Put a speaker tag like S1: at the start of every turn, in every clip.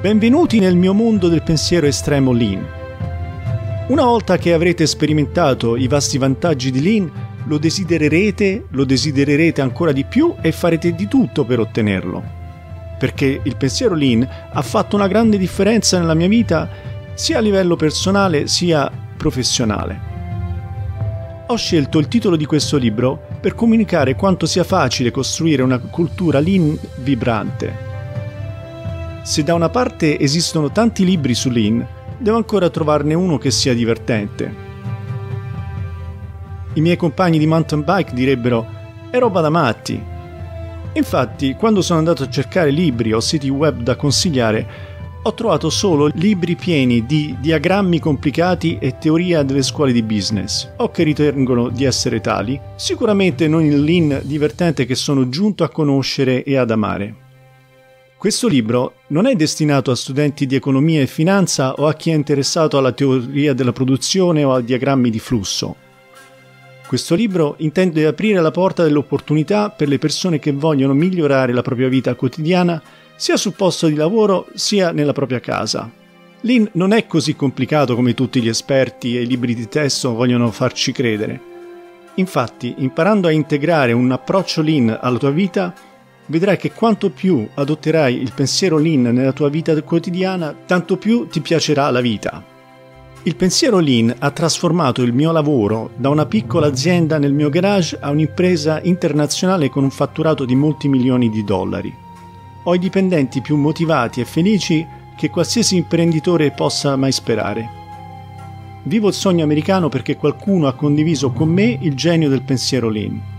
S1: Benvenuti nel mio mondo del pensiero estremo Lean. Una volta che avrete sperimentato i vasti vantaggi di Lean, lo desidererete, lo desidererete ancora di più e farete di tutto per ottenerlo. Perché il pensiero Lean ha fatto una grande differenza nella mia vita sia a livello personale sia professionale. Ho scelto il titolo di questo libro per comunicare quanto sia facile costruire una cultura Lean vibrante se da una parte esistono tanti libri su Lean, devo ancora trovarne uno che sia divertente. I miei compagni di mountain bike direbbero è roba da matti. Infatti, quando sono andato a cercare libri o siti web da consigliare, ho trovato solo libri pieni di diagrammi complicati e teoria delle scuole di business, o che ritengono di essere tali, sicuramente non il lean divertente che sono giunto a conoscere e ad amare. Questo libro non è destinato a studenti di economia e finanza o a chi è interessato alla teoria della produzione o a diagrammi di flusso. Questo libro intende aprire la porta dell'opportunità per le persone che vogliono migliorare la propria vita quotidiana sia sul posto di lavoro sia nella propria casa. Lean non è così complicato come tutti gli esperti e i libri di testo vogliono farci credere. Infatti, imparando a integrare un approccio lean alla tua vita, vedrai che quanto più adotterai il pensiero lean nella tua vita quotidiana, tanto più ti piacerà la vita. Il pensiero lean ha trasformato il mio lavoro da una piccola azienda nel mio garage a un'impresa internazionale con un fatturato di molti milioni di dollari. Ho i dipendenti più motivati e felici che qualsiasi imprenditore possa mai sperare. Vivo il sogno americano perché qualcuno ha condiviso con me il genio del pensiero lean.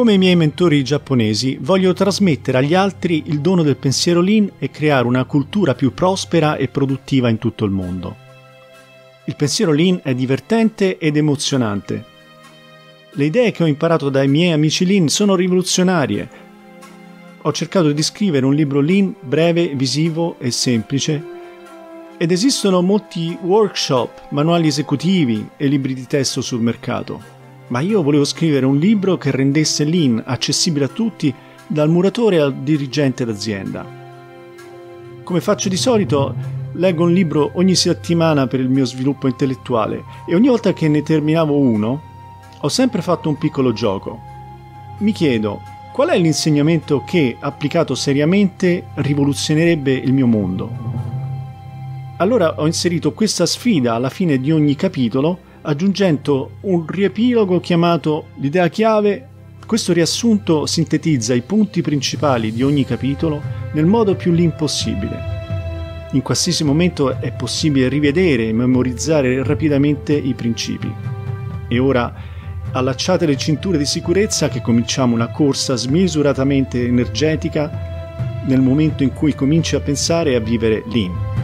S1: Come i miei mentori giapponesi, voglio trasmettere agli altri il dono del pensiero lean e creare una cultura più prospera e produttiva in tutto il mondo. Il pensiero lean è divertente ed emozionante. Le idee che ho imparato dai miei amici lean sono rivoluzionarie. Ho cercato di scrivere un libro lean breve, visivo e semplice ed esistono molti workshop, manuali esecutivi e libri di testo sul mercato ma io volevo scrivere un libro che rendesse l'IN accessibile a tutti, dal muratore al dirigente d'azienda. Come faccio di solito, leggo un libro ogni settimana per il mio sviluppo intellettuale e ogni volta che ne terminavo uno, ho sempre fatto un piccolo gioco. Mi chiedo, qual è l'insegnamento che, applicato seriamente, rivoluzionerebbe il mio mondo? Allora ho inserito questa sfida alla fine di ogni capitolo aggiungendo un riepilogo chiamato L'idea chiave. Questo riassunto sintetizza i punti principali di ogni capitolo nel modo più l'impossibile. In qualsiasi momento è possibile rivedere e memorizzare rapidamente i principi. E ora allacciate le cinture di sicurezza che cominciamo una corsa smisuratamente energetica nel momento in cui cominci a pensare e a vivere l'IN.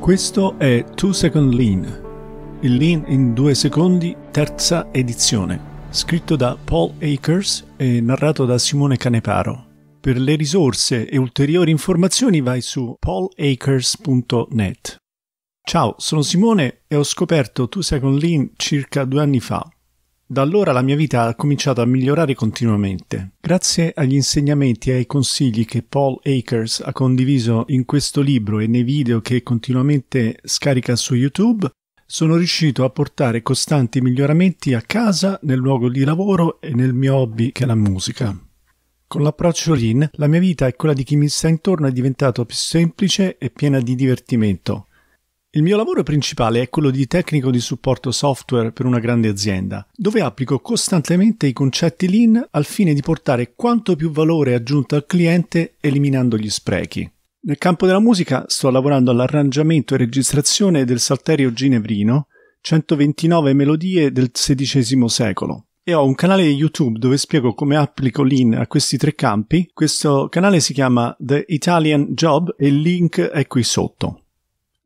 S1: Questo è 2 Second Lean, il Lean in 2 secondi, terza edizione, scritto da Paul Akers e narrato da Simone Caneparo. Per le risorse e ulteriori informazioni vai su paulakers.net. Ciao, sono Simone e ho scoperto 2 Second Lean circa due anni fa. Da allora la mia vita ha cominciato a migliorare continuamente. Grazie agli insegnamenti e ai consigli che Paul Akers ha condiviso in questo libro e nei video che continuamente scarica su YouTube, sono riuscito a portare costanti miglioramenti a casa, nel luogo di lavoro e nel mio hobby che è la musica. Con l'approccio Lean, la mia vita e quella di chi mi sta intorno è diventata più semplice e piena di divertimento, il mio lavoro principale è quello di tecnico di supporto software per una grande azienda, dove applico costantemente i concetti lean al fine di portare quanto più valore aggiunto al cliente eliminando gli sprechi. Nel campo della musica sto lavorando all'arrangiamento e registrazione del Salterio Ginevrino, 129 melodie del XVI secolo. E ho un canale YouTube dove spiego come applico Lean a questi tre campi. Questo canale si chiama The Italian Job e il link è qui sotto.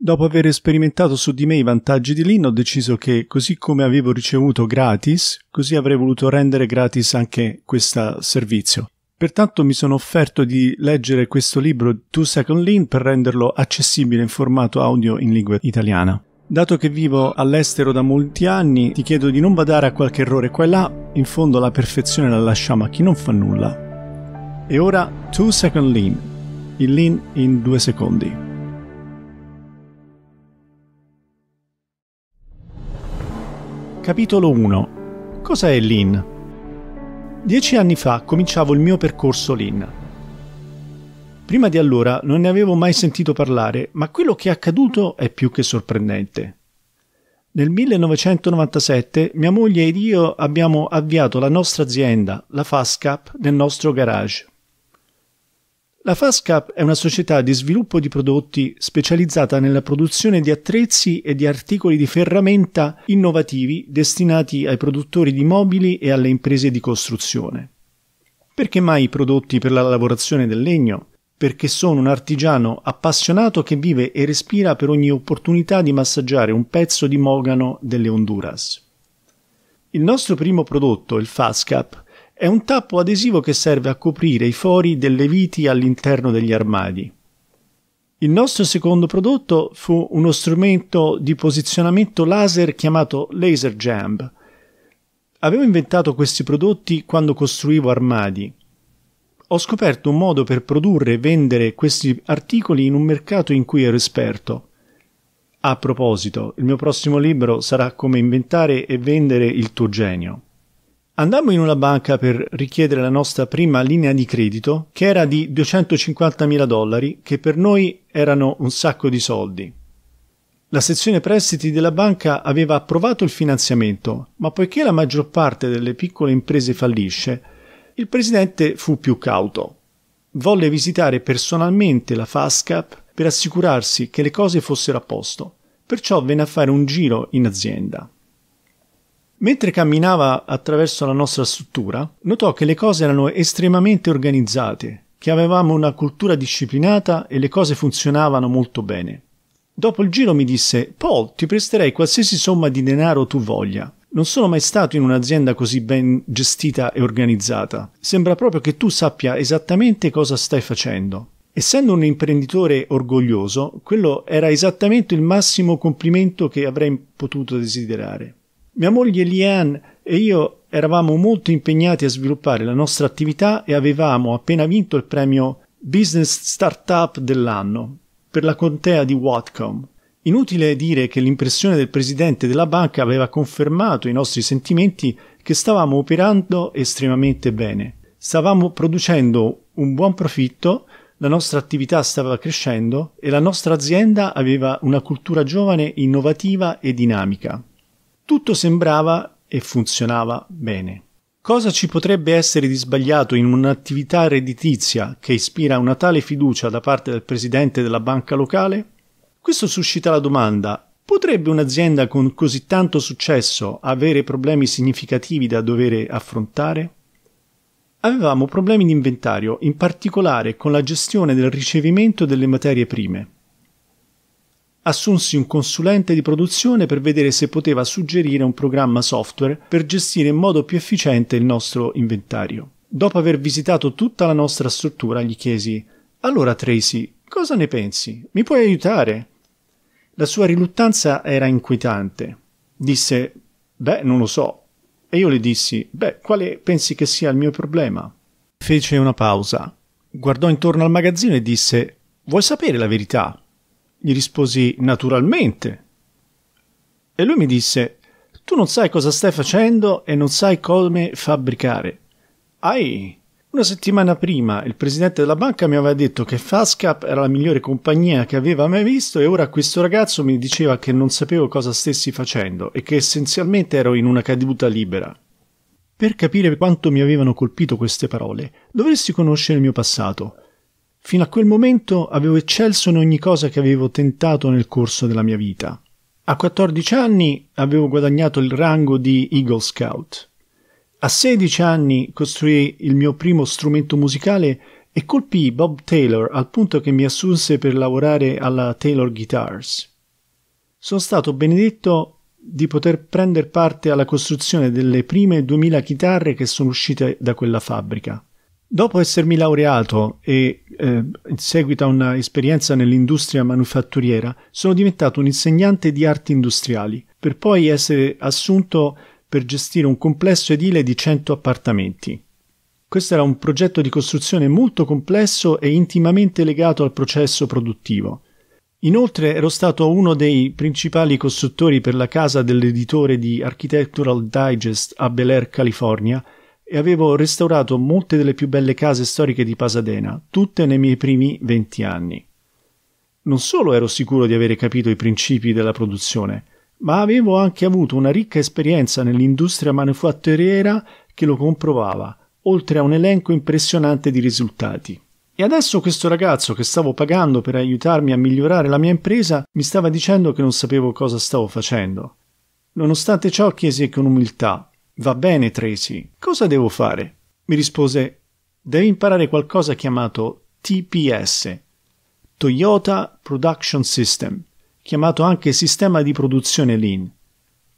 S1: Dopo aver sperimentato su di me i vantaggi di Lean ho deciso che così come avevo ricevuto gratis, così avrei voluto rendere gratis anche questo servizio. Pertanto mi sono offerto di leggere questo libro Two Second Lean per renderlo accessibile in formato audio in lingua italiana. Dato che vivo all'estero da molti anni, ti chiedo di non badare a qualche errore qua e là, in fondo la perfezione la lasciamo a chi non fa nulla. E ora Two Second Lean, il lean in due secondi. Capitolo 1 Cosa è Lean? Dieci anni fa cominciavo il mio percorso Lean. Prima di allora non ne avevo mai sentito parlare, ma quello che è accaduto è più che sorprendente. Nel 1997 mia moglie ed io abbiamo avviato la nostra azienda, la Fastcap, nel nostro garage. La FASCAP è una società di sviluppo di prodotti specializzata nella produzione di attrezzi e di articoli di ferramenta innovativi destinati ai produttori di mobili e alle imprese di costruzione. Perché mai prodotti per la lavorazione del legno? Perché sono un artigiano appassionato che vive e respira per ogni opportunità di massaggiare un pezzo di mogano delle Honduras. Il nostro primo prodotto, il FASCAP, è un tappo adesivo che serve a coprire i fori delle viti all'interno degli armadi. Il nostro secondo prodotto fu uno strumento di posizionamento laser chiamato Laser Jamb. Avevo inventato questi prodotti quando costruivo armadi. Ho scoperto un modo per produrre e vendere questi articoli in un mercato in cui ero esperto. A proposito, il mio prossimo libro sarà Come inventare e vendere il tuo genio. Andammo in una banca per richiedere la nostra prima linea di credito, che era di 250.000 dollari, che per noi erano un sacco di soldi. La sezione prestiti della banca aveva approvato il finanziamento, ma poiché la maggior parte delle piccole imprese fallisce, il presidente fu più cauto. Volle visitare personalmente la FASCAP per assicurarsi che le cose fossero a posto, perciò venne a fare un giro in azienda. Mentre camminava attraverso la nostra struttura, notò che le cose erano estremamente organizzate, che avevamo una cultura disciplinata e le cose funzionavano molto bene. Dopo il giro mi disse: Paul, ti presterei qualsiasi somma di denaro tu voglia. Non sono mai stato in un'azienda così ben gestita e organizzata. Sembra proprio che tu sappia esattamente cosa stai facendo. Essendo un imprenditore orgoglioso, quello era esattamente il massimo complimento che avrei potuto desiderare. Mia moglie Lian e io eravamo molto impegnati a sviluppare la nostra attività e avevamo appena vinto il premio Business Startup dell'anno per la contea di Whatcom. Inutile dire che l'impressione del presidente della banca aveva confermato i nostri sentimenti che stavamo operando estremamente bene. Stavamo producendo un buon profitto, la nostra attività stava crescendo e la nostra azienda aveva una cultura giovane, innovativa e dinamica. Tutto sembrava e funzionava bene. Cosa ci potrebbe essere di sbagliato in un'attività redditizia che ispira una tale fiducia da parte del presidente della banca locale? Questo suscita la domanda Potrebbe un'azienda con così tanto successo avere problemi significativi da dover affrontare? Avevamo problemi di inventario, in particolare con la gestione del ricevimento delle materie prime assunsi un consulente di produzione per vedere se poteva suggerire un programma software per gestire in modo più efficiente il nostro inventario. Dopo aver visitato tutta la nostra struttura gli chiesi Allora Tracy, cosa ne pensi? Mi puoi aiutare? La sua riluttanza era inquietante. Disse Beh, non lo so. E io le dissi Beh, quale pensi che sia il mio problema? Fece una pausa, guardò intorno al magazzino e disse Vuoi sapere la verità? Gli risposi naturalmente. E lui mi disse, tu non sai cosa stai facendo e non sai come fabbricare. Ai, una settimana prima il presidente della banca mi aveva detto che Fascap era la migliore compagnia che aveva mai visto e ora questo ragazzo mi diceva che non sapevo cosa stessi facendo e che essenzialmente ero in una caduta libera. Per capire quanto mi avevano colpito queste parole, dovresti conoscere il mio passato. Fino a quel momento avevo eccelso in ogni cosa che avevo tentato nel corso della mia vita. A 14 anni avevo guadagnato il rango di Eagle Scout. A 16 anni costruì il mio primo strumento musicale e colpì Bob Taylor al punto che mi assunse per lavorare alla Taylor Guitars. Sono stato benedetto di poter prendere parte alla costruzione delle prime 2000 chitarre che sono uscite da quella fabbrica. Dopo essermi laureato e eh, in seguito a un'esperienza nell'industria manufatturiera, sono diventato un insegnante di arti industriali, per poi essere assunto per gestire un complesso edile di 100 appartamenti. Questo era un progetto di costruzione molto complesso e intimamente legato al processo produttivo. Inoltre ero stato uno dei principali costruttori per la casa dell'editore di Architectural Digest a Bel Air, California, e avevo restaurato molte delle più belle case storiche di Pasadena, tutte nei miei primi venti anni. Non solo ero sicuro di avere capito i principi della produzione, ma avevo anche avuto una ricca esperienza nell'industria manufatturiera che lo comprovava, oltre a un elenco impressionante di risultati. E adesso questo ragazzo che stavo pagando per aiutarmi a migliorare la mia impresa mi stava dicendo che non sapevo cosa stavo facendo. Nonostante ciò chiesi con umiltà Va bene, Tracy, cosa devo fare? Mi rispose, devi imparare qualcosa chiamato TPS, Toyota Production System, chiamato anche sistema di produzione Lean.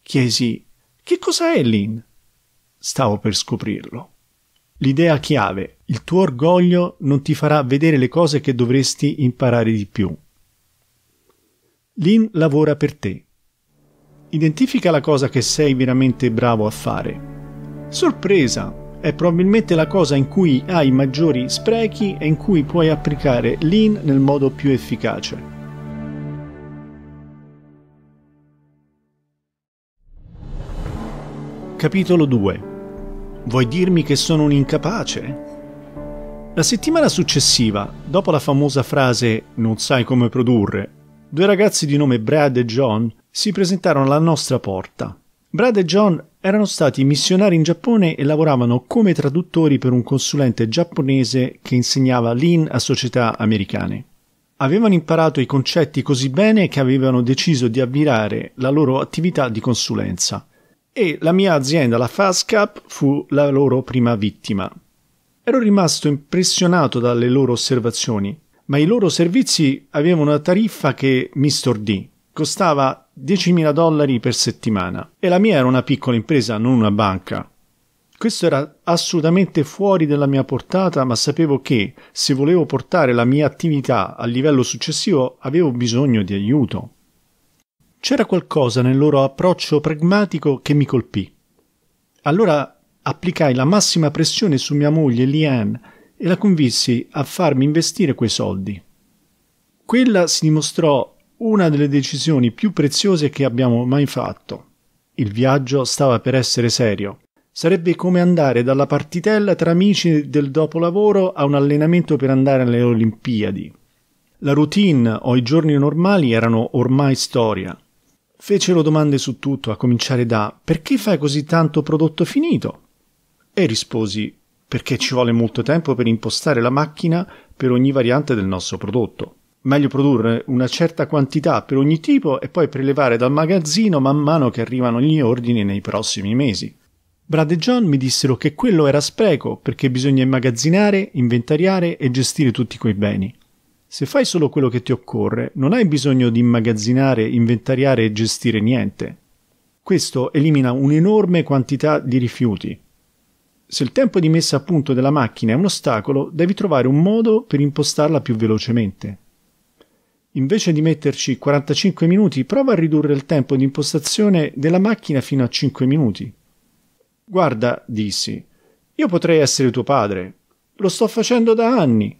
S1: Chiesi, che cosa è Lean? Stavo per scoprirlo. L'idea chiave, il tuo orgoglio non ti farà vedere le cose che dovresti imparare di più. Lean lavora per te, identifica la cosa che sei veramente bravo a fare. Sorpresa! È probabilmente la cosa in cui hai maggiori sprechi e in cui puoi applicare l'IN nel modo più efficace. Capitolo 2 Vuoi dirmi che sono un incapace? La settimana successiva, dopo la famosa frase Non sai come produrre, due ragazzi di nome Brad e John si presentarono alla nostra porta. Brad e John erano stati missionari in Giappone e lavoravano come traduttori per un consulente giapponese che insegnava lean a società americane. Avevano imparato i concetti così bene che avevano deciso di avvirare la loro attività di consulenza. E la mia azienda, la FastCap, fu la loro prima vittima. Ero rimasto impressionato dalle loro osservazioni, ma i loro servizi avevano una tariffa che mi stordì. Costava 10.000 dollari per settimana e la mia era una piccola impresa, non una banca. Questo era assolutamente fuori della mia portata, ma sapevo che se volevo portare la mia attività al livello successivo avevo bisogno di aiuto. C'era qualcosa nel loro approccio pragmatico che mi colpì. Allora applicai la massima pressione su mia moglie Lian e la convinsi a farmi investire quei soldi. Quella si dimostrò una delle decisioni più preziose che abbiamo mai fatto. Il viaggio stava per essere serio. Sarebbe come andare dalla partitella tra amici del dopolavoro a un allenamento per andare alle Olimpiadi. La routine o i giorni normali erano ormai storia. Fecero domande su tutto, a cominciare da perché fai così tanto prodotto finito? E risposi perché ci vuole molto tempo per impostare la macchina per ogni variante del nostro prodotto meglio produrre una certa quantità per ogni tipo e poi prelevare dal magazzino man mano che arrivano gli ordini nei prossimi mesi. Brad e John mi dissero che quello era spreco perché bisogna immagazzinare, inventariare e gestire tutti quei beni. Se fai solo quello che ti occorre, non hai bisogno di immagazzinare, inventariare e gestire niente. Questo elimina un'enorme quantità di rifiuti. Se il tempo di messa a punto della macchina è un ostacolo, devi trovare un modo per impostarla più velocemente. Invece di metterci 45 minuti, prova a ridurre il tempo di impostazione della macchina fino a 5 minuti. Guarda, dissi, io potrei essere tuo padre. Lo sto facendo da anni.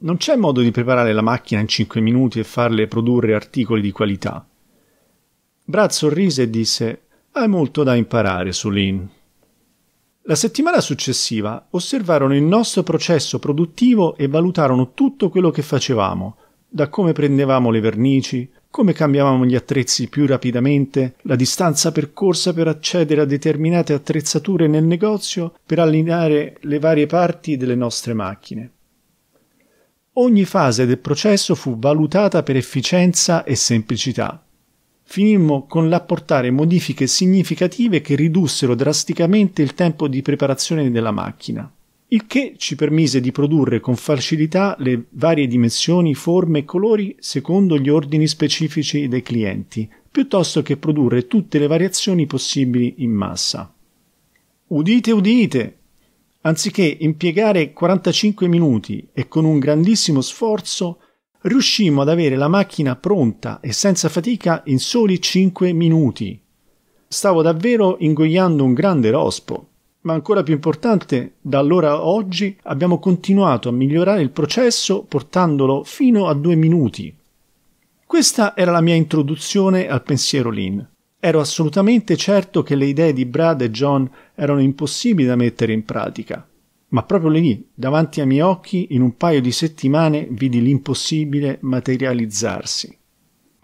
S1: Non c'è modo di preparare la macchina in 5 minuti e farle produrre articoli di qualità. Brad sorrise e disse: Hai molto da imparare su Lean. La settimana successiva osservarono il nostro processo produttivo e valutarono tutto quello che facevamo da come prendevamo le vernici, come cambiavamo gli attrezzi più rapidamente, la distanza percorsa per accedere a determinate attrezzature nel negozio per allineare le varie parti delle nostre macchine. Ogni fase del processo fu valutata per efficienza e semplicità. Finimmo con l'apportare modifiche significative che ridussero drasticamente il tempo di preparazione della macchina il che ci permise di produrre con facilità le varie dimensioni, forme e colori secondo gli ordini specifici dei clienti, piuttosto che produrre tutte le variazioni possibili in massa. Udite, udite! Anziché impiegare 45 minuti e con un grandissimo sforzo, riuscimmo ad avere la macchina pronta e senza fatica in soli 5 minuti. Stavo davvero ingoiando un grande rospo ma ancora più importante, da allora a oggi abbiamo continuato a migliorare il processo portandolo fino a due minuti. Questa era la mia introduzione al pensiero lean. Ero assolutamente certo che le idee di Brad e John erano impossibili da mettere in pratica. Ma proprio lì, davanti ai miei occhi, in un paio di settimane, vidi l'impossibile materializzarsi.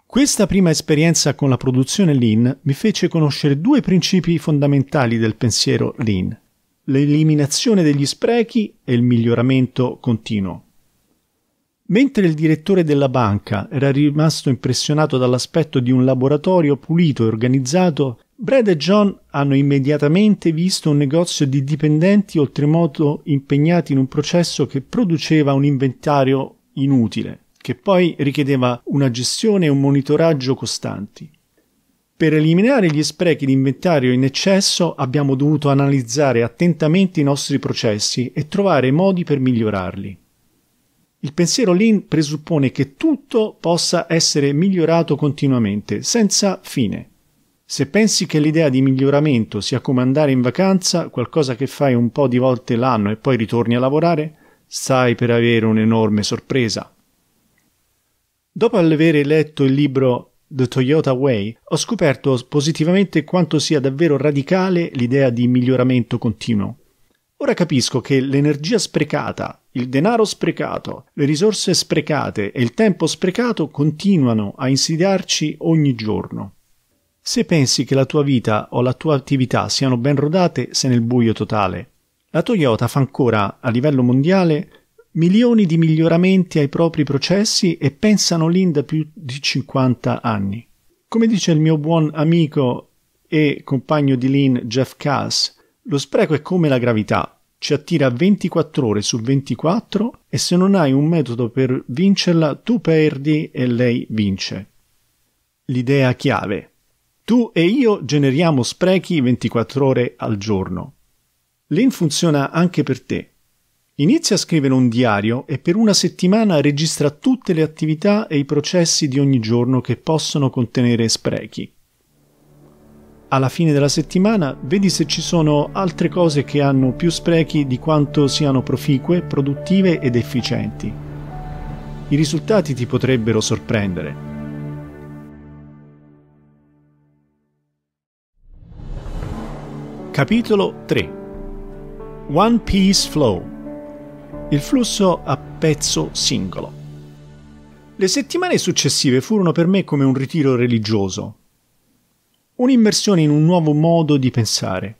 S1: Questa prima esperienza con la produzione lean mi fece conoscere due principi fondamentali del pensiero lean, l'eliminazione degli sprechi e il miglioramento continuo. Mentre il direttore della banca era rimasto impressionato dall'aspetto di un laboratorio pulito e organizzato, Brad e John hanno immediatamente visto un negozio di dipendenti oltremodo impegnati in un processo che produceva un inventario inutile che poi richiedeva una gestione e un monitoraggio costanti. Per eliminare gli sprechi di inventario in eccesso abbiamo dovuto analizzare attentamente i nostri processi e trovare modi per migliorarli. Il pensiero lean presuppone che tutto possa essere migliorato continuamente, senza fine. Se pensi che l'idea di miglioramento sia come andare in vacanza, qualcosa che fai un po' di volte l'anno e poi ritorni a lavorare, stai per avere un'enorme sorpresa. Dopo aver letto il libro The Toyota Way, ho scoperto positivamente quanto sia davvero radicale l'idea di miglioramento continuo. Ora capisco che l'energia sprecata, il denaro sprecato, le risorse sprecate e il tempo sprecato continuano a insidiarci ogni giorno. Se pensi che la tua vita o la tua attività siano ben rodate, sei nel buio totale. La Toyota fa ancora, a livello mondiale, milioni di miglioramenti ai propri processi e pensano lì da più di 50 anni. Come dice il mio buon amico e compagno di Lean Jeff Cass, lo spreco è come la gravità, ci attira 24 ore su 24 e se non hai un metodo per vincerla tu perdi e lei vince. L'idea chiave. Tu e io generiamo sprechi 24 ore al giorno. Lean funziona anche per te. Inizia a scrivere un diario e per una settimana registra tutte le attività e i processi di ogni giorno che possono contenere sprechi. Alla fine della settimana vedi se ci sono altre cose che hanno più sprechi di quanto siano proficue, produttive ed efficienti. I risultati ti potrebbero sorprendere. Capitolo 3 One Piece Flow il flusso a pezzo singolo. Le settimane successive furono per me come un ritiro religioso, un'immersione in un nuovo modo di pensare.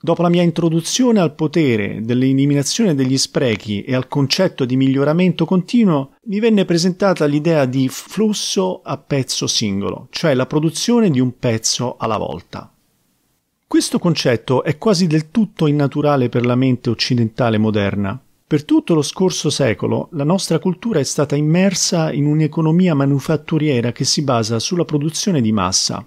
S1: Dopo la mia introduzione al potere, dell'eliminazione degli sprechi e al concetto di miglioramento continuo, mi venne presentata l'idea di flusso a pezzo singolo, cioè la produzione di un pezzo alla volta. Questo concetto è quasi del tutto innaturale per la mente occidentale moderna, per tutto lo scorso secolo la nostra cultura è stata immersa in un'economia manufatturiera che si basa sulla produzione di massa.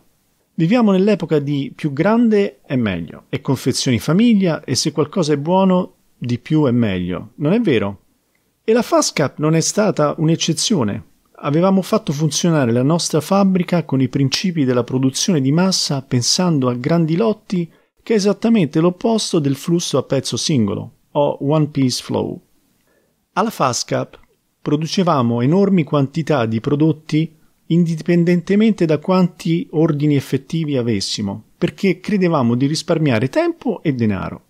S1: Viviamo nell'epoca di più grande è meglio, e confezioni famiglia, e se qualcosa è buono, di più è meglio. Non è vero? E la FASCAP non è stata un'eccezione. Avevamo fatto funzionare la nostra fabbrica con i principi della produzione di massa pensando a grandi lotti, che è esattamente l'opposto del flusso a pezzo singolo o One Piece Flow. Alla Fastcap producevamo enormi quantità di prodotti indipendentemente da quanti ordini effettivi avessimo, perché credevamo di risparmiare tempo e denaro.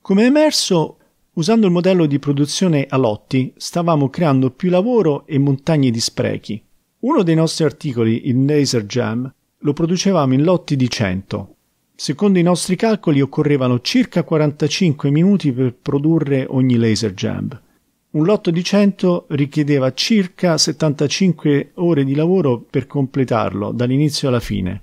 S1: Come è emerso, usando il modello di produzione a lotti, stavamo creando più lavoro e montagne di sprechi. Uno dei nostri articoli, il Laser Jam, lo producevamo in lotti di 100, Secondo i nostri calcoli occorrevano circa 45 minuti per produrre ogni laser jab. Un lotto di 100 richiedeva circa 75 ore di lavoro per completarlo dall'inizio alla fine.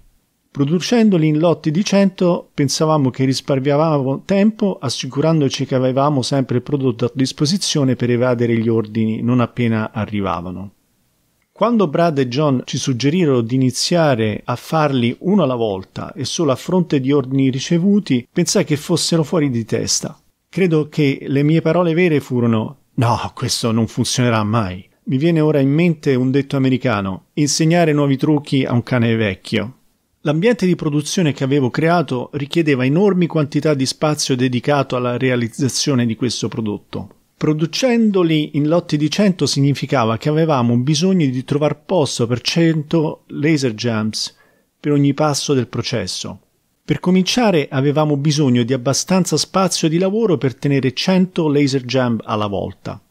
S1: Producendoli in lotti di 100 pensavamo che risparmiavamo tempo assicurandoci che avevamo sempre il prodotto a disposizione per evadere gli ordini non appena arrivavano. Quando Brad e John ci suggerirono di iniziare a farli uno alla volta e solo a fronte di ordini ricevuti, pensai che fossero fuori di testa. Credo che le mie parole vere furono No, questo non funzionerà mai. Mi viene ora in mente un detto americano insegnare nuovi trucchi a un cane vecchio. L'ambiente di produzione che avevo creato richiedeva enormi quantità di spazio dedicato alla realizzazione di questo prodotto. Producendoli in lotti di 100 significava che avevamo bisogno di trovar posto per 100 laser jumps per ogni passo del processo. Per cominciare avevamo bisogno di abbastanza spazio di lavoro per tenere 100 laser jump alla volta.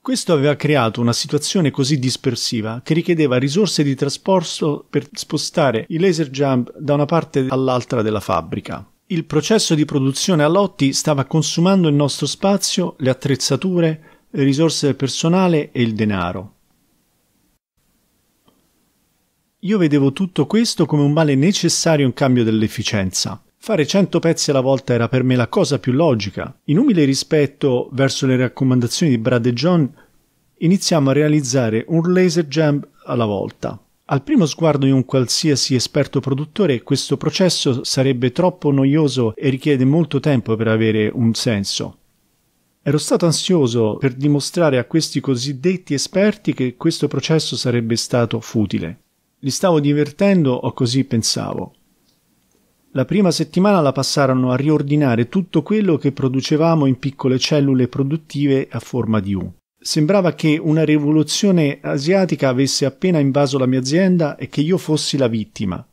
S1: Questo aveva creato una situazione così dispersiva che richiedeva risorse di trasporto per spostare i laser jump da una parte all'altra della fabbrica. Il processo di produzione a lotti stava consumando il nostro spazio, le attrezzature, le risorse del personale e il denaro. Io vedevo tutto questo come un male necessario in cambio dell'efficienza. Fare 100 pezzi alla volta era per me la cosa più logica. In umile rispetto verso le raccomandazioni di Brad e John, iniziamo a realizzare un laser jam alla volta. Al primo sguardo di un qualsiasi esperto produttore questo processo sarebbe troppo noioso e richiede molto tempo per avere un senso. Ero stato ansioso per dimostrare a questi cosiddetti esperti che questo processo sarebbe stato futile. Li stavo divertendo o così pensavo. La prima settimana la passarono a riordinare tutto quello che producevamo in piccole cellule produttive a forma di U. Sembrava che una rivoluzione asiatica avesse appena invaso la mia azienda e che io fossi la vittima.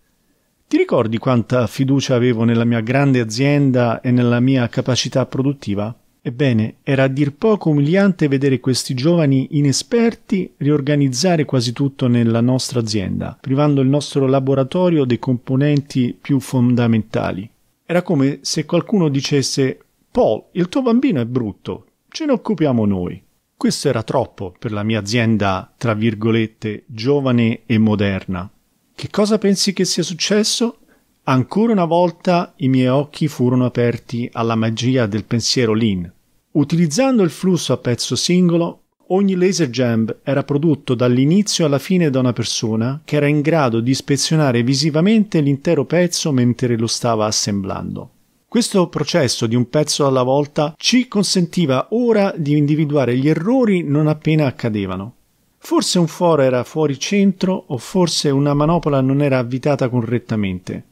S1: Ti ricordi quanta fiducia avevo nella mia grande azienda e nella mia capacità produttiva? Ebbene, era a dir poco umiliante vedere questi giovani inesperti riorganizzare quasi tutto nella nostra azienda, privando il nostro laboratorio dei componenti più fondamentali. Era come se qualcuno dicesse Paul, il tuo bambino è brutto, ce ne occupiamo noi. Questo era troppo per la mia azienda, tra virgolette, giovane e moderna. Che cosa pensi che sia successo? Ancora una volta i miei occhi furono aperti alla magia del pensiero lean. Utilizzando il flusso a pezzo singolo, ogni laser jamb era prodotto dall'inizio alla fine da una persona che era in grado di ispezionare visivamente l'intero pezzo mentre lo stava assemblando. Questo processo di un pezzo alla volta ci consentiva ora di individuare gli errori non appena accadevano. Forse un foro era fuori centro o forse una manopola non era avvitata correttamente.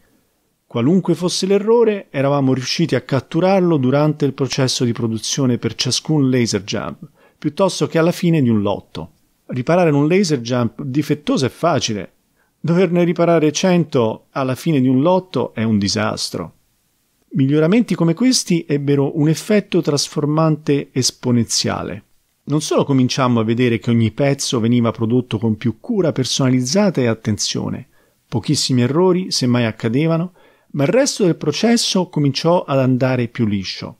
S1: Qualunque fosse l'errore, eravamo riusciti a catturarlo durante il processo di produzione per ciascun laser jump, piuttosto che alla fine di un lotto. Riparare un laser jump difettoso è facile. Doverne riparare 100 alla fine di un lotto è un disastro. Miglioramenti come questi ebbero un effetto trasformante esponenziale. Non solo cominciammo a vedere che ogni pezzo veniva prodotto con più cura personalizzata e attenzione, pochissimi errori se mai accadevano, ma il resto del processo cominciò ad andare più liscio.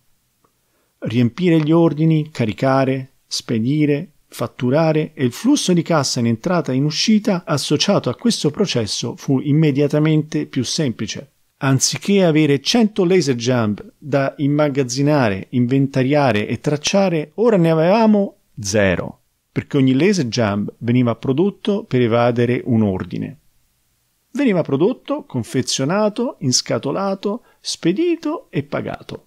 S1: Riempire gli ordini, caricare, spedire, fatturare e il flusso di cassa in entrata e in uscita associato a questo processo fu immediatamente più semplice anziché avere 100 laser jump da immagazzinare, inventariare e tracciare, ora ne avevamo zero, perché ogni laser jump veniva prodotto per evadere un ordine. Veniva prodotto, confezionato, inscatolato, spedito e pagato.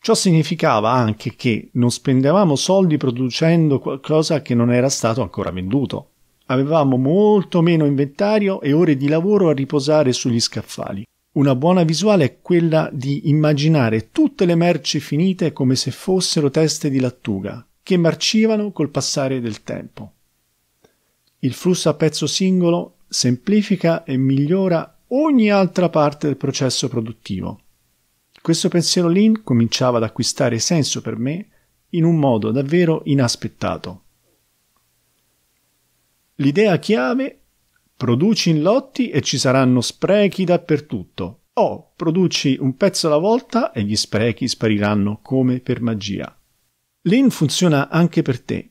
S1: Ciò significava anche che non spendevamo soldi producendo qualcosa che non era stato ancora venduto. Avevamo molto meno inventario e ore di lavoro a riposare sugli scaffali. Una buona visuale è quella di immaginare tutte le merci finite come se fossero teste di lattuga, che marcivano col passare del tempo. Il flusso a pezzo singolo semplifica e migliora ogni altra parte del processo produttivo. Questo pensiero lean cominciava ad acquistare senso per me in un modo davvero inaspettato. L'idea chiave Produci in lotti e ci saranno sprechi dappertutto. O produci un pezzo alla volta e gli sprechi spariranno come per magia. Lean funziona anche per te.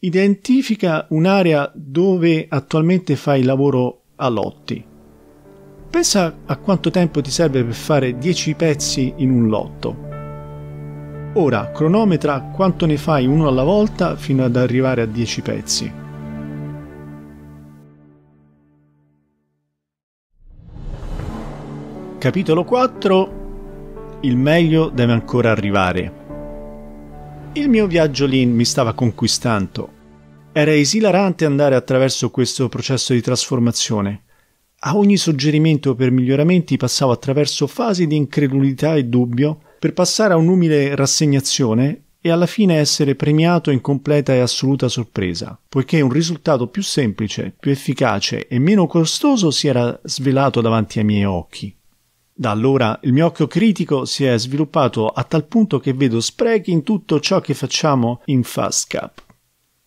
S1: Identifica un'area dove attualmente fai lavoro a lotti. Pensa a quanto tempo ti serve per fare 10 pezzi in un lotto. Ora cronometra quanto ne fai uno alla volta fino ad arrivare a 10 pezzi. Capitolo 4 Il meglio deve ancora arrivare. Il mio viaggio lì mi stava conquistando. Era esilarante andare attraverso questo processo di trasformazione. A ogni suggerimento per miglioramenti passavo attraverso fasi di incredulità e dubbio per passare a un'umile rassegnazione e alla fine essere premiato in completa e assoluta sorpresa, poiché un risultato più semplice, più efficace e meno costoso si era svelato davanti ai miei occhi. Da allora il mio occhio critico si è sviluppato a tal punto che vedo sprechi in tutto ciò che facciamo in Fastcap.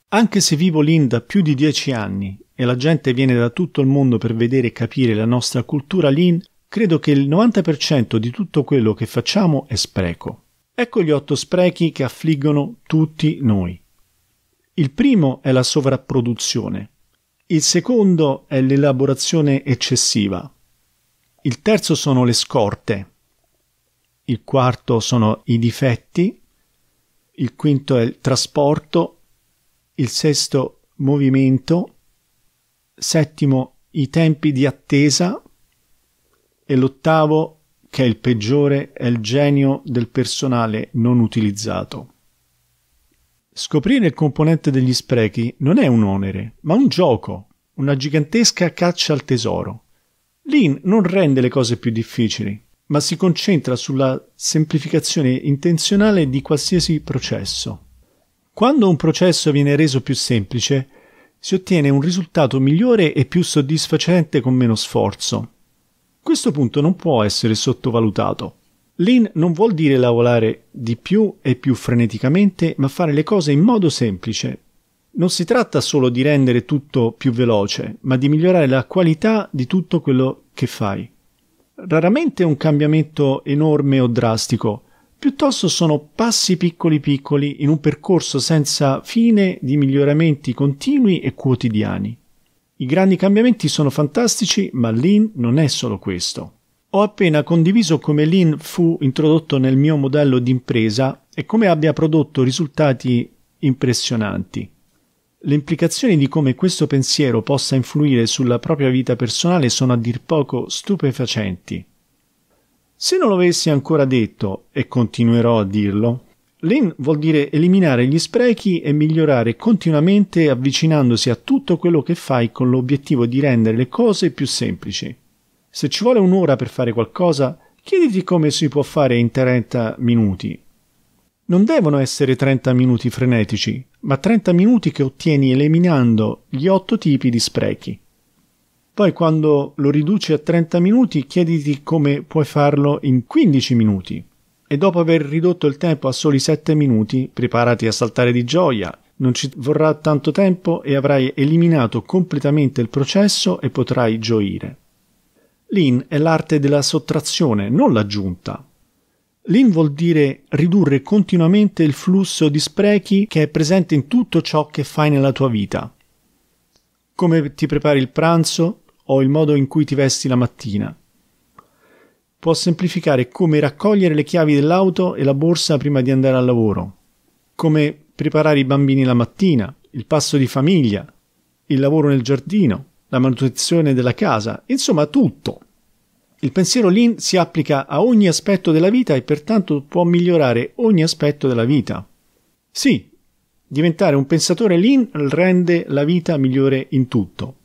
S1: Anche se vivo lì da più di dieci anni e la gente viene da tutto il mondo per vedere e capire la nostra cultura lean, credo che il 90% di tutto quello che facciamo è spreco. Ecco gli otto sprechi che affliggono tutti noi. Il primo è la sovrapproduzione. Il secondo è l'elaborazione eccessiva, il terzo sono le scorte, il quarto sono i difetti, il quinto è il trasporto, il sesto movimento, settimo i tempi di attesa e l'ottavo, che è il peggiore, è il genio del personale non utilizzato. Scoprire il componente degli sprechi non è un onere, ma un gioco, una gigantesca caccia al tesoro. Lean non rende le cose più difficili, ma si concentra sulla semplificazione intenzionale di qualsiasi processo. Quando un processo viene reso più semplice, si ottiene un risultato migliore e più soddisfacente con meno sforzo. Questo punto non può essere sottovalutato. Lean non vuol dire lavorare di più e più freneticamente, ma fare le cose in modo semplice, non si tratta solo di rendere tutto più veloce, ma di migliorare la qualità di tutto quello che fai. Raramente è un cambiamento enorme o drastico, piuttosto sono passi piccoli piccoli in un percorso senza fine di miglioramenti continui e quotidiani. I grandi cambiamenti sono fantastici, ma Lean non è solo questo. Ho appena condiviso come Lean fu introdotto nel mio modello d'impresa e come abbia prodotto risultati impressionanti. Le implicazioni di come questo pensiero possa influire sulla propria vita personale sono a dir poco stupefacenti. Se non lo avessi ancora detto, e continuerò a dirlo, Lean vuol dire eliminare gli sprechi e migliorare continuamente avvicinandosi a tutto quello che fai con l'obiettivo di rendere le cose più semplici. Se ci vuole un'ora per fare qualcosa, chiediti come si può fare in 30 minuti. Non devono essere 30 minuti frenetici, ma 30 minuti che ottieni eliminando gli 8 tipi di sprechi. Poi quando lo riduci a 30 minuti chiediti come puoi farlo in 15 minuti. E dopo aver ridotto il tempo a soli 7 minuti, preparati a saltare di gioia. Non ci vorrà tanto tempo e avrai eliminato completamente il processo e potrai gioire. Lean è l'arte della sottrazione, non l'aggiunta. Lean vuol dire ridurre continuamente il flusso di sprechi che è presente in tutto ciò che fai nella tua vita. Come ti prepari il pranzo o il modo in cui ti vesti la mattina. Può semplificare come raccogliere le chiavi dell'auto e la borsa prima di andare al lavoro, come preparare i bambini la mattina, il pasto di famiglia, il lavoro nel giardino, la manutenzione della casa, insomma tutto. Il pensiero Lean si applica a ogni aspetto della vita e pertanto può migliorare ogni aspetto della vita. Sì, diventare un pensatore Lean rende la vita migliore in tutto.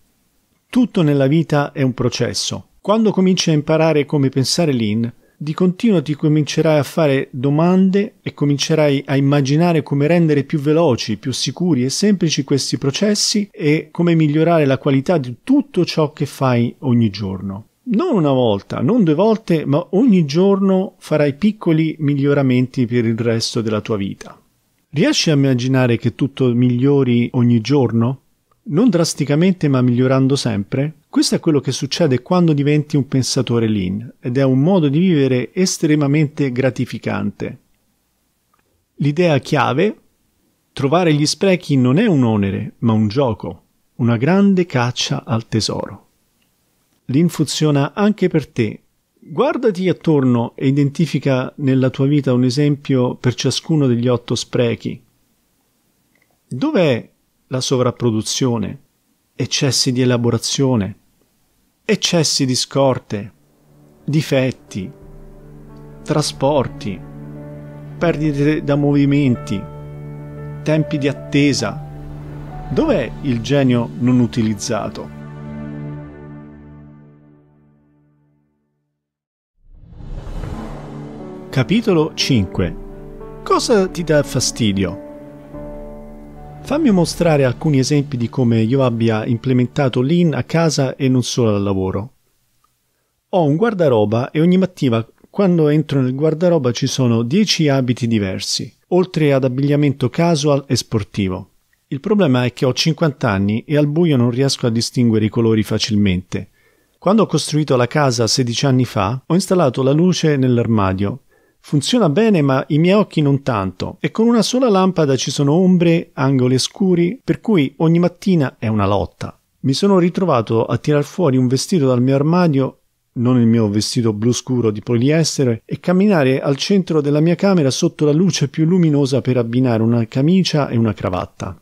S1: Tutto nella vita è un processo. Quando cominci a imparare come pensare Lean, di continuo ti comincerai a fare domande e comincerai a immaginare come rendere più veloci, più sicuri e semplici questi processi e come migliorare la qualità di tutto ciò che fai ogni giorno non una volta, non due volte, ma ogni giorno farai piccoli miglioramenti per il resto della tua vita. Riesci a immaginare che tutto migliori ogni giorno? Non drasticamente, ma migliorando sempre? Questo è quello che succede quando diventi un pensatore lean ed è un modo di vivere estremamente gratificante. L'idea chiave? Trovare gli sprechi non è un onere, ma un gioco, una grande caccia al tesoro. Lin funziona anche per te. Guardati attorno e identifica nella tua vita un esempio per ciascuno degli otto sprechi. Dov'è la sovrapproduzione, eccessi di elaborazione, eccessi di scorte, difetti, trasporti, perdite da movimenti, tempi di attesa. Dov'è il genio non utilizzato? Capitolo 5 Cosa ti dà fastidio? Fammi mostrare alcuni esempi di come io abbia implementato Lean a casa e non solo al lavoro. Ho un guardaroba e ogni mattina quando entro nel guardaroba ci sono 10 abiti diversi, oltre ad abbigliamento casual e sportivo. Il problema è che ho 50 anni e al buio non riesco a distinguere i colori facilmente. Quando ho costruito la casa 16 anni fa, ho installato la luce nell'armadio Funziona bene, ma i miei occhi non tanto, e con una sola lampada ci sono ombre, angoli scuri, per cui ogni mattina è una lotta. Mi sono ritrovato a tirar fuori un vestito dal mio armadio, non il mio vestito blu scuro di poliestere, e camminare al centro della mia camera sotto la luce più luminosa per abbinare una camicia e una cravatta.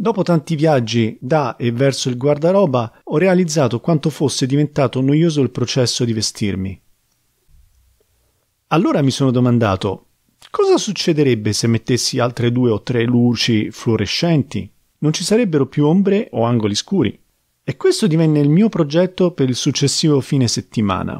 S1: Dopo tanti viaggi da e verso il guardaroba, ho realizzato quanto fosse diventato noioso il processo di vestirmi. Allora mi sono domandato, cosa succederebbe se mettessi altre due o tre luci fluorescenti? Non ci sarebbero più ombre o angoli scuri. E questo divenne il mio progetto per il successivo fine settimana.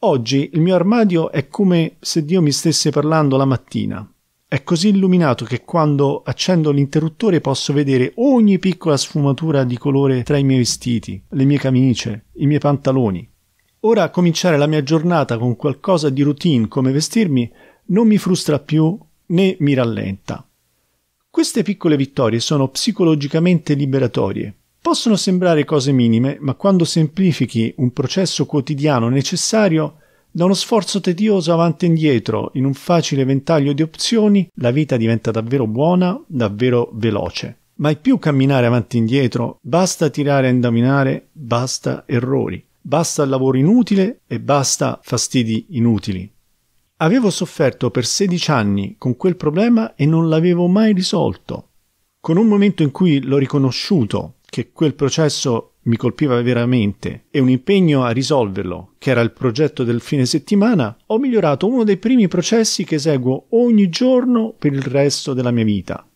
S1: Oggi il mio armadio è come se Dio mi stesse parlando la mattina. È così illuminato che quando accendo l'interruttore posso vedere ogni piccola sfumatura di colore tra i miei vestiti, le mie camicie, i miei pantaloni. Ora cominciare la mia giornata con qualcosa di routine come vestirmi non mi frustra più né mi rallenta. Queste piccole vittorie sono psicologicamente liberatorie. Possono sembrare cose minime, ma quando semplifichi un processo quotidiano necessario, da uno sforzo tedioso avanti e indietro, in un facile ventaglio di opzioni, la vita diventa davvero buona, davvero veloce. Mai più camminare avanti e indietro, basta tirare a indovinare, basta errori basta lavoro inutile e basta fastidi inutili. Avevo sofferto per 16 anni con quel problema e non l'avevo mai risolto. Con un momento in cui l'ho riconosciuto che quel processo mi colpiva veramente e un impegno a risolverlo, che era il progetto del fine settimana, ho migliorato uno dei primi processi che eseguo ogni giorno per il resto della mia vita.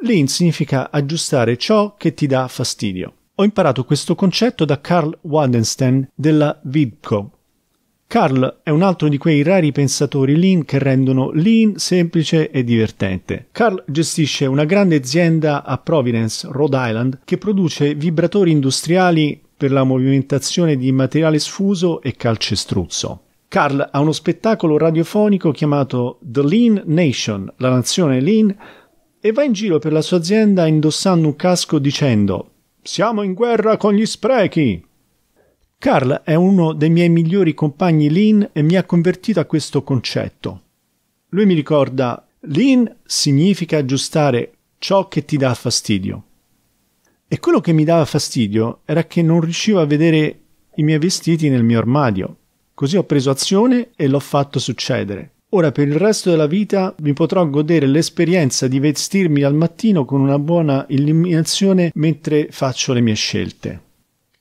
S1: Lean significa aggiustare ciò che ti dà fastidio. Ho imparato questo concetto da Carl Waldenstein della Vibco. Carl è un altro di quei rari pensatori lean che rendono lean semplice e divertente. Carl gestisce una grande azienda a Providence, Rhode Island, che produce vibratori industriali per la movimentazione di materiale sfuso e calcestruzzo. Carl ha uno spettacolo radiofonico chiamato The Lean Nation, la nazione lean, e va in giro per la sua azienda indossando un casco dicendo siamo in guerra con gli sprechi. Carl è uno dei miei migliori compagni Lean e mi ha convertito a questo concetto. Lui mi ricorda Lean significa aggiustare ciò che ti dà fastidio. E quello che mi dava fastidio era che non riuscivo a vedere i miei vestiti nel mio armadio. Così ho preso azione e l'ho fatto succedere. Ora per il resto della vita vi potrò godere l'esperienza di vestirmi al mattino con una buona illuminazione mentre faccio le mie scelte.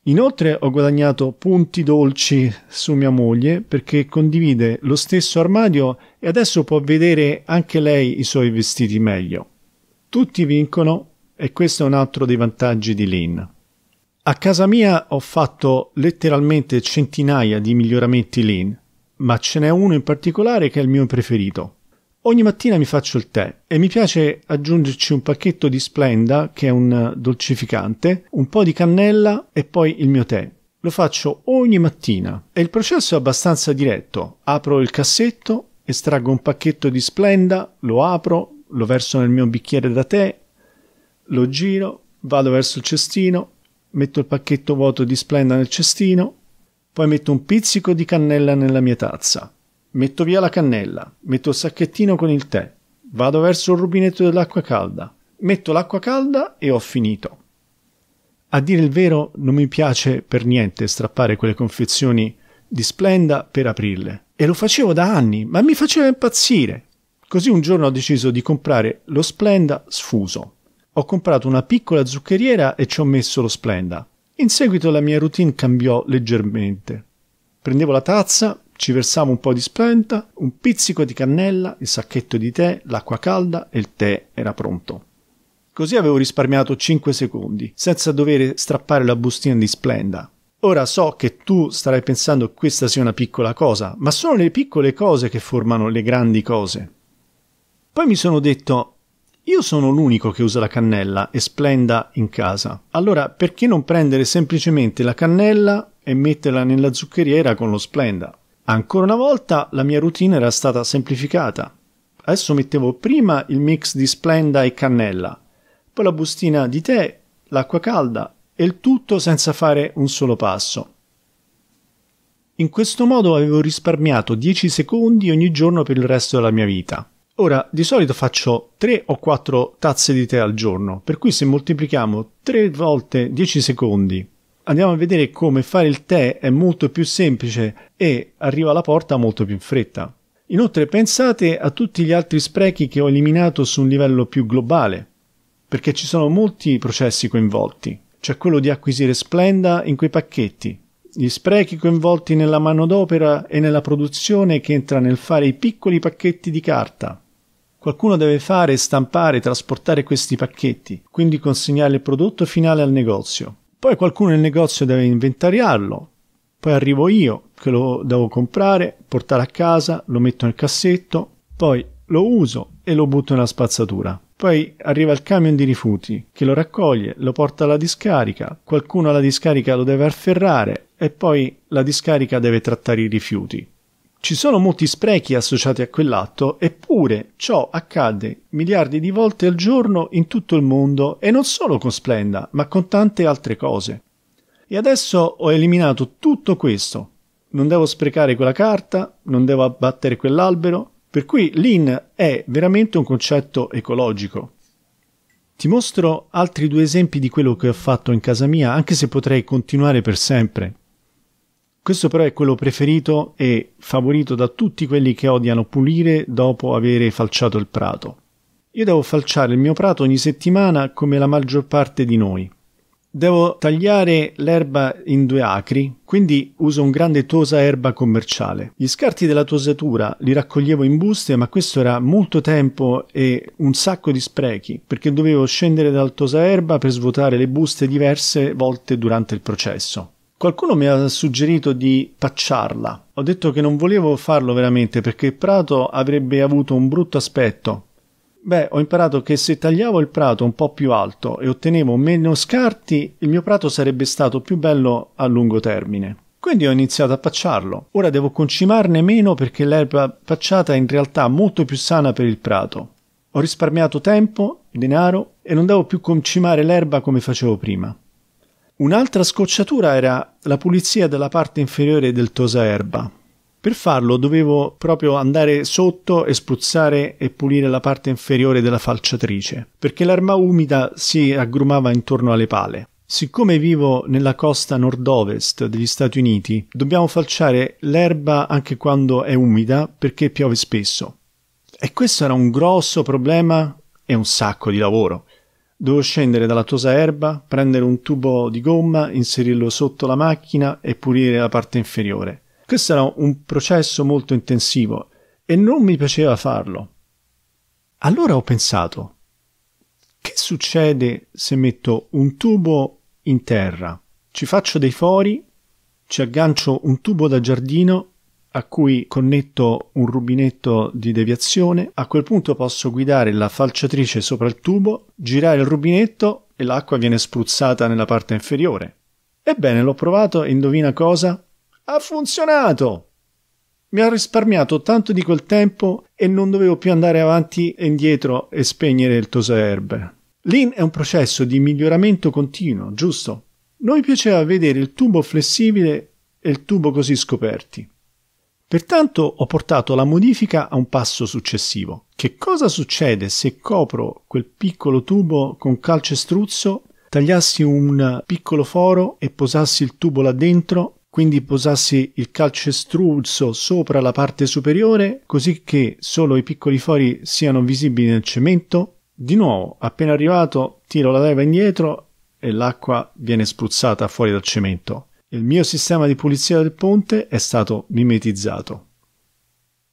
S1: Inoltre ho guadagnato punti dolci su mia moglie perché condivide lo stesso armadio e adesso può vedere anche lei i suoi vestiti meglio. Tutti vincono e questo è un altro dei vantaggi di Lean. A casa mia ho fatto letteralmente centinaia di miglioramenti Lean ma ce n'è uno in particolare che è il mio preferito. Ogni mattina mi faccio il tè e mi piace aggiungerci un pacchetto di Splenda, che è un dolcificante, un po' di cannella e poi il mio tè. Lo faccio ogni mattina e il processo è abbastanza diretto. Apro il cassetto, estraggo un pacchetto di Splenda, lo apro, lo verso nel mio bicchiere da tè, lo giro, vado verso il cestino, metto il pacchetto vuoto di Splenda nel cestino, poi metto un pizzico di cannella nella mia tazza. Metto via la cannella, metto il sacchettino con il tè, vado verso il rubinetto dell'acqua calda, metto l'acqua calda e ho finito. A dire il vero, non mi piace per niente strappare quelle confezioni di splenda per aprirle. E lo facevo da anni, ma mi faceva impazzire. Così un giorno ho deciso di comprare lo splenda sfuso. Ho comprato una piccola zuccheriera e ci ho messo lo splenda. In seguito la mia routine cambiò leggermente. Prendevo la tazza, ci versavo un po' di splenta, un pizzico di cannella, il sacchetto di tè, l'acqua calda e il tè era pronto. Così avevo risparmiato 5 secondi, senza dover strappare la bustina di splenda. Ora so che tu starai pensando che questa sia una piccola cosa, ma sono le piccole cose che formano le grandi cose. Poi mi sono detto, io sono l'unico che usa la cannella e splenda in casa. Allora perché non prendere semplicemente la cannella e metterla nella zuccheriera con lo splenda? Ancora una volta la mia routine era stata semplificata. Adesso mettevo prima il mix di splenda e cannella, poi la bustina di tè, l'acqua calda e il tutto senza fare un solo passo. In questo modo avevo risparmiato 10 secondi ogni giorno per il resto della mia vita. Ora, di solito faccio 3 o 4 tazze di tè al giorno, per cui se moltiplichiamo 3 volte 10 secondi, andiamo a vedere come fare il tè è molto più semplice e arriva alla porta molto più in fretta. Inoltre pensate a tutti gli altri sprechi che ho eliminato su un livello più globale, perché ci sono molti processi coinvolti. C'è quello di acquisire splenda in quei pacchetti, gli sprechi coinvolti nella manodopera e nella produzione che entra nel fare i piccoli pacchetti di carta, Qualcuno deve fare, stampare, trasportare questi pacchetti, quindi consegnare il prodotto finale al negozio. Poi qualcuno nel negozio deve inventariarlo. Poi arrivo io, che lo devo comprare, portare a casa, lo metto nel cassetto, poi lo uso e lo butto nella spazzatura. Poi arriva il camion di rifiuti, che lo raccoglie, lo porta alla discarica, qualcuno alla discarica lo deve afferrare e poi la discarica deve trattare i rifiuti. Ci sono molti sprechi associati a quell'atto, eppure ciò accade miliardi di volte al giorno in tutto il mondo e non solo con Splenda, ma con tante altre cose. E adesso ho eliminato tutto questo. Non devo sprecare quella carta, non devo abbattere quell'albero, per cui l'IN è veramente un concetto ecologico. Ti mostro altri due esempi di quello che ho fatto in casa mia, anche se potrei continuare per sempre. Questo però è quello preferito e favorito da tutti quelli che odiano pulire dopo avere falciato il prato. Io devo falciare il mio prato ogni settimana come la maggior parte di noi. Devo tagliare l'erba in due acri, quindi uso un grande tosa erba commerciale. Gli scarti della tosatura li raccoglievo in buste, ma questo era molto tempo e un sacco di sprechi, perché dovevo scendere dal tosa erba per svuotare le buste diverse volte durante il processo. Qualcuno mi ha suggerito di pacciarla. Ho detto che non volevo farlo veramente perché il prato avrebbe avuto un brutto aspetto. Beh, ho imparato che se tagliavo il prato un po' più alto e ottenevo meno scarti, il mio prato sarebbe stato più bello a lungo termine. Quindi ho iniziato a pacciarlo. Ora devo concimarne meno perché l'erba pacciata è in realtà molto più sana per il prato. Ho risparmiato tempo, denaro e non devo più concimare l'erba come facevo prima. Un'altra scocciatura era la pulizia della parte inferiore del tosaerba. Per farlo dovevo proprio andare sotto e spruzzare e pulire la parte inferiore della falciatrice, perché l'arma umida si aggrumava intorno alle pale. Siccome vivo nella costa nord-ovest degli Stati Uniti, dobbiamo falciare l'erba anche quando è umida perché piove spesso. E questo era un grosso problema e un sacco di lavoro. Devo scendere dalla tosa erba, prendere un tubo di gomma, inserirlo sotto la macchina e pulire la parte inferiore. Questo era un processo molto intensivo e non mi piaceva farlo. Allora ho pensato, che succede se metto un tubo in terra, ci faccio dei fori, ci aggancio un tubo da giardino a cui connetto un rubinetto di deviazione, a quel punto posso guidare la falciatrice sopra il tubo, girare il rubinetto e l'acqua viene spruzzata nella parte inferiore. Ebbene, l'ho provato e indovina cosa? Ha funzionato! Mi ha risparmiato tanto di quel tempo e non dovevo più andare avanti e indietro e spegnere il tosaerbe. Lean è un processo di miglioramento continuo, giusto? Noi piaceva vedere il tubo flessibile e il tubo così scoperti. Pertanto ho portato la modifica a un passo successivo. Che cosa succede se copro quel piccolo tubo con calcestruzzo, tagliassi un piccolo foro e posassi il tubo là dentro quindi posassi il calcestruzzo sopra la parte superiore così che solo i piccoli fori siano visibili nel cemento. Di nuovo, appena arrivato, tiro la leva indietro e l'acqua viene spruzzata fuori dal cemento. Il mio sistema di pulizia del ponte è stato mimetizzato.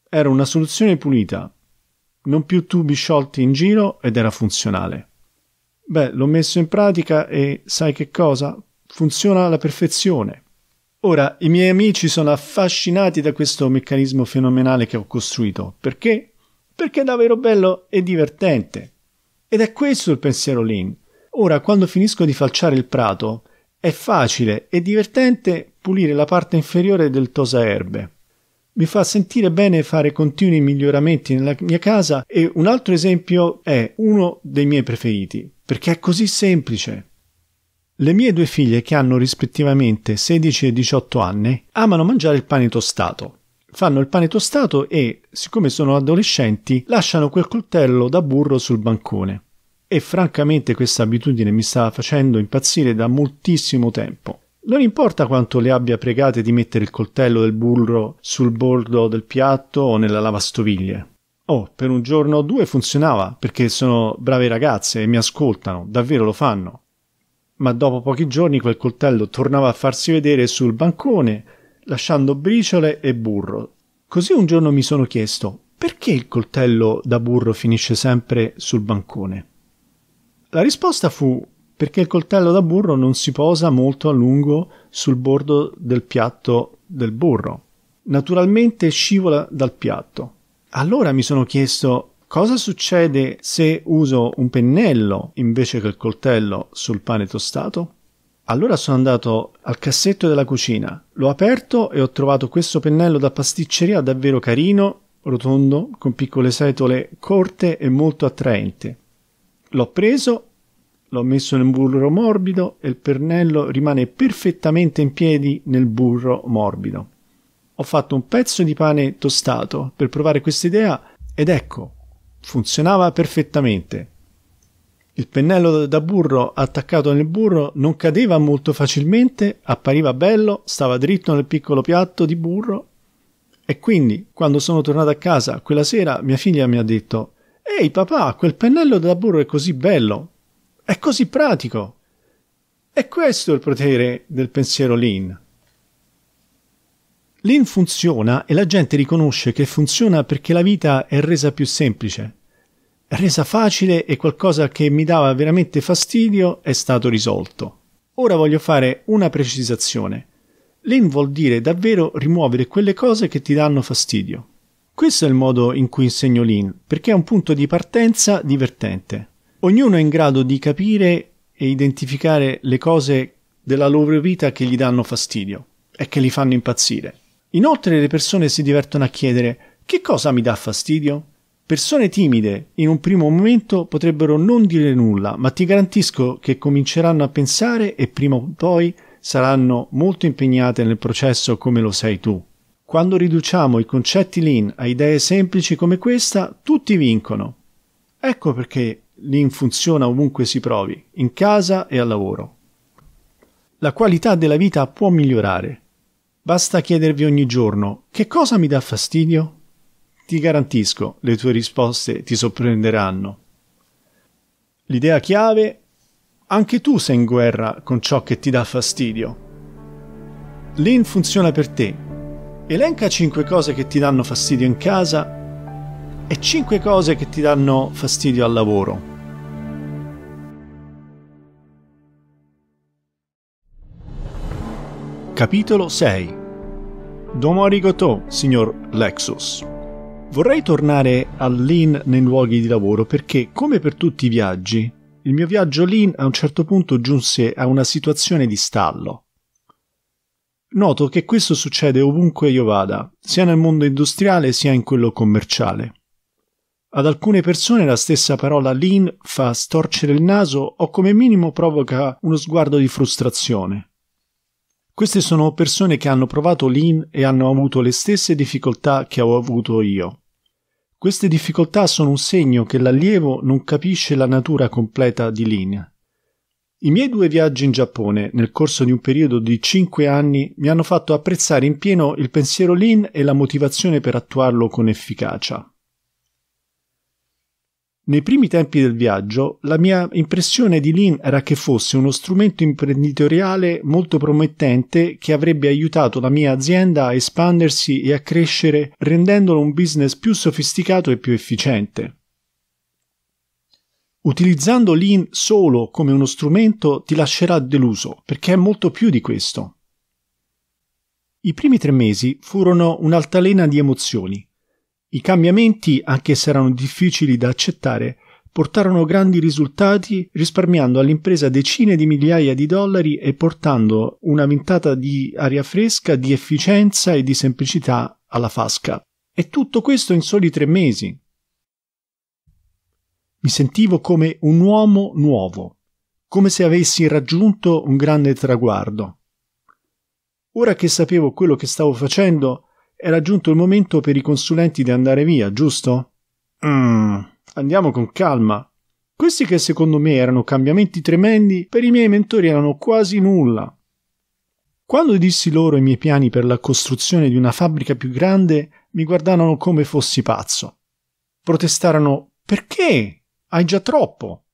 S1: Era una soluzione pulita, non più tubi sciolti in giro ed era funzionale. Beh, l'ho messo in pratica e sai che cosa? Funziona alla perfezione. Ora, i miei amici sono affascinati da questo meccanismo fenomenale che ho costruito. Perché? Perché è davvero bello e divertente. Ed è questo il pensiero lean. Ora, quando finisco di falciare il prato, è facile e divertente pulire la parte inferiore del tosaerbe. Mi fa sentire bene fare continui miglioramenti nella mia casa e un altro esempio è uno dei miei preferiti, perché è così semplice. Le mie due figlie, che hanno rispettivamente 16 e 18 anni, amano mangiare il pane tostato. Fanno il pane tostato e, siccome sono adolescenti, lasciano quel coltello da burro sul bancone e francamente questa abitudine mi sta facendo impazzire da moltissimo tempo. Non importa quanto le abbia pregate di mettere il coltello del burro sul bordo del piatto o nella lavastoviglie. Oh, per un giorno o due funzionava, perché sono brave ragazze e mi ascoltano, davvero lo fanno. Ma dopo pochi giorni quel coltello tornava a farsi vedere sul bancone, lasciando briciole e burro. Così un giorno mi sono chiesto, perché il coltello da burro finisce sempre sul bancone? La risposta fu perché il coltello da burro non si posa molto a lungo sul bordo del piatto del burro. Naturalmente scivola dal piatto. Allora mi sono chiesto cosa succede se uso un pennello invece che il coltello sul pane tostato? Allora sono andato al cassetto della cucina, l'ho aperto e ho trovato questo pennello da pasticceria davvero carino, rotondo, con piccole setole corte e molto attraente. L'ho preso, l'ho messo nel burro morbido e il pennello rimane perfettamente in piedi nel burro morbido. Ho fatto un pezzo di pane tostato per provare questa idea ed ecco, funzionava perfettamente. Il pennello da burro attaccato nel burro non cadeva molto facilmente, appariva bello, stava dritto nel piccolo piatto di burro. E quindi, quando sono tornato a casa quella sera, mia figlia mi ha detto: Ehi papà, quel pennello da burro è così bello, è così pratico. È questo il potere del pensiero Lean. Lean funziona e la gente riconosce che funziona perché la vita è resa più semplice. Resa facile e qualcosa che mi dava veramente fastidio è stato risolto. Ora voglio fare una precisazione. Lean vuol dire davvero rimuovere quelle cose che ti danno fastidio. Questo è il modo in cui insegno Lean, perché è un punto di partenza divertente. Ognuno è in grado di capire e identificare le cose della loro vita che gli danno fastidio e che li fanno impazzire. Inoltre le persone si divertono a chiedere che cosa mi dà fastidio? Persone timide in un primo momento potrebbero non dire nulla, ma ti garantisco che cominceranno a pensare e prima o poi saranno molto impegnate nel processo come lo sei tu. Quando riduciamo i concetti lean a idee semplici come questa, tutti vincono. Ecco perché lean funziona ovunque si provi, in casa e al lavoro. La qualità della vita può migliorare. Basta chiedervi ogni giorno che cosa mi dà fastidio? Ti garantisco, le tue risposte ti sorprenderanno. L'idea chiave anche tu sei in guerra con ciò che ti dà fastidio. Lean funziona per te Elenca 5 cose che ti danno fastidio in casa e 5 cose che ti danno fastidio al lavoro. Capitolo 6 Domo arigato, signor Lexus. Vorrei tornare Lean nei luoghi di lavoro perché, come per tutti i viaggi, il mio viaggio lean a un certo punto giunse a una situazione di stallo. Noto che questo succede ovunque io vada, sia nel mondo industriale sia in quello commerciale. Ad alcune persone la stessa parola lean fa storcere il naso o come minimo provoca uno sguardo di frustrazione. Queste sono persone che hanno provato lean e hanno avuto le stesse difficoltà che ho avuto io. Queste difficoltà sono un segno che l'allievo non capisce la natura completa di lean i miei due viaggi in Giappone, nel corso di un periodo di 5 anni, mi hanno fatto apprezzare in pieno il pensiero lean e la motivazione per attuarlo con efficacia. Nei primi tempi del viaggio, la mia impressione di Lean era che fosse uno strumento imprenditoriale molto promettente che avrebbe aiutato la mia azienda a espandersi e a crescere rendendolo un business più sofisticato e più efficiente. Utilizzando Lean solo come uno strumento ti lascerà deluso, perché è molto più di questo. I primi tre mesi furono un'altalena di emozioni. I cambiamenti, anche se erano difficili da accettare, portarono grandi risultati risparmiando all'impresa decine di migliaia di dollari e portando una ventata di aria fresca, di efficienza e di semplicità alla Fasca. E tutto questo in soli tre mesi. Mi sentivo come un uomo nuovo, come se avessi raggiunto un grande traguardo. Ora che sapevo quello che stavo facendo, era giunto il momento per i consulenti di andare via, giusto? Mm, andiamo con calma. Questi che secondo me erano cambiamenti tremendi, per i miei mentori erano quasi nulla. Quando dissi loro i miei piani per la costruzione di una fabbrica più grande, mi guardarono come fossi pazzo. Protestarono perché? Hai già troppo!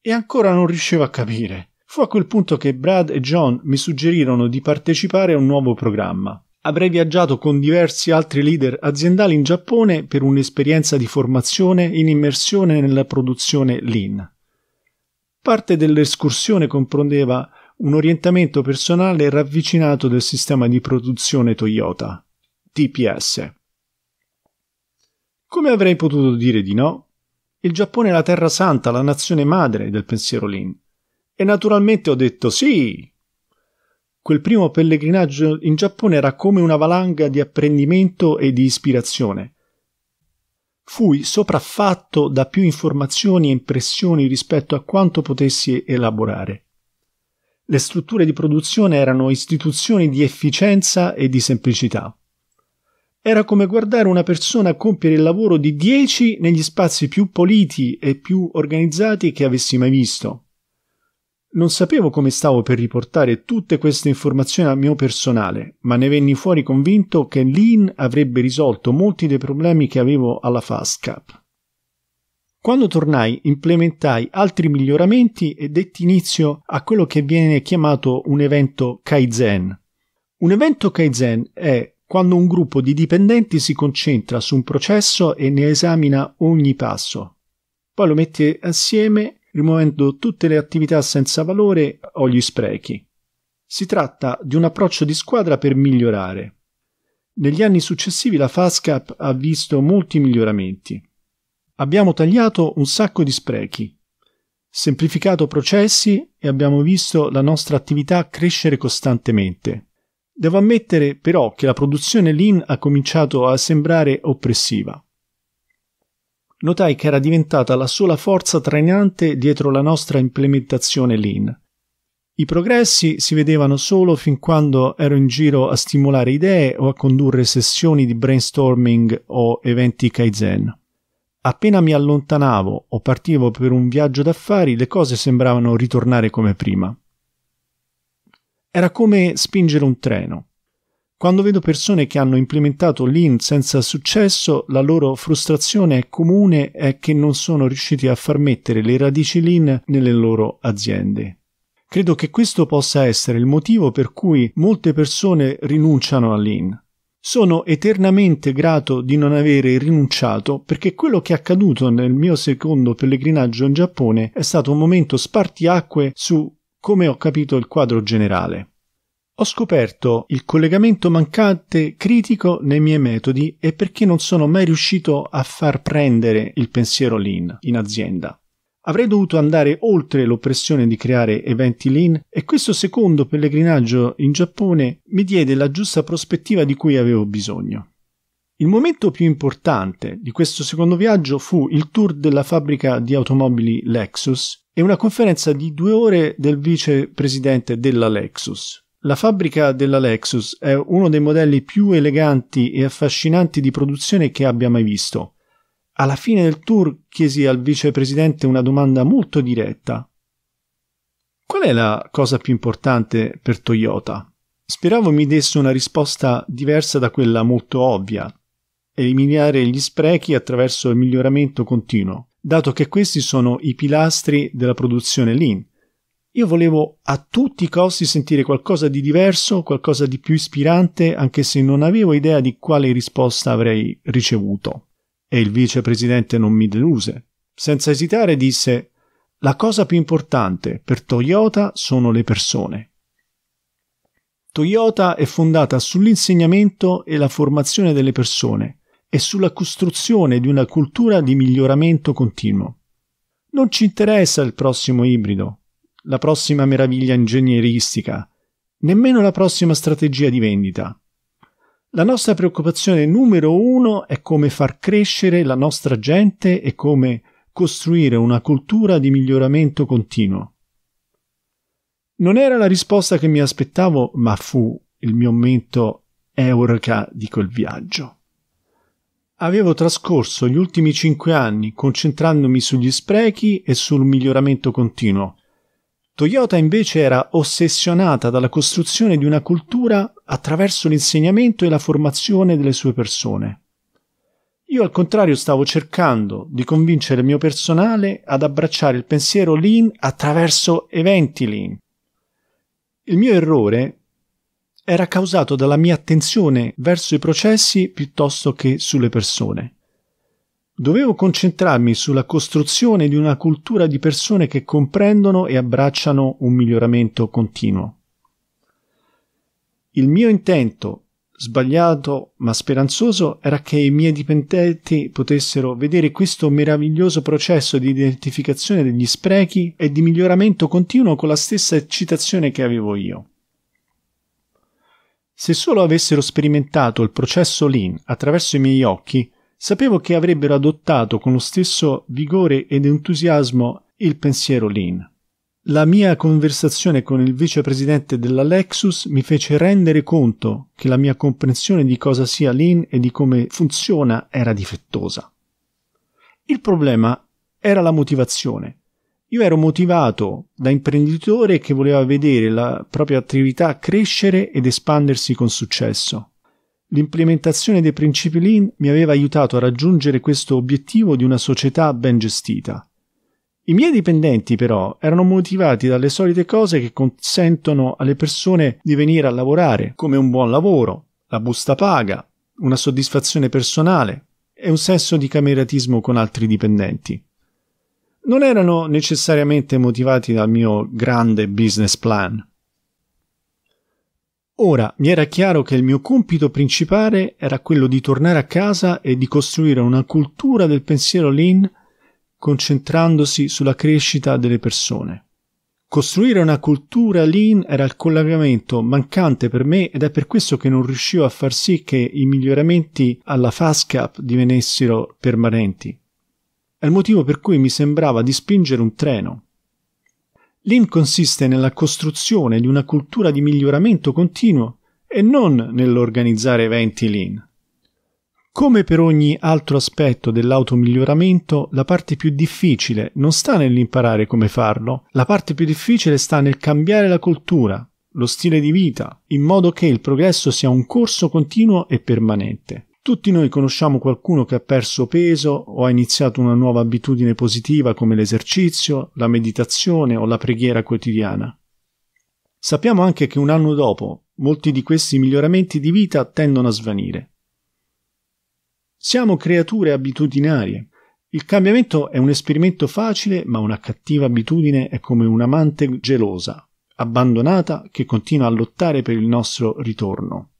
S1: E ancora non riuscivo a capire. Fu a quel punto che Brad e John mi suggerirono di partecipare a un nuovo programma. Avrei viaggiato con diversi altri leader aziendali in Giappone per un'esperienza di formazione in immersione nella produzione Lean. Parte dell'escursione comprendeva un orientamento personale ravvicinato del sistema di produzione Toyota, TPS. Come avrei potuto dire di no? Il Giappone è la terra santa, la nazione madre del pensiero Lin. E naturalmente ho detto sì. Quel primo pellegrinaggio in Giappone era come una valanga di apprendimento e di ispirazione. Fui sopraffatto da più informazioni e impressioni rispetto a quanto potessi elaborare. Le strutture di produzione erano istituzioni di efficienza e di semplicità era come guardare una persona compiere il lavoro di dieci negli spazi più puliti e più organizzati che avessi mai visto. Non sapevo come stavo per riportare tutte queste informazioni al mio personale, ma ne venni fuori convinto che Lean avrebbe risolto molti dei problemi che avevo alla FastCap. Quando tornai implementai altri miglioramenti e detti inizio a quello che viene chiamato un evento Kaizen. Un evento Kaizen è quando un gruppo di dipendenti si concentra su un processo e ne esamina ogni passo. Poi lo mette assieme rimuovendo tutte le attività senza valore o gli sprechi. Si tratta di un approccio di squadra per migliorare. Negli anni successivi la FASCAP ha visto molti miglioramenti. Abbiamo tagliato un sacco di sprechi, semplificato processi e abbiamo visto la nostra attività crescere costantemente. Devo ammettere però che la produzione lean ha cominciato a sembrare oppressiva. Notai che era diventata la sola forza trainante dietro la nostra implementazione lean. I progressi si vedevano solo fin quando ero in giro a stimolare idee o a condurre sessioni di brainstorming o eventi kaizen. Appena mi allontanavo o partivo per un viaggio d'affari, le cose sembravano ritornare come prima. Era come spingere un treno. Quando vedo persone che hanno implementato Lean senza successo, la loro frustrazione è comune è che non sono riusciti a far mettere le radici Lean nelle loro aziende. Credo che questo possa essere il motivo per cui molte persone rinunciano a Lean. Sono eternamente grato di non avere rinunciato perché quello che è accaduto nel mio secondo pellegrinaggio in Giappone è stato un momento spartiacque su come ho capito il quadro generale. Ho scoperto il collegamento mancante critico nei miei metodi e perché non sono mai riuscito a far prendere il pensiero lean in azienda. Avrei dovuto andare oltre l'oppressione di creare eventi lean e questo secondo pellegrinaggio in Giappone mi diede la giusta prospettiva di cui avevo bisogno. Il momento più importante di questo secondo viaggio fu il tour della fabbrica di automobili Lexus e una conferenza di due ore del vicepresidente della Lexus. La fabbrica della Lexus è uno dei modelli più eleganti e affascinanti di produzione che abbia mai visto. Alla fine del tour chiesi al vicepresidente una domanda molto diretta. Qual è la cosa più importante per Toyota? Speravo mi desse una risposta diversa da quella molto ovvia. Eliminare gli sprechi attraverso il miglioramento continuo dato che questi sono i pilastri della produzione lean. Io volevo a tutti i costi sentire qualcosa di diverso, qualcosa di più ispirante, anche se non avevo idea di quale risposta avrei ricevuto. E il vicepresidente non mi deluse. Senza esitare disse La cosa più importante per Toyota sono le persone. Toyota è fondata sull'insegnamento e la formazione delle persone e sulla costruzione di una cultura di miglioramento continuo. Non ci interessa il prossimo ibrido, la prossima meraviglia ingegneristica, nemmeno la prossima strategia di vendita. La nostra preoccupazione numero uno è come far crescere la nostra gente e come costruire una cultura di miglioramento continuo. Non era la risposta che mi aspettavo, ma fu il mio momento eureka di quel viaggio. Avevo trascorso gli ultimi cinque anni concentrandomi sugli sprechi e sul miglioramento continuo. Toyota invece era ossessionata dalla costruzione di una cultura attraverso l'insegnamento e la formazione delle sue persone. Io al contrario stavo cercando di convincere il mio personale ad abbracciare il pensiero lean attraverso eventi lean. Il mio errore era causato dalla mia attenzione verso i processi piuttosto che sulle persone. Dovevo concentrarmi sulla costruzione di una cultura di persone che comprendono e abbracciano un miglioramento continuo. Il mio intento, sbagliato ma speranzoso, era che i miei dipendenti potessero vedere questo meraviglioso processo di identificazione degli sprechi e di miglioramento continuo con la stessa eccitazione che avevo io. Se solo avessero sperimentato il processo Lean attraverso i miei occhi, sapevo che avrebbero adottato con lo stesso vigore ed entusiasmo il pensiero Lean. La mia conversazione con il vicepresidente della Lexus mi fece rendere conto che la mia comprensione di cosa sia Lean e di come funziona era difettosa. Il problema era la motivazione, io ero motivato da imprenditore che voleva vedere la propria attività crescere ed espandersi con successo. L'implementazione dei principi Lean mi aveva aiutato a raggiungere questo obiettivo di una società ben gestita. I miei dipendenti però erano motivati dalle solite cose che consentono alle persone di venire a lavorare, come un buon lavoro, la busta paga, una soddisfazione personale e un senso di cameratismo con altri dipendenti non erano necessariamente motivati dal mio grande business plan. Ora mi era chiaro che il mio compito principale era quello di tornare a casa e di costruire una cultura del pensiero lean concentrandosi sulla crescita delle persone. Costruire una cultura lean era il collegamento mancante per me ed è per questo che non riuscivo a far sì che i miglioramenti alla FASCAP divenissero permanenti. È il motivo per cui mi sembrava di spingere un treno. Lean consiste nella costruzione di una cultura di miglioramento continuo e non nell'organizzare eventi lean. Come per ogni altro aspetto dell'automiglioramento, la parte più difficile non sta nell'imparare come farlo, la parte più difficile sta nel cambiare la cultura, lo stile di vita, in modo che il progresso sia un corso continuo e permanente. Tutti noi conosciamo qualcuno che ha perso peso o ha iniziato una nuova abitudine positiva come l'esercizio, la meditazione o la preghiera quotidiana. Sappiamo anche che un anno dopo molti di questi miglioramenti di vita tendono a svanire. Siamo creature abitudinarie. Il cambiamento è un esperimento facile, ma una cattiva abitudine è come un'amante gelosa, abbandonata, che continua a lottare per il nostro ritorno.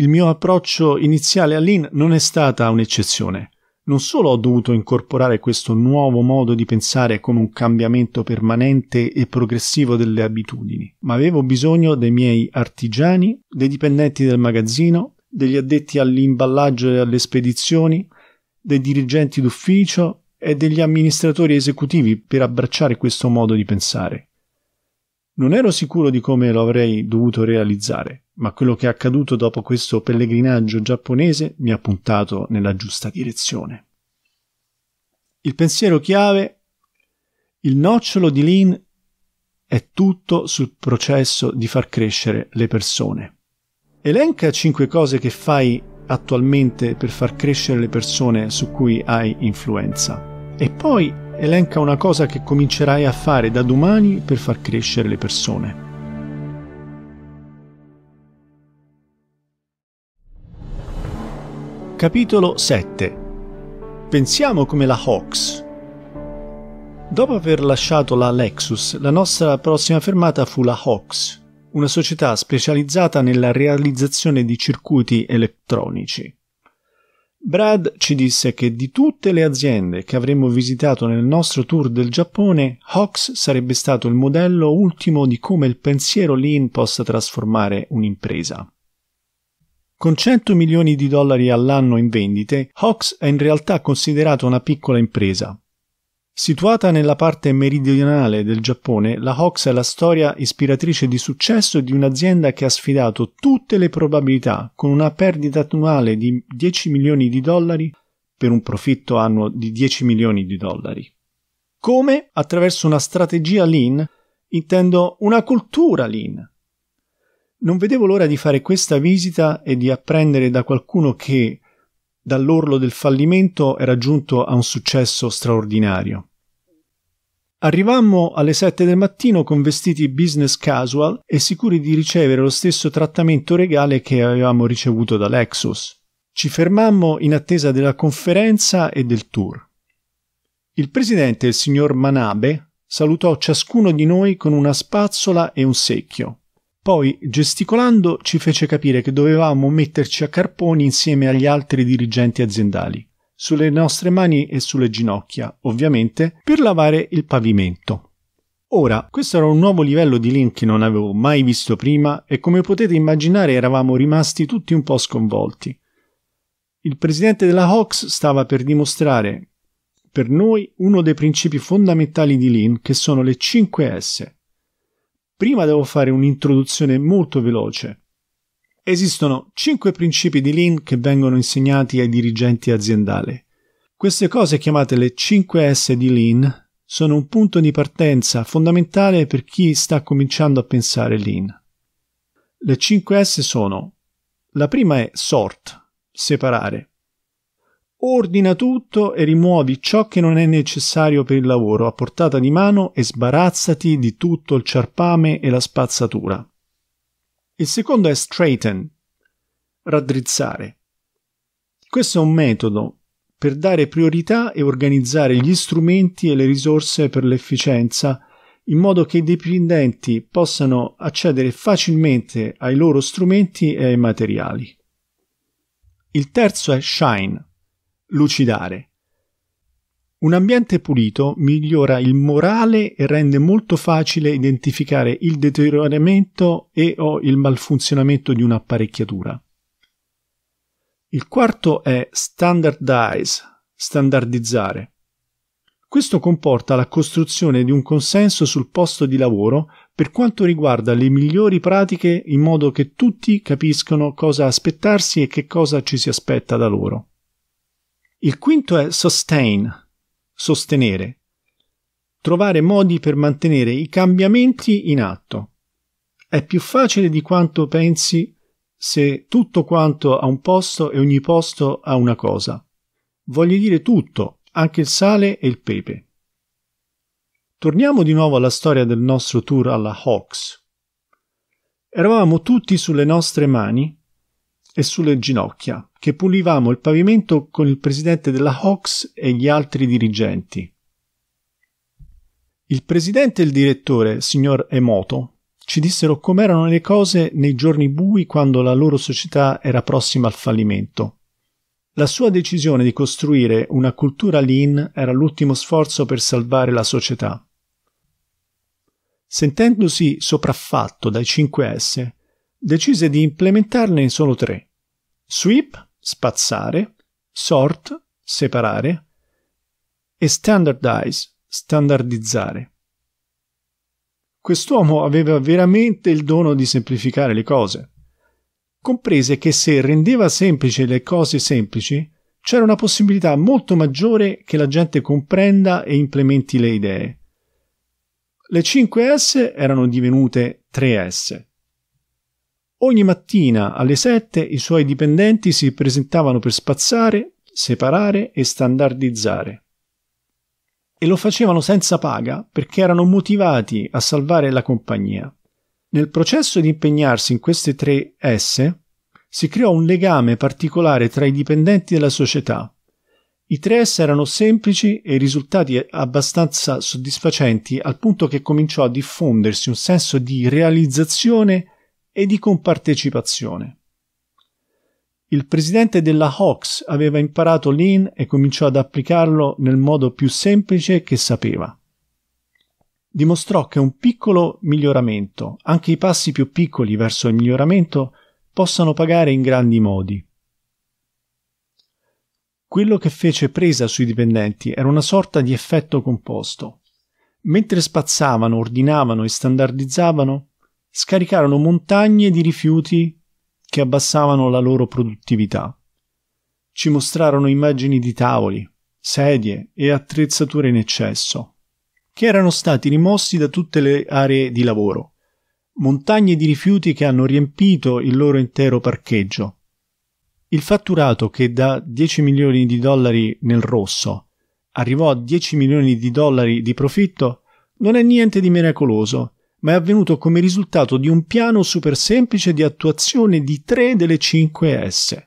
S1: Il mio approccio iniziale all'IN non è stata un'eccezione. Non solo ho dovuto incorporare questo nuovo modo di pensare come un cambiamento permanente e progressivo delle abitudini, ma avevo bisogno dei miei artigiani, dei dipendenti del magazzino, degli addetti all'imballaggio e alle spedizioni, dei dirigenti d'ufficio e degli amministratori esecutivi per abbracciare questo modo di pensare. Non ero sicuro di come lo avrei dovuto realizzare, ma quello che è accaduto dopo questo pellegrinaggio giapponese mi ha puntato nella giusta direzione. Il pensiero chiave, il nocciolo di Lean è tutto sul processo di far crescere le persone. Elenca 5 cose che fai attualmente per far crescere le persone su cui hai influenza e poi elenca una cosa che comincerai a fare da domani per far crescere le persone. Capitolo 7 Pensiamo come la Hawks. Dopo aver lasciato la Lexus, la nostra prossima fermata fu la Hawks, una società specializzata nella realizzazione di circuiti elettronici. Brad ci disse che di tutte le aziende che avremmo visitato nel nostro tour del Giappone, Hawks sarebbe stato il modello ultimo di come il pensiero lean possa trasformare un'impresa. Con 100 milioni di dollari all'anno in vendite, Hawks è in realtà considerata una piccola impresa. Situata nella parte meridionale del Giappone, la Hawks è la storia ispiratrice di successo di un'azienda che ha sfidato tutte le probabilità con una perdita annuale di 10 milioni di dollari per un profitto annuo di 10 milioni di dollari. Come? Attraverso una strategia lean, intendo una cultura lean, non vedevo l'ora di fare questa visita e di apprendere da qualcuno che, dall'orlo del fallimento, era giunto a un successo straordinario. Arrivammo alle 7 del mattino con vestiti business casual e sicuri di ricevere lo stesso trattamento regale che avevamo ricevuto da Lexus. Ci fermammo in attesa della conferenza e del tour. Il presidente, il signor Manabe, salutò ciascuno di noi con una spazzola e un secchio. Poi, gesticolando, ci fece capire che dovevamo metterci a carponi insieme agli altri dirigenti aziendali, sulle nostre mani e sulle ginocchia, ovviamente, per lavare il pavimento. Ora, questo era un nuovo livello di Lean che non avevo mai visto prima e come potete immaginare eravamo rimasti tutti un po' sconvolti. Il presidente della Hawks stava per dimostrare per noi uno dei principi fondamentali di Lean che sono le 5 S, prima devo fare un'introduzione molto veloce. Esistono 5 principi di Lean che vengono insegnati ai dirigenti aziendali. Queste cose chiamate le 5 S di Lean sono un punto di partenza fondamentale per chi sta cominciando a pensare Lean. Le 5 S sono la prima è sort, separare ordina tutto e rimuovi ciò che non è necessario per il lavoro a portata di mano e sbarazzati di tutto il ciarpame e la spazzatura. Il secondo è straighten, raddrizzare. Questo è un metodo per dare priorità e organizzare gli strumenti e le risorse per l'efficienza, in modo che i dipendenti possano accedere facilmente ai loro strumenti e ai materiali. Il terzo è shine, lucidare. Un ambiente pulito migliora il morale e rende molto facile identificare il deterioramento e o il malfunzionamento di un'apparecchiatura. Il quarto è standardize, standardizzare. Questo comporta la costruzione di un consenso sul posto di lavoro per quanto riguarda le migliori pratiche in modo che tutti capiscano cosa aspettarsi e che cosa ci si aspetta da loro. Il quinto è sustain, sostenere, trovare modi per mantenere i cambiamenti in atto. È più facile di quanto pensi se tutto quanto ha un posto e ogni posto ha una cosa. Voglio dire tutto, anche il sale e il pepe. Torniamo di nuovo alla storia del nostro tour alla Hawks. Eravamo tutti sulle nostre mani e sulle ginocchia, che pulivamo il pavimento con il presidente della Hawks e gli altri dirigenti. Il presidente e il direttore, signor Emoto, ci dissero com'erano le cose nei giorni bui quando la loro società era prossima al fallimento. La sua decisione di costruire una cultura lean era l'ultimo sforzo per salvare la società. Sentendosi sopraffatto dai 5S, decise di implementarne solo tre. Sweep, spazzare, sort, separare e standardize, standardizzare. Quest'uomo aveva veramente il dono di semplificare le cose. Comprese che se rendeva semplice le cose semplici, c'era una possibilità molto maggiore che la gente comprenda e implementi le idee. Le 5S erano divenute 3S Ogni mattina alle 7 i suoi dipendenti si presentavano per spazzare, separare e standardizzare. E lo facevano senza paga perché erano motivati a salvare la compagnia. Nel processo di impegnarsi in queste tre S si creò un legame particolare tra i dipendenti della società. I tre S erano semplici e i risultati abbastanza soddisfacenti al punto che cominciò a diffondersi un senso di realizzazione e di compartecipazione. Il presidente della Hawks aveva imparato Lean e cominciò ad applicarlo nel modo più semplice che sapeva. Dimostrò che un piccolo miglioramento, anche i passi più piccoli verso il miglioramento, possano pagare in grandi modi. Quello che fece presa sui dipendenti era una sorta di effetto composto. Mentre spazzavano, ordinavano e standardizzavano, scaricarono montagne di rifiuti che abbassavano la loro produttività. Ci mostrarono immagini di tavoli, sedie e attrezzature in eccesso, che erano stati rimossi da tutte le aree di lavoro, montagne di rifiuti che hanno riempito il loro intero parcheggio. Il fatturato che da 10 milioni di dollari nel rosso arrivò a 10 milioni di dollari di profitto non è niente di miracoloso ma è avvenuto come risultato di un piano super semplice di attuazione di tre delle cinque S.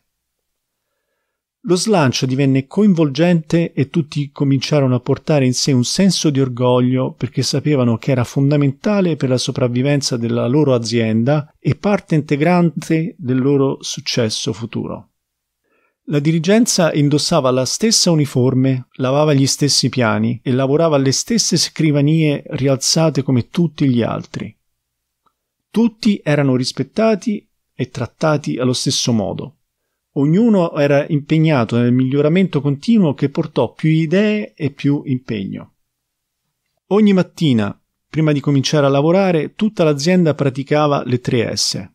S1: Lo slancio divenne coinvolgente e tutti cominciarono a portare in sé un senso di orgoglio perché sapevano che era fondamentale per la sopravvivenza della loro azienda e parte integrante del loro successo futuro. La dirigenza indossava la stessa uniforme, lavava gli stessi piani e lavorava alle stesse scrivanie rialzate come tutti gli altri. Tutti erano rispettati e trattati allo stesso modo. Ognuno era impegnato nel miglioramento continuo che portò più idee e più impegno. Ogni mattina, prima di cominciare a lavorare, tutta l'azienda praticava le 3S.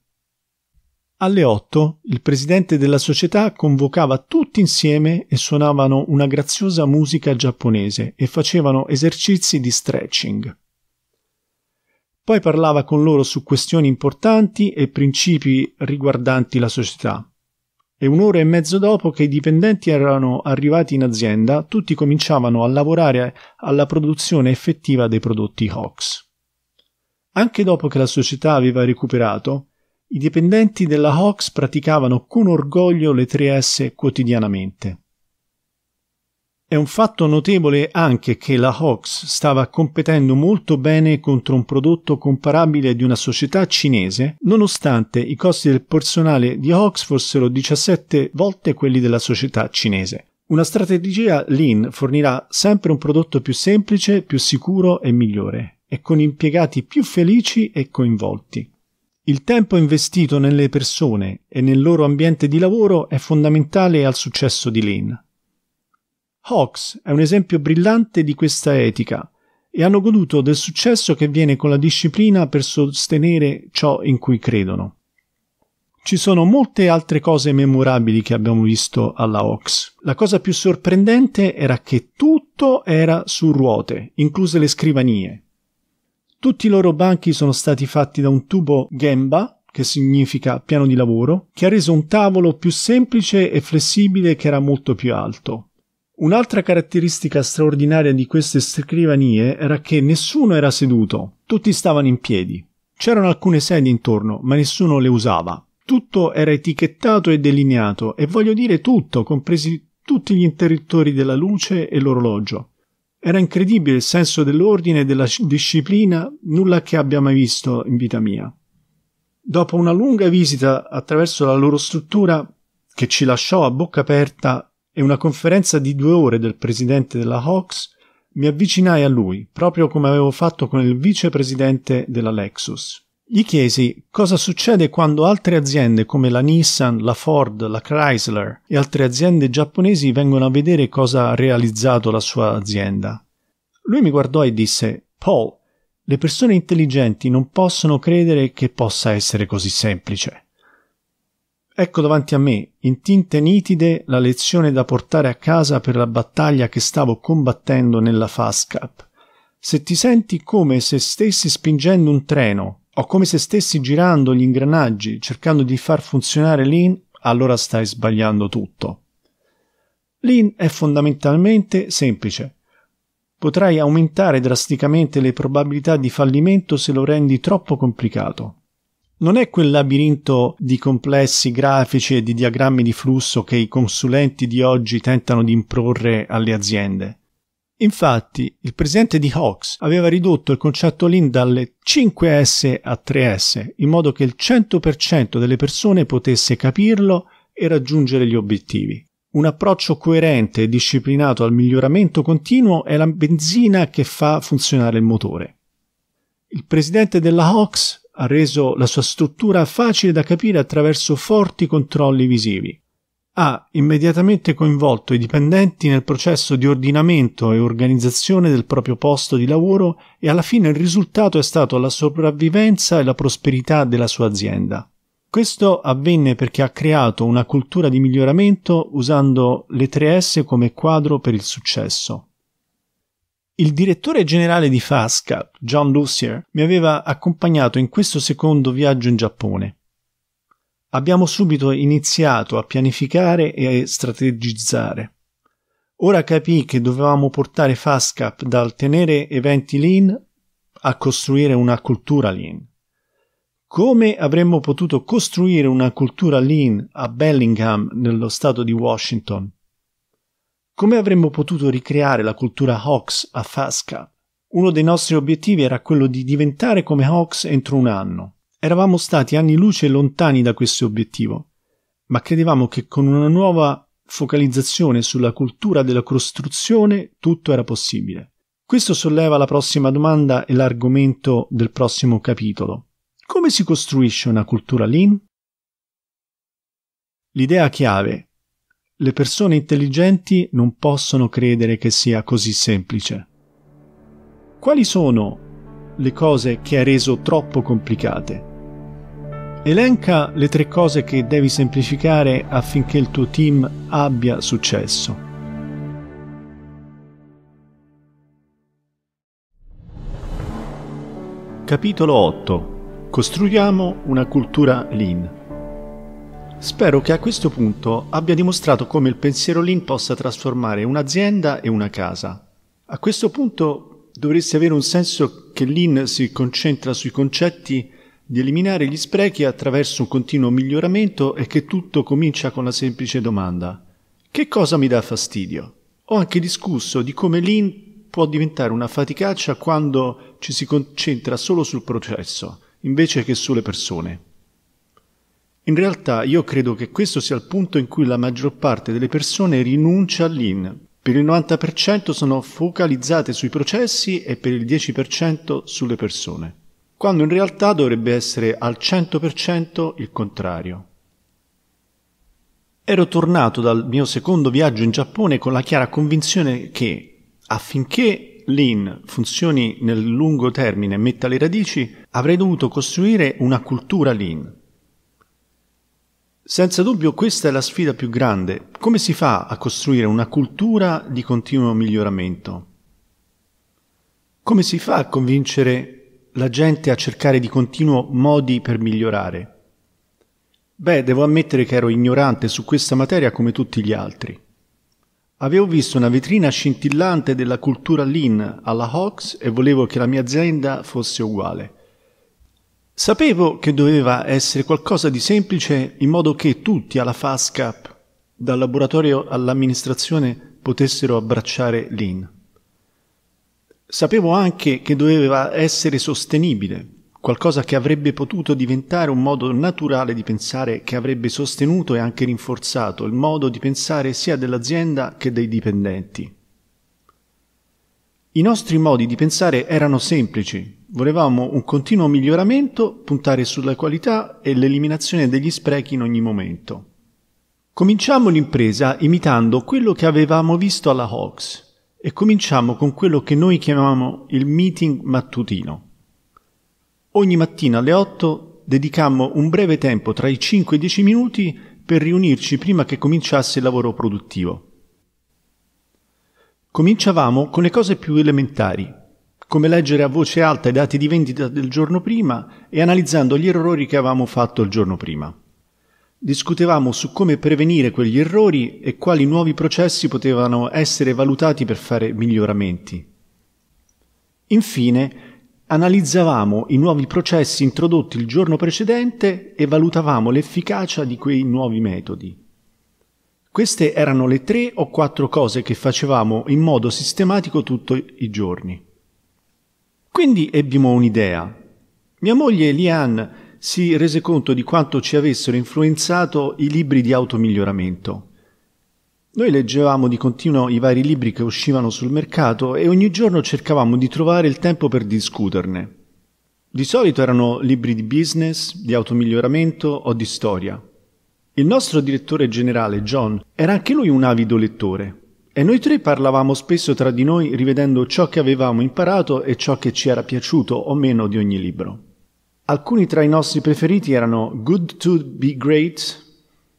S1: Alle 8 il presidente della società convocava tutti insieme e suonavano una graziosa musica giapponese e facevano esercizi di stretching. Poi parlava con loro su questioni importanti e principi riguardanti la società. E un'ora e mezzo dopo che i dipendenti erano arrivati in azienda, tutti cominciavano a lavorare alla produzione effettiva dei prodotti Hawks. Anche dopo che la società aveva recuperato, i dipendenti della Hawks praticavano con orgoglio le 3S quotidianamente. È un fatto notevole anche che la Hawks stava competendo molto bene contro un prodotto comparabile di una società cinese, nonostante i costi del personale di Hawks fossero 17 volte quelli della società cinese. Una strategia lean fornirà sempre un prodotto più semplice, più sicuro e migliore, e con impiegati più felici e coinvolti. Il tempo investito nelle persone e nel loro ambiente di lavoro è fondamentale al successo di Lane. Hawks è un esempio brillante di questa etica e hanno goduto del successo che viene con la disciplina per sostenere ciò in cui credono. Ci sono molte altre cose memorabili che abbiamo visto alla Ox. La cosa più sorprendente era che tutto era su ruote, incluse le scrivanie. Tutti i loro banchi sono stati fatti da un tubo Gemba, che significa piano di lavoro, che ha reso un tavolo più semplice e flessibile che era molto più alto. Un'altra caratteristica straordinaria di queste scrivanie era che nessuno era seduto, tutti stavano in piedi. C'erano alcune sedie intorno, ma nessuno le usava. Tutto era etichettato e delineato, e voglio dire tutto, compresi tutti gli interruttori della luce e l'orologio. Era incredibile il senso dell'ordine e della disciplina, nulla che abbia mai visto in vita mia. Dopo una lunga visita attraverso la loro struttura, che ci lasciò a bocca aperta, e una conferenza di due ore del presidente della Hawks, mi avvicinai a lui, proprio come avevo fatto con il vicepresidente della Lexus. Gli chiesi cosa succede quando altre aziende come la Nissan, la Ford, la Chrysler e altre aziende giapponesi vengono a vedere cosa ha realizzato la sua azienda. Lui mi guardò e disse Paul, le persone intelligenti non possono credere che possa essere così semplice. Ecco davanti a me, in tinte nitide, la lezione da portare a casa per la battaglia che stavo combattendo nella FASCAP. Se ti senti come se stessi spingendo un treno o come se stessi girando gli ingranaggi cercando di far funzionare Lean, allora stai sbagliando tutto. Lean è fondamentalmente semplice. Potrai aumentare drasticamente le probabilità di fallimento se lo rendi troppo complicato. Non è quel labirinto di complessi grafici e di diagrammi di flusso che i consulenti di oggi tentano di imporre alle aziende. Infatti, il presidente di Hawks aveva ridotto il concetto Lean dalle 5S a 3S, in modo che il 100% delle persone potesse capirlo e raggiungere gli obiettivi. Un approccio coerente e disciplinato al miglioramento continuo è la benzina che fa funzionare il motore. Il presidente della Hawks ha reso la sua struttura facile da capire attraverso forti controlli visivi ha immediatamente coinvolto i dipendenti nel processo di ordinamento e organizzazione del proprio posto di lavoro e alla fine il risultato è stato la sopravvivenza e la prosperità della sua azienda. Questo avvenne perché ha creato una cultura di miglioramento usando le 3S come quadro per il successo. Il direttore generale di FASCAP, John Lucier, mi aveva accompagnato in questo secondo viaggio in Giappone abbiamo subito iniziato a pianificare e strategizzare. Ora capì che dovevamo portare Fastcap dal tenere eventi lean a costruire una cultura lean. Come avremmo potuto costruire una cultura lean a Bellingham, nello stato di Washington? Come avremmo potuto ricreare la cultura Hawks a Fastcap? Uno dei nostri obiettivi era quello di diventare come Hawks entro un anno. Eravamo stati anni luce lontani da questo obiettivo, ma credevamo che con una nuova focalizzazione sulla cultura della costruzione tutto era possibile. Questo solleva la prossima domanda e l'argomento del prossimo capitolo. Come si costruisce una cultura lean? L'idea chiave. Le persone intelligenti non possono credere che sia così semplice. Quali sono le cose che ha reso troppo complicate? Elenca le tre cose che devi semplificare affinché il tuo team abbia successo. Capitolo 8. Costruiamo una cultura lean. Spero che a questo punto abbia dimostrato come il pensiero lean possa trasformare un'azienda e una casa. A questo punto dovresti avere un senso che lean si concentra sui concetti di eliminare gli sprechi attraverso un continuo miglioramento e che tutto comincia con la semplice domanda che cosa mi dà fastidio? Ho anche discusso di come l'in può diventare una faticaccia quando ci si concentra solo sul processo, invece che sulle persone. In realtà io credo che questo sia il punto in cui la maggior parte delle persone rinuncia all'in. Per il 90% sono focalizzate sui processi e per il 10% sulle persone quando in realtà dovrebbe essere al 100% il contrario. Ero tornato dal mio secondo viaggio in Giappone con la chiara convinzione che, affinché l'IN funzioni nel lungo termine e metta le radici, avrei dovuto costruire una cultura LIN. Senza dubbio questa è la sfida più grande. Come si fa a costruire una cultura di continuo miglioramento? Come si fa a convincere la gente a cercare di continuo modi per migliorare. Beh, devo ammettere che ero ignorante su questa materia come tutti gli altri. Avevo visto una vetrina scintillante della cultura lean alla Hawks e volevo che la mia azienda fosse uguale. Sapevo che doveva essere qualcosa di semplice in modo che tutti alla FASCAP, dal laboratorio all'amministrazione, potessero abbracciare lean. Sapevo anche che doveva essere sostenibile, qualcosa che avrebbe potuto diventare un modo naturale di pensare che avrebbe sostenuto e anche rinforzato il modo di pensare sia dell'azienda che dei dipendenti. I nostri modi di pensare erano semplici, volevamo un continuo miglioramento, puntare sulla qualità e l'eliminazione degli sprechi in ogni momento. Cominciamo l'impresa imitando quello che avevamo visto alla Hawks, e cominciamo con quello che noi chiamiamo il meeting mattutino. Ogni mattina alle 8 dedicammo un breve tempo tra i 5 e i 10 minuti per riunirci prima che cominciasse il lavoro produttivo. Cominciavamo con le cose più elementari, come leggere a voce alta i dati di vendita del giorno prima e analizzando gli errori che avevamo fatto il giorno prima. Discutevamo su come prevenire quegli errori e quali nuovi processi potevano essere valutati per fare miglioramenti. Infine, analizzavamo i nuovi processi introdotti il giorno precedente e valutavamo l'efficacia di quei nuovi metodi. Queste erano le tre o quattro cose che facevamo in modo sistematico tutti i giorni. Quindi ebbimo un'idea. Mia moglie Liane si rese conto di quanto ci avessero influenzato i libri di automiglioramento. Noi leggevamo di continuo i vari libri che uscivano sul mercato e ogni giorno cercavamo di trovare il tempo per discuterne. Di solito erano libri di business, di automiglioramento o di storia. Il nostro direttore generale, John, era anche lui un avido lettore e noi tre parlavamo spesso tra di noi rivedendo ciò che avevamo imparato e ciò che ci era piaciuto o meno di ogni libro. Alcuni tra i nostri preferiti erano Good to Be Great,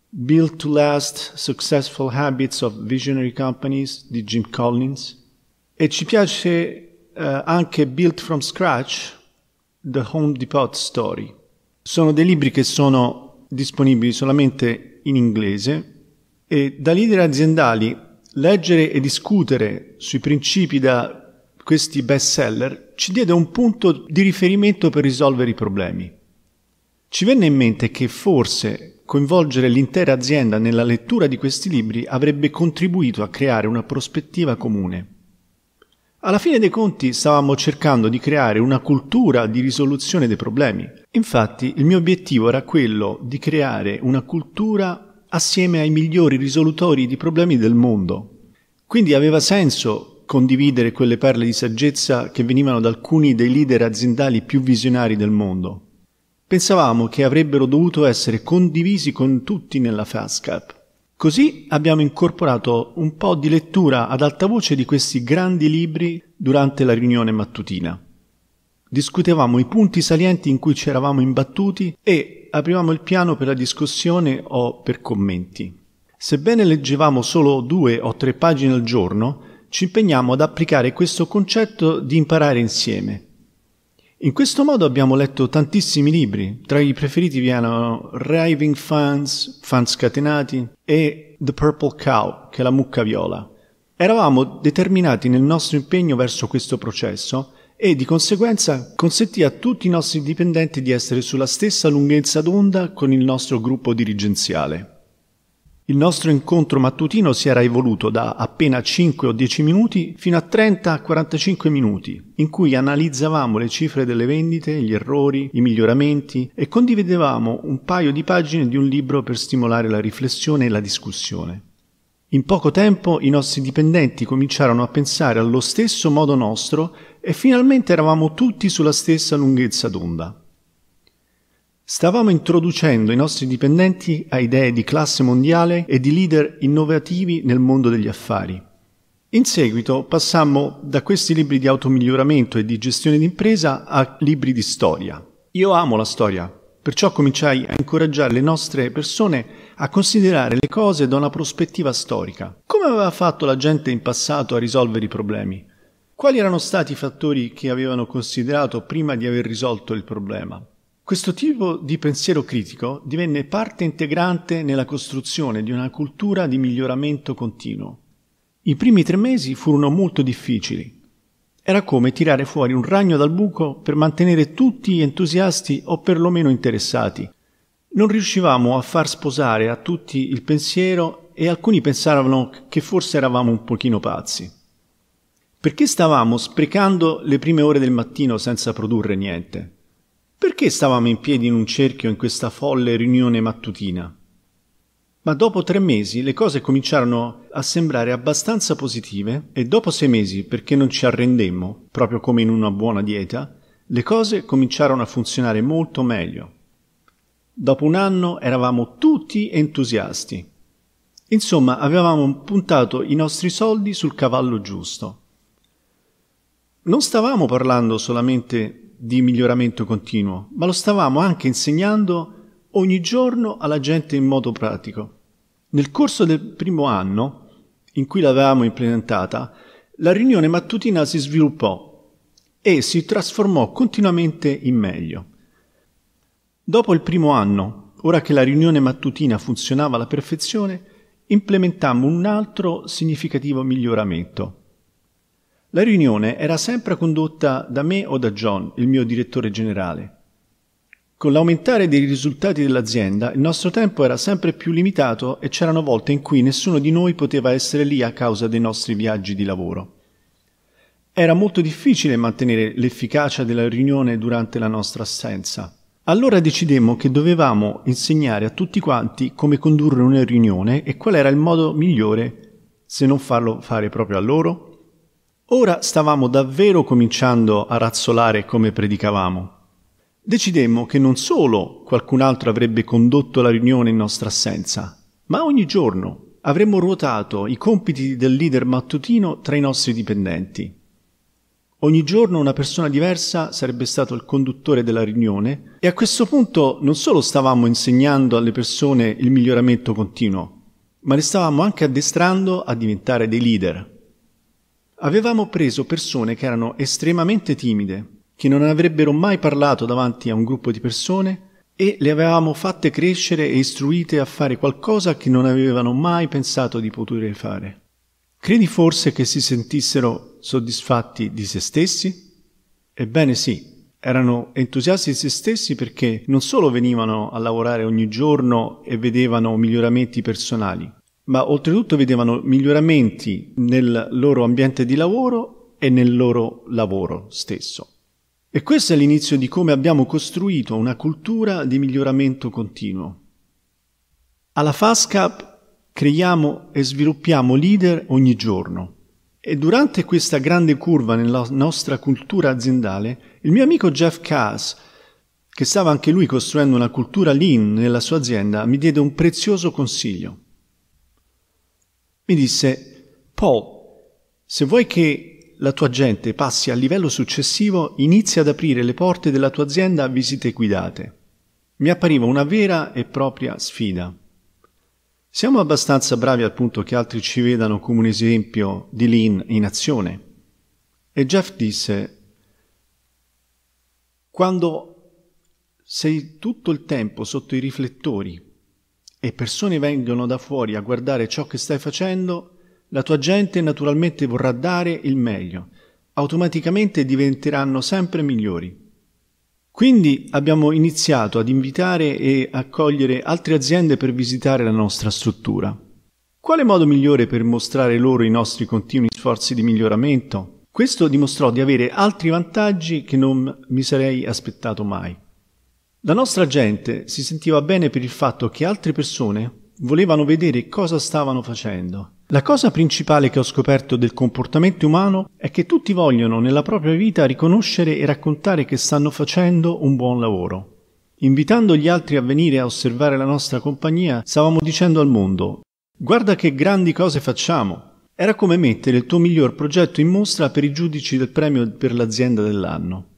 S1: Built to Last, Successful Habits of Visionary Companies di Jim Collins e ci piace eh, anche Built from Scratch, The Home Depot Story. Sono dei libri che sono disponibili solamente in inglese e da leader aziendali leggere e discutere sui principi da questi bestseller ci diede un punto di riferimento per risolvere i problemi. Ci venne in mente che forse coinvolgere l'intera azienda nella lettura di questi libri avrebbe contribuito a creare una prospettiva comune. Alla fine dei conti stavamo cercando di creare una cultura di risoluzione dei problemi. Infatti il mio obiettivo era quello di creare una cultura assieme ai migliori risolutori di problemi del mondo. Quindi aveva senso condividere quelle perle di saggezza che venivano da alcuni dei leader aziendali più visionari del mondo. Pensavamo che avrebbero dovuto essere condivisi con tutti nella FASCAP. Così abbiamo incorporato un po' di lettura ad alta voce di questi grandi libri durante la riunione mattutina. Discutevamo i punti salienti in cui ci eravamo imbattuti e aprivamo il piano per la discussione o per commenti. Sebbene leggevamo solo due o tre pagine al giorno, ci impegniamo ad applicare questo concetto di imparare insieme. In questo modo abbiamo letto tantissimi libri, tra i preferiti vi erano Raving Fans, Fans Catenati e The Purple Cow, che è la mucca viola. Eravamo determinati nel nostro impegno verso questo processo e di conseguenza consentì a tutti i nostri dipendenti di essere sulla stessa lunghezza d'onda con il nostro gruppo dirigenziale. Il nostro incontro mattutino si era evoluto da appena 5 o 10 minuti fino a 30-45 minuti, in cui analizzavamo le cifre delle vendite, gli errori, i miglioramenti e condividevamo un paio di pagine di un libro per stimolare la riflessione e la discussione. In poco tempo i nostri dipendenti cominciarono a pensare allo stesso modo nostro e finalmente eravamo tutti sulla stessa lunghezza d'onda. Stavamo introducendo i nostri dipendenti a idee di classe mondiale e di leader innovativi nel mondo degli affari. In seguito passammo da questi libri di automiglioramento e di gestione d'impresa a libri di storia. Io amo la storia, perciò cominciai a incoraggiare le nostre persone a considerare le cose da una prospettiva storica. Come aveva fatto la gente in passato a risolvere i problemi? Quali erano stati i fattori che avevano considerato prima di aver risolto il problema? Questo tipo di pensiero critico divenne parte integrante nella costruzione di una cultura di miglioramento continuo. I primi tre mesi furono molto difficili. Era come tirare fuori un ragno dal buco per mantenere tutti entusiasti o perlomeno interessati. Non riuscivamo a far sposare a tutti il pensiero e alcuni pensavano che forse eravamo un pochino pazzi. Perché stavamo sprecando le prime ore del mattino senza produrre niente? Perché stavamo in piedi in un cerchio in questa folle riunione mattutina? Ma dopo tre mesi le cose cominciarono a sembrare abbastanza positive e dopo sei mesi, perché non ci arrendemmo, proprio come in una buona dieta, le cose cominciarono a funzionare molto meglio. Dopo un anno eravamo tutti entusiasti. Insomma, avevamo puntato i nostri soldi sul cavallo giusto. Non stavamo parlando solamente di miglioramento continuo, ma lo stavamo anche insegnando ogni giorno alla gente in modo pratico. Nel corso del primo anno, in cui l'avevamo implementata, la riunione mattutina si sviluppò e si trasformò continuamente in meglio. Dopo il primo anno, ora che la riunione mattutina funzionava alla perfezione, implementammo un altro significativo miglioramento – la riunione era sempre condotta da me o da John, il mio direttore generale. Con l'aumentare dei risultati dell'azienda, il nostro tempo era sempre più limitato e c'erano volte in cui nessuno di noi poteva essere lì a causa dei nostri viaggi di lavoro. Era molto difficile mantenere l'efficacia della riunione durante la nostra assenza. Allora decidemmo che dovevamo insegnare a tutti quanti come condurre una riunione e qual era il modo migliore se non farlo fare proprio a loro Ora stavamo davvero cominciando a razzolare come predicavamo. Decidemmo che non solo qualcun altro avrebbe condotto la riunione in nostra assenza, ma ogni giorno avremmo ruotato i compiti del leader mattutino tra i nostri dipendenti. Ogni giorno una persona diversa sarebbe stato il conduttore della riunione e a questo punto non solo stavamo insegnando alle persone il miglioramento continuo, ma le stavamo anche addestrando a diventare dei leader. Avevamo preso persone che erano estremamente timide, che non avrebbero mai parlato davanti a un gruppo di persone e le avevamo fatte crescere e istruite a fare qualcosa che non avevano mai pensato di poter fare. Credi forse che si sentissero soddisfatti di se stessi? Ebbene sì, erano entusiasti di se stessi perché non solo venivano a lavorare ogni giorno e vedevano miglioramenti personali, ma oltretutto vedevano miglioramenti nel loro ambiente di lavoro e nel loro lavoro stesso. E questo è l'inizio di come abbiamo costruito una cultura di miglioramento continuo. Alla FASCAP creiamo e sviluppiamo leader ogni giorno. E durante questa grande curva nella nostra cultura aziendale, il mio amico Jeff Kaas, che stava anche lui costruendo una cultura lean nella sua azienda, mi diede un prezioso consiglio mi disse, Paul, se vuoi che la tua gente passi al livello successivo, inizia ad aprire le porte della tua azienda a visite guidate. Mi appariva una vera e propria sfida. Siamo abbastanza bravi al punto che altri ci vedano come un esempio di lean in azione. E Jeff disse, quando sei tutto il tempo sotto i riflettori e persone vengono da fuori a guardare ciò che stai facendo, la tua gente naturalmente vorrà dare il meglio, automaticamente diventeranno sempre migliori. Quindi abbiamo iniziato ad invitare e accogliere altre aziende per visitare la nostra struttura. Quale modo migliore per mostrare loro i nostri continui sforzi di miglioramento? Questo dimostrò di avere altri vantaggi che non mi sarei aspettato mai. La nostra gente si sentiva bene per il fatto che altre persone volevano vedere cosa stavano facendo. La cosa principale che ho scoperto del comportamento umano è che tutti vogliono nella propria vita riconoscere e raccontare che stanno facendo un buon lavoro. Invitando gli altri a venire a osservare la nostra compagnia, stavamo dicendo al mondo Guarda che grandi cose facciamo. Era come mettere il tuo miglior progetto in mostra per i giudici del premio per l'azienda dell'anno.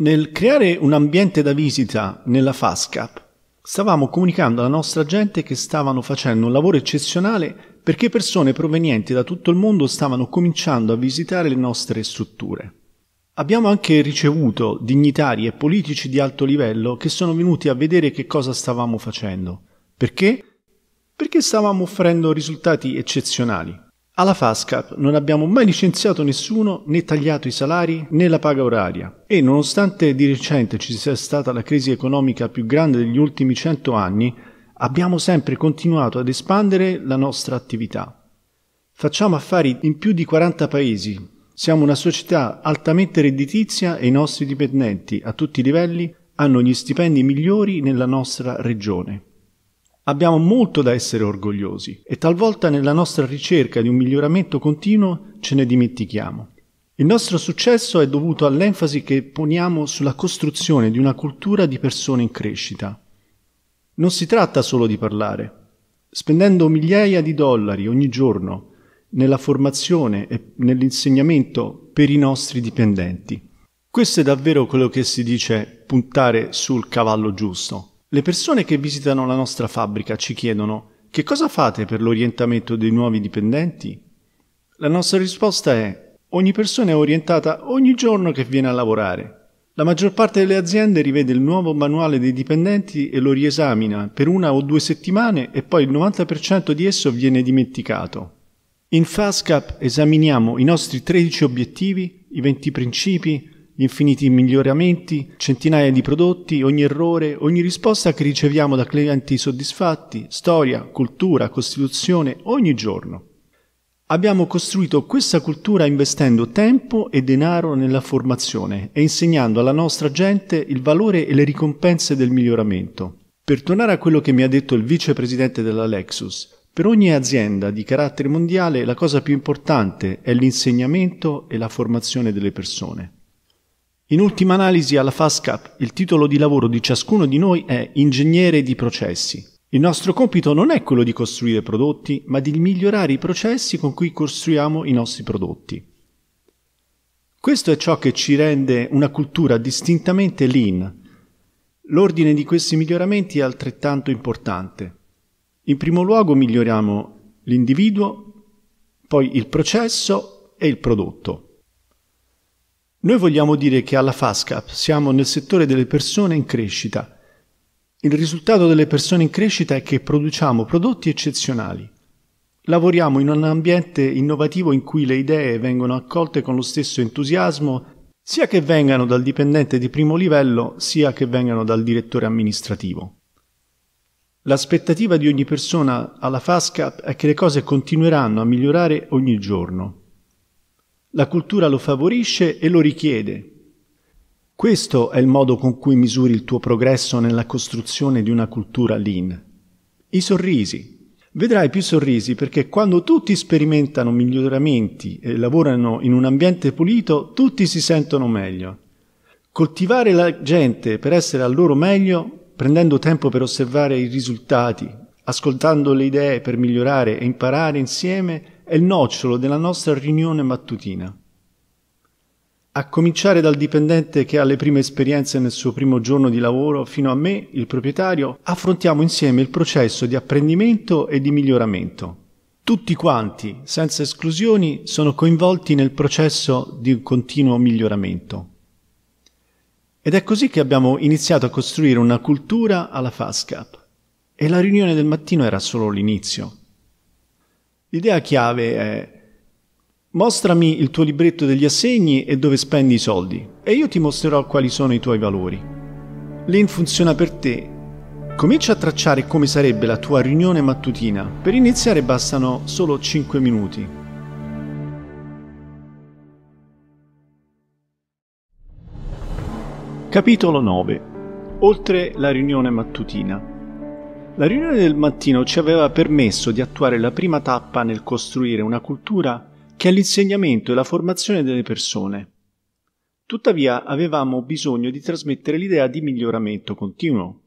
S1: Nel creare un ambiente da visita nella FASCAP, stavamo comunicando alla nostra gente che stavano facendo un lavoro eccezionale perché persone provenienti da tutto il mondo stavano cominciando a visitare le nostre strutture. Abbiamo anche ricevuto dignitari e politici di alto livello che sono venuti a vedere che cosa stavamo facendo. Perché? Perché stavamo offrendo risultati eccezionali. Alla FASCAP non abbiamo mai licenziato nessuno né tagliato i salari né la paga oraria e nonostante di recente ci sia stata la crisi economica più grande degli ultimi cento anni, abbiamo sempre continuato ad espandere la nostra attività. Facciamo affari in più di 40 paesi, siamo una società altamente redditizia e i nostri dipendenti a tutti i livelli hanno gli stipendi migliori nella nostra regione. Abbiamo molto da essere orgogliosi e talvolta nella nostra ricerca di un miglioramento continuo ce ne dimentichiamo. Il nostro successo è dovuto all'enfasi che poniamo sulla costruzione di una cultura di persone in crescita. Non si tratta solo di parlare. Spendendo migliaia di dollari ogni giorno nella formazione e nell'insegnamento per i nostri dipendenti. Questo è davvero quello che si dice puntare sul cavallo giusto. Le persone che visitano la nostra fabbrica ci chiedono che cosa fate per l'orientamento dei nuovi dipendenti? La nostra risposta è ogni persona è orientata ogni giorno che viene a lavorare. La maggior parte delle aziende rivede il nuovo manuale dei dipendenti e lo riesamina per una o due settimane e poi il 90% di esso viene dimenticato. In FASCAP esaminiamo i nostri 13 obiettivi, i 20 principi, infiniti miglioramenti, centinaia di prodotti, ogni errore, ogni risposta che riceviamo da clienti soddisfatti, storia, cultura, costituzione, ogni giorno. Abbiamo costruito questa cultura investendo tempo e denaro nella formazione e insegnando alla nostra gente il valore e le ricompense del miglioramento. Per tornare a quello che mi ha detto il vicepresidente della Lexus, per ogni azienda di carattere mondiale la cosa più importante è l'insegnamento e la formazione delle persone. In ultima analisi alla FASCAP il titolo di lavoro di ciascuno di noi è ingegnere di processi. Il nostro compito non è quello di costruire prodotti, ma di migliorare i processi con cui costruiamo i nostri prodotti. Questo è ciò che ci rende una cultura distintamente lean. L'ordine di questi miglioramenti è altrettanto importante. In primo luogo miglioriamo l'individuo, poi il processo e il prodotto. Noi vogliamo dire che alla FASCAP siamo nel settore delle persone in crescita. Il risultato delle persone in crescita è che produciamo prodotti eccezionali. Lavoriamo in un ambiente innovativo in cui le idee vengono accolte con lo stesso entusiasmo sia che vengano dal dipendente di primo livello sia che vengano dal direttore amministrativo. L'aspettativa di ogni persona alla FASCAP è che le cose continueranno a migliorare ogni giorno. La cultura lo favorisce e lo richiede. Questo è il modo con cui misuri il tuo progresso nella costruzione di una cultura lean. I sorrisi. Vedrai più sorrisi perché quando tutti sperimentano miglioramenti e lavorano in un ambiente pulito, tutti si sentono meglio. Coltivare la gente per essere al loro meglio, prendendo tempo per osservare i risultati, ascoltando le idee per migliorare e imparare insieme, è il nocciolo della nostra riunione mattutina. A cominciare dal dipendente che ha le prime esperienze nel suo primo giorno di lavoro fino a me, il proprietario, affrontiamo insieme il processo di apprendimento e di miglioramento. Tutti quanti, senza esclusioni, sono coinvolti nel processo di continuo miglioramento. Ed è così che abbiamo iniziato a costruire una cultura alla FASCAP. E la riunione del mattino era solo l'inizio. L'idea chiave è mostrami il tuo libretto degli assegni e dove spendi i soldi e io ti mostrerò quali sono i tuoi valori. Lean funziona per te. Comincia a tracciare come sarebbe la tua riunione mattutina. Per iniziare bastano solo 5 minuti. Capitolo 9. Oltre la riunione mattutina. La riunione del mattino ci aveva permesso di attuare la prima tappa nel costruire una cultura che è l'insegnamento e la formazione delle persone. Tuttavia avevamo bisogno di trasmettere l'idea di miglioramento continuo.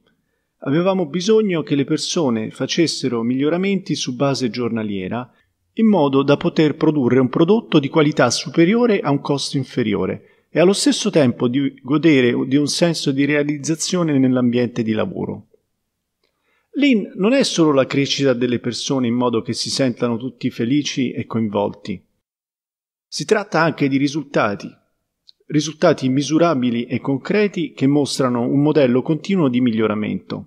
S1: Avevamo bisogno che le persone facessero miglioramenti su base giornaliera in modo da poter produrre un prodotto di qualità superiore a un costo inferiore e allo stesso tempo di godere di un senso di realizzazione nell'ambiente di lavoro. Lean non è solo la crescita delle persone in modo che si sentano tutti felici e coinvolti. Si tratta anche di risultati, risultati misurabili e concreti che mostrano un modello continuo di miglioramento.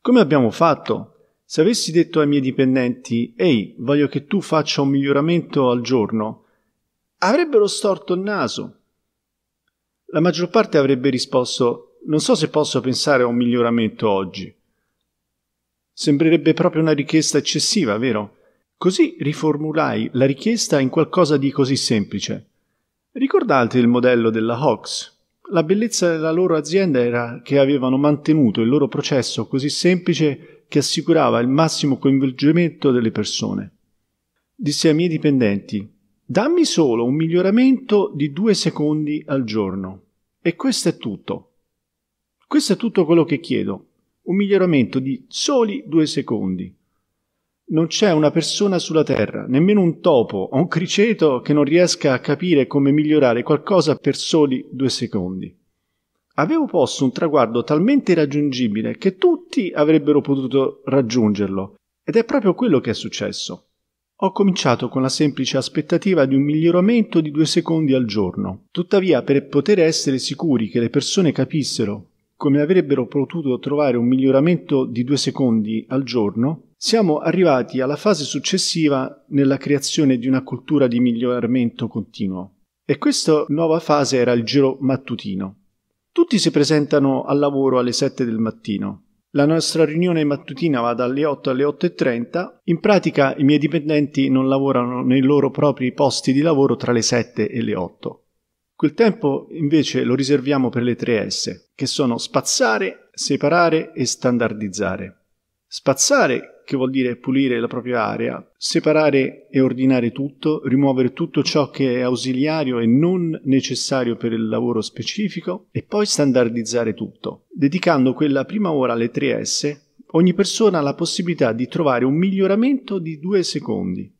S1: Come abbiamo fatto? Se avessi detto ai miei dipendenti, ehi, voglio che tu faccia un miglioramento al giorno, avrebbero storto il naso. La maggior parte avrebbe risposto, non so se posso pensare a un miglioramento oggi. Sembrerebbe proprio una richiesta eccessiva, vero? Così riformulai la richiesta in qualcosa di così semplice. Ricordate il modello della Hawks? La bellezza della loro azienda era che avevano mantenuto il loro processo così semplice che assicurava il massimo coinvolgimento delle persone. Disse ai miei dipendenti: Dammi solo un miglioramento di due secondi al giorno. E questo è tutto. Questo è tutto quello che chiedo, un miglioramento di soli due secondi. Non c'è una persona sulla Terra, nemmeno un topo o un criceto che non riesca a capire come migliorare qualcosa per soli due secondi. Avevo posto un traguardo talmente irraggiungibile che tutti avrebbero potuto raggiungerlo, ed è proprio quello che è successo. Ho cominciato con la semplice aspettativa di un miglioramento di due secondi al giorno. Tuttavia, per poter essere sicuri che le persone capissero come avrebbero potuto trovare un miglioramento di due secondi al giorno, siamo arrivati alla fase successiva nella creazione di una cultura di miglioramento continuo. E questa nuova fase era il giro mattutino. Tutti si presentano al lavoro alle 7 del mattino. La nostra riunione mattutina va dalle 8 alle 8.30. In pratica i miei dipendenti non lavorano nei loro propri posti di lavoro tra le 7 e le 8. Quel tempo invece lo riserviamo per le tre S, che sono spazzare, separare e standardizzare. Spazzare, che vuol dire pulire la propria area, separare e ordinare tutto, rimuovere tutto ciò che è ausiliario e non necessario per il lavoro specifico e poi standardizzare tutto, dedicando quella prima ora alle tre S, ogni persona ha la possibilità di trovare un miglioramento di due secondi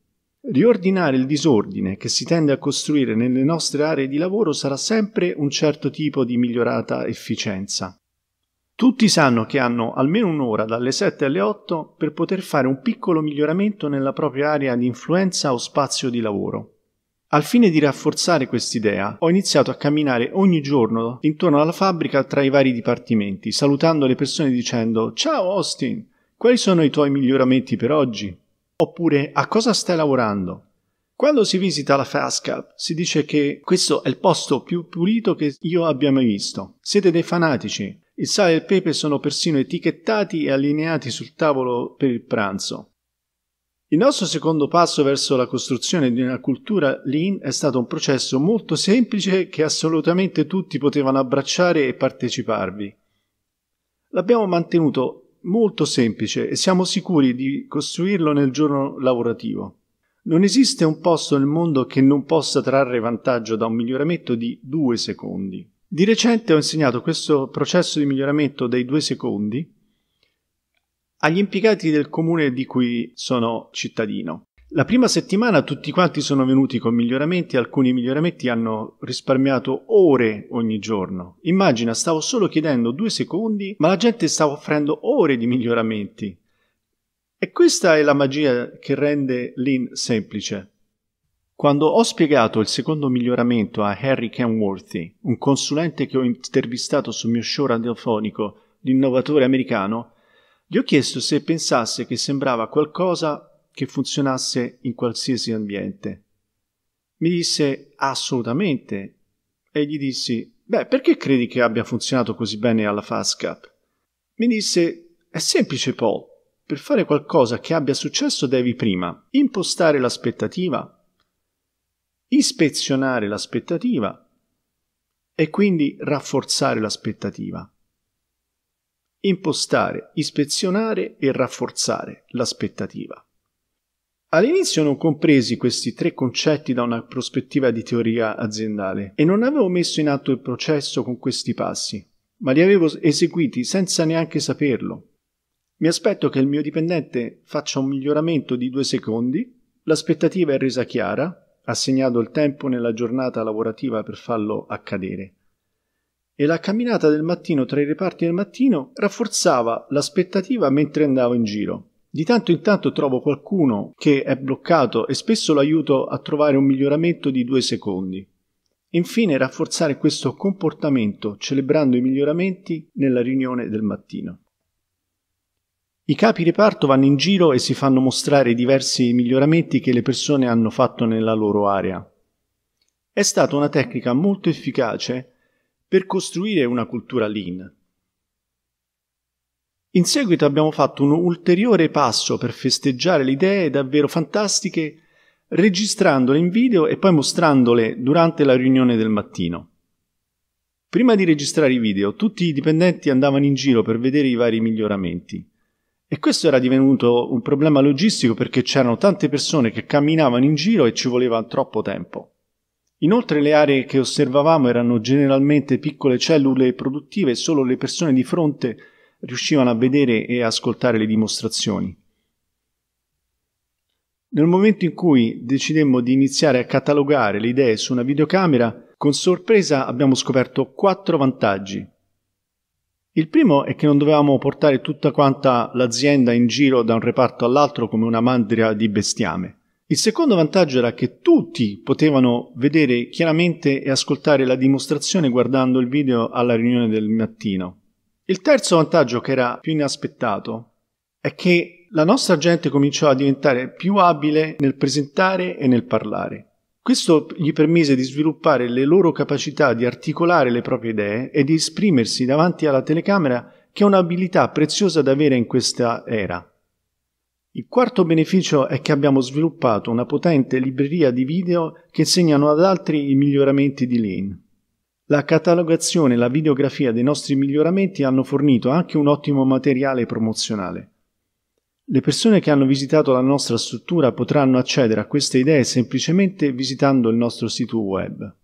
S1: Riordinare il disordine che si tende a costruire nelle nostre aree di lavoro sarà sempre un certo tipo di migliorata efficienza. Tutti sanno che hanno almeno un'ora dalle 7 alle 8 per poter fare un piccolo miglioramento nella propria area di influenza o spazio di lavoro. Al fine di rafforzare quest'idea, ho iniziato a camminare ogni giorno intorno alla fabbrica tra i vari dipartimenti, salutando le persone dicendo Ciao Austin, quali sono i tuoi miglioramenti per oggi? Oppure a cosa stai lavorando? Quando si visita la FASCAP si dice che questo è il posto più pulito che io abbia mai visto. Siete dei fanatici. Il sale e il pepe sono persino etichettati e allineati sul tavolo per il pranzo. Il nostro secondo passo verso la costruzione di una cultura lean è stato un processo molto semplice che assolutamente tutti potevano abbracciare e parteciparvi. L'abbiamo mantenuto molto semplice e siamo sicuri di costruirlo nel giorno lavorativo. Non esiste un posto nel mondo che non possa trarre vantaggio da un miglioramento di due secondi. Di recente ho insegnato questo processo di miglioramento dei due secondi agli impiegati del comune di cui sono cittadino. La prima settimana tutti quanti sono venuti con miglioramenti, alcuni miglioramenti hanno risparmiato ore ogni giorno. Immagina, stavo solo chiedendo due secondi, ma la gente stava offrendo ore di miglioramenti. E questa è la magia che rende Lean semplice. Quando ho spiegato il secondo miglioramento a Harry Kenworthy, un consulente che ho intervistato sul mio show radiofonico, l'innovatore americano, gli ho chiesto se pensasse che sembrava qualcosa che funzionasse in qualsiasi ambiente. Mi disse assolutamente e gli dissi beh perché credi che abbia funzionato così bene alla FASCAP? Mi disse è semplice Paul, per fare qualcosa che abbia successo devi prima impostare l'aspettativa, ispezionare l'aspettativa e quindi rafforzare l'aspettativa. Impostare, ispezionare e rafforzare l'aspettativa. All'inizio non compresi questi tre concetti da una prospettiva di teoria aziendale e non avevo messo in atto il processo con questi passi, ma li avevo eseguiti senza neanche saperlo. Mi aspetto che il mio dipendente faccia un miglioramento di due secondi, l'aspettativa è resa chiara, assegnato il tempo nella giornata lavorativa per farlo accadere. E la camminata del mattino tra i reparti del mattino rafforzava l'aspettativa mentre andavo in giro. Di tanto in tanto trovo qualcuno che è bloccato e spesso lo aiuto a trovare un miglioramento di due secondi. Infine rafforzare questo comportamento celebrando i miglioramenti nella riunione del mattino. I capi reparto vanno in giro e si fanno mostrare i diversi miglioramenti che le persone hanno fatto nella loro area. È stata una tecnica molto efficace per costruire una cultura lean, in seguito abbiamo fatto un ulteriore passo per festeggiare le idee davvero fantastiche, registrandole in video e poi mostrandole durante la riunione del mattino. Prima di registrare i video, tutti i dipendenti andavano in giro per vedere i vari miglioramenti. E questo era divenuto un problema logistico perché c'erano tante persone che camminavano in giro e ci voleva troppo tempo. Inoltre le aree che osservavamo erano generalmente piccole cellule produttive e solo le persone di fronte riuscivano a vedere e ascoltare le dimostrazioni. Nel momento in cui decidemmo di iniziare a catalogare le idee su una videocamera, con sorpresa abbiamo scoperto quattro vantaggi. Il primo è che non dovevamo portare tutta quanta l'azienda in giro da un reparto all'altro come una mandria di bestiame. Il secondo vantaggio era che tutti potevano vedere chiaramente e ascoltare la dimostrazione guardando il video alla riunione del mattino. Il terzo vantaggio che era più inaspettato è che la nostra gente cominciò a diventare più abile nel presentare e nel parlare. Questo gli permise di sviluppare le loro capacità di articolare le proprie idee e di esprimersi davanti alla telecamera, che è un'abilità preziosa da avere in questa era. Il quarto beneficio è che abbiamo sviluppato una potente libreria di video che insegnano ad altri i miglioramenti di Lean. La catalogazione e la videografia dei nostri miglioramenti hanno fornito anche un ottimo materiale promozionale. Le persone che hanno visitato la nostra struttura potranno accedere a queste idee semplicemente visitando il nostro sito web.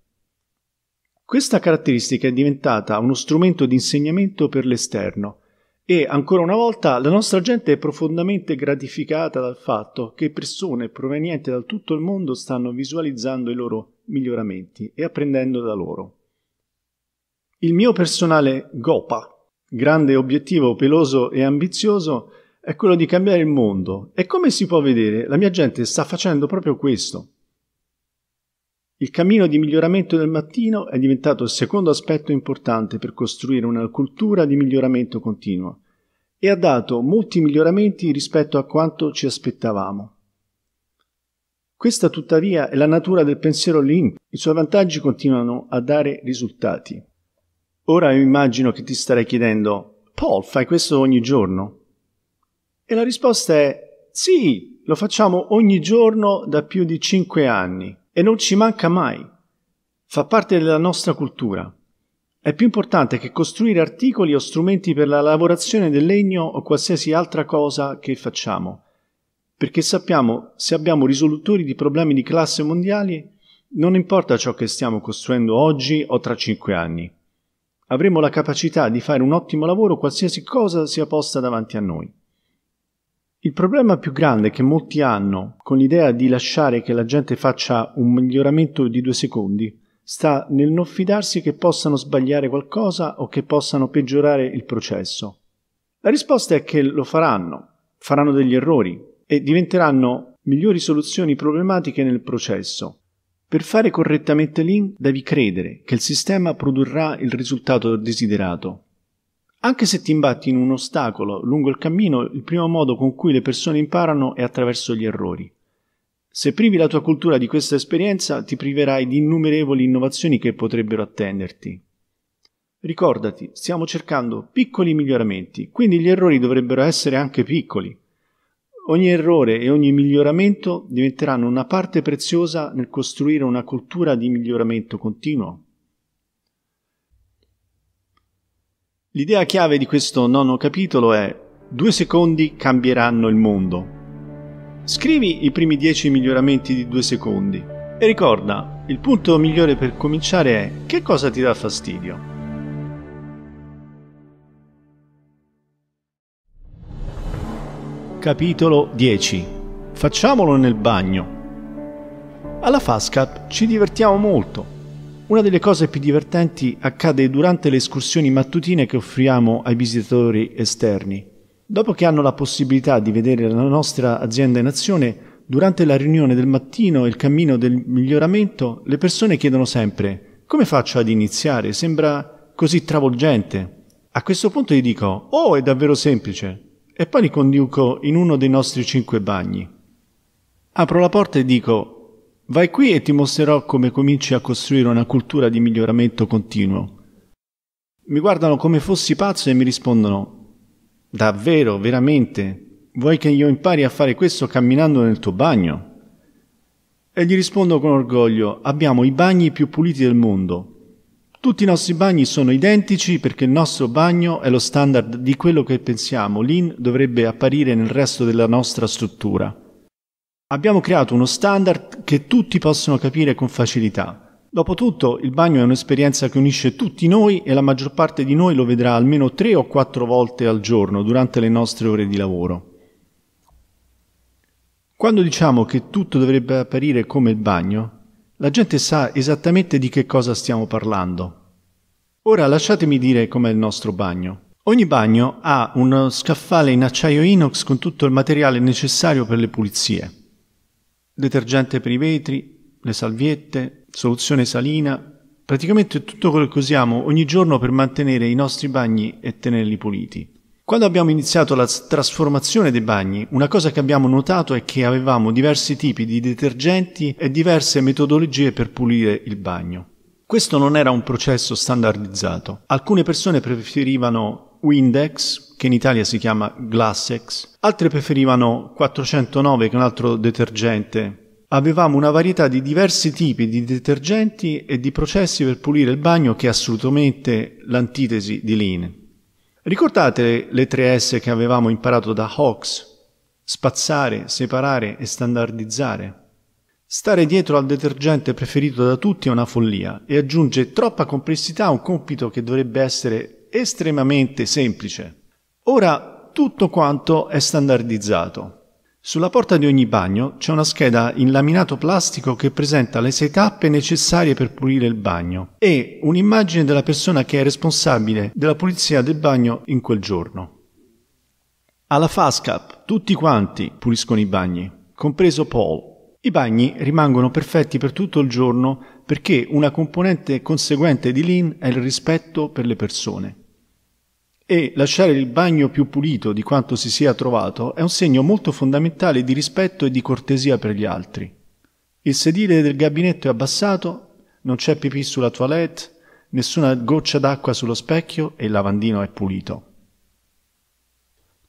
S1: Questa caratteristica è diventata uno strumento di insegnamento per l'esterno e, ancora una volta, la nostra gente è profondamente gratificata dal fatto che persone provenienti da tutto il mondo stanno visualizzando i loro miglioramenti e apprendendo da loro. Il mio personale GOPA, grande obiettivo peloso e ambizioso, è quello di cambiare il mondo e come si può vedere la mia gente sta facendo proprio questo. Il cammino di miglioramento del mattino è diventato il secondo aspetto importante per costruire una cultura di miglioramento continuo e ha dato molti miglioramenti rispetto a quanto ci aspettavamo. Questa tuttavia è la natura del pensiero Lean, i suoi vantaggi continuano a dare risultati. Ora immagino che ti starei chiedendo, Paul, fai questo ogni giorno? E la risposta è sì, lo facciamo ogni giorno da più di cinque anni e non ci manca mai. Fa parte della nostra cultura. È più importante che costruire articoli o strumenti per la lavorazione del legno o qualsiasi altra cosa che facciamo, perché sappiamo se abbiamo risolutori di problemi di classe mondiali, non importa ciò che stiamo costruendo oggi o tra cinque anni avremo la capacità di fare un ottimo lavoro qualsiasi cosa sia posta davanti a noi. Il problema più grande che molti hanno con l'idea di lasciare che la gente faccia un miglioramento di due secondi sta nel non fidarsi che possano sbagliare qualcosa o che possano peggiorare il processo. La risposta è che lo faranno, faranno degli errori e diventeranno migliori soluzioni problematiche nel processo, per fare correttamente l'IN devi credere che il sistema produrrà il risultato desiderato. Anche se ti imbatti in un ostacolo lungo il cammino, il primo modo con cui le persone imparano è attraverso gli errori. Se privi la tua cultura di questa esperienza, ti priverai di innumerevoli innovazioni che potrebbero attenderti. Ricordati, stiamo cercando piccoli miglioramenti, quindi gli errori dovrebbero essere anche piccoli. Ogni errore e ogni miglioramento diventeranno una parte preziosa nel costruire una cultura di miglioramento continuo. L'idea chiave di questo nono capitolo è Due secondi cambieranno il mondo. Scrivi i primi dieci miglioramenti di due secondi e ricorda, il punto migliore per cominciare è che cosa ti dà fastidio. Capitolo 10 Facciamolo nel bagno. Alla FASCAP ci divertiamo molto. Una delle cose più divertenti accade durante le escursioni mattutine che offriamo ai visitatori esterni. Dopo che hanno la possibilità di vedere la nostra azienda in azione, durante la riunione del mattino e il cammino del miglioramento, le persone chiedono sempre come faccio ad iniziare? Sembra così travolgente. A questo punto gli dico, oh è davvero semplice e poi li conduco in uno dei nostri cinque bagni. Apro la porta e dico vai qui e ti mostrerò come cominci a costruire una cultura di miglioramento continuo. Mi guardano come fossi pazzo e mi rispondono davvero, veramente, vuoi che io impari a fare questo camminando nel tuo bagno? E gli rispondo con orgoglio abbiamo i bagni più puliti del mondo tutti i nostri bagni sono identici perché il nostro bagno è lo standard di quello che pensiamo l'IN dovrebbe apparire nel resto della nostra struttura. Abbiamo creato uno standard che tutti possono capire con facilità. Dopotutto il bagno è un'esperienza che unisce tutti noi e la maggior parte di noi lo vedrà almeno tre o quattro volte al giorno durante le nostre ore di lavoro. Quando diciamo che tutto dovrebbe apparire come il bagno, la gente sa esattamente di che cosa stiamo parlando. Ora lasciatemi dire com'è il nostro bagno. Ogni bagno ha uno scaffale in acciaio inox con tutto il materiale necessario per le pulizie. Detergente per i vetri, le salviette, soluzione salina, praticamente tutto quello che usiamo ogni giorno per mantenere i nostri bagni e tenerli puliti. Quando abbiamo iniziato la trasformazione dei bagni, una cosa che abbiamo notato è che avevamo diversi tipi di detergenti e diverse metodologie per pulire il bagno. Questo non era un processo standardizzato. Alcune persone preferivano Windex, che in Italia si chiama Glassex, altre preferivano 409, che è un altro detergente. Avevamo una varietà di diversi tipi di detergenti e di processi per pulire il bagno che è assolutamente l'antitesi di Lean. Ricordate le tre S che avevamo imparato da Hawks? Spazzare, separare e standardizzare. Stare dietro al detergente preferito da tutti è una follia e aggiunge troppa complessità a un compito che dovrebbe essere estremamente semplice. Ora tutto quanto è standardizzato. Sulla porta di ogni bagno c'è una scheda in laminato plastico che presenta le sei tappe necessarie per pulire il bagno e un'immagine della persona che è responsabile della pulizia del bagno in quel giorno. Alla FASCAP tutti quanti puliscono i bagni, compreso Paul. I bagni rimangono perfetti per tutto il giorno perché una componente conseguente di Lean è il rispetto per le persone e lasciare il bagno più pulito di quanto si sia trovato è un segno molto fondamentale di rispetto e di cortesia per gli altri. Il sedile del gabinetto è abbassato, non c'è pipì sulla toilette, nessuna goccia d'acqua sullo specchio e il lavandino è pulito.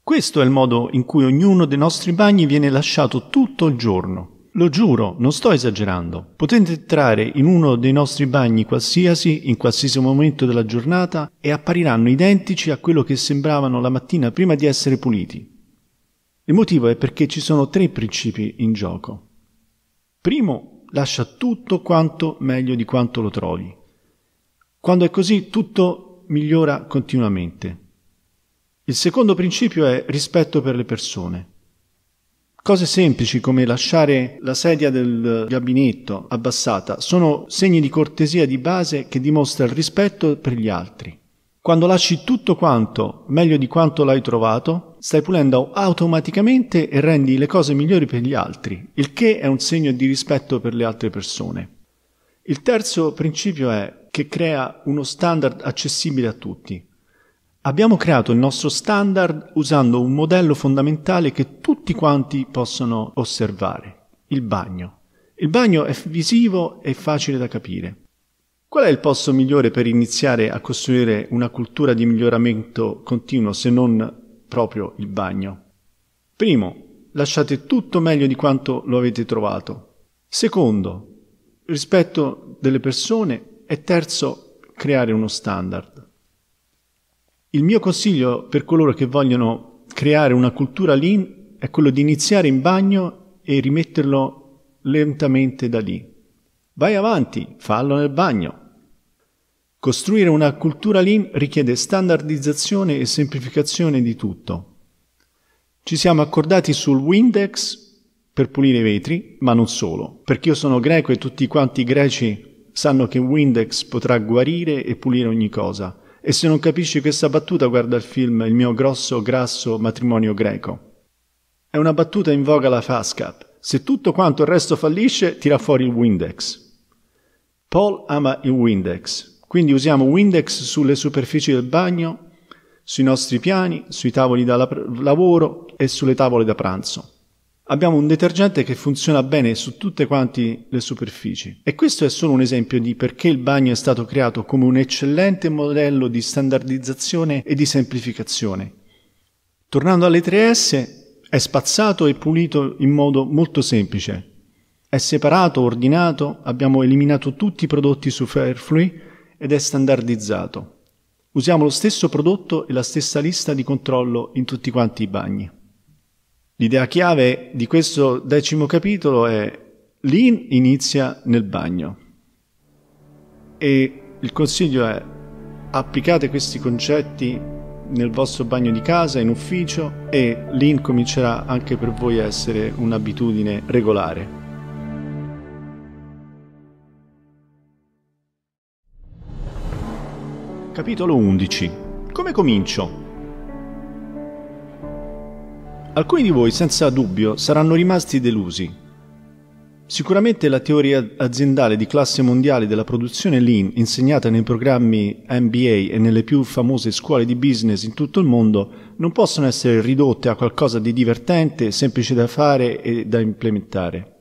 S1: Questo è il modo in cui ognuno dei nostri bagni viene lasciato tutto il giorno. Lo giuro, non sto esagerando. Potete entrare in uno dei nostri bagni qualsiasi, in qualsiasi momento della giornata, e appariranno identici a quello che sembravano la mattina prima di essere puliti. Il motivo è perché ci sono tre principi in gioco. Primo, lascia tutto quanto meglio di quanto lo trovi. Quando è così, tutto migliora continuamente. Il secondo principio è rispetto per le persone. Cose semplici come lasciare la sedia del gabinetto abbassata sono segni di cortesia di base che dimostra il rispetto per gli altri. Quando lasci tutto quanto meglio di quanto l'hai trovato, stai pulendo automaticamente e rendi le cose migliori per gli altri, il che è un segno di rispetto per le altre persone. Il terzo principio è che crea uno standard accessibile a tutti. Abbiamo creato il nostro standard usando un modello fondamentale che tutti quanti possono osservare, il bagno. Il bagno è visivo e facile da capire. Qual è il posto migliore per iniziare a costruire una cultura di miglioramento continuo se non proprio il bagno? Primo, lasciate tutto meglio di quanto lo avete trovato. Secondo, rispetto delle persone e terzo, creare uno standard. Il mio consiglio per coloro che vogliono creare una cultura lean è quello di iniziare in bagno e rimetterlo lentamente da lì. Vai avanti, fallo nel bagno. Costruire una cultura lean richiede standardizzazione e semplificazione di tutto. Ci siamo accordati sul Windex per pulire i vetri, ma non solo, perché io sono greco e tutti quanti i greci sanno che Windex potrà guarire e pulire ogni cosa. E se non capisci questa battuta, guarda il film Il mio grosso, grasso matrimonio greco. È una battuta in voga la Fascap. Se tutto quanto il resto fallisce, tira fuori il Windex. Paul ama il Windex, quindi usiamo Windex sulle superfici del bagno, sui nostri piani, sui tavoli da lavoro e sulle tavole da pranzo abbiamo un detergente che funziona bene su tutte quanti le superfici. E questo è solo un esempio di perché il bagno è stato creato come un eccellente modello di standardizzazione e di semplificazione. Tornando alle 3S, è spazzato e pulito in modo molto semplice. È separato, ordinato, abbiamo eliminato tutti i prodotti superflui ed è standardizzato. Usiamo lo stesso prodotto e la stessa lista di controllo in tutti quanti i bagni. L'idea chiave di questo decimo capitolo è Lin inizia nel bagno e il consiglio è applicate questi concetti nel vostro bagno di casa, in ufficio e l'in comincerà anche per voi a essere un'abitudine regolare. Capitolo 11. Come comincio? Alcuni di voi, senza dubbio, saranno rimasti delusi. Sicuramente la teoria aziendale di classe mondiale della produzione lean, insegnata nei programmi MBA e nelle più famose scuole di business in tutto il mondo, non possono essere ridotte a qualcosa di divertente, semplice da fare e da implementare.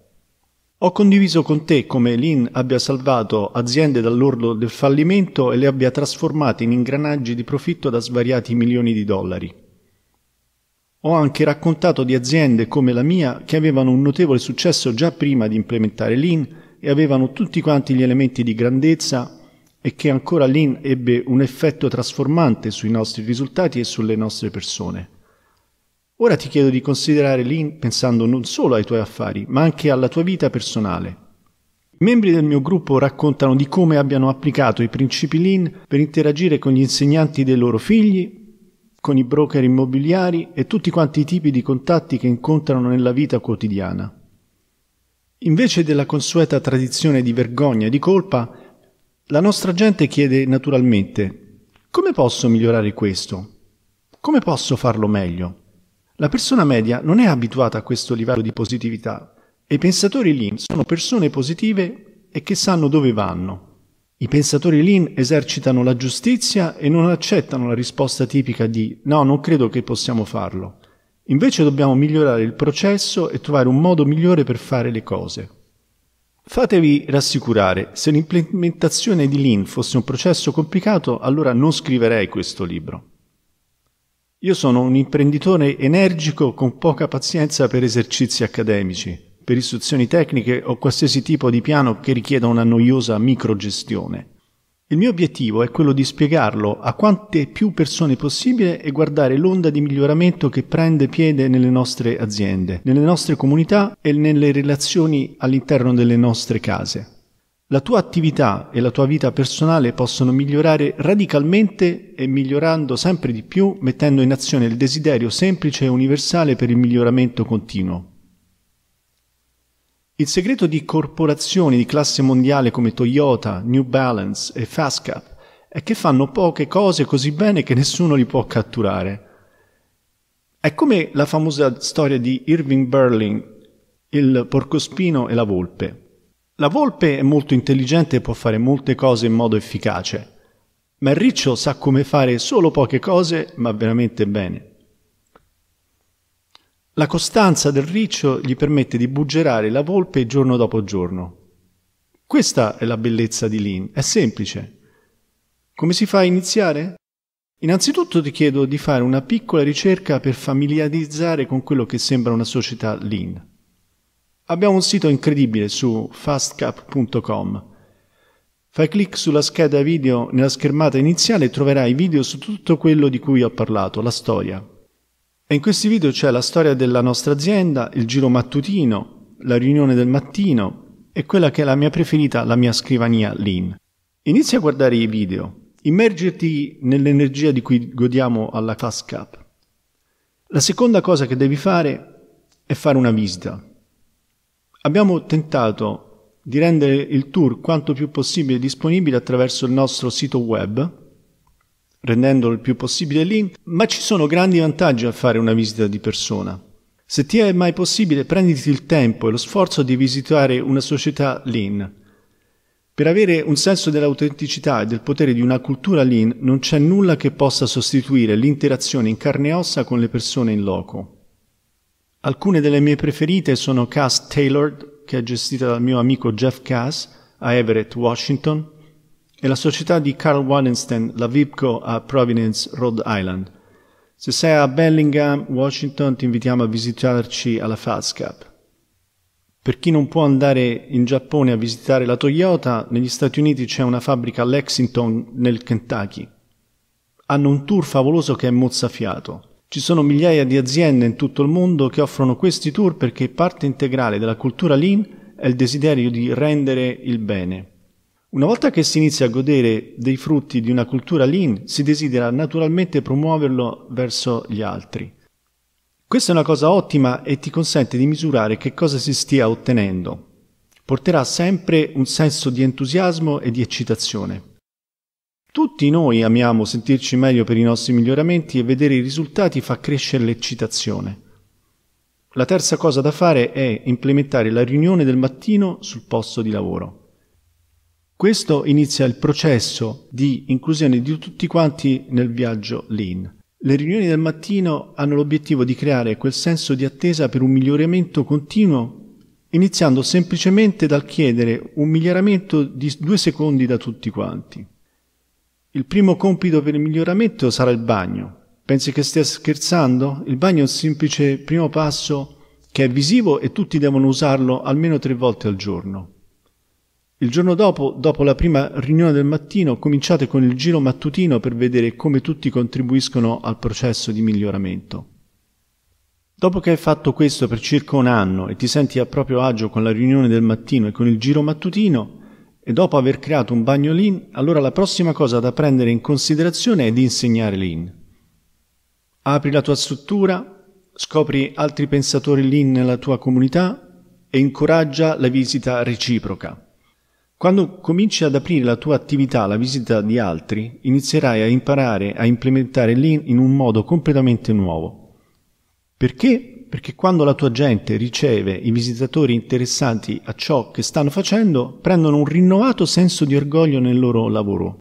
S1: Ho condiviso con te come Lean abbia salvato aziende dall'orlo del fallimento e le abbia trasformate in ingranaggi di profitto da svariati milioni di dollari. Ho anche raccontato di aziende come la mia che avevano un notevole successo già prima di implementare Lean e avevano tutti quanti gli elementi di grandezza e che ancora Lean ebbe un effetto trasformante sui nostri risultati e sulle nostre persone. Ora ti chiedo di considerare Lean pensando non solo ai tuoi affari, ma anche alla tua vita personale. I membri del mio gruppo raccontano di come abbiano applicato i principi Lean per interagire con gli insegnanti dei loro figli, con i broker immobiliari e tutti quanti i tipi di contatti che incontrano nella vita quotidiana. Invece della consueta tradizione di vergogna e di colpa, la nostra gente chiede naturalmente come posso migliorare questo? Come posso farlo meglio? La persona media non è abituata a questo livello di positività e i pensatori lean sono persone positive e che sanno dove vanno. I pensatori lean esercitano la giustizia e non accettano la risposta tipica di no, non credo che possiamo farlo. Invece dobbiamo migliorare il processo e trovare un modo migliore per fare le cose. Fatevi rassicurare, se l'implementazione di Lean fosse un processo complicato, allora non scriverei questo libro. Io sono un imprenditore energico con poca pazienza per esercizi accademici per istruzioni tecniche o qualsiasi tipo di piano che richieda una noiosa microgestione. Il mio obiettivo è quello di spiegarlo a quante più persone possibile e guardare l'onda di miglioramento che prende piede nelle nostre aziende, nelle nostre comunità e nelle relazioni all'interno delle nostre case. La tua attività e la tua vita personale possono migliorare radicalmente e migliorando sempre di più mettendo in azione il desiderio semplice e universale per il miglioramento continuo. Il segreto di corporazioni di classe mondiale come Toyota, New Balance e Fastcap è che fanno poche cose così bene che nessuno li può catturare. È come la famosa storia di Irving Berlin, il porcospino e la volpe. La volpe è molto intelligente e può fare molte cose in modo efficace, ma il riccio sa come fare solo poche cose, ma veramente bene. La costanza del riccio gli permette di buggerare la volpe giorno dopo giorno. Questa è la bellezza di Lin, è semplice. Come si fa a iniziare? Innanzitutto ti chiedo di fare una piccola ricerca per familiarizzare con quello che sembra una società Lean. Abbiamo un sito incredibile su fastcap.com. Fai clic sulla scheda video nella schermata iniziale e troverai video su tutto quello di cui ho parlato, la storia, e in questi video c'è la storia della nostra azienda, il giro mattutino, la riunione del mattino e quella che è la mia preferita, la mia scrivania Lean. Inizia a guardare i video, immergerti nell'energia di cui godiamo alla Class Cup. La seconda cosa che devi fare è fare una visita. Abbiamo tentato di rendere il tour quanto più possibile disponibile attraverso il nostro sito web rendendolo il più possibile lean, ma ci sono grandi vantaggi a fare una visita di persona. Se ti è mai possibile, prenditi il tempo e lo sforzo di visitare una società lean. Per avere un senso dell'autenticità e del potere di una cultura lean non c'è nulla che possa sostituire l'interazione in carne e ossa con le persone in loco. Alcune delle mie preferite sono Cass Taylor, che è gestita dal mio amico Jeff Cass a Everett, Washington, è la società di Carl Wallenstein, la VIPCO a Providence, Rhode Island. Se sei a Bellingham, Washington, ti invitiamo a visitarci alla FASCAP. Per chi non può andare in Giappone a visitare la Toyota, negli Stati Uniti c'è una fabbrica a Lexington, nel Kentucky. Hanno un tour favoloso che è mozzafiato. Ci sono migliaia di aziende in tutto il mondo che offrono questi tour perché parte integrale della cultura lean è il desiderio di rendere il bene. Una volta che si inizia a godere dei frutti di una cultura lean, si desidera naturalmente promuoverlo verso gli altri. Questa è una cosa ottima e ti consente di misurare che cosa si stia ottenendo. Porterà sempre un senso di entusiasmo e di eccitazione. Tutti noi amiamo sentirci meglio per i nostri miglioramenti e vedere i risultati fa crescere l'eccitazione. La terza cosa da fare è implementare la riunione del mattino sul posto di lavoro. Questo inizia il processo di inclusione di tutti quanti nel viaggio Lean. Le riunioni del mattino hanno l'obiettivo di creare quel senso di attesa per un miglioramento continuo, iniziando semplicemente dal chiedere un miglioramento di due secondi da tutti quanti. Il primo compito per il miglioramento sarà il bagno. Pensi che stia scherzando? Il bagno è un semplice primo passo che è visivo e tutti devono usarlo almeno tre volte al giorno. Il giorno dopo, dopo la prima riunione del mattino, cominciate con il giro mattutino per vedere come tutti contribuiscono al processo di miglioramento. Dopo che hai fatto questo per circa un anno e ti senti a proprio agio con la riunione del mattino e con il giro mattutino, e dopo aver creato un bagno lean, allora la prossima cosa da prendere in considerazione è di insegnare lean. Apri la tua struttura, scopri altri pensatori lean nella tua comunità e incoraggia la visita reciproca. Quando cominci ad aprire la tua attività alla visita di altri, inizierai a imparare a implementare Lean in un modo completamente nuovo. Perché? Perché quando la tua gente riceve i visitatori interessati a ciò che stanno facendo, prendono un rinnovato senso di orgoglio nel loro lavoro.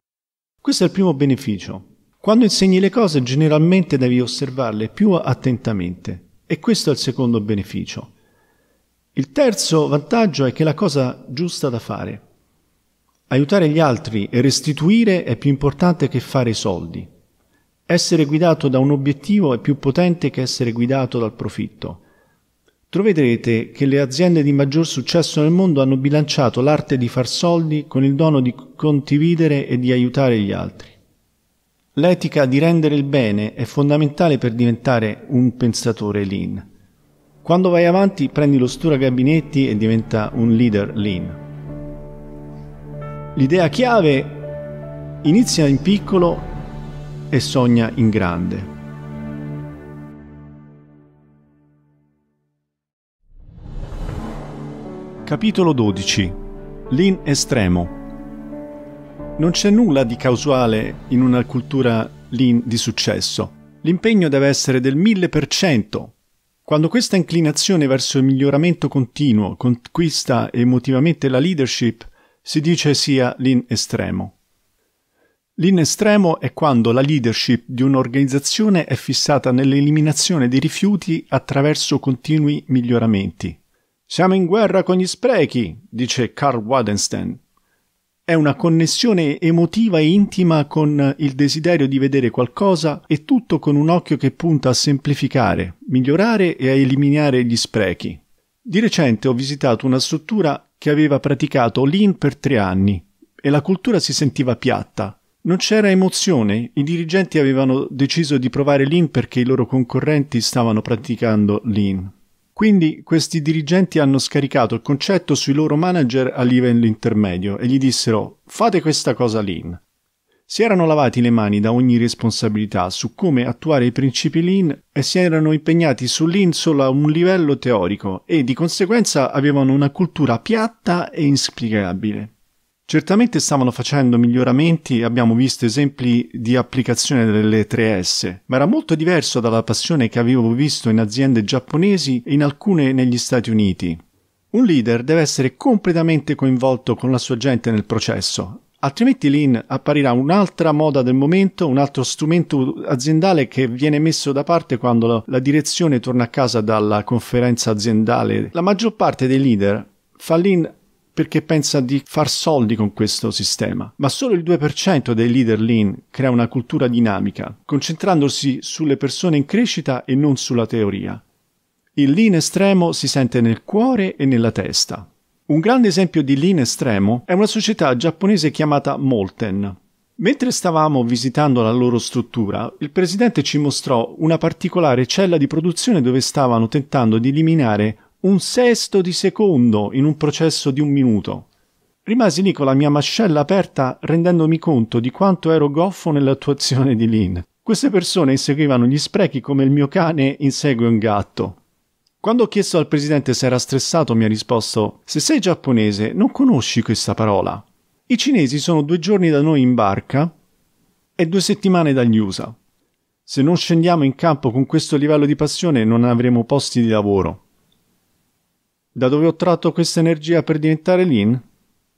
S1: Questo è il primo beneficio. Quando insegni le cose generalmente devi osservarle più attentamente e questo è il secondo beneficio. Il terzo vantaggio è che è la cosa giusta da fare. Aiutare gli altri e restituire è più importante che fare i soldi. Essere guidato da un obiettivo è più potente che essere guidato dal profitto. Troverete che le aziende di maggior successo nel mondo hanno bilanciato l'arte di far soldi con il dono di condividere e di aiutare gli altri. L'etica di rendere il bene è fondamentale per diventare un pensatore lean. Quando vai avanti prendi lo stura gabinetti e diventa un leader lean. L'idea chiave inizia in piccolo e sogna in grande. Capitolo 12 L'in estremo non c'è nulla di causale in una cultura lean di successo. L'impegno deve essere del 1000%. Quando questa inclinazione verso il miglioramento continuo conquista emotivamente la leadership, si dice sia l'in estremo. L'in estremo è quando la leadership di un'organizzazione è fissata nell'eliminazione dei rifiuti attraverso continui miglioramenti. Siamo in guerra con gli sprechi, dice Carl Wadenstein. È una connessione emotiva e intima con il desiderio di vedere qualcosa e tutto con un occhio che punta a semplificare, migliorare e a eliminare gli sprechi. Di recente ho visitato una struttura che aveva praticato lean per tre anni e la cultura si sentiva piatta. Non c'era emozione, i dirigenti avevano deciso di provare lean perché i loro concorrenti stavano praticando lean. Quindi questi dirigenti hanno scaricato il concetto sui loro manager a livello intermedio e gli dissero fate questa cosa lean si erano lavati le mani da ogni responsabilità su come attuare i principi Lean e si erano impegnati su Lean solo a un livello teorico e di conseguenza avevano una cultura piatta e inspiegabile. Certamente stavano facendo miglioramenti, e abbiamo visto esempi di applicazione delle 3S, ma era molto diverso dalla passione che avevo visto in aziende giapponesi e in alcune negli Stati Uniti. Un leader deve essere completamente coinvolto con la sua gente nel processo, altrimenti lean apparirà un'altra moda del momento, un altro strumento aziendale che viene messo da parte quando la direzione torna a casa dalla conferenza aziendale. La maggior parte dei leader fa lean perché pensa di far soldi con questo sistema, ma solo il 2% dei leader lean crea una cultura dinamica, concentrandosi sulle persone in crescita e non sulla teoria. Il lean estremo si sente nel cuore e nella testa. Un grande esempio di lean estremo è una società giapponese chiamata Molten. Mentre stavamo visitando la loro struttura, il presidente ci mostrò una particolare cella di produzione dove stavano tentando di eliminare un sesto di secondo in un processo di un minuto. Rimasi lì con la mia mascella aperta rendendomi conto di quanto ero goffo nell'attuazione di Lean. Queste persone inseguivano gli sprechi come il mio cane insegue un gatto. Quando ho chiesto al presidente se era stressato, mi ha risposto: Se sei giapponese, non conosci questa parola. I cinesi sono due giorni da noi in barca e due settimane dagli USA. Se non scendiamo in campo con questo livello di passione, non avremo posti di lavoro. Da dove ho tratto questa energia per diventare lean?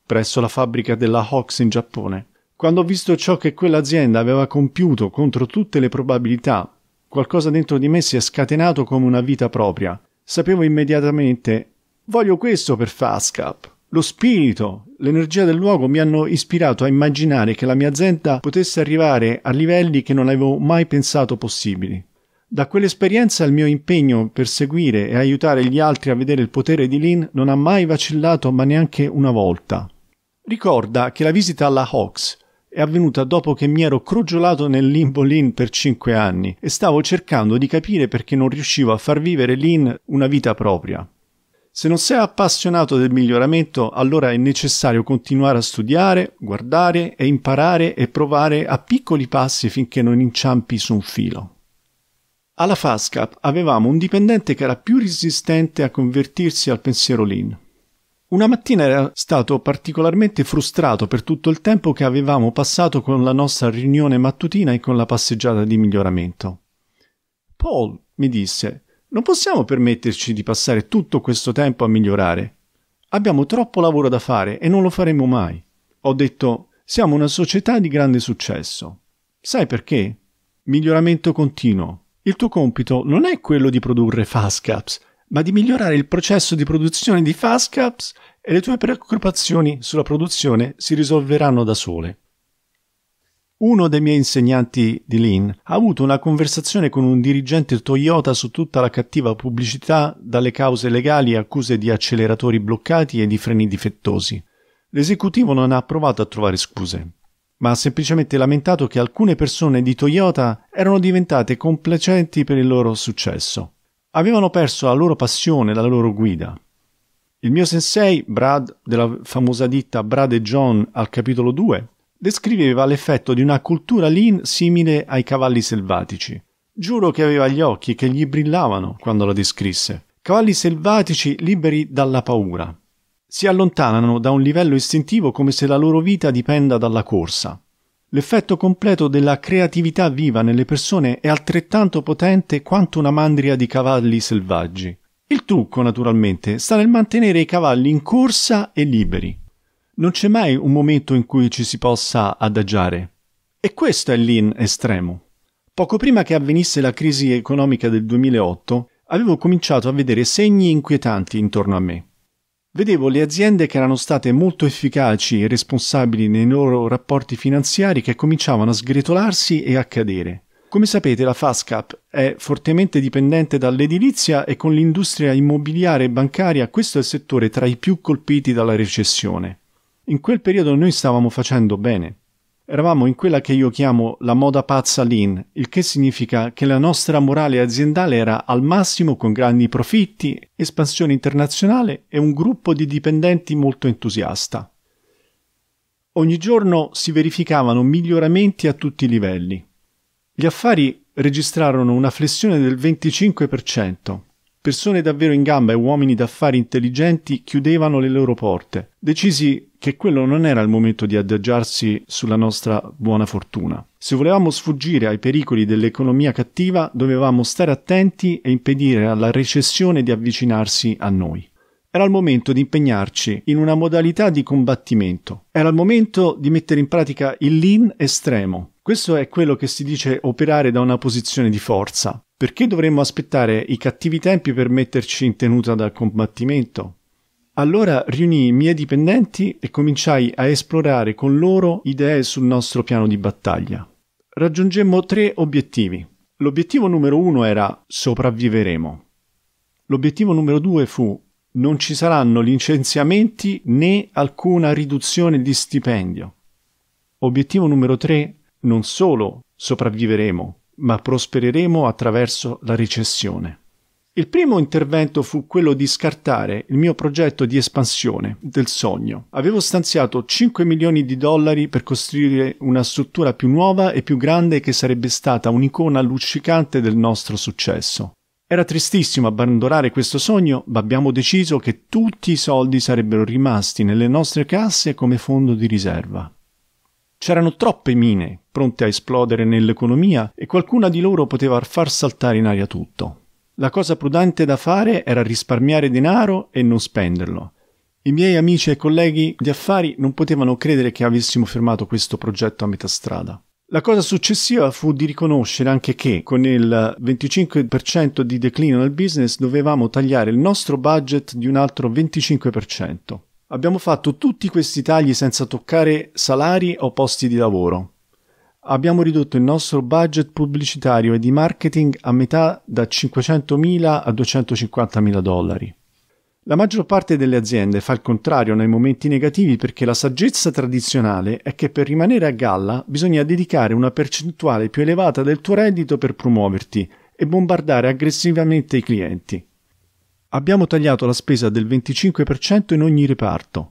S1: Presso la fabbrica della Hox in Giappone. Quando ho visto ciò che quell'azienda aveva compiuto contro tutte le probabilità, qualcosa dentro di me si è scatenato come una vita propria sapevo immediatamente voglio questo per Fastcap. Lo spirito, l'energia del luogo mi hanno ispirato a immaginare che la mia azienda potesse arrivare a livelli che non avevo mai pensato possibili. Da quell'esperienza il mio impegno per seguire e aiutare gli altri a vedere il potere di Lin non ha mai vacillato ma neanche una volta. Ricorda che la visita alla Hawks è avvenuta dopo che mi ero crogiolato nel limbo Lean per 5 anni e stavo cercando di capire perché non riuscivo a far vivere Lean una vita propria. Se non sei appassionato del miglioramento, allora è necessario continuare a studiare, guardare e imparare e provare a piccoli passi finché non inciampi su un filo. Alla FASCAP avevamo un dipendente che era più resistente a convertirsi al pensiero lean. Una mattina era stato particolarmente frustrato per tutto il tempo che avevamo passato con la nostra riunione mattutina e con la passeggiata di miglioramento. Paul, mi disse, non possiamo permetterci di passare tutto questo tempo a migliorare. Abbiamo troppo lavoro da fare e non lo faremo mai. Ho detto, siamo una società di grande successo. Sai perché? Miglioramento continuo. Il tuo compito non è quello di produrre fast caps ma di migliorare il processo di produzione di FastCaps e le tue preoccupazioni sulla produzione si risolveranno da sole. Uno dei miei insegnanti di Lean ha avuto una conversazione con un dirigente Toyota su tutta la cattiva pubblicità dalle cause legali e accuse di acceleratori bloccati e di freni difettosi. L'esecutivo non ha provato a trovare scuse, ma ha semplicemente lamentato che alcune persone di Toyota erano diventate complacenti per il loro successo avevano perso la loro passione, la loro guida. Il mio sensei, Brad, della famosa ditta Brad e John al capitolo 2, descriveva l'effetto di una cultura lean simile ai cavalli selvatici. Giuro che aveva gli occhi che gli brillavano quando la descrisse. Cavalli selvatici liberi dalla paura. Si allontanano da un livello istintivo come se la loro vita dipenda dalla corsa. L'effetto completo della creatività viva nelle persone è altrettanto potente quanto una mandria di cavalli selvaggi. Il trucco, naturalmente, sta nel mantenere i cavalli in corsa e liberi. Non c'è mai un momento in cui ci si possa adagiare. E questo è l'in estremo. Poco prima che avvenisse la crisi economica del 2008, avevo cominciato a vedere segni inquietanti intorno a me vedevo le aziende che erano state molto efficaci e responsabili nei loro rapporti finanziari che cominciavano a sgretolarsi e a cadere. Come sapete la FASCAP è fortemente dipendente dall'edilizia e con l'industria immobiliare e bancaria questo è il settore tra i più colpiti dalla recessione. In quel periodo noi stavamo facendo bene. Eravamo in quella che io chiamo la moda pazza lean, il che significa che la nostra morale aziendale era al massimo con grandi profitti, espansione internazionale e un gruppo di dipendenti molto entusiasta. Ogni giorno si verificavano miglioramenti a tutti i livelli. Gli affari registrarono una flessione del 25%, Persone davvero in gamba e uomini d'affari intelligenti chiudevano le loro porte. Decisi che quello non era il momento di adagiarsi sulla nostra buona fortuna. Se volevamo sfuggire ai pericoli dell'economia cattiva, dovevamo stare attenti e impedire alla recessione di avvicinarsi a noi. Era il momento di impegnarci in una modalità di combattimento. Era il momento di mettere in pratica il lean estremo. Questo è quello che si dice operare da una posizione di forza. Perché dovremmo aspettare i cattivi tempi per metterci in tenuta dal combattimento? Allora riunii i miei dipendenti e cominciai a esplorare con loro idee sul nostro piano di battaglia. Raggiungemmo tre obiettivi. L'obiettivo numero uno era sopravviveremo. L'obiettivo numero due fu non ci saranno licenziamenti né alcuna riduzione di stipendio. Obiettivo numero tre non solo sopravviveremo, ma prospereremo attraverso la recessione. Il primo intervento fu quello di scartare il mio progetto di espansione del sogno. Avevo stanziato 5 milioni di dollari per costruire una struttura più nuova e più grande che sarebbe stata un'icona luccicante del nostro successo. Era tristissimo abbandonare questo sogno, ma abbiamo deciso che tutti i soldi sarebbero rimasti nelle nostre casse come fondo di riserva. C'erano troppe mine pronte a esplodere nell'economia e qualcuna di loro poteva far saltare in aria tutto. La cosa prudente da fare era risparmiare denaro e non spenderlo. I miei amici e colleghi di affari non potevano credere che avessimo fermato questo progetto a metà strada. La cosa successiva fu di riconoscere anche che con il 25% di declino nel business dovevamo tagliare il nostro budget di un altro 25%. Abbiamo fatto tutti questi tagli senza toccare salari o posti di lavoro. Abbiamo ridotto il nostro budget pubblicitario e di marketing a metà da 500.000 a 250.000 dollari. La maggior parte delle aziende fa il contrario nei momenti negativi perché la saggezza tradizionale è che per rimanere a galla bisogna dedicare una percentuale più elevata del tuo reddito per promuoverti e bombardare aggressivamente i clienti. Abbiamo tagliato la spesa del 25% in ogni reparto.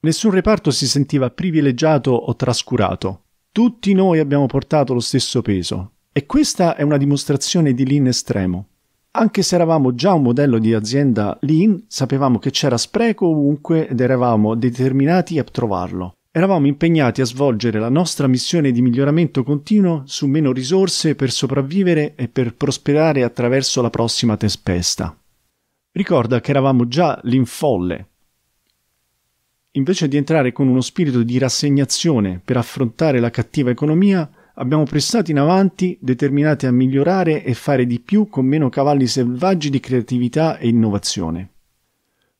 S1: Nessun reparto si sentiva privilegiato o trascurato. Tutti noi abbiamo portato lo stesso peso. E questa è una dimostrazione di lean estremo. Anche se eravamo già un modello di azienda lean, sapevamo che c'era spreco ovunque ed eravamo determinati a trovarlo. Eravamo impegnati a svolgere la nostra missione di miglioramento continuo su meno risorse per sopravvivere e per prosperare attraverso la prossima tempesta. Ricorda che eravamo già l'infolle. Invece di entrare con uno spirito di rassegnazione per affrontare la cattiva economia, abbiamo prestato in avanti, determinati a migliorare e fare di più con meno cavalli selvaggi di creatività e innovazione.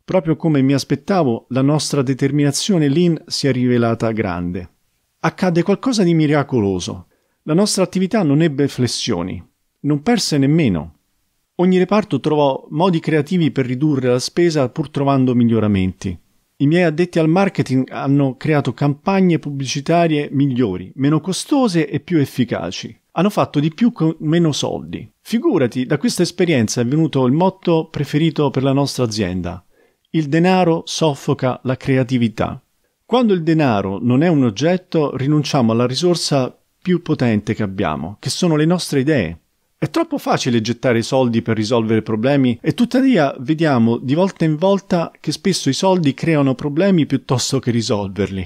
S1: Proprio come mi aspettavo, la nostra determinazione Lean si è rivelata grande. Accadde qualcosa di miracoloso. La nostra attività non ebbe flessioni, non perse nemmeno. Ogni reparto trovò modi creativi per ridurre la spesa pur trovando miglioramenti. I miei addetti al marketing hanno creato campagne pubblicitarie migliori, meno costose e più efficaci. Hanno fatto di più con meno soldi. Figurati, da questa esperienza è venuto il motto preferito per la nostra azienda. Il denaro soffoca la creatività. Quando il denaro non è un oggetto, rinunciamo alla risorsa più potente che abbiamo, che sono le nostre idee. È troppo facile gettare soldi per risolvere problemi e tuttavia vediamo di volta in volta che spesso i soldi creano problemi piuttosto che risolverli.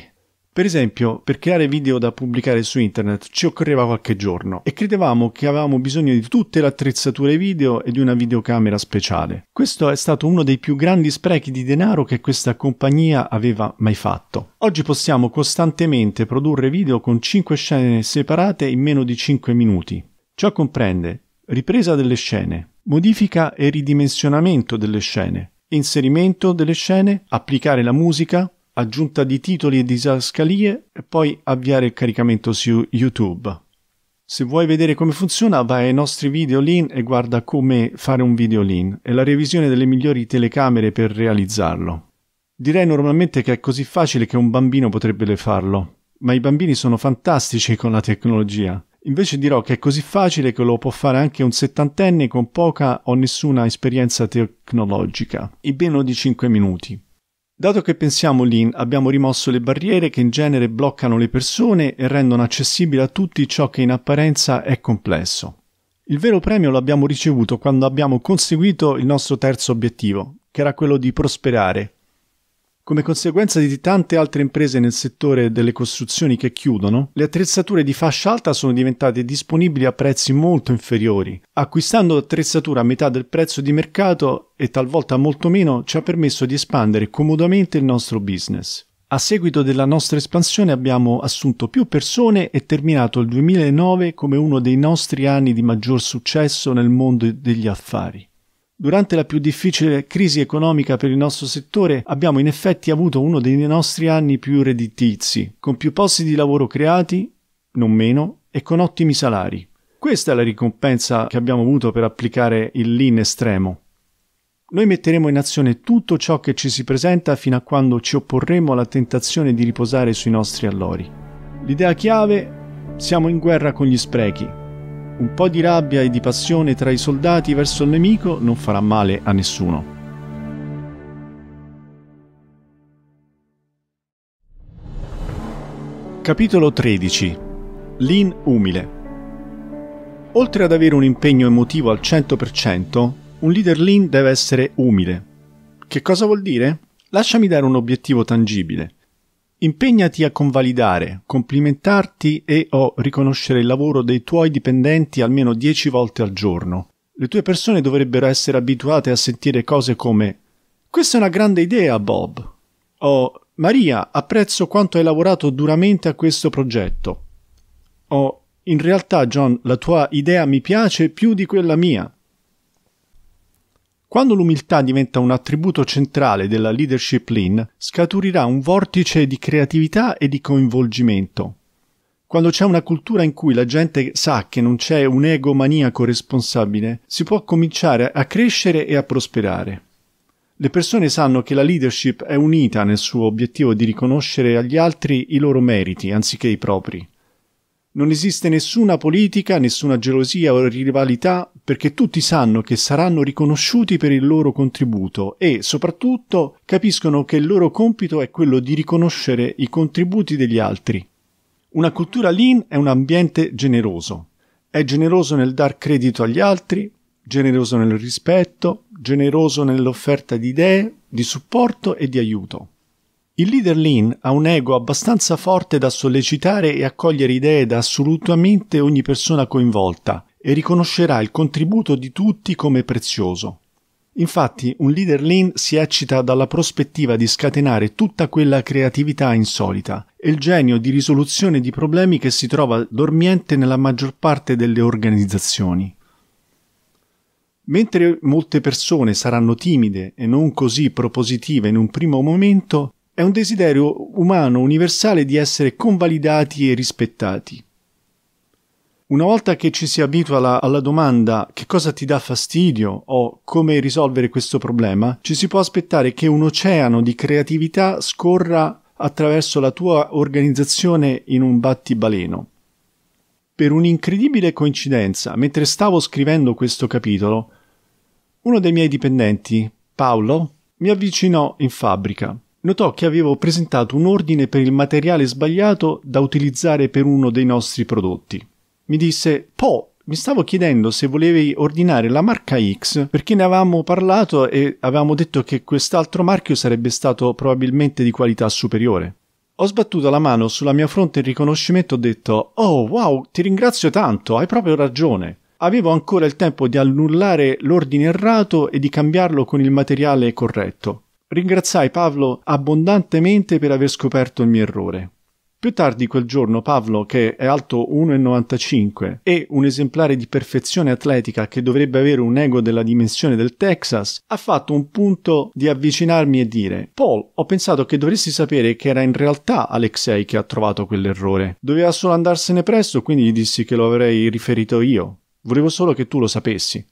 S1: Per esempio, per creare video da pubblicare su internet ci occorreva qualche giorno e credevamo che avevamo bisogno di tutte le attrezzature video e di una videocamera speciale. Questo è stato uno dei più grandi sprechi di denaro che questa compagnia aveva mai fatto. Oggi possiamo costantemente produrre video con 5 scene separate in meno di 5 minuti. Ciò comprende ripresa delle scene, modifica e ridimensionamento delle scene, inserimento delle scene, applicare la musica, aggiunta di titoli e disascalie e poi avviare il caricamento su YouTube. Se vuoi vedere come funziona, vai ai nostri video lean e guarda come fare un video lean e la revisione delle migliori telecamere per realizzarlo. Direi normalmente che è così facile che un bambino potrebbe farlo, ma i bambini sono fantastici con la tecnologia. Invece dirò che è così facile che lo può fare anche un settantenne con poca o nessuna esperienza tecnologica, in meno di 5 minuti. Dato che pensiamo lean, abbiamo rimosso le barriere che in genere bloccano le persone e rendono accessibile a tutti ciò che in apparenza è complesso. Il vero premio l'abbiamo ricevuto quando abbiamo conseguito il nostro terzo obiettivo, che era quello di prosperare, come conseguenza di tante altre imprese nel settore delle costruzioni che chiudono, le attrezzature di fascia alta sono diventate disponibili a prezzi molto inferiori. Acquistando attrezzature a metà del prezzo di mercato e talvolta molto meno, ci ha permesso di espandere comodamente il nostro business. A seguito della nostra espansione abbiamo assunto più persone e terminato il 2009 come uno dei nostri anni di maggior successo nel mondo degli affari. Durante la più difficile crisi economica per il nostro settore abbiamo in effetti avuto uno dei nostri anni più redditizi, con più posti di lavoro creati, non meno, e con ottimi salari. Questa è la ricompensa che abbiamo avuto per applicare il lean estremo. Noi metteremo in azione tutto ciò che ci si presenta fino a quando ci opporremo alla tentazione di riposare sui nostri allori. L'idea chiave siamo in guerra con gli sprechi, un po' di rabbia e di passione tra i soldati verso il nemico non farà male a nessuno. Capitolo 13 L'in umile Oltre ad avere un impegno emotivo al 100%, un leader lean deve essere umile. Che cosa vuol dire? Lasciami dare un obiettivo tangibile. Impegnati a convalidare, complimentarti e o riconoscere il lavoro dei tuoi dipendenti almeno 10 volte al giorno. Le tue persone dovrebbero essere abituate a sentire cose come Questa è una grande idea, Bob. O Maria, apprezzo quanto hai lavorato duramente a questo progetto. O In realtà, John, la tua idea mi piace più di quella mia. Quando l'umiltà diventa un attributo centrale della leadership lean, scaturirà un vortice di creatività e di coinvolgimento. Quando c'è una cultura in cui la gente sa che non c'è un ego maniaco responsabile, si può cominciare a crescere e a prosperare. Le persone sanno che la leadership è unita nel suo obiettivo di riconoscere agli altri i loro meriti anziché i propri. Non esiste nessuna politica, nessuna gelosia o rivalità perché tutti sanno che saranno riconosciuti per il loro contributo e, soprattutto, capiscono che il loro compito è quello di riconoscere i contributi degli altri. Una cultura lean è un ambiente generoso. È generoso nel dar credito agli altri, generoso nel rispetto, generoso nell'offerta di idee, di supporto e di aiuto. Il leader Lean ha un ego abbastanza forte da sollecitare e accogliere idee da assolutamente ogni persona coinvolta e riconoscerà il contributo di tutti come prezioso. Infatti, un leader lean si eccita dalla prospettiva di scatenare tutta quella creatività insolita e il genio di risoluzione di problemi che si trova dormiente nella maggior parte delle organizzazioni. Mentre molte persone saranno timide e non così propositive in un primo momento, è un desiderio umano universale di essere convalidati e rispettati. Una volta che ci si abitua alla, alla domanda che cosa ti dà fastidio o come risolvere questo problema, ci si può aspettare che un oceano di creatività scorra attraverso la tua organizzazione in un battibaleno. Per un'incredibile coincidenza, mentre stavo scrivendo questo capitolo, uno dei miei dipendenti, Paolo, mi avvicinò in fabbrica notò che avevo presentato un ordine per il materiale sbagliato da utilizzare per uno dei nostri prodotti. Mi disse, Po, mi stavo chiedendo se volevi ordinare la marca X perché ne avevamo parlato e avevamo detto che quest'altro marchio sarebbe stato probabilmente di qualità superiore. Ho sbattuto la mano sulla mia fronte in riconoscimento e ho detto Oh wow, ti ringrazio tanto, hai proprio ragione. Avevo ancora il tempo di annullare l'ordine errato e di cambiarlo con il materiale corretto. Ringraziai Pavlo abbondantemente per aver scoperto il mio errore. Più tardi quel giorno Pavlo, che è alto 1,95 e un esemplare di perfezione atletica che dovrebbe avere un ego della dimensione del Texas, ha fatto un punto di avvicinarmi e dire Paul, ho pensato che dovresti sapere che era in realtà Alexei che ha trovato quell'errore. Doveva solo andarsene presto, quindi gli dissi che lo avrei riferito io. Volevo solo che tu lo sapessi.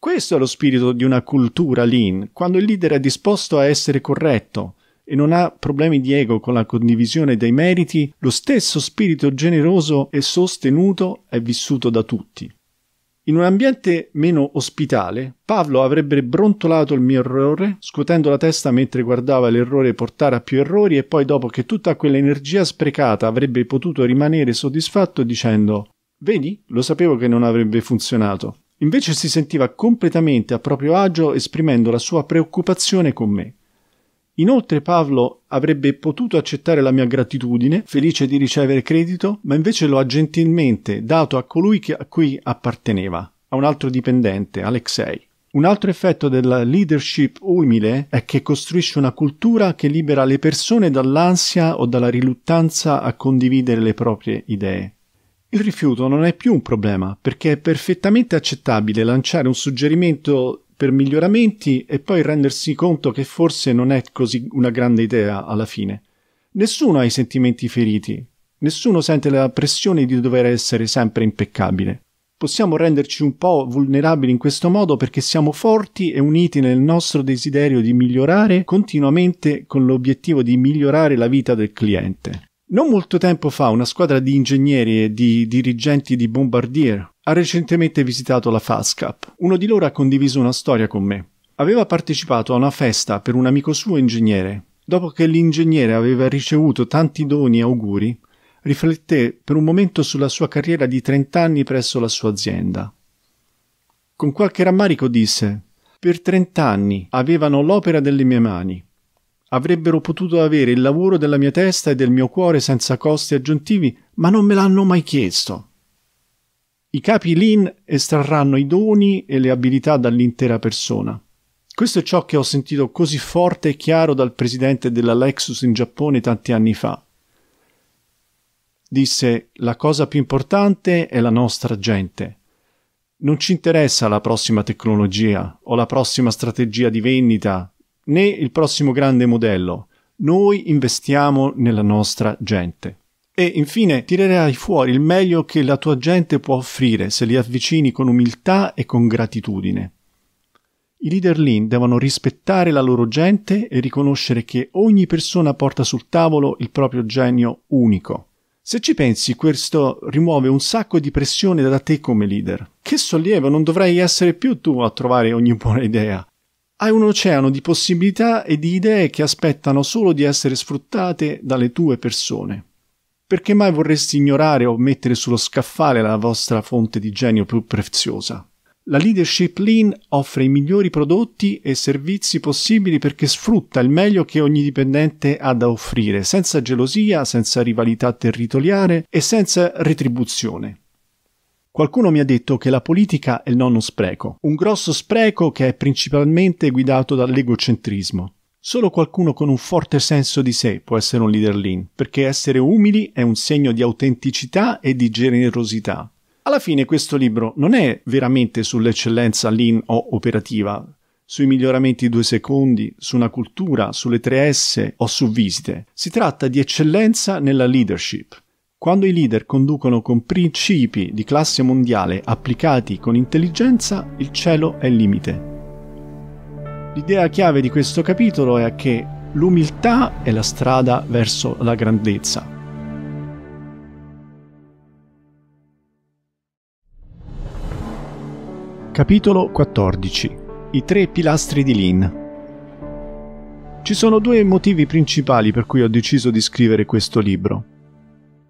S1: Questo è lo spirito di una cultura lean, quando il leader è disposto a essere corretto e non ha problemi di ego con la condivisione dei meriti, lo stesso spirito generoso e sostenuto è vissuto da tutti. In un ambiente meno ospitale, Pavlo avrebbe brontolato il mio errore, scuotendo la testa mentre guardava l'errore portare a più errori e poi dopo che tutta quell'energia sprecata avrebbe potuto rimanere soddisfatto dicendo Vedi, lo sapevo che non avrebbe funzionato. Invece si sentiva completamente a proprio agio esprimendo la sua preoccupazione con me. Inoltre Pavlo avrebbe potuto accettare la mia gratitudine, felice di ricevere credito, ma invece lo ha gentilmente dato a colui che a cui apparteneva, a un altro dipendente, Alexei. Un altro effetto della leadership umile è che costruisce una cultura che libera le persone dall'ansia o dalla riluttanza a condividere le proprie idee. Il rifiuto non è più un problema, perché è perfettamente accettabile lanciare un suggerimento per miglioramenti e poi rendersi conto che forse non è così una grande idea alla fine. Nessuno ha i sentimenti feriti, nessuno sente la pressione di dover essere sempre impeccabile. Possiamo renderci un po' vulnerabili in questo modo perché siamo forti e uniti nel nostro desiderio di migliorare continuamente con l'obiettivo di migliorare la vita del cliente. Non molto tempo fa una squadra di ingegneri e di dirigenti di Bombardier ha recentemente visitato la FASCAP. Uno di loro ha condiviso una storia con me. Aveva partecipato a una festa per un amico suo ingegnere. Dopo che l'ingegnere aveva ricevuto tanti doni e auguri, rifletté per un momento sulla sua carriera di 30 anni presso la sua azienda. Con qualche rammarico disse: Per 30 anni avevano l'opera delle mie mani Avrebbero potuto avere il lavoro della mia testa e del mio cuore senza costi aggiuntivi, ma non me l'hanno mai chiesto. I capi Lean estrarranno i doni e le abilità dall'intera persona. Questo è ciò che ho sentito così forte e chiaro dal presidente della Lexus in Giappone tanti anni fa. Disse: La cosa più importante è la nostra gente. Non ci interessa la prossima tecnologia o la prossima strategia di vendita né il prossimo grande modello. Noi investiamo nella nostra gente. E infine tirerai fuori il meglio che la tua gente può offrire se li avvicini con umiltà e con gratitudine. I leader lean devono rispettare la loro gente e riconoscere che ogni persona porta sul tavolo il proprio genio unico. Se ci pensi, questo rimuove un sacco di pressione da te come leader. Che sollievo, non dovrai essere più tu a trovare ogni buona idea. Hai un oceano di possibilità e di idee che aspettano solo di essere sfruttate dalle tue persone. Perché mai vorresti ignorare o mettere sullo scaffale la vostra fonte di genio più preziosa? La leadership lean offre i migliori prodotti e servizi possibili perché sfrutta il meglio che ogni dipendente ha da offrire, senza gelosia, senza rivalità territoriale e senza retribuzione. Qualcuno mi ha detto che la politica è il nonno spreco, un grosso spreco che è principalmente guidato dall'egocentrismo. Solo qualcuno con un forte senso di sé può essere un leader lean, perché essere umili è un segno di autenticità e di generosità. Alla fine questo libro non è veramente sull'eccellenza lean o operativa, sui miglioramenti due secondi, su una cultura, sulle 3S o su visite. Si tratta di eccellenza nella leadership. Quando i leader conducono con principi di classe mondiale applicati con intelligenza, il cielo è il limite. L'idea chiave di questo capitolo è che l'umiltà è la strada verso la grandezza. Capitolo 14 I tre pilastri di Lean Ci sono due motivi principali per cui ho deciso di scrivere questo libro.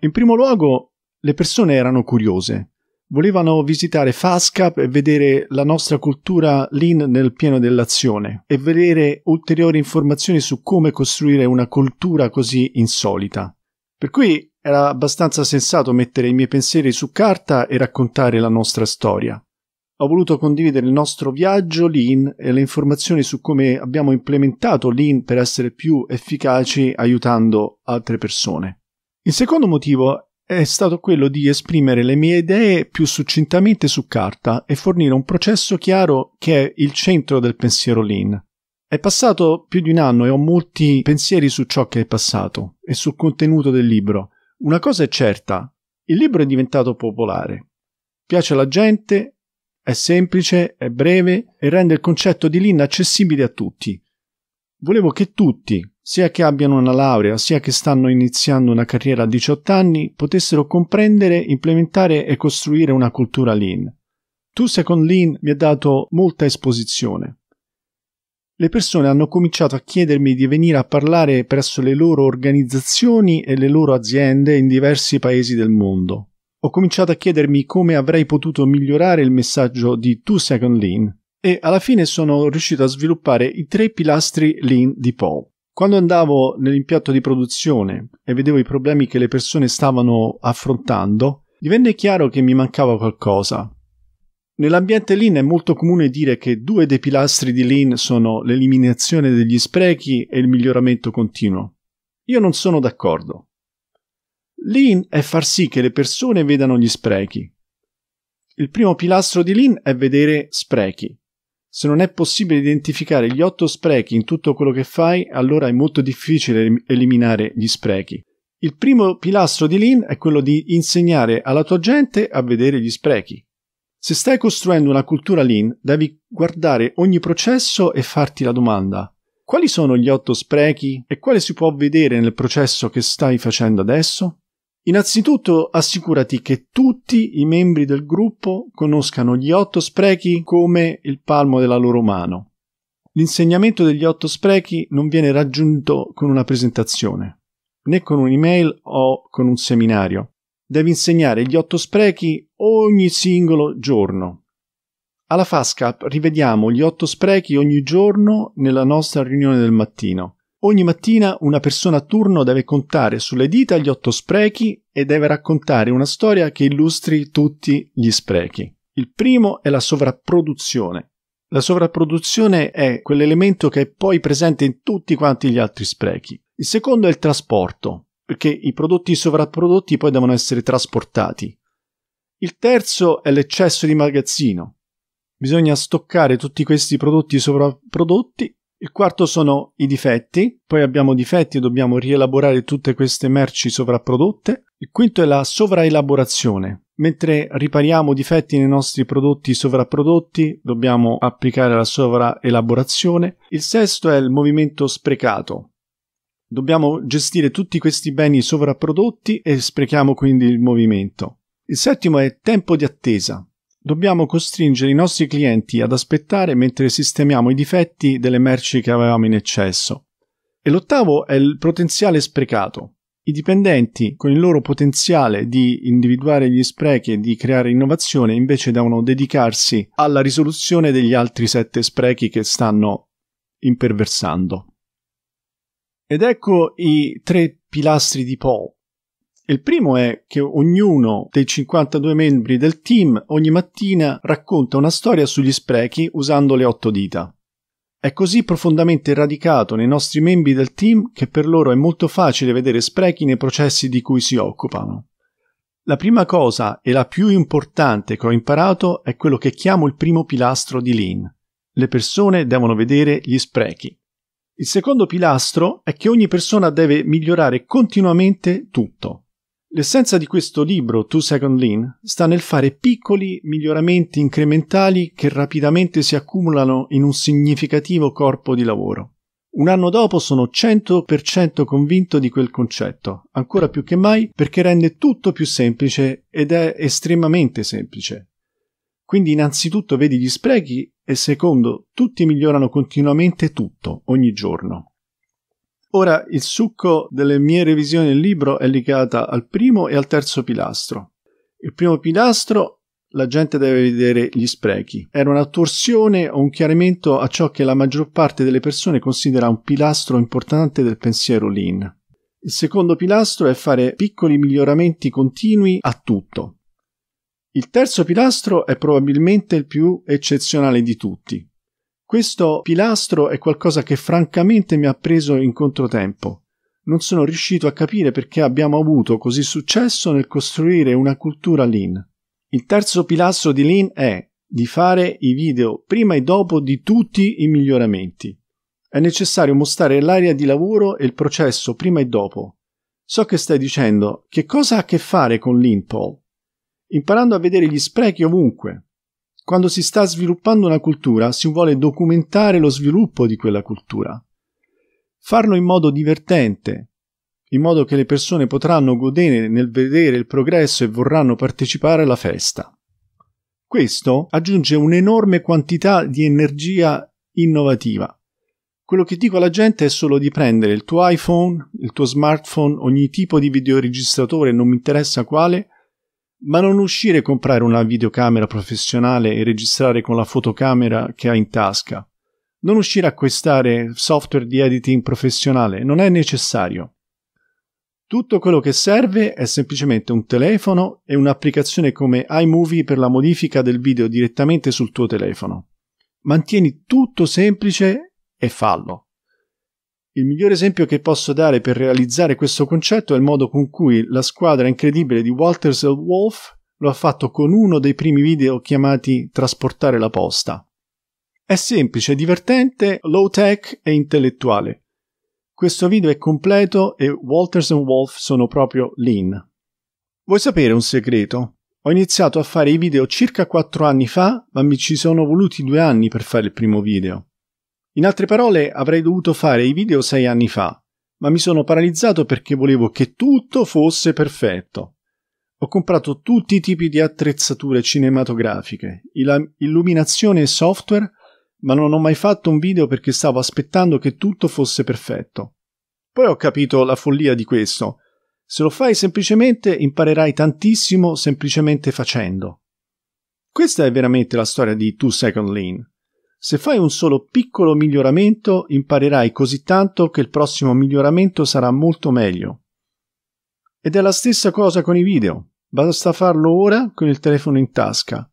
S1: In primo luogo, le persone erano curiose. Volevano visitare FASCAP e vedere la nostra cultura lean nel pieno dell'azione e vedere ulteriori informazioni su come costruire una cultura così insolita. Per cui era abbastanza sensato mettere i miei pensieri su carta e raccontare la nostra storia. Ho voluto condividere il nostro viaggio Lean e le informazioni su come abbiamo implementato Lean per essere più efficaci aiutando altre persone. Il secondo motivo è stato quello di esprimere le mie idee più succintamente su carta e fornire un processo chiaro che è il centro del pensiero lean. È passato più di un anno e ho molti pensieri su ciò che è passato e sul contenuto del libro. Una cosa è certa, il libro è diventato popolare. Piace alla gente, è semplice, è breve e rende il concetto di lean accessibile a tutti. Volevo che tutti, sia che abbiano una laurea, sia che stanno iniziando una carriera a 18 anni, potessero comprendere, implementare e costruire una cultura lean. Two Second Lean mi ha dato molta esposizione. Le persone hanno cominciato a chiedermi di venire a parlare presso le loro organizzazioni e le loro aziende in diversi paesi del mondo. Ho cominciato a chiedermi come avrei potuto migliorare il messaggio di Two Second Lean e alla fine sono riuscito a sviluppare i tre pilastri Lean di Paul. Quando andavo nell'impianto di produzione e vedevo i problemi che le persone stavano affrontando, divenne chiaro che mi mancava qualcosa. Nell'ambiente lean è molto comune dire che due dei pilastri di lean sono l'eliminazione degli sprechi e il miglioramento continuo. Io non sono d'accordo. Lean è far sì che le persone vedano gli sprechi. Il primo pilastro di lean è vedere sprechi. Se non è possibile identificare gli otto sprechi in tutto quello che fai, allora è molto difficile eliminare gli sprechi. Il primo pilastro di Lean è quello di insegnare alla tua gente a vedere gli sprechi. Se stai costruendo una cultura Lean, devi guardare ogni processo e farti la domanda: quali sono gli otto sprechi e quale si può vedere nel processo che stai facendo adesso? Innanzitutto assicurati che tutti i membri del gruppo conoscano gli otto sprechi come il palmo della loro mano. L'insegnamento degli otto sprechi non viene raggiunto con una presentazione, né con un'email o con un seminario. Devi insegnare gli otto sprechi ogni singolo giorno. Alla FASCAP rivediamo gli otto sprechi ogni giorno nella nostra riunione del mattino. Ogni mattina una persona a turno deve contare sulle dita gli otto sprechi e deve raccontare una storia che illustri tutti gli sprechi. Il primo è la sovrapproduzione. La sovrapproduzione è quell'elemento che è poi presente in tutti quanti gli altri sprechi. Il secondo è il trasporto, perché i prodotti sovrapprodotti poi devono essere trasportati. Il terzo è l'eccesso di magazzino. Bisogna stoccare tutti questi prodotti sovrapprodotti il quarto sono i difetti, poi abbiamo difetti e dobbiamo rielaborare tutte queste merci sovrapprodotte. Il quinto è la sovraelaborazione. Mentre ripariamo difetti nei nostri prodotti sovrapprodotti, dobbiamo applicare la sovraelaborazione. Il sesto è il movimento sprecato. Dobbiamo gestire tutti questi beni sovrapprodotti e sprechiamo quindi il movimento. Il settimo è tempo di attesa. Dobbiamo costringere i nostri clienti ad aspettare mentre sistemiamo i difetti delle merci che avevamo in eccesso. E l'ottavo è il potenziale sprecato. I dipendenti, con il loro potenziale di individuare gli sprechi e di creare innovazione, invece devono dedicarsi alla risoluzione degli altri sette sprechi che stanno imperversando. Ed ecco i tre pilastri di Paul il primo è che ognuno dei 52 membri del team ogni mattina racconta una storia sugli sprechi usando le otto dita. È così profondamente radicato nei nostri membri del team che per loro è molto facile vedere sprechi nei processi di cui si occupano. La prima cosa e la più importante che ho imparato è quello che chiamo il primo pilastro di Lean. Le persone devono vedere gli sprechi. Il secondo pilastro è che ogni persona deve migliorare continuamente tutto. L'essenza di questo libro, Two Second Lean, sta nel fare piccoli miglioramenti incrementali che rapidamente si accumulano in un significativo corpo di lavoro. Un anno dopo sono 100% convinto di quel concetto, ancora più che mai perché rende tutto più semplice ed è estremamente semplice. Quindi innanzitutto vedi gli sprechi e secondo, tutti migliorano continuamente tutto, ogni giorno. Ora il succo delle mie revisioni del libro è legata al primo e al terzo pilastro. Il primo pilastro la gente deve vedere gli sprechi. Era una torsione o un chiarimento a ciò che la maggior parte delle persone considera un pilastro importante del pensiero lean. Il secondo pilastro è fare piccoli miglioramenti continui a tutto. Il terzo pilastro è probabilmente il più eccezionale di tutti. Questo pilastro è qualcosa che francamente mi ha preso in controtempo. Non sono riuscito a capire perché abbiamo avuto così successo nel costruire una cultura lean. Il terzo pilastro di lean è di fare i video prima e dopo di tutti i miglioramenti. È necessario mostrare l'area di lavoro e il processo prima e dopo. So che stai dicendo, che cosa ha a che fare con lean, Paul? Imparando a vedere gli sprechi ovunque, quando si sta sviluppando una cultura si vuole documentare lo sviluppo di quella cultura. Farlo in modo divertente, in modo che le persone potranno godere nel vedere il progresso e vorranno partecipare alla festa. Questo aggiunge un'enorme quantità di energia innovativa. Quello che dico alla gente è solo di prendere il tuo iPhone, il tuo smartphone, ogni tipo di videoregistratore, non mi interessa quale, ma non uscire e comprare una videocamera professionale e registrare con la fotocamera che ha in tasca. Non uscire a acquistare software di editing professionale, non è necessario. Tutto quello che serve è semplicemente un telefono e un'applicazione come iMovie per la modifica del video direttamente sul tuo telefono. Mantieni tutto semplice e fallo. Il miglior esempio che posso dare per realizzare questo concetto è il modo con cui la squadra incredibile di Walters e Wolf lo ha fatto con uno dei primi video chiamati Trasportare la posta. È semplice, divertente, low tech e intellettuale. Questo video è completo e Walters e Wolf sono proprio lean. Vuoi sapere un segreto? Ho iniziato a fare i video circa 4 anni fa, ma mi ci sono voluti due anni per fare il primo video. In altre parole, avrei dovuto fare i video sei anni fa, ma mi sono paralizzato perché volevo che tutto fosse perfetto. Ho comprato tutti i tipi di attrezzature cinematografiche, illuminazione e software, ma non ho mai fatto un video perché stavo aspettando che tutto fosse perfetto. Poi ho capito la follia di questo. Se lo fai semplicemente imparerai tantissimo semplicemente facendo. Questa è veramente la storia di Two Second Lean. Se fai un solo piccolo miglioramento imparerai così tanto che il prossimo miglioramento sarà molto meglio. Ed è la stessa cosa con i video. Basta farlo ora con il telefono in tasca.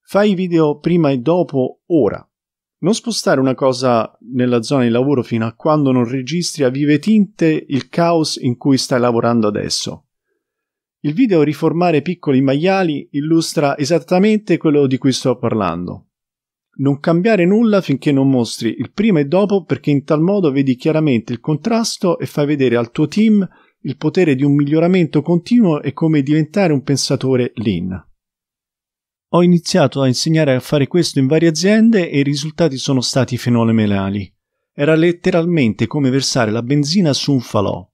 S1: Fai i video prima e dopo ora. Non spostare una cosa nella zona di lavoro fino a quando non registri a vive tinte il caos in cui stai lavorando adesso. Il video Riformare piccoli maiali illustra esattamente quello di cui sto parlando. Non cambiare nulla finché non mostri il prima e dopo perché in tal modo vedi chiaramente il contrasto e fai vedere al tuo team il potere di un miglioramento continuo e come diventare un pensatore lean. Ho iniziato a insegnare a fare questo in varie aziende e i risultati sono stati fenomenali. Era letteralmente come versare la benzina su un falò.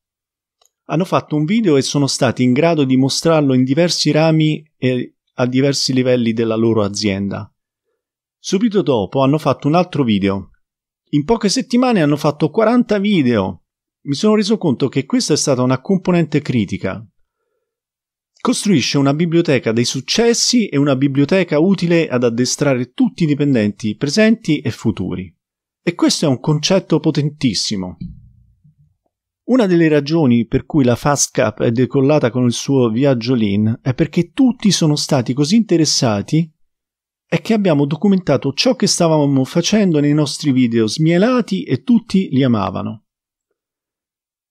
S1: Hanno fatto un video e sono stati in grado di mostrarlo in diversi rami e a diversi livelli della loro azienda. Subito dopo hanno fatto un altro video. In poche settimane hanno fatto 40 video. Mi sono reso conto che questa è stata una componente critica. Costruisce una biblioteca dei successi e una biblioteca utile ad addestrare tutti i dipendenti presenti e futuri. E questo è un concetto potentissimo. Una delle ragioni per cui la FastCap è decollata con il suo viaggio lean è perché tutti sono stati così interessati è che abbiamo documentato ciò che stavamo facendo nei nostri video smielati e tutti li amavano.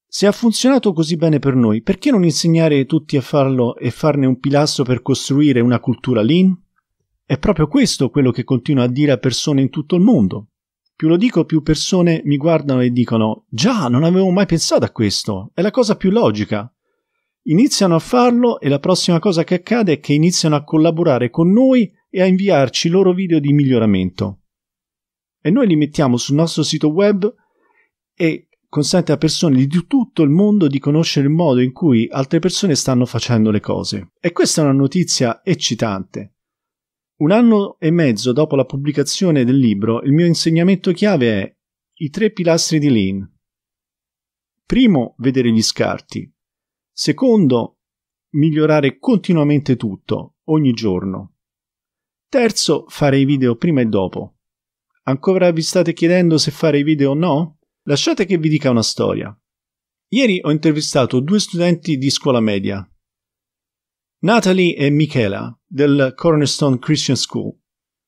S1: Se ha funzionato così bene per noi, perché non insegnare tutti a farlo e farne un pilastro per costruire una cultura lean? È proprio questo quello che continuo a dire a persone in tutto il mondo. Più lo dico, più persone mi guardano e dicono Già, non avevo mai pensato a questo, è la cosa più logica. Iniziano a farlo e la prossima cosa che accade è che iniziano a collaborare con noi e a inviarci i loro video di miglioramento. E noi li mettiamo sul nostro sito web e consente a persone di tutto il mondo di conoscere il modo in cui altre persone stanno facendo le cose. E questa è una notizia eccitante. Un anno e mezzo dopo la pubblicazione del libro, il mio insegnamento chiave è i tre pilastri di Lean. Primo, vedere gli scarti. Secondo, migliorare continuamente tutto, ogni giorno. Terzo, fare i video prima e dopo. Ancora vi state chiedendo se fare i video o no? Lasciate che vi dica una storia. Ieri ho intervistato due studenti di scuola media, Natalie e Michela, del Cornerstone Christian School.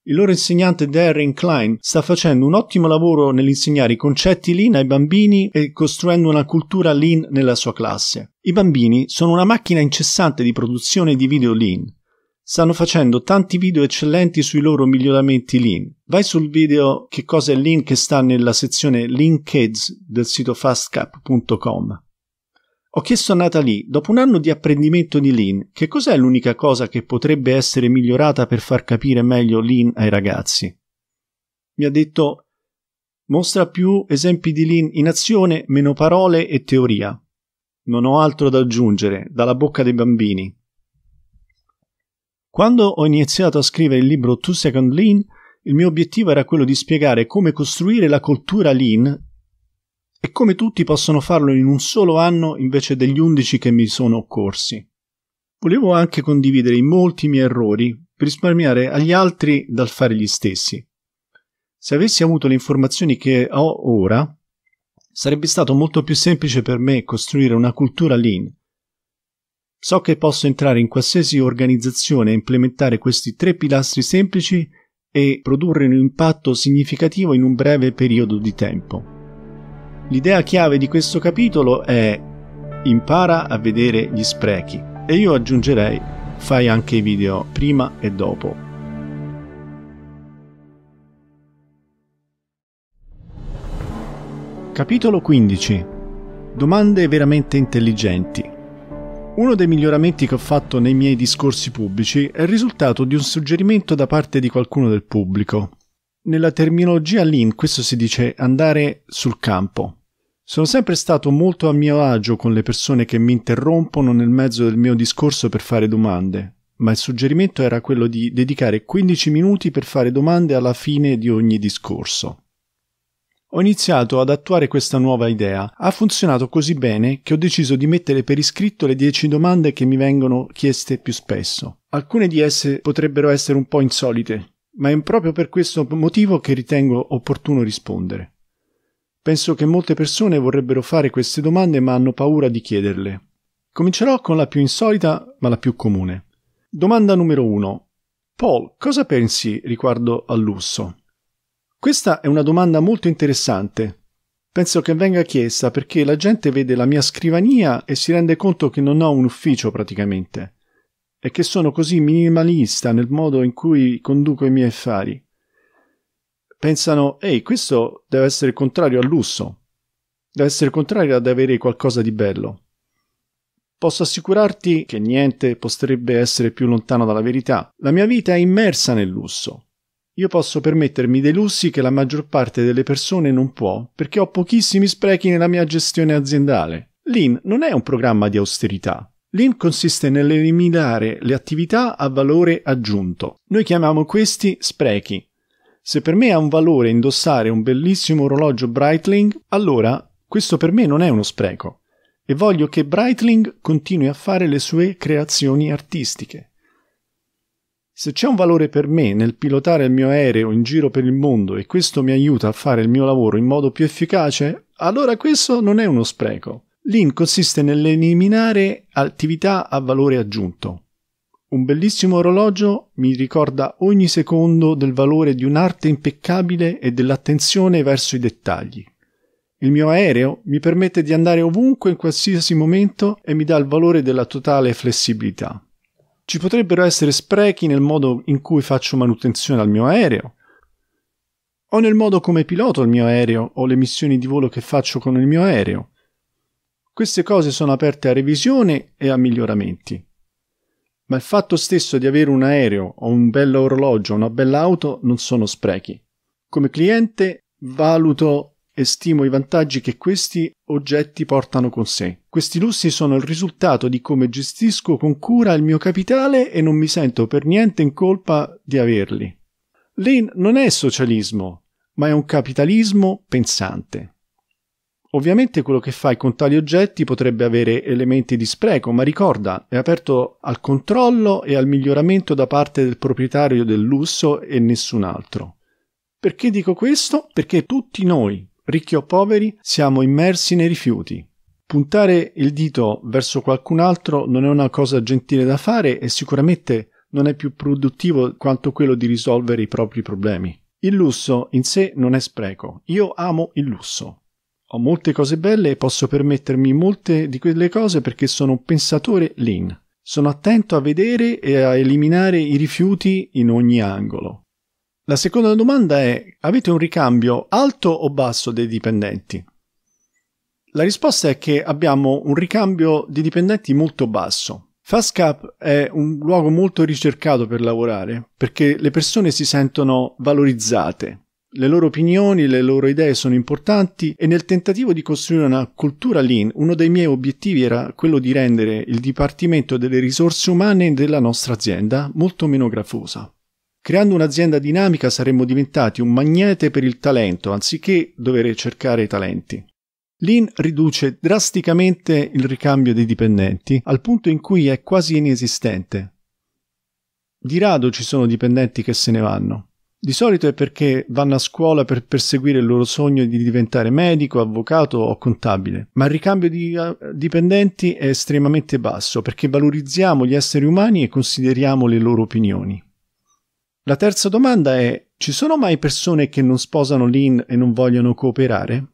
S1: Il loro insegnante Darren Klein sta facendo un ottimo lavoro nell'insegnare i concetti lean ai bambini e costruendo una cultura lean nella sua classe. I bambini sono una macchina incessante di produzione di video lean Stanno facendo tanti video eccellenti sui loro miglioramenti Lean. Vai sul video che cosa è Lean che sta nella sezione Lean Kids del sito fastcap.com. Ho chiesto a Natalie, dopo un anno di apprendimento di Lean, che cos'è l'unica cosa che potrebbe essere migliorata per far capire meglio Lean ai ragazzi? Mi ha detto mostra più esempi di Lean in azione, meno parole e teoria. Non ho altro da aggiungere, dalla bocca dei bambini. Quando ho iniziato a scrivere il libro Two Second Lean, il mio obiettivo era quello di spiegare come costruire la cultura lean e come tutti possono farlo in un solo anno invece degli undici che mi sono occorsi. Volevo anche condividere i molti miei errori per risparmiare agli altri dal fare gli stessi. Se avessi avuto le informazioni che ho ora, sarebbe stato molto più semplice per me costruire una cultura lean, So che posso entrare in qualsiasi organizzazione e implementare questi tre pilastri semplici e produrre un impatto significativo in un breve periodo di tempo. L'idea chiave di questo capitolo è impara a vedere gli sprechi e io aggiungerei fai anche i video prima e dopo. Capitolo 15 Domande veramente intelligenti uno dei miglioramenti che ho fatto nei miei discorsi pubblici è il risultato di un suggerimento da parte di qualcuno del pubblico. Nella terminologia lean questo si dice andare sul campo. Sono sempre stato molto a mio agio con le persone che mi interrompono nel mezzo del mio discorso per fare domande, ma il suggerimento era quello di dedicare 15 minuti per fare domande alla fine di ogni discorso. Ho iniziato ad attuare questa nuova idea. Ha funzionato così bene che ho deciso di mettere per iscritto le 10 domande che mi vengono chieste più spesso. Alcune di esse potrebbero essere un po' insolite, ma è proprio per questo motivo che ritengo opportuno rispondere. Penso che molte persone vorrebbero fare queste domande ma hanno paura di chiederle. Comincerò con la più insolita ma la più comune. Domanda numero 1. Paul, cosa pensi riguardo al lusso? Questa è una domanda molto interessante. Penso che venga chiesta perché la gente vede la mia scrivania e si rende conto che non ho un ufficio praticamente e che sono così minimalista nel modo in cui conduco i miei affari. Pensano, ehi, questo deve essere contrario al lusso, deve essere contrario ad avere qualcosa di bello. Posso assicurarti che niente potrebbe essere più lontano dalla verità. La mia vita è immersa nel lusso. Io posso permettermi dei lussi che la maggior parte delle persone non può, perché ho pochissimi sprechi nella mia gestione aziendale. Lean non è un programma di austerità. Lean consiste nell'eliminare le attività a valore aggiunto. Noi chiamiamo questi sprechi. Se per me ha un valore indossare un bellissimo orologio Breitling, allora questo per me non è uno spreco. E voglio che Breitling continui a fare le sue creazioni artistiche. Se c'è un valore per me nel pilotare il mio aereo in giro per il mondo e questo mi aiuta a fare il mio lavoro in modo più efficace, allora questo non è uno spreco. Lean consiste nell'eliminare attività a valore aggiunto. Un bellissimo orologio mi ricorda ogni secondo del valore di un'arte impeccabile e dell'attenzione verso i dettagli. Il mio aereo mi permette di andare ovunque in qualsiasi momento e mi dà il valore della totale flessibilità. Ci potrebbero essere sprechi nel modo in cui faccio manutenzione al mio aereo, o nel modo come piloto il mio aereo o le missioni di volo che faccio con il mio aereo. Queste cose sono aperte a revisione e a miglioramenti. Ma il fatto stesso di avere un aereo o un bello orologio o una bella auto non sono sprechi. Come cliente valuto e stimo i vantaggi che questi oggetti portano con sé. Questi lussi sono il risultato di come gestisco con cura il mio capitale e non mi sento per niente in colpa di averli. Lì non è socialismo, ma è un capitalismo pensante. Ovviamente quello che fai con tali oggetti potrebbe avere elementi di spreco, ma ricorda, è aperto al controllo e al miglioramento da parte del proprietario del lusso e nessun altro. Perché dico questo? Perché tutti noi, ricchi o poveri, siamo immersi nei rifiuti. Puntare il dito verso qualcun altro non è una cosa gentile da fare e sicuramente non è più produttivo quanto quello di risolvere i propri problemi. Il lusso in sé non è spreco. Io amo il lusso. Ho molte cose belle e posso permettermi molte di quelle cose perché sono un pensatore lean. Sono attento a vedere e a eliminare i rifiuti in ogni angolo. La seconda domanda è avete un ricambio alto o basso dei dipendenti? La risposta è che abbiamo un ricambio di dipendenti molto basso. FastCap è un luogo molto ricercato per lavorare perché le persone si sentono valorizzate. Le loro opinioni, le loro idee sono importanti e nel tentativo di costruire una cultura lean, uno dei miei obiettivi era quello di rendere il Dipartimento delle risorse umane della nostra azienda molto meno grafosa. Creando un'azienda dinamica saremmo diventati un magnete per il talento, anziché dover cercare i talenti. Lean riduce drasticamente il ricambio dei dipendenti al punto in cui è quasi inesistente. Di rado ci sono dipendenti che se ne vanno. Di solito è perché vanno a scuola per perseguire il loro sogno di diventare medico, avvocato o contabile, ma il ricambio di eh, dipendenti è estremamente basso perché valorizziamo gli esseri umani e consideriamo le loro opinioni. La terza domanda è: ci sono mai persone che non sposano Lean e non vogliono cooperare?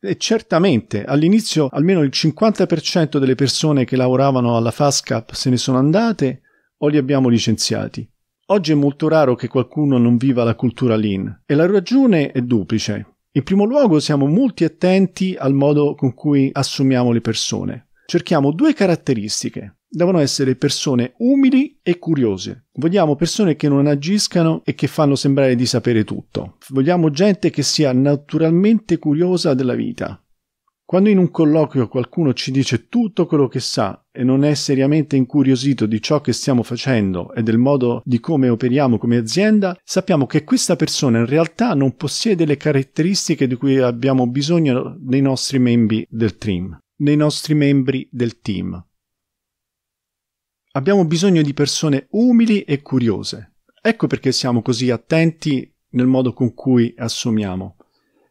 S1: E certamente, all'inizio almeno il 50% delle persone che lavoravano alla FASCAP se ne sono andate o li abbiamo licenziati. Oggi è molto raro che qualcuno non viva la cultura lean e la ragione è duplice. In primo luogo siamo molto attenti al modo con cui assumiamo le persone. Cerchiamo due caratteristiche devono essere persone umili e curiose. Vogliamo persone che non agiscano e che fanno sembrare di sapere tutto. Vogliamo gente che sia naturalmente curiosa della vita. Quando in un colloquio qualcuno ci dice tutto quello che sa e non è seriamente incuriosito di ciò che stiamo facendo e del modo di come operiamo come azienda, sappiamo che questa persona in realtà non possiede le caratteristiche di cui abbiamo bisogno nei nostri membri del team. Nei nostri membri del team. Abbiamo bisogno di persone umili e curiose. Ecco perché siamo così attenti nel modo con cui assumiamo.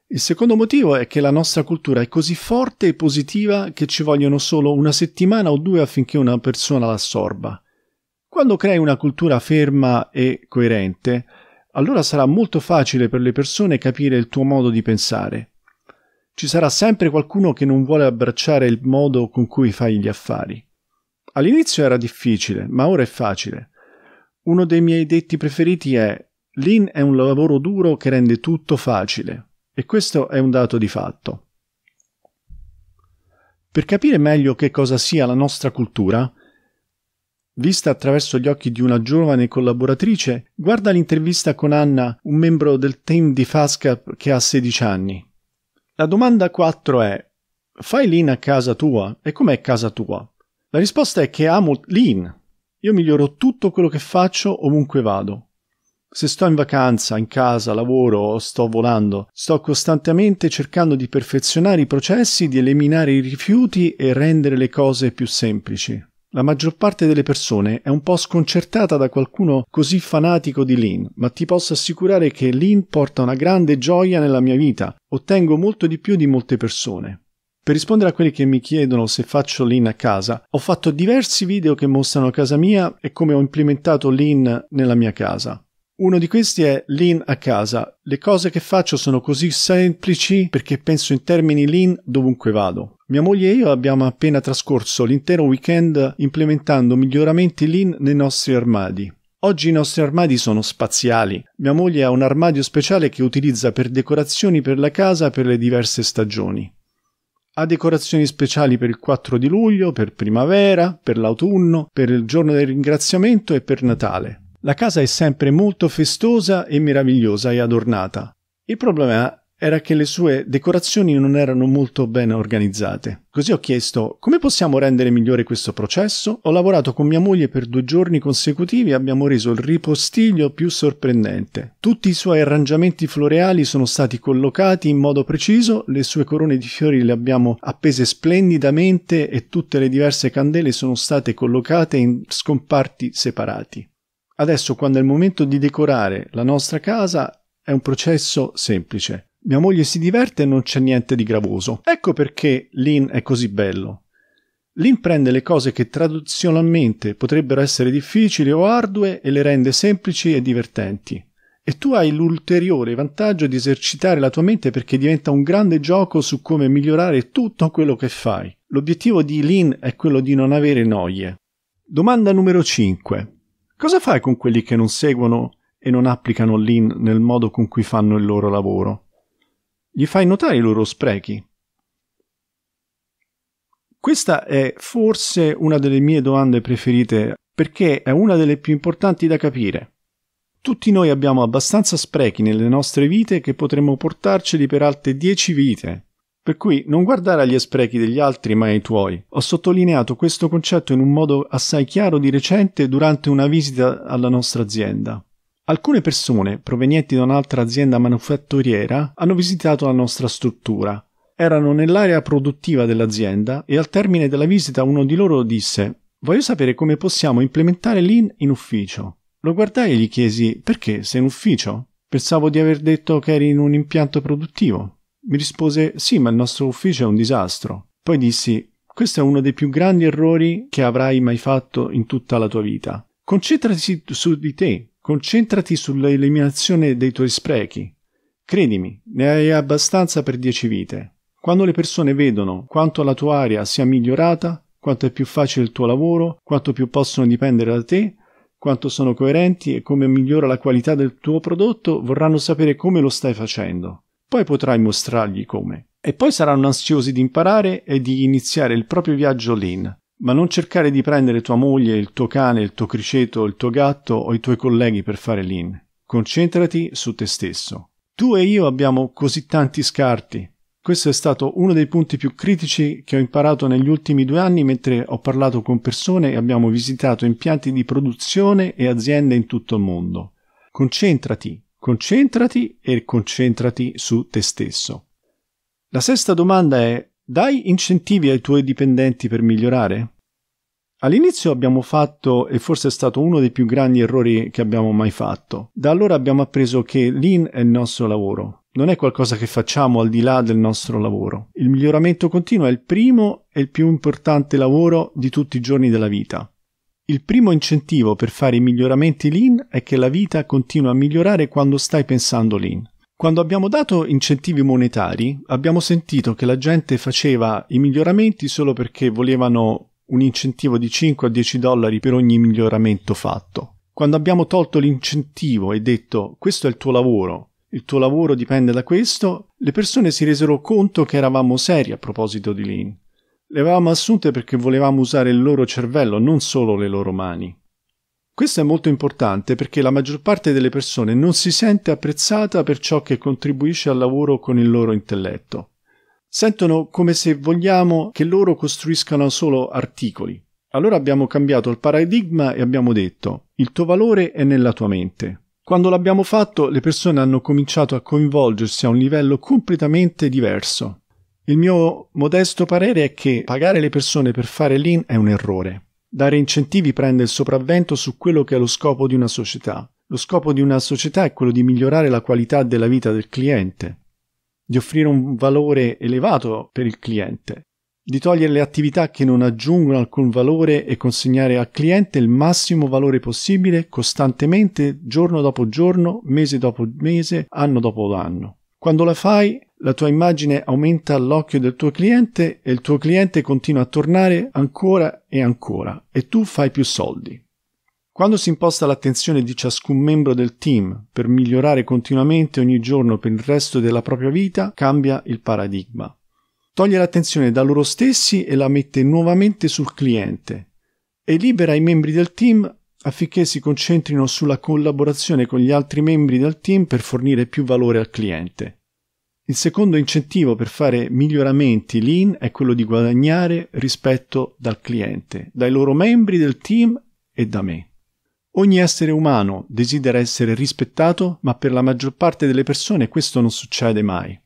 S1: Il secondo motivo è che la nostra cultura è così forte e positiva che ci vogliono solo una settimana o due affinché una persona l'assorba. Quando crei una cultura ferma e coerente, allora sarà molto facile per le persone capire il tuo modo di pensare. Ci sarà sempre qualcuno che non vuole abbracciare il modo con cui fai gli affari. All'inizio era difficile, ma ora è facile. Uno dei miei detti preferiti è Lean è un lavoro duro che rende tutto facile e questo è un dato di fatto. Per capire meglio che cosa sia la nostra cultura, vista attraverso gli occhi di una giovane collaboratrice, guarda l'intervista con Anna, un membro del team di FASCAP che ha 16 anni. La domanda 4 è: Fai Lean a casa tua e com'è casa tua? La risposta è che amo Lean. Io miglioro tutto quello che faccio ovunque vado. Se sto in vacanza, in casa, lavoro o sto volando, sto costantemente cercando di perfezionare i processi, di eliminare i rifiuti e rendere le cose più semplici. La maggior parte delle persone è un po' sconcertata da qualcuno così fanatico di Lean, ma ti posso assicurare che Lean porta una grande gioia nella mia vita, ottengo molto di più di molte persone. Per rispondere a quelli che mi chiedono se faccio Lean a casa, ho fatto diversi video che mostrano casa mia e come ho implementato Lean nella mia casa. Uno di questi è Lean a casa. Le cose che faccio sono così semplici perché penso in termini Lean dovunque vado. Mia moglie e io abbiamo appena trascorso l'intero weekend implementando miglioramenti Lean nei nostri armadi. Oggi i nostri armadi sono spaziali. Mia moglie ha un armadio speciale che utilizza per decorazioni per la casa per le diverse stagioni ha decorazioni speciali per il 4 di luglio, per primavera, per l'autunno, per il giorno del ringraziamento e per Natale. La casa è sempre molto festosa e meravigliosa e adornata. Il problema era che le sue decorazioni non erano molto ben organizzate. Così ho chiesto come possiamo rendere migliore questo processo? Ho lavorato con mia moglie per due giorni consecutivi e abbiamo reso il ripostiglio più sorprendente. Tutti i suoi arrangiamenti floreali sono stati collocati in modo preciso, le sue corone di fiori le abbiamo appese splendidamente e tutte le diverse candele sono state collocate in scomparti separati. Adesso quando è il momento di decorare la nostra casa è un processo semplice. Mia moglie si diverte e non c'è niente di gravoso. Ecco perché Lin è così bello. Lin prende le cose che tradizionalmente potrebbero essere difficili o ardue e le rende semplici e divertenti. E tu hai l'ulteriore vantaggio di esercitare la tua mente perché diventa un grande gioco su come migliorare tutto quello che fai. L'obiettivo di Lin è quello di non avere noie. Domanda numero 5. Cosa fai con quelli che non seguono e non applicano Lean nel modo con cui fanno il loro lavoro? gli fai notare i loro sprechi. Questa è forse una delle mie domande preferite perché è una delle più importanti da capire. Tutti noi abbiamo abbastanza sprechi nelle nostre vite che potremmo portarceli per altre 10 vite. Per cui non guardare agli sprechi degli altri ma ai tuoi. Ho sottolineato questo concetto in un modo assai chiaro di recente durante una visita alla nostra azienda. Alcune persone provenienti da un'altra azienda manufatturiera hanno visitato la nostra struttura. Erano nell'area produttiva dell'azienda e al termine della visita uno di loro disse Voglio sapere come possiamo implementare l'IN in ufficio. Lo guardai e gli chiesi Perché sei in ufficio? Pensavo di aver detto che eri in un impianto produttivo. Mi rispose Sì, ma il nostro ufficio è un disastro. Poi dissi Questo è uno dei più grandi errori che avrai mai fatto in tutta la tua vita. Concentrati su di te, Concentrati sull'eliminazione dei tuoi sprechi. Credimi, ne hai abbastanza per dieci vite. Quando le persone vedono quanto la tua aria sia migliorata, quanto è più facile il tuo lavoro, quanto più possono dipendere da te, quanto sono coerenti e come migliora la qualità del tuo prodotto, vorranno sapere come lo stai facendo. Poi potrai mostrargli come. E poi saranno ansiosi di imparare e di iniziare il proprio viaggio lean ma non cercare di prendere tua moglie, il tuo cane, il tuo criceto, il tuo gatto o i tuoi colleghi per fare lean. Concentrati su te stesso. Tu e io abbiamo così tanti scarti. Questo è stato uno dei punti più critici che ho imparato negli ultimi due anni mentre ho parlato con persone e abbiamo visitato impianti di produzione e aziende in tutto il mondo. Concentrati, concentrati e concentrati su te stesso. La sesta domanda è dai incentivi ai tuoi dipendenti per migliorare. All'inizio abbiamo fatto, e forse è stato uno dei più grandi errori che abbiamo mai fatto, da allora abbiamo appreso che l'IN è il nostro lavoro, non è qualcosa che facciamo al di là del nostro lavoro. Il miglioramento continuo è il primo e il più importante lavoro di tutti i giorni della vita. Il primo incentivo per fare i miglioramenti lean è che la vita continua a migliorare quando stai pensando lean. Quando abbiamo dato incentivi monetari, abbiamo sentito che la gente faceva i miglioramenti solo perché volevano un incentivo di 5 a 10 dollari per ogni miglioramento fatto. Quando abbiamo tolto l'incentivo e detto questo è il tuo lavoro, il tuo lavoro dipende da questo, le persone si resero conto che eravamo seri a proposito di Lean. Le avevamo assunte perché volevamo usare il loro cervello, non solo le loro mani. Questo è molto importante perché la maggior parte delle persone non si sente apprezzata per ciò che contribuisce al lavoro con il loro intelletto. Sentono come se vogliamo che loro costruiscano solo articoli. Allora abbiamo cambiato il paradigma e abbiamo detto il tuo valore è nella tua mente. Quando l'abbiamo fatto le persone hanno cominciato a coinvolgersi a un livello completamente diverso. Il mio modesto parere è che pagare le persone per fare lean è un errore. Dare incentivi prende il sopravvento su quello che è lo scopo di una società. Lo scopo di una società è quello di migliorare la qualità della vita del cliente, di offrire un valore elevato per il cliente, di togliere le attività che non aggiungono alcun valore e consegnare al cliente il massimo valore possibile costantemente, giorno dopo giorno, mese dopo mese, anno dopo anno. Quando la fai, la tua immagine aumenta all'occhio del tuo cliente e il tuo cliente continua a tornare ancora e ancora e tu fai più soldi. Quando si imposta l'attenzione di ciascun membro del team per migliorare continuamente ogni giorno per il resto della propria vita, cambia il paradigma. Toglie l'attenzione da loro stessi e la mette nuovamente sul cliente e libera i membri del team affinché si concentrino sulla collaborazione con gli altri membri del team per fornire più valore al cliente. Il secondo incentivo per fare miglioramenti lean è quello di guadagnare rispetto dal cliente, dai loro membri del team e da me. Ogni essere umano desidera essere rispettato, ma per la maggior parte delle persone questo non succede mai.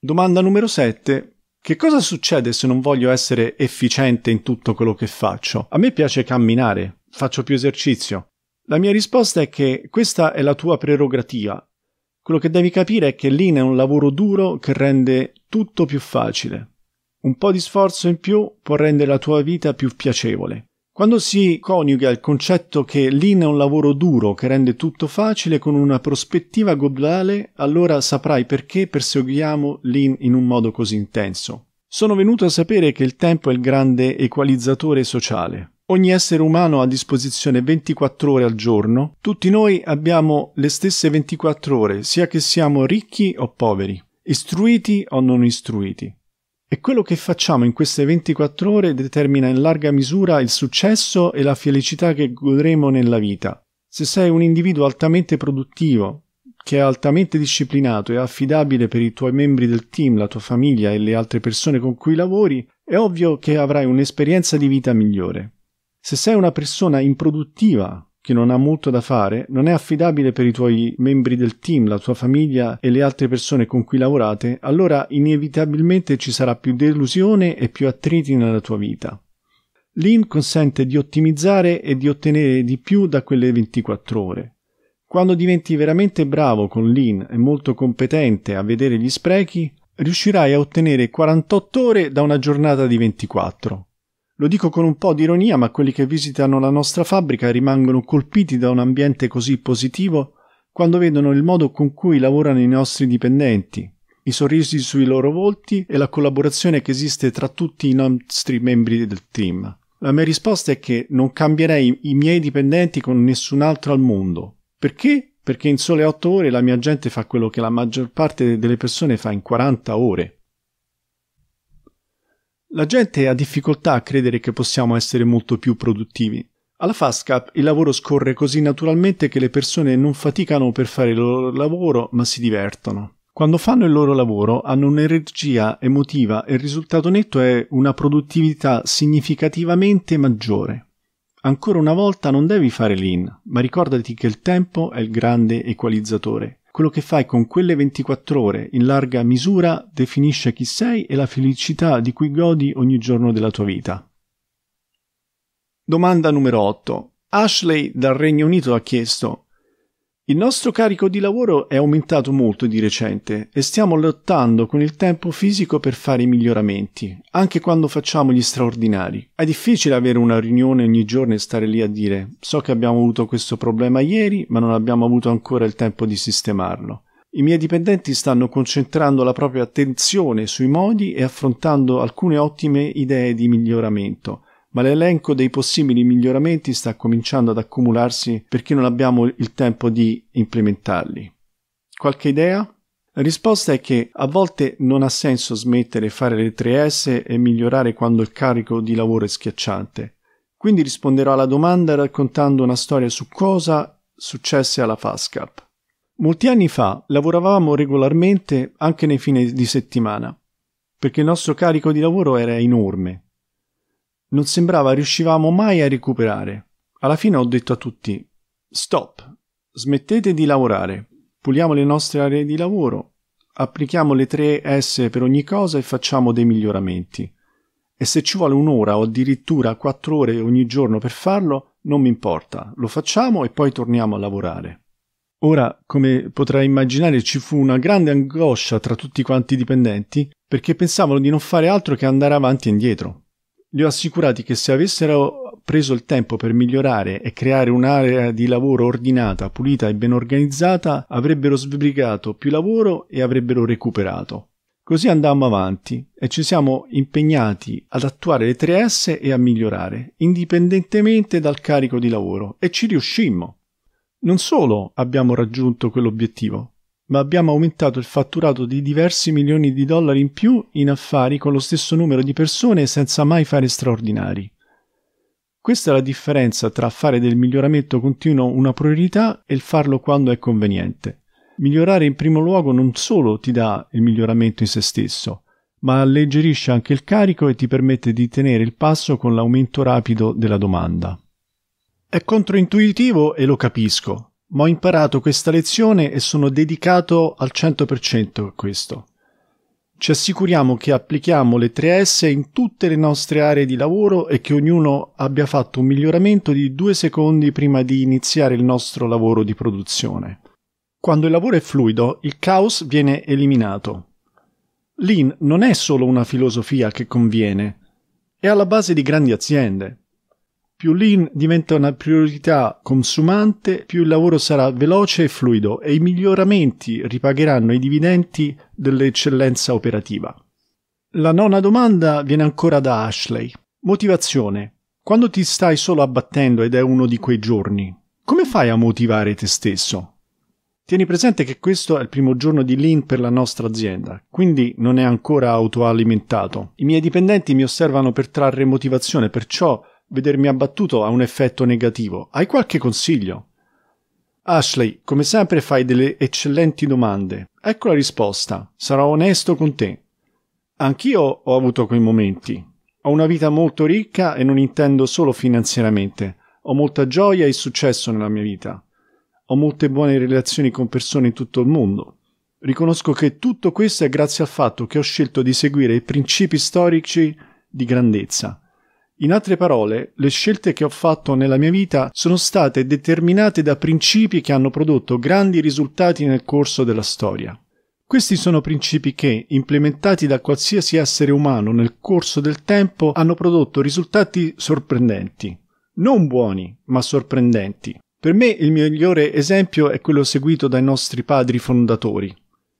S1: Domanda numero 7. Che cosa succede se non voglio essere efficiente in tutto quello che faccio? A me piace camminare, faccio più esercizio. La mia risposta è che questa è la tua prerogativa. Quello che devi capire è che l'IN è un lavoro duro che rende tutto più facile. Un po' di sforzo in più può rendere la tua vita più piacevole. Quando si coniuga il concetto che l'IN è un lavoro duro che rende tutto facile con una prospettiva globale, allora saprai perché perseguiamo l'IN in un modo così intenso. Sono venuto a sapere che il tempo è il grande equalizzatore sociale. Ogni essere umano ha a disposizione 24 ore al giorno, tutti noi abbiamo le stesse 24 ore, sia che siamo ricchi o poveri, istruiti o non istruiti. E quello che facciamo in queste 24 ore determina in larga misura il successo e la felicità che godremo nella vita. Se sei un individuo altamente produttivo, che è altamente disciplinato e affidabile per i tuoi membri del team, la tua famiglia e le altre persone con cui lavori, è ovvio che avrai un'esperienza di vita migliore. Se sei una persona improduttiva che non ha molto da fare, non è affidabile per i tuoi membri del team, la tua famiglia e le altre persone con cui lavorate, allora inevitabilmente ci sarà più delusione e più attriti nella tua vita. Lean consente di ottimizzare e di ottenere di più da quelle 24 ore. Quando diventi veramente bravo con Lean e molto competente a vedere gli sprechi, riuscirai a ottenere 48 ore da una giornata di 24. Lo dico con un po' di ironia, ma quelli che visitano la nostra fabbrica rimangono colpiti da un ambiente così positivo quando vedono il modo con cui lavorano i nostri dipendenti, i sorrisi sui loro volti e la collaborazione che esiste tra tutti i nostri membri del team. La mia risposta è che non cambierei i miei dipendenti con nessun altro al mondo. Perché? Perché in sole 8 ore la mia gente fa quello che la maggior parte delle persone fa in 40 ore. La gente ha difficoltà a credere che possiamo essere molto più produttivi. Alla FastCap il lavoro scorre così naturalmente che le persone non faticano per fare il loro lavoro, ma si divertono. Quando fanno il loro lavoro hanno un'energia emotiva e il risultato netto è una produttività significativamente maggiore. Ancora una volta non devi fare lean, ma ricordati che il tempo è il grande equalizzatore. Quello che fai con quelle 24 ore in larga misura definisce chi sei e la felicità di cui godi ogni giorno della tua vita. Domanda numero 8. Ashley dal Regno Unito ha chiesto il nostro carico di lavoro è aumentato molto di recente e stiamo lottando con il tempo fisico per fare i miglioramenti, anche quando facciamo gli straordinari. È difficile avere una riunione ogni giorno e stare lì a dire so che abbiamo avuto questo problema ieri, ma non abbiamo avuto ancora il tempo di sistemarlo. I miei dipendenti stanno concentrando la propria attenzione sui modi e affrontando alcune ottime idee di miglioramento ma l'elenco dei possibili miglioramenti sta cominciando ad accumularsi perché non abbiamo il tempo di implementarli. Qualche idea? La risposta è che a volte non ha senso smettere di fare le 3S e migliorare quando il carico di lavoro è schiacciante. Quindi risponderò alla domanda raccontando una storia su cosa successe alla FASCAP. Molti anni fa lavoravamo regolarmente anche nei fine di settimana, perché il nostro carico di lavoro era enorme non sembrava riuscivamo mai a recuperare. Alla fine ho detto a tutti: Stop, smettete di lavorare, puliamo le nostre aree di lavoro, applichiamo le 3 S per ogni cosa e facciamo dei miglioramenti. E se ci vuole un'ora o addirittura quattro ore ogni giorno per farlo, non mi importa, lo facciamo e poi torniamo a lavorare. Ora, come potrai immaginare, ci fu una grande angoscia tra tutti quanti i dipendenti perché pensavano di non fare altro che andare avanti e indietro. Gli ho assicurati che se avessero preso il tempo per migliorare e creare un'area di lavoro ordinata, pulita e ben organizzata, avrebbero sbrigato più lavoro e avrebbero recuperato. Così andammo avanti e ci siamo impegnati ad attuare le 3S e a migliorare, indipendentemente dal carico di lavoro, e ci riuscimmo. Non solo abbiamo raggiunto quell'obiettivo, ma abbiamo aumentato il fatturato di diversi milioni di dollari in più in affari con lo stesso numero di persone senza mai fare straordinari. Questa è la differenza tra fare del miglioramento continuo una priorità e il farlo quando è conveniente. Migliorare in primo luogo non solo ti dà il miglioramento in se stesso, ma alleggerisce anche il carico e ti permette di tenere il passo con l'aumento rapido della domanda. È controintuitivo e lo capisco, ma ho imparato questa lezione e sono dedicato al 100% a questo. Ci assicuriamo che applichiamo le 3S in tutte le nostre aree di lavoro e che ognuno abbia fatto un miglioramento di due secondi prima di iniziare il nostro lavoro di produzione. Quando il lavoro è fluido, il caos viene eliminato. Lean non è solo una filosofia che conviene, è alla base di grandi aziende. Più lean diventa una priorità consumante, più il lavoro sarà veloce e fluido e i miglioramenti ripagheranno i dividendi dell'eccellenza operativa. La nona domanda viene ancora da Ashley. Motivazione. Quando ti stai solo abbattendo ed è uno di quei giorni, come fai a motivare te stesso? Tieni presente che questo è il primo giorno di Lean per la nostra azienda, quindi non è ancora autoalimentato. I miei dipendenti mi osservano per trarre motivazione, perciò vedermi abbattuto ha un effetto negativo. Hai qualche consiglio? Ashley, come sempre fai delle eccellenti domande. Ecco la risposta. Sarò onesto con te. Anch'io ho avuto quei momenti. Ho una vita molto ricca e non intendo solo finanziariamente. Ho molta gioia e successo nella mia vita. Ho molte buone relazioni con persone in tutto il mondo. Riconosco che tutto questo è grazie al fatto che ho scelto di seguire i principi storici di grandezza in altre parole, le scelte che ho fatto nella mia vita sono state determinate da principi che hanno prodotto grandi risultati nel corso della storia. Questi sono principi che, implementati da qualsiasi essere umano nel corso del tempo, hanno prodotto risultati sorprendenti. Non buoni, ma sorprendenti. Per me il migliore esempio è quello seguito dai nostri padri fondatori,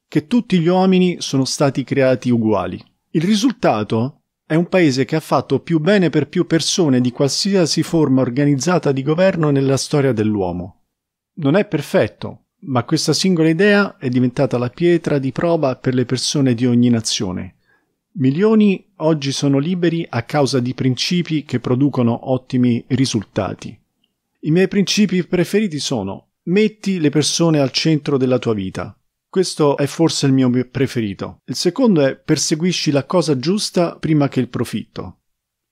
S1: che tutti gli uomini sono stati creati uguali. Il risultato è un paese che ha fatto più bene per più persone di qualsiasi forma organizzata di governo nella storia dell'uomo. Non è perfetto, ma questa singola idea è diventata la pietra di prova per le persone di ogni nazione. Milioni oggi sono liberi a causa di principi che producono ottimi risultati. I miei principi preferiti sono metti le persone al centro della tua vita, questo è forse il mio preferito. Il secondo è perseguisci la cosa giusta prima che il profitto.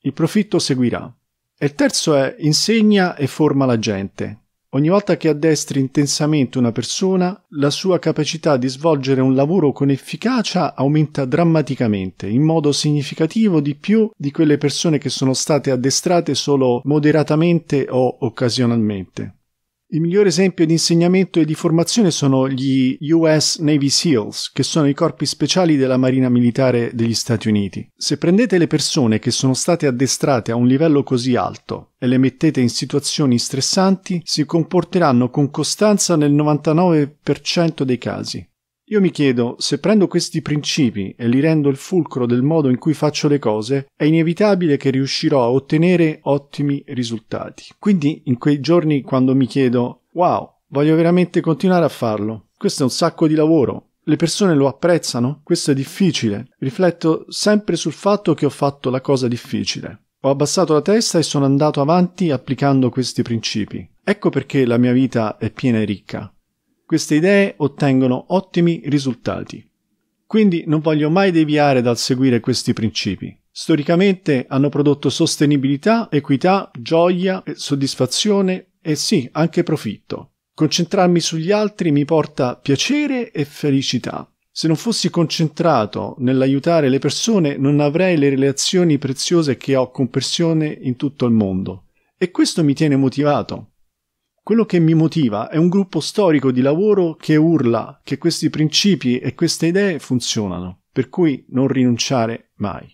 S1: Il profitto seguirà. E il terzo è insegna e forma la gente. Ogni volta che addestri intensamente una persona, la sua capacità di svolgere un lavoro con efficacia aumenta drammaticamente, in modo significativo di più di quelle persone che sono state addestrate solo moderatamente o occasionalmente. Il migliore esempio di insegnamento e di formazione sono gli US Navy SEALs, che sono i corpi speciali della Marina Militare degli Stati Uniti. Se prendete le persone che sono state addestrate a un livello così alto e le mettete in situazioni stressanti, si comporteranno con costanza nel 99% dei casi. Io mi chiedo, se prendo questi principi e li rendo il fulcro del modo in cui faccio le cose, è inevitabile che riuscirò a ottenere ottimi risultati. Quindi in quei giorni quando mi chiedo, wow, voglio veramente continuare a farlo, questo è un sacco di lavoro, le persone lo apprezzano, questo è difficile, rifletto sempre sul fatto che ho fatto la cosa difficile. Ho abbassato la testa e sono andato avanti applicando questi principi. Ecco perché la mia vita è piena e ricca queste idee ottengono ottimi risultati. Quindi non voglio mai deviare dal seguire questi principi. Storicamente hanno prodotto sostenibilità, equità, gioia, eh, soddisfazione e sì, anche profitto. Concentrarmi sugli altri mi porta piacere e felicità. Se non fossi concentrato nell'aiutare le persone non avrei le relazioni preziose che ho con persone in tutto il mondo. E questo mi tiene motivato. Quello che mi motiva è un gruppo storico di lavoro che urla che questi principi e queste idee funzionano, per cui non rinunciare mai.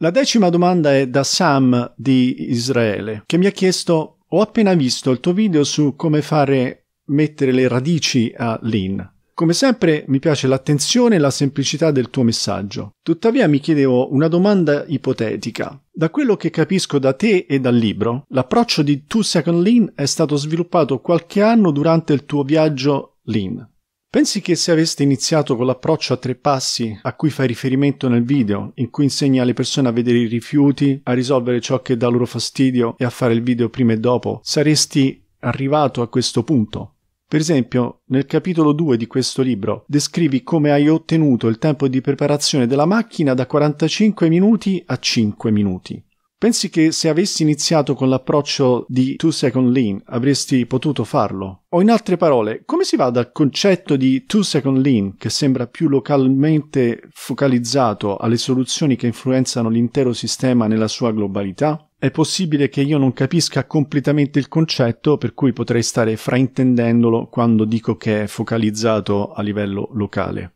S1: La decima domanda è da Sam di Israele, che mi ha chiesto: Ho appena visto il tuo video su come fare mettere le radici a Lean. Come sempre mi piace l'attenzione e la semplicità del tuo messaggio. Tuttavia mi chiedevo una domanda ipotetica. Da quello che capisco da te e dal libro, l'approccio di Two Second Lean è stato sviluppato qualche anno durante il tuo viaggio Lean. Pensi che se aveste iniziato con l'approccio a tre passi a cui fai riferimento nel video, in cui insegni alle persone a vedere i rifiuti, a risolvere ciò che dà loro fastidio e a fare il video prima e dopo, saresti arrivato a questo punto? Per esempio, nel capitolo 2 di questo libro descrivi come hai ottenuto il tempo di preparazione della macchina da 45 minuti a 5 minuti. Pensi che se avessi iniziato con l'approccio di 2 second lean avresti potuto farlo? O in altre parole, come si va dal concetto di 2 second lean, che sembra più localmente focalizzato alle soluzioni che influenzano l'intero sistema nella sua globalità, è possibile che io non capisca completamente il concetto, per cui potrei stare fraintendendolo quando dico che è focalizzato a livello locale.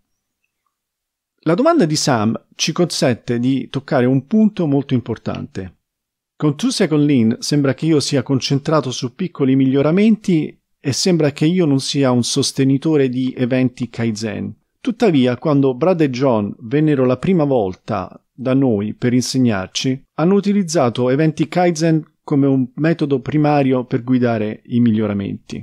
S1: La domanda di Sam ci consente di toccare un punto molto importante. Con 2 Second Lean sembra che io sia concentrato su piccoli miglioramenti e sembra che io non sia un sostenitore di eventi Kaizen. Tuttavia, quando Brad e John vennero la prima volta da noi per insegnarci, hanno utilizzato eventi Kaizen come un metodo primario per guidare i miglioramenti.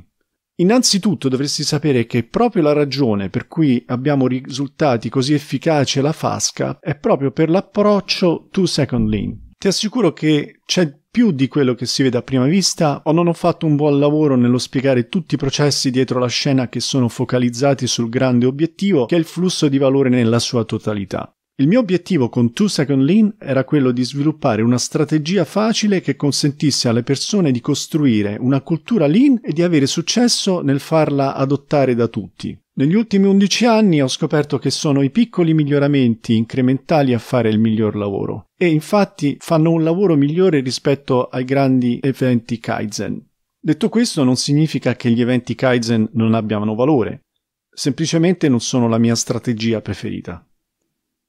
S1: Innanzitutto dovresti sapere che proprio la ragione per cui abbiamo risultati così efficaci alla FASCA è proprio per l'approccio Two Second Lean. Ti assicuro che c'è più di quello che si vede a prima vista o non ho fatto un buon lavoro nello spiegare tutti i processi dietro la scena che sono focalizzati sul grande obiettivo che è il flusso di valore nella sua totalità. Il mio obiettivo con 2 Second Lean era quello di sviluppare una strategia facile che consentisse alle persone di costruire una cultura lean e di avere successo nel farla adottare da tutti. Negli ultimi 11 anni ho scoperto che sono i piccoli miglioramenti incrementali a fare il miglior lavoro e infatti fanno un lavoro migliore rispetto ai grandi eventi Kaizen. Detto questo non significa che gli eventi Kaizen non abbiano valore, semplicemente non sono la mia strategia preferita.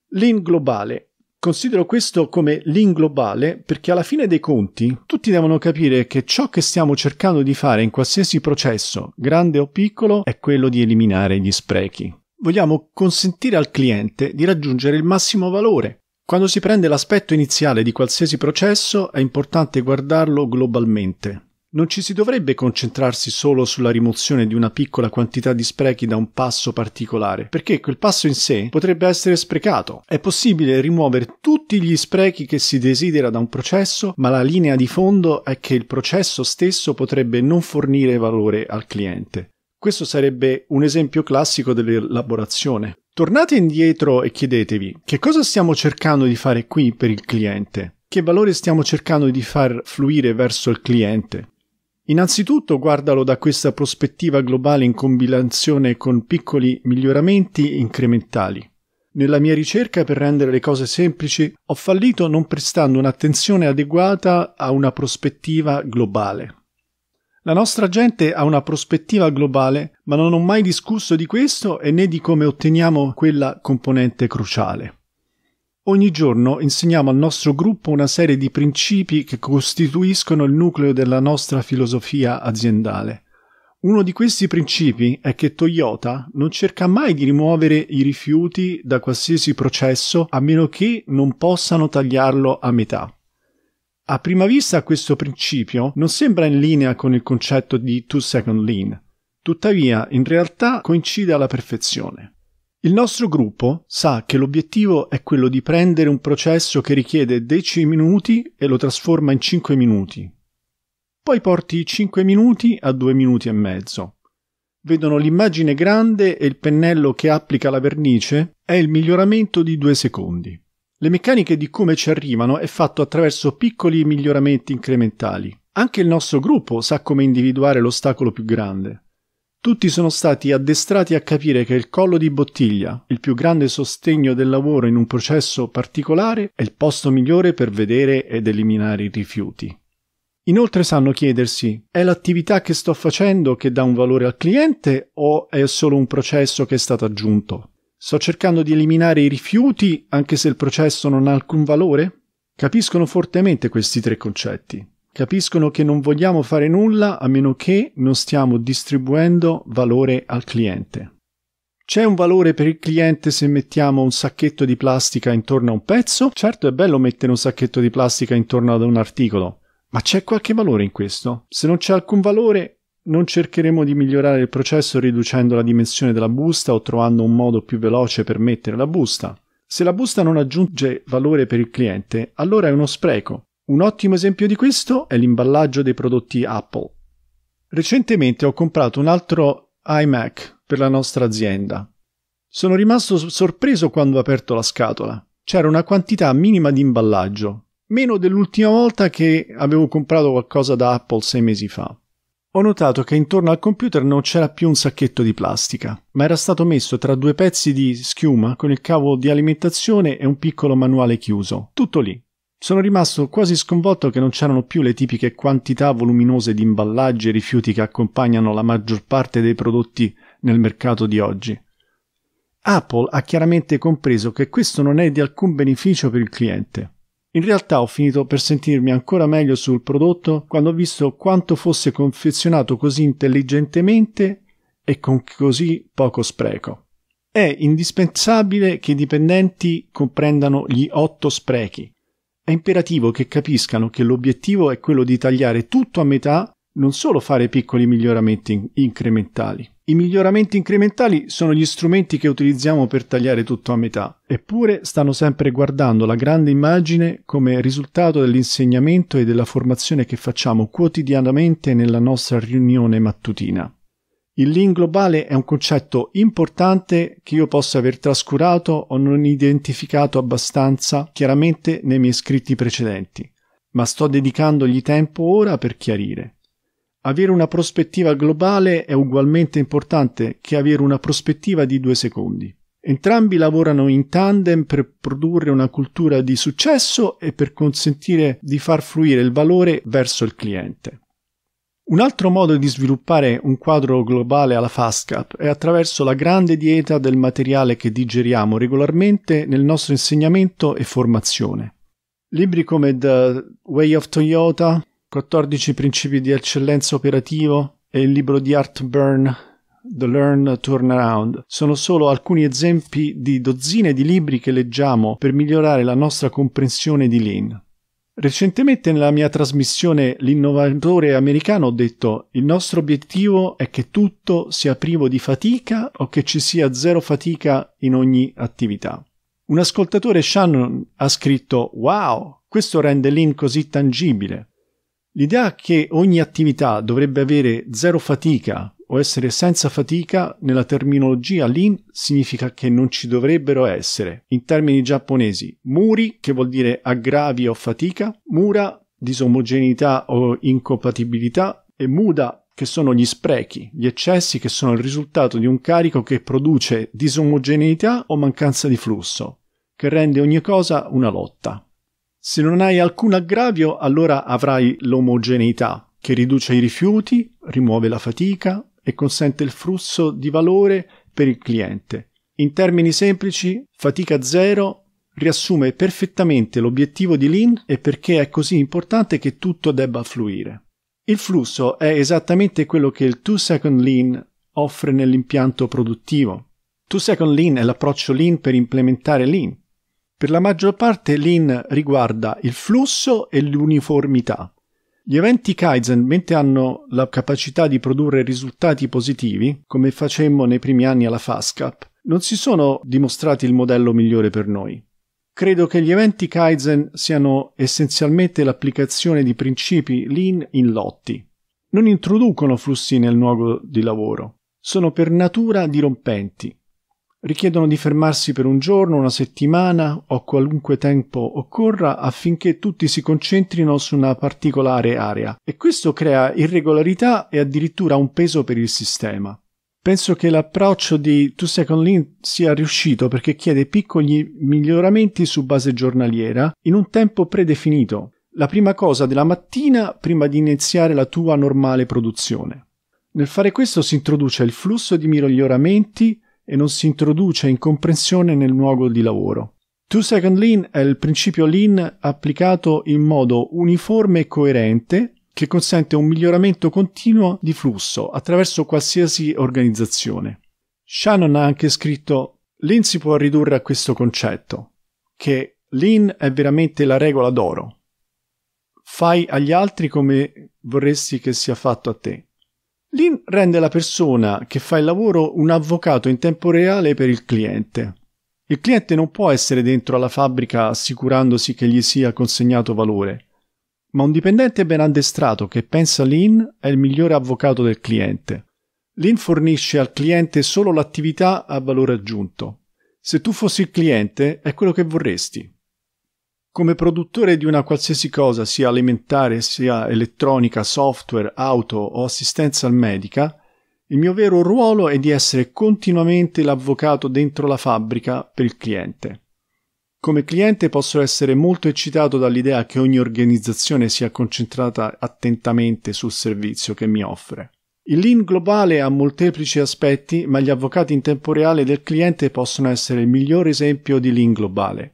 S1: Lean globale Considero questo come l'inglobale perché alla fine dei conti tutti devono capire che ciò che stiamo cercando di fare in qualsiasi processo, grande o piccolo, è quello di eliminare gli sprechi. Vogliamo consentire al cliente di raggiungere il massimo valore. Quando si prende l'aspetto iniziale di qualsiasi processo è importante guardarlo globalmente, non ci si dovrebbe concentrarsi solo sulla rimozione di una piccola quantità di sprechi da un passo particolare, perché quel passo in sé potrebbe essere sprecato. È possibile rimuovere tutti gli sprechi che si desidera da un processo, ma la linea di fondo è che il processo stesso potrebbe non fornire valore al cliente. Questo sarebbe un esempio classico dell'elaborazione. Tornate indietro e chiedetevi che cosa stiamo cercando di fare qui per il cliente? Che valore stiamo cercando di far fluire verso il cliente? Innanzitutto guardalo da questa prospettiva globale in combinazione con piccoli miglioramenti incrementali. Nella mia ricerca per rendere le cose semplici ho fallito non prestando un'attenzione adeguata a una prospettiva globale. La nostra gente ha una prospettiva globale, ma non ho mai discusso di questo e né di come otteniamo quella componente cruciale. Ogni giorno insegniamo al nostro gruppo una serie di principi che costituiscono il nucleo della nostra filosofia aziendale. Uno di questi principi è che Toyota non cerca mai di rimuovere i rifiuti da qualsiasi processo a meno che non possano tagliarlo a metà. A prima vista questo principio non sembra in linea con il concetto di two second lean, tuttavia in realtà coincide alla perfezione. Il nostro gruppo sa che l'obiettivo è quello di prendere un processo che richiede 10 minuti e lo trasforma in 5 minuti. Poi porti 5 minuti a 2 minuti e mezzo. Vedono l'immagine grande e il pennello che applica la vernice è il miglioramento di 2 secondi. Le meccaniche di come ci arrivano è fatto attraverso piccoli miglioramenti incrementali. Anche il nostro gruppo sa come individuare l'ostacolo più grande. Tutti sono stati addestrati a capire che il collo di bottiglia, il più grande sostegno del lavoro in un processo particolare, è il posto migliore per vedere ed eliminare i rifiuti. Inoltre sanno chiedersi, è l'attività che sto facendo che dà un valore al cliente o è solo un processo che è stato aggiunto? Sto cercando di eliminare i rifiuti anche se il processo non ha alcun valore? Capiscono fortemente questi tre concetti capiscono che non vogliamo fare nulla a meno che non stiamo distribuendo valore al cliente. C'è un valore per il cliente se mettiamo un sacchetto di plastica intorno a un pezzo? Certo è bello mettere un sacchetto di plastica intorno ad un articolo, ma c'è qualche valore in questo? Se non c'è alcun valore, non cercheremo di migliorare il processo riducendo la dimensione della busta o trovando un modo più veloce per mettere la busta. Se la busta non aggiunge valore per il cliente, allora è uno spreco. Un ottimo esempio di questo è l'imballaggio dei prodotti Apple. Recentemente ho comprato un altro iMac per la nostra azienda. Sono rimasto sorpreso quando ho aperto la scatola. C'era una quantità minima di imballaggio, meno dell'ultima volta che avevo comprato qualcosa da Apple sei mesi fa. Ho notato che intorno al computer non c'era più un sacchetto di plastica, ma era stato messo tra due pezzi di schiuma con il cavo di alimentazione e un piccolo manuale chiuso. Tutto lì, sono rimasto quasi sconvolto che non c'erano più le tipiche quantità voluminose di imballaggi e rifiuti che accompagnano la maggior parte dei prodotti nel mercato di oggi. Apple ha chiaramente compreso che questo non è di alcun beneficio per il cliente. In realtà ho finito per sentirmi ancora meglio sul prodotto quando ho visto quanto fosse confezionato così intelligentemente e con così poco spreco. È indispensabile che i dipendenti comprendano gli otto sprechi, è imperativo che capiscano che l'obiettivo è quello di tagliare tutto a metà, non solo fare piccoli miglioramenti incrementali. I miglioramenti incrementali sono gli strumenti che utilizziamo per tagliare tutto a metà, eppure stanno sempre guardando la grande immagine come risultato dell'insegnamento e della formazione che facciamo quotidianamente nella nostra riunione mattutina. Il lean globale è un concetto importante che io possa aver trascurato o non identificato abbastanza chiaramente nei miei scritti precedenti, ma sto dedicandogli tempo ora per chiarire. Avere una prospettiva globale è ugualmente importante che avere una prospettiva di due secondi. Entrambi lavorano in tandem per produrre una cultura di successo e per consentire di far fluire il valore verso il cliente. Un altro modo di sviluppare un quadro globale alla FASCAP è attraverso la grande dieta del materiale che digeriamo regolarmente nel nostro insegnamento e formazione. Libri come The Way of Toyota, 14 principi di eccellenza operativo e il libro di Art Burn The Learn Turnaround sono solo alcuni esempi di dozzine di libri che leggiamo per migliorare la nostra comprensione di Lean. Recentemente nella mia trasmissione L'innovatore americano ho detto il nostro obiettivo è che tutto sia privo di fatica o che ci sia zero fatica in ogni attività. Un ascoltatore Shannon ha scritto Wow, questo rende l'in così tangibile. L'idea che ogni attività dovrebbe avere zero fatica o essere senza fatica nella terminologia lean significa che non ci dovrebbero essere, in termini giapponesi, muri, che vuol dire aggravi o fatica, mura, disomogeneità o incompatibilità, e muda, che sono gli sprechi, gli eccessi che sono il risultato di un carico che produce disomogeneità o mancanza di flusso, che rende ogni cosa una lotta. Se non hai alcun aggravio, allora avrai l'omogeneità, che riduce i rifiuti, rimuove la fatica, e consente il flusso di valore per il cliente. In termini semplici, fatica zero riassume perfettamente l'obiettivo di Lean e perché è così importante che tutto debba fluire. Il flusso è esattamente quello che il 2 Second Lean offre nell'impianto produttivo. 2 Second Lean è l'approccio Lean per implementare Lean. Per la maggior parte Lean riguarda il flusso e l'uniformità. Gli eventi Kaizen, mentre hanno la capacità di produrre risultati positivi, come facemmo nei primi anni alla FASCAP, non si sono dimostrati il modello migliore per noi. Credo che gli eventi Kaizen siano essenzialmente l'applicazione di principi lean in lotti. Non introducono flussi nel luogo di lavoro, sono per natura dirompenti, richiedono di fermarsi per un giorno, una settimana o qualunque tempo occorra affinché tutti si concentrino su una particolare area e questo crea irregolarità e addirittura un peso per il sistema. Penso che l'approccio di Two Second Lean sia riuscito perché chiede piccoli miglioramenti su base giornaliera in un tempo predefinito, la prima cosa della mattina prima di iniziare la tua normale produzione. Nel fare questo si introduce il flusso di miglioramenti e non si introduce in comprensione nel luogo di lavoro. Two Second Lean è il principio Lean applicato in modo uniforme e coerente che consente un miglioramento continuo di flusso attraverso qualsiasi organizzazione. Shannon ha anche scritto Lean si può ridurre a questo concetto, che Lean è veramente la regola d'oro. Fai agli altri come vorresti che sia fatto a te. Lean rende la persona che fa il lavoro un avvocato in tempo reale per il cliente. Il cliente non può essere dentro alla fabbrica assicurandosi che gli sia consegnato valore, ma un dipendente ben addestrato che pensa Lean è il migliore avvocato del cliente. Lean fornisce al cliente solo l'attività a valore aggiunto. Se tu fossi il cliente, è quello che vorresti. Come produttore di una qualsiasi cosa, sia alimentare, sia elettronica, software, auto o assistenza medica, il mio vero ruolo è di essere continuamente l'avvocato dentro la fabbrica per il cliente. Come cliente posso essere molto eccitato dall'idea che ogni organizzazione sia concentrata attentamente sul servizio che mi offre. Il lean globale ha molteplici aspetti, ma gli avvocati in tempo reale del cliente possono essere il miglior esempio di lean globale.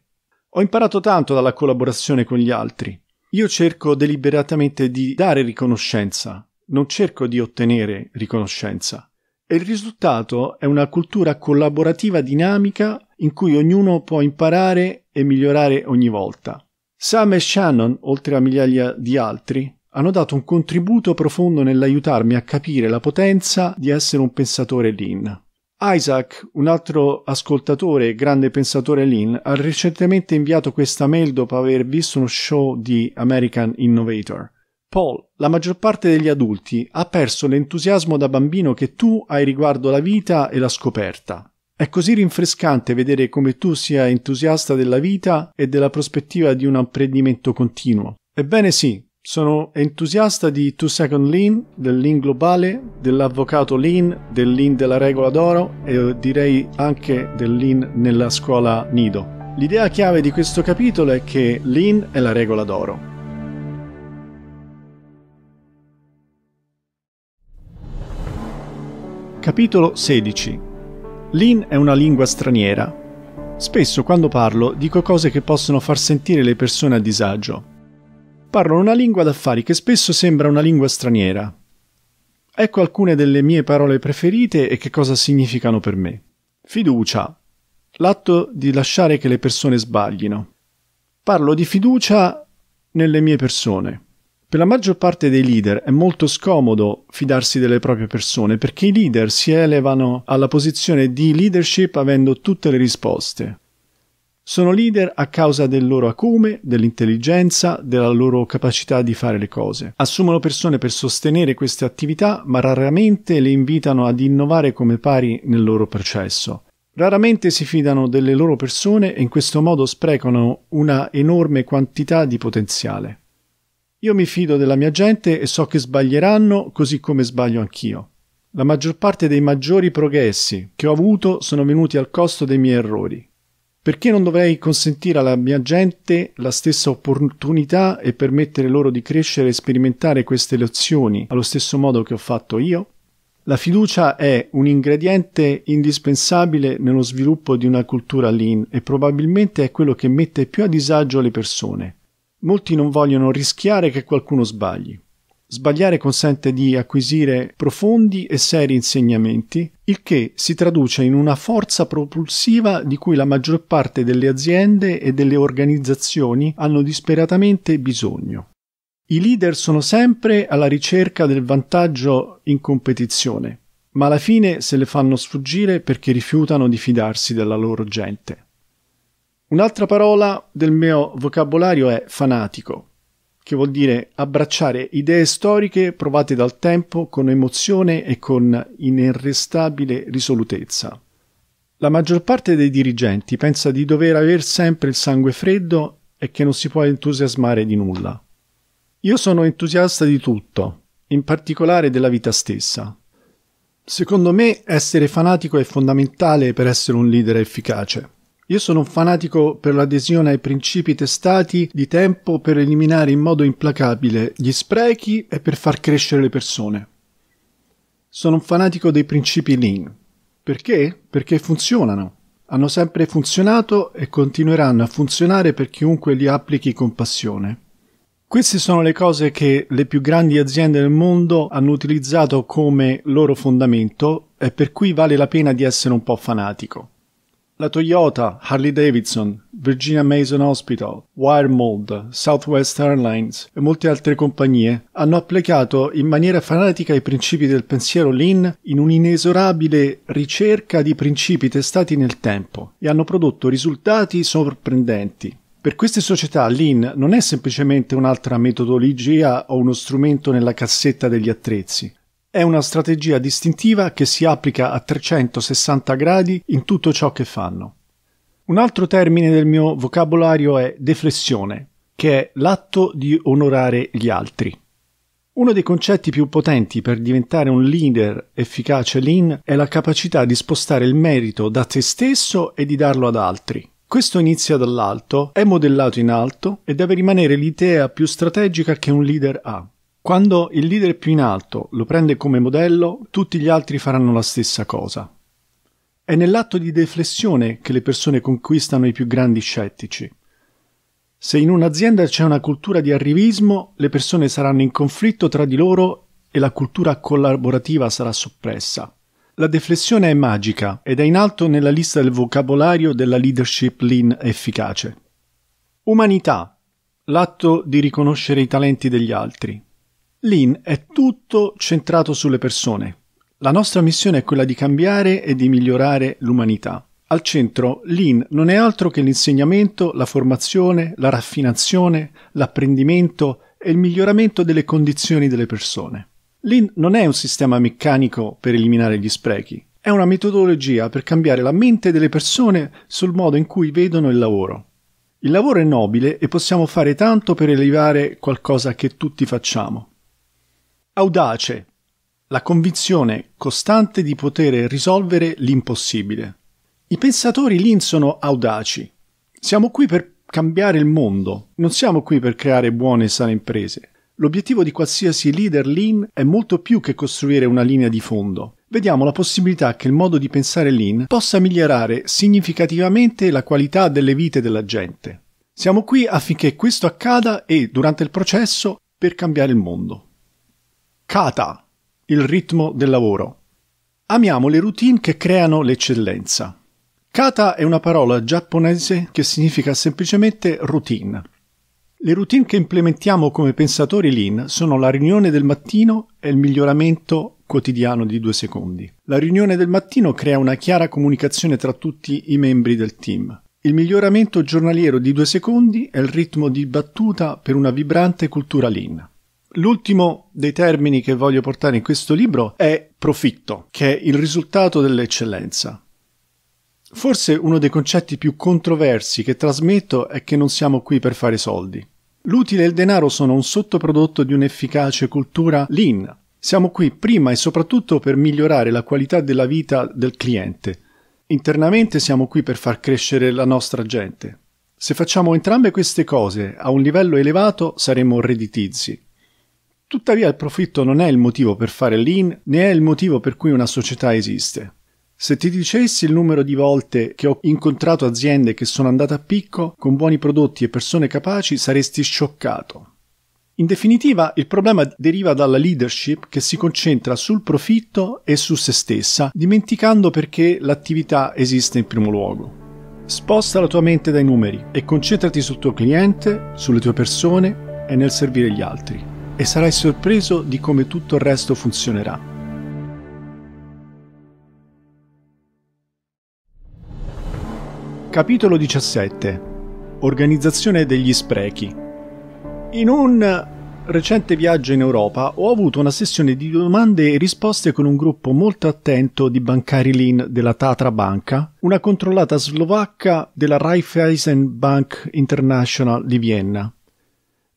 S1: Ho imparato tanto dalla collaborazione con gli altri. Io cerco deliberatamente di dare riconoscenza, non cerco di ottenere riconoscenza. E il risultato è una cultura collaborativa dinamica in cui ognuno può imparare e migliorare ogni volta. Sam e Shannon, oltre a migliaia di altri, hanno dato un contributo profondo nell'aiutarmi a capire la potenza di essere un pensatore lean. Isaac, un altro ascoltatore e grande pensatore Lean, ha recentemente inviato questa mail dopo aver visto uno show di American Innovator. Paul, la maggior parte degli adulti ha perso l'entusiasmo da bambino che tu hai riguardo la vita e la scoperta. È così rinfrescante vedere come tu sia entusiasta della vita e della prospettiva di un apprendimento continuo. Ebbene sì, sono entusiasta di Two Second Lean, del Lean globale, dell'avvocato Lean, del Lean della regola d'oro e direi anche del Lean nella scuola Nido. L'idea chiave di questo capitolo è che Lean è la regola d'oro. Capitolo 16 Lean è una lingua straniera. Spesso quando parlo dico cose che possono far sentire le persone a disagio parlano una lingua d'affari che spesso sembra una lingua straniera. Ecco alcune delle mie parole preferite e che cosa significano per me. Fiducia. L'atto di lasciare che le persone sbaglino. Parlo di fiducia nelle mie persone. Per la maggior parte dei leader è molto scomodo fidarsi delle proprie persone perché i leader si elevano alla posizione di leadership avendo tutte le risposte. Sono leader a causa del loro acume, dell'intelligenza, della loro capacità di fare le cose. Assumono persone per sostenere queste attività, ma raramente le invitano ad innovare come pari nel loro processo. Raramente si fidano delle loro persone e in questo modo sprecano una enorme quantità di potenziale. Io mi fido della mia gente e so che sbaglieranno così come sbaglio anch'io. La maggior parte dei maggiori progressi che ho avuto sono venuti al costo dei miei errori. Perché non dovrei consentire alla mia gente la stessa opportunità e permettere loro di crescere e sperimentare queste lezioni allo stesso modo che ho fatto io? La fiducia è un ingrediente indispensabile nello sviluppo di una cultura lean e probabilmente è quello che mette più a disagio le persone. Molti non vogliono rischiare che qualcuno sbagli. Sbagliare consente di acquisire profondi e seri insegnamenti, il che si traduce in una forza propulsiva di cui la maggior parte delle aziende e delle organizzazioni hanno disperatamente bisogno. I leader sono sempre alla ricerca del vantaggio in competizione, ma alla fine se le fanno sfuggire perché rifiutano di fidarsi della loro gente. Un'altra parola del mio vocabolario è fanatico che vuol dire abbracciare idee storiche provate dal tempo con emozione e con inarrestabile risolutezza. La maggior parte dei dirigenti pensa di dover aver sempre il sangue freddo e che non si può entusiasmare di nulla. Io sono entusiasta di tutto, in particolare della vita stessa. Secondo me essere fanatico è fondamentale per essere un leader efficace. Io sono un fanatico per l'adesione ai principi testati di tempo per eliminare in modo implacabile gli sprechi e per far crescere le persone. Sono un fanatico dei principi lean. Perché? Perché funzionano. Hanno sempre funzionato e continueranno a funzionare per chiunque li applichi con passione. Queste sono le cose che le più grandi aziende del mondo hanno utilizzato come loro fondamento e per cui vale la pena di essere un po' fanatico la Toyota, Harley Davidson, Virginia Mason Hospital, Wiremold, Southwest Airlines e molte altre compagnie hanno applicato in maniera fanatica i principi del pensiero lean in un'inesorabile ricerca di principi testati nel tempo e hanno prodotto risultati sorprendenti. Per queste società lean non è semplicemente un'altra metodologia o uno strumento nella cassetta degli attrezzi, è una strategia distintiva che si applica a 360 gradi in tutto ciò che fanno. Un altro termine del mio vocabolario è deflessione, che è l'atto di onorare gli altri. Uno dei concetti più potenti per diventare un leader efficace lean è la capacità di spostare il merito da te stesso e di darlo ad altri. Questo inizia dall'alto, è modellato in alto e deve rimanere l'idea più strategica che un leader ha. Quando il leader più in alto lo prende come modello, tutti gli altri faranno la stessa cosa. È nell'atto di deflessione che le persone conquistano i più grandi scettici. Se in un'azienda c'è una cultura di arrivismo, le persone saranno in conflitto tra di loro e la cultura collaborativa sarà soppressa. La deflessione è magica ed è in alto nella lista del vocabolario della leadership lean efficace. Umanità. L'atto di riconoscere i talenti degli altri. Lean è tutto centrato sulle persone. La nostra missione è quella di cambiare e di migliorare l'umanità. Al centro, Lean non è altro che l'insegnamento, la formazione, la raffinazione, l'apprendimento e il miglioramento delle condizioni delle persone. Lean non è un sistema meccanico per eliminare gli sprechi, è una metodologia per cambiare la mente delle persone sul modo in cui vedono il lavoro. Il lavoro è nobile e possiamo fare tanto per elevare qualcosa che tutti facciamo. Audace. La convinzione costante di poter risolvere l'impossibile. I pensatori Lean sono audaci. Siamo qui per cambiare il mondo, non siamo qui per creare buone e sane imprese. L'obiettivo di qualsiasi leader Lean è molto più che costruire una linea di fondo. Vediamo la possibilità che il modo di pensare Lean possa migliorare significativamente la qualità delle vite della gente. Siamo qui affinché questo accada e, durante il processo, per cambiare il mondo. Kata, il ritmo del lavoro. Amiamo le routine che creano l'eccellenza. Kata è una parola giapponese che significa semplicemente routine. Le routine che implementiamo come pensatori lean sono la riunione del mattino e il miglioramento quotidiano di due secondi. La riunione del mattino crea una chiara comunicazione tra tutti i membri del team. Il miglioramento giornaliero di due secondi è il ritmo di battuta per una vibrante cultura lean. L'ultimo dei termini che voglio portare in questo libro è profitto, che è il risultato dell'eccellenza. Forse uno dei concetti più controversi che trasmetto è che non siamo qui per fare soldi. L'utile e il denaro sono un sottoprodotto di un'efficace cultura lean. Siamo qui prima e soprattutto per migliorare la qualità della vita del cliente. Internamente siamo qui per far crescere la nostra gente. Se facciamo entrambe queste cose a un livello elevato saremo redditizi. Tuttavia il profitto non è il motivo per fare lean, né è il motivo per cui una società esiste. Se ti dicessi il numero di volte che ho incontrato aziende che sono andate a picco con buoni prodotti e persone capaci, saresti scioccato. In definitiva, il problema deriva dalla leadership che si concentra sul profitto e su se stessa, dimenticando perché l'attività esiste in primo luogo. Sposta la tua mente dai numeri e concentrati sul tuo cliente, sulle tue persone e nel servire gli altri e sarai sorpreso di come tutto il resto funzionerà. Capitolo 17 Organizzazione degli sprechi In un recente viaggio in Europa ho avuto una sessione di domande e risposte con un gruppo molto attento di bancari lean della Tatra Banca, una controllata slovacca della Raiffeisen Bank International di Vienna.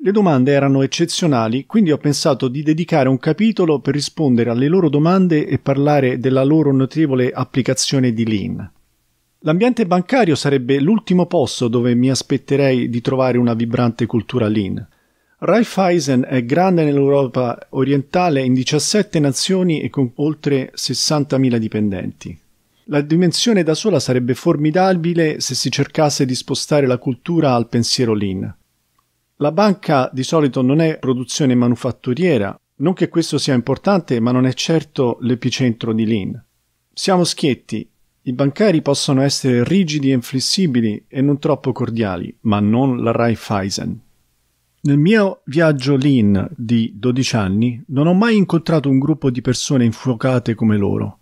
S1: Le domande erano eccezionali, quindi ho pensato di dedicare un capitolo per rispondere alle loro domande e parlare della loro notevole applicazione di Lean. L'ambiente bancario sarebbe l'ultimo posto dove mi aspetterei di trovare una vibrante cultura Lean. Raiffeisen è grande nell'Europa orientale in 17 nazioni e con oltre 60.000 dipendenti. La dimensione da sola sarebbe formidabile se si cercasse di spostare la cultura al pensiero Lean. La banca di solito non è produzione manufatturiera, non che questo sia importante, ma non è certo l'epicentro di Lean. Siamo schietti, i bancari possono essere rigidi e inflessibili e non troppo cordiali, ma non la Raiffeisen. Nel mio viaggio Lean di 12 anni non ho mai incontrato un gruppo di persone infuocate come loro.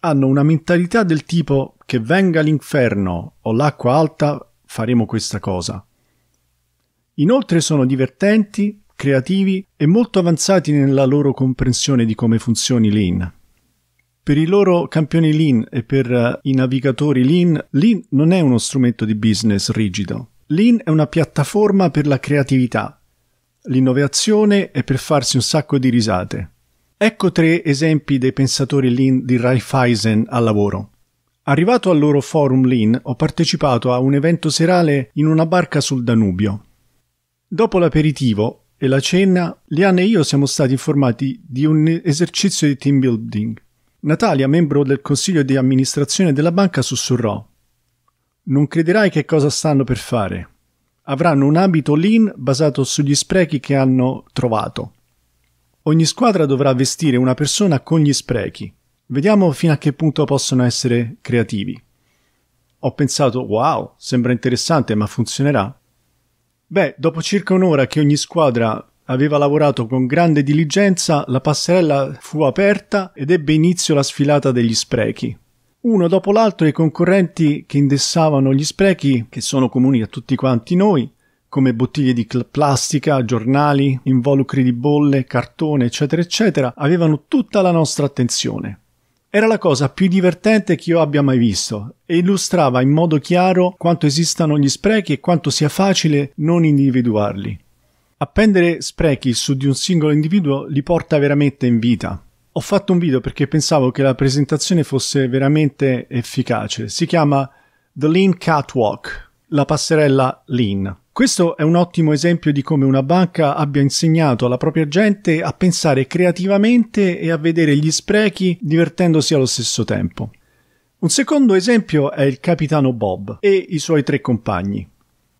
S1: Hanno una mentalità del tipo che venga l'inferno o l'acqua alta faremo questa cosa. Inoltre sono divertenti, creativi e molto avanzati nella loro comprensione di come funzioni Lean. Per i loro campioni Lean e per eh, i navigatori Lean, Lean non è uno strumento di business rigido. Lean è una piattaforma per la creatività, l'innovazione e per farsi un sacco di risate. Ecco tre esempi dei pensatori Lean di Raiffeisen al lavoro. Arrivato al loro forum Lean, ho partecipato a un evento serale in una barca sul Danubio. Dopo l'aperitivo e la cena, Liana e io siamo stati informati di un esercizio di team building. Natalia, membro del consiglio di amministrazione della banca, sussurrò. Non crederai che cosa stanno per fare. Avranno un abito lean basato sugli sprechi che hanno trovato. Ogni squadra dovrà vestire una persona con gli sprechi. Vediamo fino a che punto possono essere creativi. Ho pensato, wow, sembra interessante, ma funzionerà? Beh, dopo circa un'ora che ogni squadra aveva lavorato con grande diligenza, la passerella fu aperta ed ebbe inizio la sfilata degli sprechi. Uno dopo l'altro i concorrenti che indessavano gli sprechi, che sono comuni a tutti quanti noi, come bottiglie di plastica, giornali, involucri di bolle, cartone, eccetera, eccetera, avevano tutta la nostra attenzione. Era la cosa più divertente che io abbia mai visto e illustrava in modo chiaro quanto esistano gli sprechi e quanto sia facile non individuarli. Appendere sprechi su di un singolo individuo li porta veramente in vita. Ho fatto un video perché pensavo che la presentazione fosse veramente efficace. Si chiama The Lean Catwalk, la passerella Lean. Questo è un ottimo esempio di come una banca abbia insegnato alla propria gente a pensare creativamente e a vedere gli sprechi divertendosi allo stesso tempo. Un secondo esempio è il capitano Bob e i suoi tre compagni.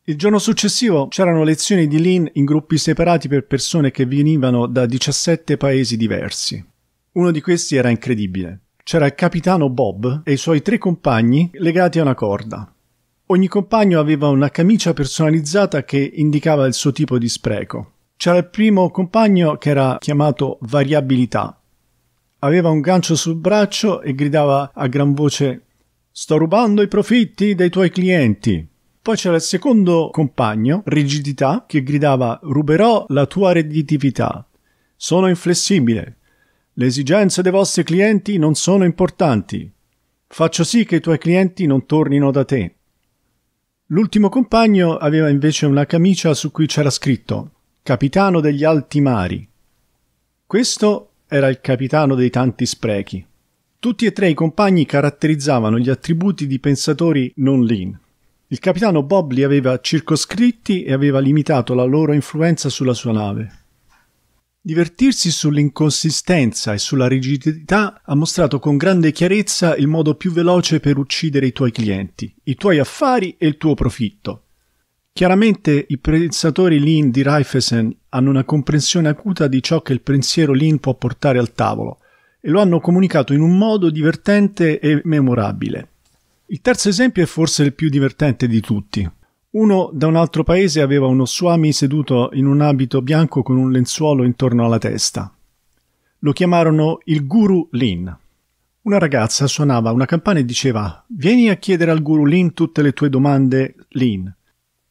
S1: Il giorno successivo c'erano lezioni di Lean in gruppi separati per persone che venivano da 17 paesi diversi. Uno di questi era incredibile. C'era il capitano Bob e i suoi tre compagni legati a una corda. Ogni compagno aveva una camicia personalizzata che indicava il suo tipo di spreco. C'era il primo compagno che era chiamato variabilità. Aveva un gancio sul braccio e gridava a gran voce Sto rubando i profitti dei tuoi clienti. Poi c'era il secondo compagno, rigidità, che gridava Ruberò la tua redditività. Sono inflessibile. Le esigenze dei vostri clienti non sono importanti. Faccio sì che i tuoi clienti non tornino da te. L'ultimo compagno aveva invece una camicia su cui c'era scritto Capitano degli Alti Mari. Questo era il capitano dei tanti sprechi. Tutti e tre i compagni caratterizzavano gli attributi di pensatori non lean. Il capitano Bob li aveva circoscritti e aveva limitato la loro influenza sulla sua nave. Divertirsi sull'inconsistenza e sulla rigidità ha mostrato con grande chiarezza il modo più veloce per uccidere i tuoi clienti, i tuoi affari e il tuo profitto. Chiaramente i pensatori lean di Raiffeisen hanno una comprensione acuta di ciò che il pensiero lean può portare al tavolo e lo hanno comunicato in un modo divertente e memorabile. Il terzo esempio è forse il più divertente di tutti, uno da un altro paese aveva uno suami seduto in un abito bianco con un lenzuolo intorno alla testa. Lo chiamarono il Guru Lin. Una ragazza suonava una campana e diceva Vieni a chiedere al Guru Lin tutte le tue domande, Lin.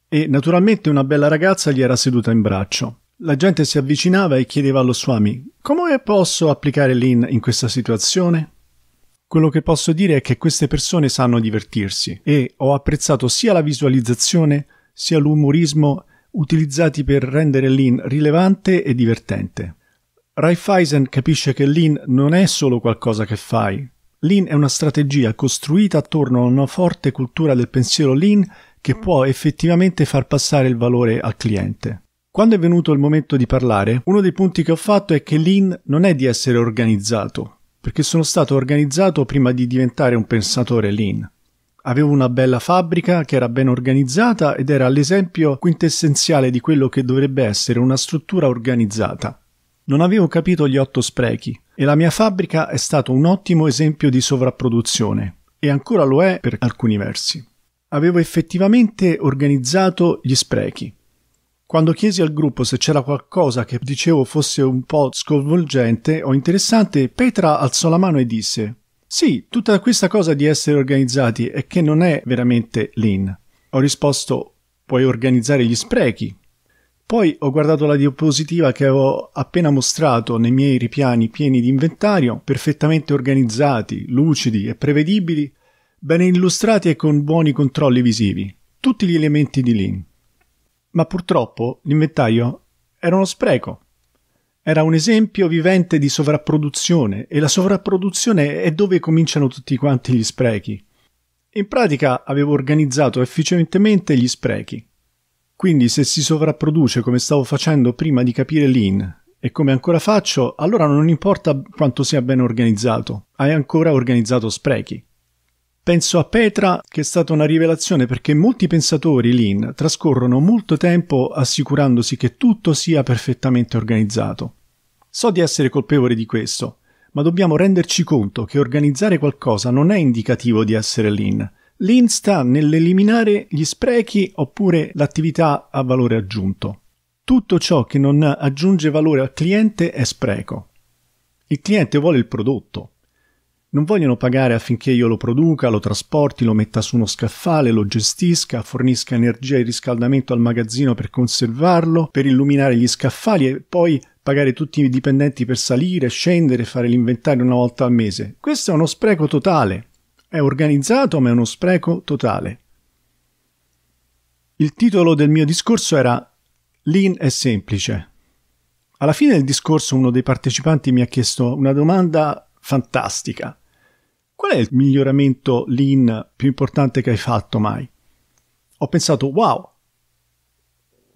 S1: E naturalmente una bella ragazza gli era seduta in braccio. La gente si avvicinava e chiedeva allo suami Come posso applicare Lin in questa situazione? Quello che posso dire è che queste persone sanno divertirsi e ho apprezzato sia la visualizzazione sia l'umorismo utilizzati per rendere Lean rilevante e divertente. Raiffeisen capisce che Lean non è solo qualcosa che fai. Lean è una strategia costruita attorno a una forte cultura del pensiero Lean che può effettivamente far passare il valore al cliente. Quando è venuto il momento di parlare, uno dei punti che ho fatto è che Lean non è di essere organizzato, perché sono stato organizzato prima di diventare un pensatore lean. Avevo una bella fabbrica che era ben organizzata ed era l'esempio quintessenziale di quello che dovrebbe essere una struttura organizzata. Non avevo capito gli otto sprechi e la mia fabbrica è stato un ottimo esempio di sovrapproduzione e ancora lo è per alcuni versi. Avevo effettivamente organizzato gli sprechi, quando chiesi al gruppo se c'era qualcosa che dicevo fosse un po' sconvolgente o interessante, Petra alzò la mano e disse Sì, tutta questa cosa di essere organizzati è che non è veramente lean. Ho risposto Puoi organizzare gli sprechi. Poi ho guardato la diapositiva che avevo appena mostrato nei miei ripiani pieni di inventario, perfettamente organizzati, lucidi e prevedibili, ben illustrati e con buoni controlli visivi, tutti gli elementi di lean ma purtroppo l'inventario era uno spreco. Era un esempio vivente di sovrapproduzione e la sovrapproduzione è dove cominciano tutti quanti gli sprechi. In pratica avevo organizzato efficientemente gli sprechi. Quindi se si sovrapproduce come stavo facendo prima di capire l'in e come ancora faccio, allora non importa quanto sia ben organizzato, hai ancora organizzato sprechi. Penso a Petra che è stata una rivelazione perché molti pensatori lean trascorrono molto tempo assicurandosi che tutto sia perfettamente organizzato. So di essere colpevole di questo, ma dobbiamo renderci conto che organizzare qualcosa non è indicativo di essere lean. Lean sta nell'eliminare gli sprechi oppure l'attività a valore aggiunto. Tutto ciò che non aggiunge valore al cliente è spreco. Il cliente vuole il prodotto, non vogliono pagare affinché io lo produca, lo trasporti, lo metta su uno scaffale, lo gestisca, fornisca energia e riscaldamento al magazzino per conservarlo, per illuminare gli scaffali e poi pagare tutti i dipendenti per salire, scendere, fare l'inventario una volta al mese. Questo è uno spreco totale. È organizzato, ma è uno spreco totale. Il titolo del mio discorso era Lean è semplice. Alla fine del discorso uno dei partecipanti mi ha chiesto una domanda fantastica qual è il miglioramento lean più importante che hai fatto mai? Ho pensato, wow,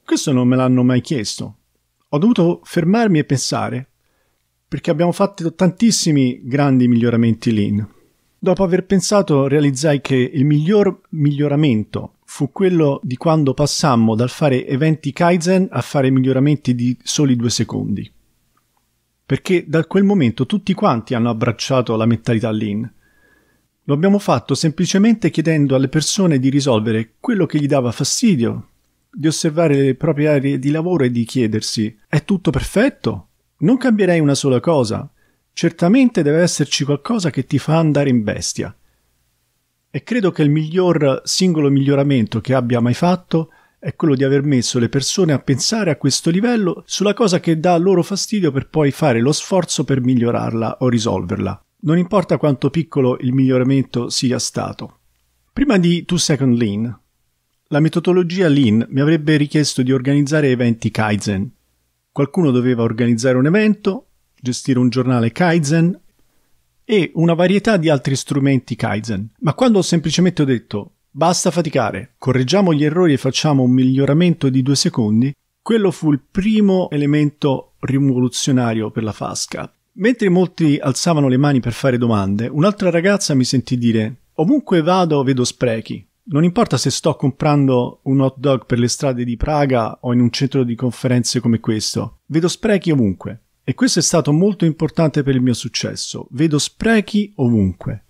S1: questo non me l'hanno mai chiesto. Ho dovuto fermarmi e pensare, perché abbiamo fatto tantissimi grandi miglioramenti lean. Dopo aver pensato realizzai che il miglior miglioramento fu quello di quando passammo dal fare eventi Kaizen a fare miglioramenti di soli due secondi. Perché da quel momento tutti quanti hanno abbracciato la mentalità lean lo abbiamo fatto semplicemente chiedendo alle persone di risolvere quello che gli dava fastidio, di osservare le proprie aree di lavoro e di chiedersi è tutto perfetto? Non cambierei una sola cosa. Certamente deve esserci qualcosa che ti fa andare in bestia. E credo che il miglior singolo miglioramento che abbia mai fatto è quello di aver messo le persone a pensare a questo livello sulla cosa che dà loro fastidio per poi fare lo sforzo per migliorarla o risolverla non importa quanto piccolo il miglioramento sia stato. Prima di Two Second Lean, la metodologia Lean mi avrebbe richiesto di organizzare eventi Kaizen. Qualcuno doveva organizzare un evento, gestire un giornale Kaizen e una varietà di altri strumenti Kaizen. Ma quando ho semplicemente detto basta faticare, correggiamo gli errori e facciamo un miglioramento di due secondi, quello fu il primo elemento rivoluzionario per la FASCA, Mentre molti alzavano le mani per fare domande, un'altra ragazza mi sentì dire Ovunque vado vedo sprechi. Non importa se sto comprando un hot dog per le strade di Praga o in un centro di conferenze come questo, vedo sprechi ovunque. E questo è stato molto importante per il mio successo. Vedo sprechi ovunque.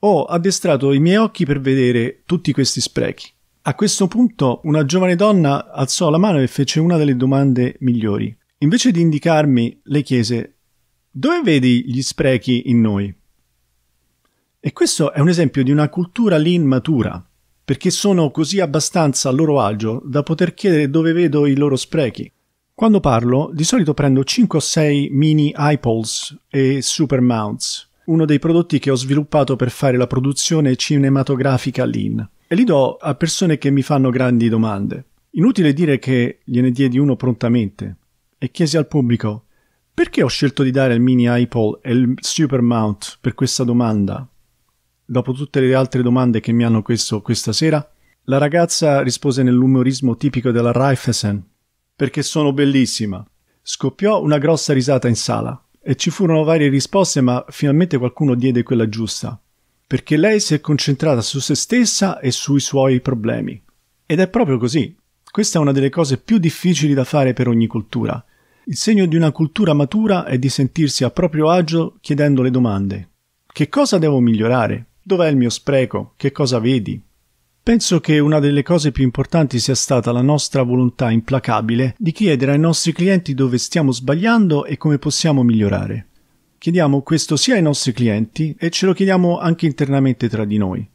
S1: Ho addestrato i miei occhi per vedere tutti questi sprechi. A questo punto una giovane donna alzò la mano e fece una delle domande migliori. Invece di indicarmi, le chiese dove vedi gli sprechi in noi? E questo è un esempio di una cultura lean matura, perché sono così abbastanza a loro agio da poter chiedere dove vedo i loro sprechi. Quando parlo, di solito prendo 5 o 6 mini iPoles e Super Mounts, uno dei prodotti che ho sviluppato per fare la produzione cinematografica lean, e li do a persone che mi fanno grandi domande. Inutile dire che gliene diedi uno prontamente e chiesi al pubblico perché ho scelto di dare il mini iPod e il super mount per questa domanda? Dopo tutte le altre domande che mi hanno chiesto questa sera, la ragazza rispose nell'umorismo tipico della Rifesen. Perché sono bellissima. Scoppiò una grossa risata in sala e ci furono varie risposte, ma finalmente qualcuno diede quella giusta. Perché lei si è concentrata su se stessa e sui suoi problemi. Ed è proprio così. Questa è una delle cose più difficili da fare per ogni cultura il segno di una cultura matura è di sentirsi a proprio agio chiedendo le domande. Che cosa devo migliorare? Dov'è il mio spreco? Che cosa vedi? Penso che una delle cose più importanti sia stata la nostra volontà implacabile di chiedere ai nostri clienti dove stiamo sbagliando e come possiamo migliorare. Chiediamo questo sia ai nostri clienti e ce lo chiediamo anche internamente tra di noi.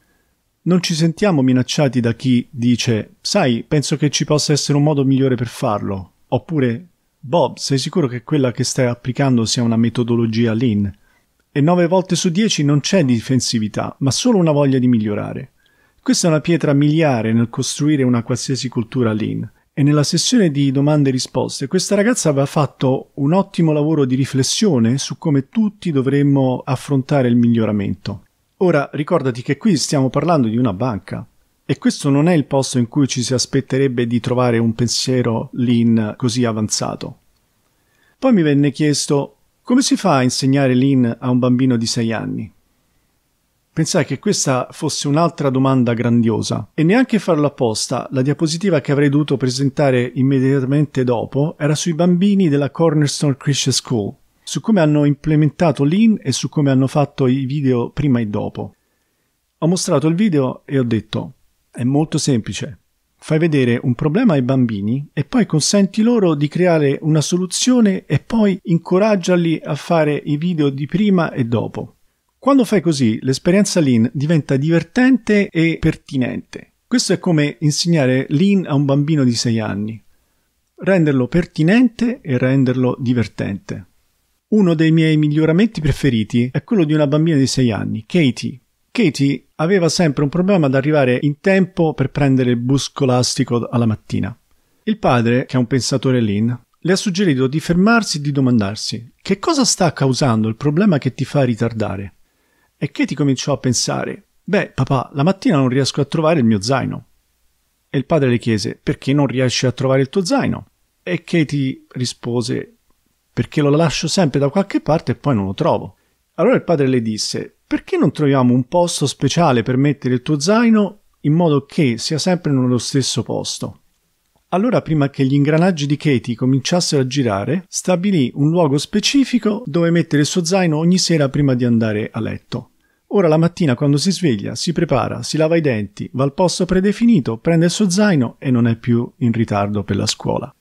S1: Non ci sentiamo minacciati da chi dice Sai, penso che ci possa essere un modo migliore per farlo, oppure Bob, sei sicuro che quella che stai applicando sia una metodologia lean? E nove volte su dieci non c'è difensività, ma solo una voglia di migliorare. Questa è una pietra miliare nel costruire una qualsiasi cultura lean. E nella sessione di domande e risposte questa ragazza aveva fatto un ottimo lavoro di riflessione su come tutti dovremmo affrontare il miglioramento. Ora ricordati che qui stiamo parlando di una banca. E questo non è il posto in cui ci si aspetterebbe di trovare un pensiero lean così avanzato. Poi mi venne chiesto come si fa a insegnare lean a un bambino di 6 anni? Pensai che questa fosse un'altra domanda grandiosa e neanche farlo apposta, la diapositiva che avrei dovuto presentare immediatamente dopo era sui bambini della Cornerstone Christian School, su come hanno implementato Lean e su come hanno fatto i video prima e dopo. Ho mostrato il video e ho detto è molto semplice. Fai vedere un problema ai bambini e poi consenti loro di creare una soluzione e poi incoraggiali a fare i video di prima e dopo. Quando fai così, l'esperienza Lean diventa divertente e pertinente. Questo è come insegnare Lean a un bambino di 6 anni. Renderlo pertinente e renderlo divertente. Uno dei miei miglioramenti preferiti è quello di una bambina di 6 anni, Katie, Katie aveva sempre un problema ad arrivare in tempo per prendere il bus scolastico alla mattina. Il padre, che è un pensatore lean, le ha suggerito di fermarsi e di domandarsi che cosa sta causando il problema che ti fa ritardare. E Katie cominciò a pensare, beh papà, la mattina non riesco a trovare il mio zaino. E il padre le chiese, perché non riesci a trovare il tuo zaino? E Katie rispose, perché lo lascio sempre da qualche parte e poi non lo trovo. Allora il padre le disse, perché non troviamo un posto speciale per mettere il tuo zaino in modo che sia sempre nello stesso posto? Allora, prima che gli ingranaggi di Katie cominciassero a girare, stabilì un luogo specifico dove mettere il suo zaino ogni sera prima di andare a letto. Ora la mattina quando si sveglia, si prepara, si lava i denti, va al posto predefinito, prende il suo zaino e non è più in ritardo per la scuola.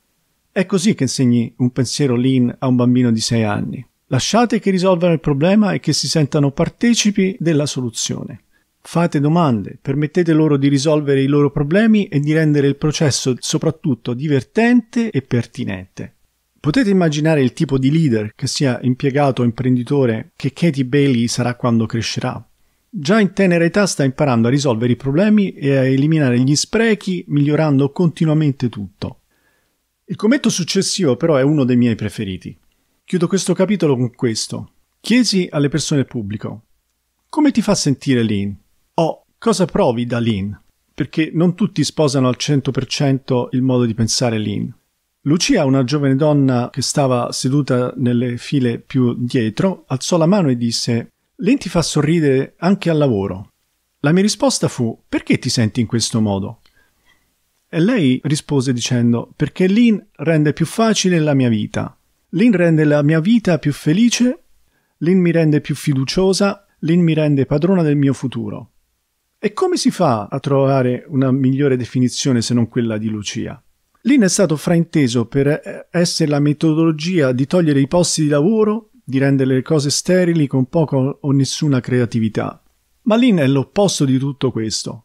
S1: È così che insegni un pensiero lean a un bambino di 6 anni. Lasciate che risolvano il problema e che si sentano partecipi della soluzione. Fate domande, permettete loro di risolvere i loro problemi e di rendere il processo soprattutto divertente e pertinente. Potete immaginare il tipo di leader che sia impiegato o imprenditore che Katie Bailey sarà quando crescerà? Già in tenera età sta imparando a risolvere i problemi e a eliminare gli sprechi, migliorando continuamente tutto. Il commento successivo però è uno dei miei preferiti. Chiudo questo capitolo con questo. Chiesi alle persone del pubblico, come ti fa sentire Lean? O cosa provi da Lean? Perché non tutti sposano al 100% il modo di pensare Lean. Lucia, una giovane donna che stava seduta nelle file più dietro, alzò la mano e disse Lean ti fa sorridere anche al lavoro. La mia risposta fu Perché ti senti in questo modo? E lei rispose dicendo Perché Lean rende più facile la mia vita. Lin rende la mia vita più felice, Lin mi rende più fiduciosa, Lin mi rende padrona del mio futuro. E come si fa a trovare una migliore definizione se non quella di Lucia? Lin è stato frainteso per essere la metodologia di togliere i posti di lavoro, di rendere le cose sterili con poca o nessuna creatività. Ma Lin è l'opposto di tutto questo.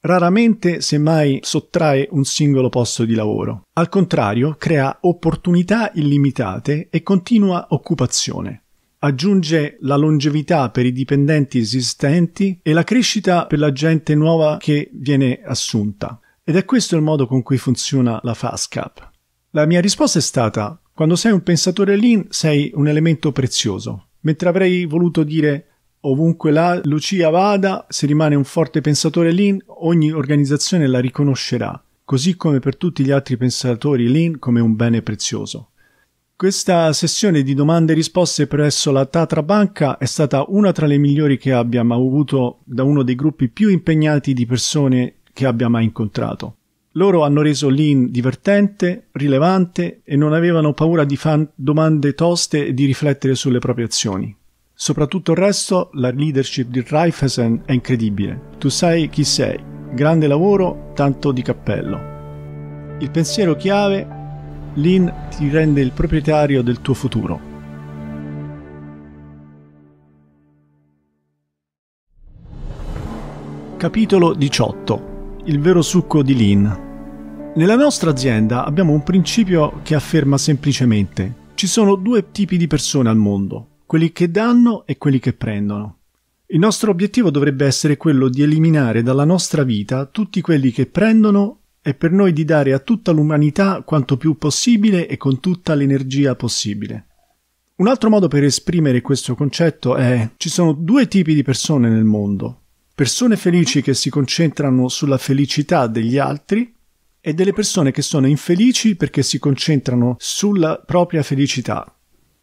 S1: Raramente, semmai, sottrae un singolo posto di lavoro. Al contrario, crea opportunità illimitate e continua occupazione. Aggiunge la longevità per i dipendenti esistenti e la crescita per la gente nuova che viene assunta. Ed è questo il modo con cui funziona la FASCAP. La mia risposta è stata: quando sei un pensatore lean, sei un elemento prezioso. Mentre avrei voluto dire Ovunque la Lucia vada, se rimane un forte pensatore lean, ogni organizzazione la riconoscerà, così come per tutti gli altri pensatori lean come un bene prezioso. Questa sessione di domande e risposte presso la Tatra Banca è stata una tra le migliori che abbia mai avuto da uno dei gruppi più impegnati di persone che abbia mai incontrato. Loro hanno reso Lean divertente, rilevante e non avevano paura di fare domande toste e di riflettere sulle proprie azioni. Soprattutto il resto, la leadership di Raiffeisen è incredibile. Tu sai chi sei. Grande lavoro, tanto di cappello. Il pensiero chiave, Lin ti rende il proprietario del tuo futuro. Capitolo 18. Il vero succo di Lean. Nella nostra azienda abbiamo un principio che afferma semplicemente ci sono due tipi di persone al mondo, quelli che danno e quelli che prendono. Il nostro obiettivo dovrebbe essere quello di eliminare dalla nostra vita tutti quelli che prendono e per noi di dare a tutta l'umanità quanto più possibile e con tutta l'energia possibile. Un altro modo per esprimere questo concetto è ci sono due tipi di persone nel mondo. Persone felici che si concentrano sulla felicità degli altri e delle persone che sono infelici perché si concentrano sulla propria felicità,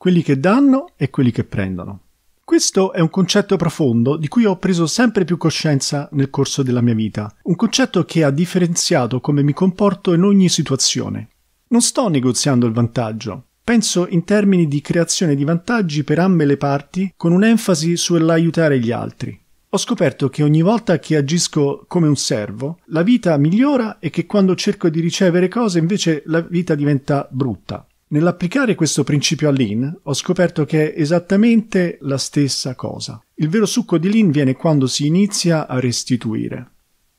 S1: quelli che danno e quelli che prendono. Questo è un concetto profondo di cui ho preso sempre più coscienza nel corso della mia vita, un concetto che ha differenziato come mi comporto in ogni situazione. Non sto negoziando il vantaggio, penso in termini di creazione di vantaggi per ambe le parti con un'enfasi sull'aiutare gli altri. Ho scoperto che ogni volta che agisco come un servo, la vita migliora e che quando cerco di ricevere cose invece la vita diventa brutta. Nell'applicare questo principio a Lean ho scoperto che è esattamente la stessa cosa. Il vero succo di Lean viene quando si inizia a restituire.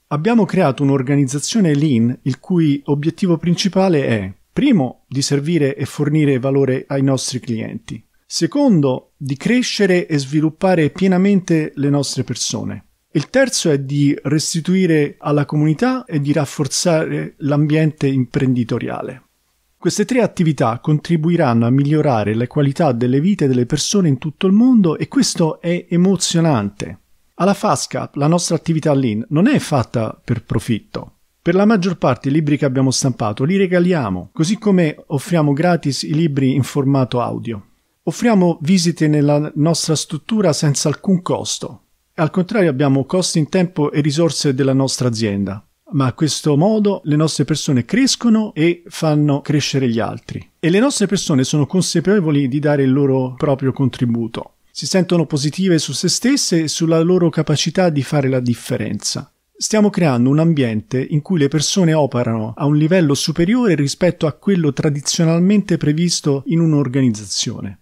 S1: Abbiamo creato un'organizzazione lean il cui obiettivo principale è, primo, di servire e fornire valore ai nostri clienti, secondo, di crescere e sviluppare pienamente le nostre persone, il terzo è di restituire alla comunità e di rafforzare l'ambiente imprenditoriale. Queste tre attività contribuiranno a migliorare la qualità delle vite delle persone in tutto il mondo e questo è emozionante. Alla FASCAP la nostra attività Lean non è fatta per profitto. Per la maggior parte i libri che abbiamo stampato li regaliamo, così come offriamo gratis i libri in formato audio. Offriamo visite nella nostra struttura senza alcun costo. Al contrario abbiamo costi in tempo e risorse della nostra azienda ma a questo modo le nostre persone crescono e fanno crescere gli altri. E le nostre persone sono consapevoli di dare il loro proprio contributo. Si sentono positive su se stesse e sulla loro capacità di fare la differenza. Stiamo creando un ambiente in cui le persone operano a un livello superiore rispetto a quello tradizionalmente previsto in un'organizzazione.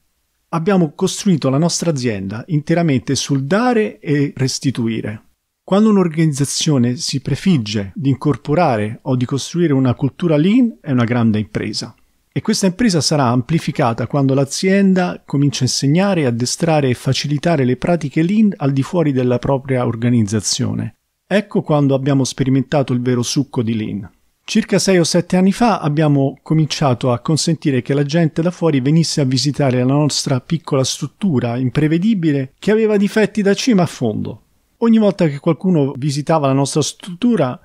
S1: Abbiamo costruito la nostra azienda interamente sul dare e restituire. Quando un'organizzazione si prefigge di incorporare o di costruire una cultura lean è una grande impresa. E questa impresa sarà amplificata quando l'azienda comincia a insegnare, addestrare e facilitare le pratiche lean al di fuori della propria organizzazione. Ecco quando abbiamo sperimentato il vero succo di lean. Circa 6 o 7 anni fa abbiamo cominciato a consentire che la gente da fuori venisse a visitare la nostra piccola struttura imprevedibile che aveva difetti da cima a fondo. Ogni volta che qualcuno visitava la nostra struttura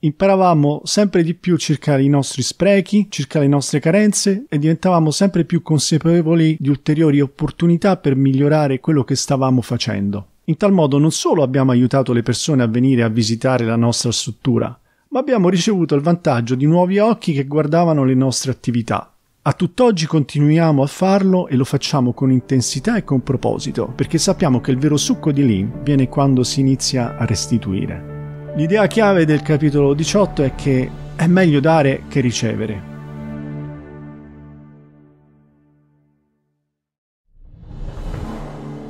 S1: imparavamo sempre di più circa i nostri sprechi, circa le nostre carenze e diventavamo sempre più consapevoli di ulteriori opportunità per migliorare quello che stavamo facendo. In tal modo non solo abbiamo aiutato le persone a venire a visitare la nostra struttura, ma abbiamo ricevuto il vantaggio di nuovi occhi che guardavano le nostre attività. A tutt'oggi continuiamo a farlo e lo facciamo con intensità e con proposito, perché sappiamo che il vero succo di lì viene quando si inizia a restituire. L'idea chiave del capitolo 18 è che è meglio dare che ricevere.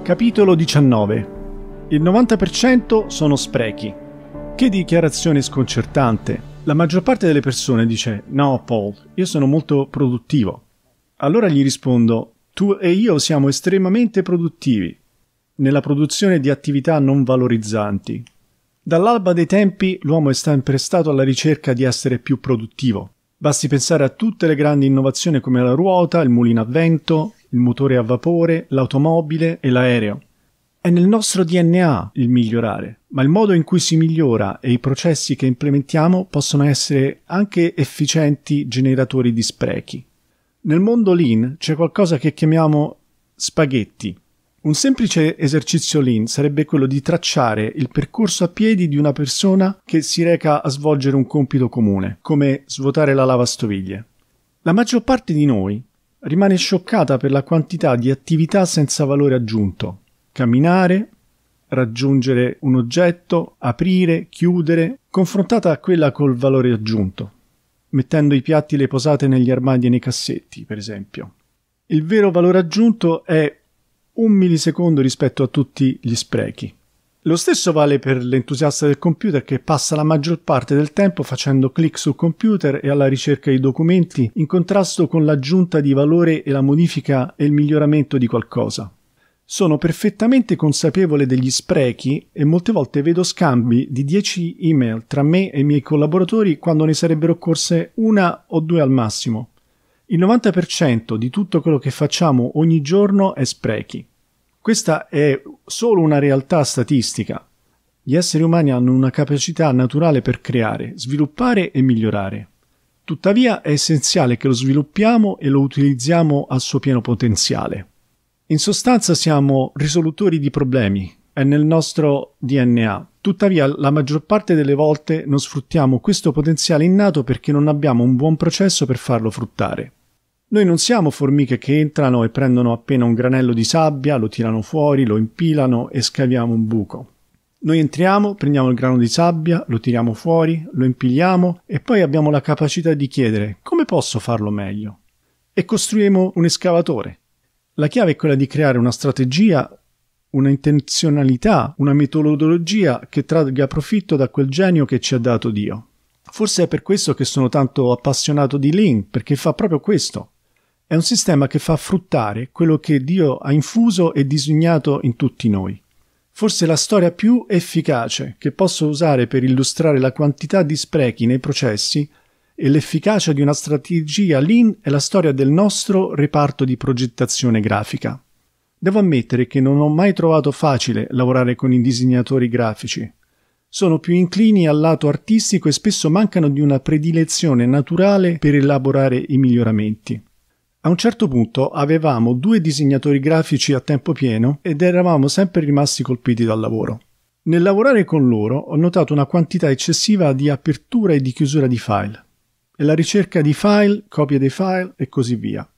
S1: Capitolo 19 Il 90% sono sprechi. Che dichiarazione sconcertante! La maggior parte delle persone dice no Paul, io sono molto produttivo. Allora gli rispondo tu e io siamo estremamente produttivi nella produzione di attività non valorizzanti. Dall'alba dei tempi l'uomo è sempre stato alla ricerca di essere più produttivo. Basti pensare a tutte le grandi innovazioni come la ruota, il mulino a vento, il motore a vapore, l'automobile e l'aereo. È nel nostro DNA il migliorare, ma il modo in cui si migliora e i processi che implementiamo possono essere anche efficienti generatori di sprechi. Nel mondo lean c'è qualcosa che chiamiamo spaghetti. Un semplice esercizio lean sarebbe quello di tracciare il percorso a piedi di una persona che si reca a svolgere un compito comune, come svuotare la lavastoviglie. La maggior parte di noi rimane scioccata per la quantità di attività senza valore aggiunto, camminare, raggiungere un oggetto, aprire, chiudere, confrontata a quella col valore aggiunto, mettendo i piatti e le posate negli armadi e nei cassetti, per esempio. Il vero valore aggiunto è un millisecondo rispetto a tutti gli sprechi. Lo stesso vale per l'entusiasta del computer che passa la maggior parte del tempo facendo clic sul computer e alla ricerca di documenti in contrasto con l'aggiunta di valore e la modifica e il miglioramento di qualcosa. Sono perfettamente consapevole degli sprechi e molte volte vedo scambi di 10 email tra me e i miei collaboratori quando ne sarebbero corse una o due al massimo. Il 90% di tutto quello che facciamo ogni giorno è sprechi. Questa è solo una realtà statistica. Gli esseri umani hanno una capacità naturale per creare, sviluppare e migliorare. Tuttavia è essenziale che lo sviluppiamo e lo utilizziamo al suo pieno potenziale. In sostanza siamo risolutori di problemi, è nel nostro DNA. Tuttavia, la maggior parte delle volte non sfruttiamo questo potenziale innato perché non abbiamo un buon processo per farlo fruttare. Noi non siamo formiche che entrano e prendono appena un granello di sabbia, lo tirano fuori, lo impilano e scaviamo un buco. Noi entriamo, prendiamo il grano di sabbia, lo tiriamo fuori, lo impiliamo e poi abbiamo la capacità di chiedere come posso farlo meglio. E costruiamo un escavatore, la chiave è quella di creare una strategia, una intenzionalità, una metodologia che tragga profitto da quel genio che ci ha dato Dio. Forse è per questo che sono tanto appassionato di Lean, perché fa proprio questo. È un sistema che fa fruttare quello che Dio ha infuso e disegnato in tutti noi. Forse la storia più efficace che posso usare per illustrare la quantità di sprechi nei processi e l'efficacia di una strategia lean è la storia del nostro reparto di progettazione grafica. Devo ammettere che non ho mai trovato facile lavorare con i disegnatori grafici. Sono più inclini al lato artistico e spesso mancano di una predilezione naturale per elaborare i miglioramenti. A un certo punto avevamo due disegnatori grafici a tempo pieno ed eravamo sempre rimasti colpiti dal lavoro. Nel lavorare con loro ho notato una quantità eccessiva di apertura e di chiusura di file e la ricerca di file, copie dei file e così via.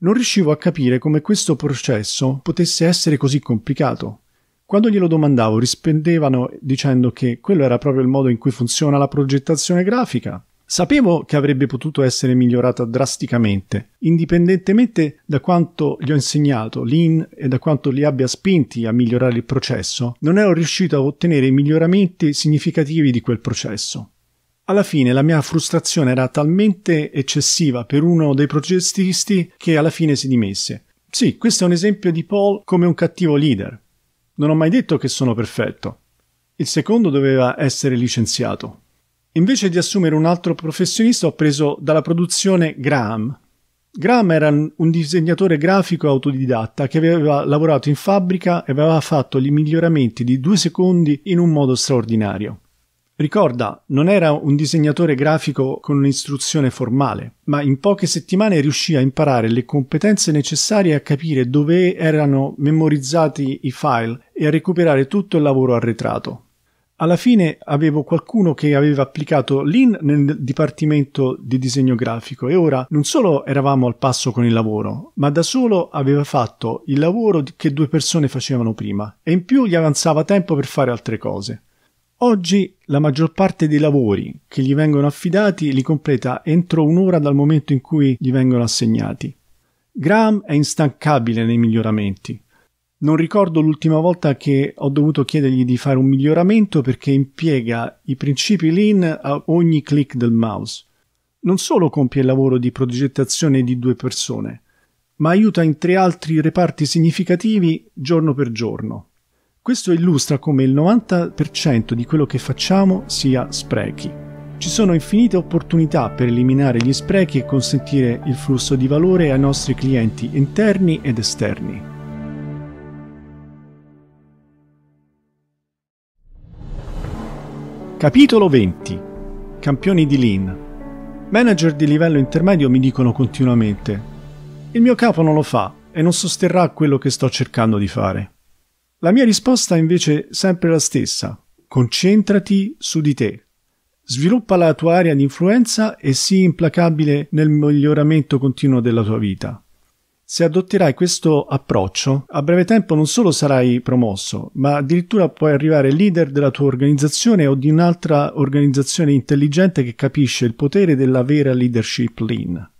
S1: Non riuscivo a capire come questo processo potesse essere così complicato. Quando glielo domandavo rispondevano dicendo che quello era proprio il modo in cui funziona la progettazione grafica. Sapevo che avrebbe potuto essere migliorata drasticamente, indipendentemente da quanto gli ho insegnato l'IN e da quanto li abbia spinti a migliorare il processo, non ero riuscito a ottenere miglioramenti significativi di quel processo alla fine la mia frustrazione era talmente eccessiva per uno dei progettisti che alla fine si dimesse. Sì, questo è un esempio di Paul come un cattivo leader. Non ho mai detto che sono perfetto. Il secondo doveva essere licenziato. Invece di assumere un altro professionista ho preso dalla produzione Graham. Graham era un disegnatore grafico autodidatta che aveva lavorato in fabbrica e aveva fatto i miglioramenti di due secondi in un modo straordinario. Ricorda, non era un disegnatore grafico con un'istruzione formale, ma in poche settimane riuscì a imparare le competenze necessarie a capire dove erano memorizzati i file e a recuperare tutto il lavoro arretrato. Alla fine avevo qualcuno che aveva applicato l'IN nel dipartimento di disegno grafico e ora non solo eravamo al passo con il lavoro, ma da solo aveva fatto il lavoro che due persone facevano prima e in più gli avanzava tempo per fare altre cose. Oggi la maggior parte dei lavori che gli vengono affidati li completa entro un'ora dal momento in cui gli vengono assegnati. Graham è instancabile nei miglioramenti. Non ricordo l'ultima volta che ho dovuto chiedergli di fare un miglioramento perché impiega i principi lean a ogni click del mouse. Non solo compie il lavoro di progettazione di due persone, ma aiuta in tre altri reparti significativi giorno per giorno. Questo illustra come il 90% di quello che facciamo sia sprechi. Ci sono infinite opportunità per eliminare gli sprechi e consentire il flusso di valore ai nostri clienti interni ed esterni. Capitolo 20 Campioni di Lean Manager di livello intermedio mi dicono continuamente Il mio capo non lo fa e non sosterrà quello che sto cercando di fare. La mia risposta è invece sempre la stessa. Concentrati su di te. Sviluppa la tua area di influenza e sii implacabile nel miglioramento continuo della tua vita. Se adotterai questo approccio, a breve tempo non solo sarai promosso, ma addirittura puoi arrivare leader della tua organizzazione o di un'altra organizzazione intelligente che capisce il potere della vera leadership lean.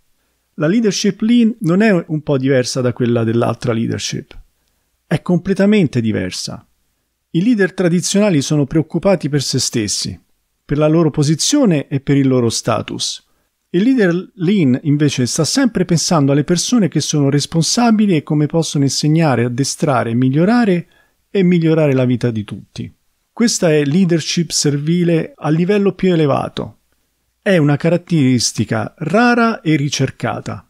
S1: La leadership lean non è un po' diversa da quella dell'altra leadership è completamente diversa. I leader tradizionali sono preoccupati per se stessi, per la loro posizione e per il loro status. Il leader lean invece sta sempre pensando alle persone che sono responsabili e come possono insegnare, addestrare, migliorare e migliorare la vita di tutti. Questa è leadership servile a livello più elevato. È una caratteristica rara e ricercata.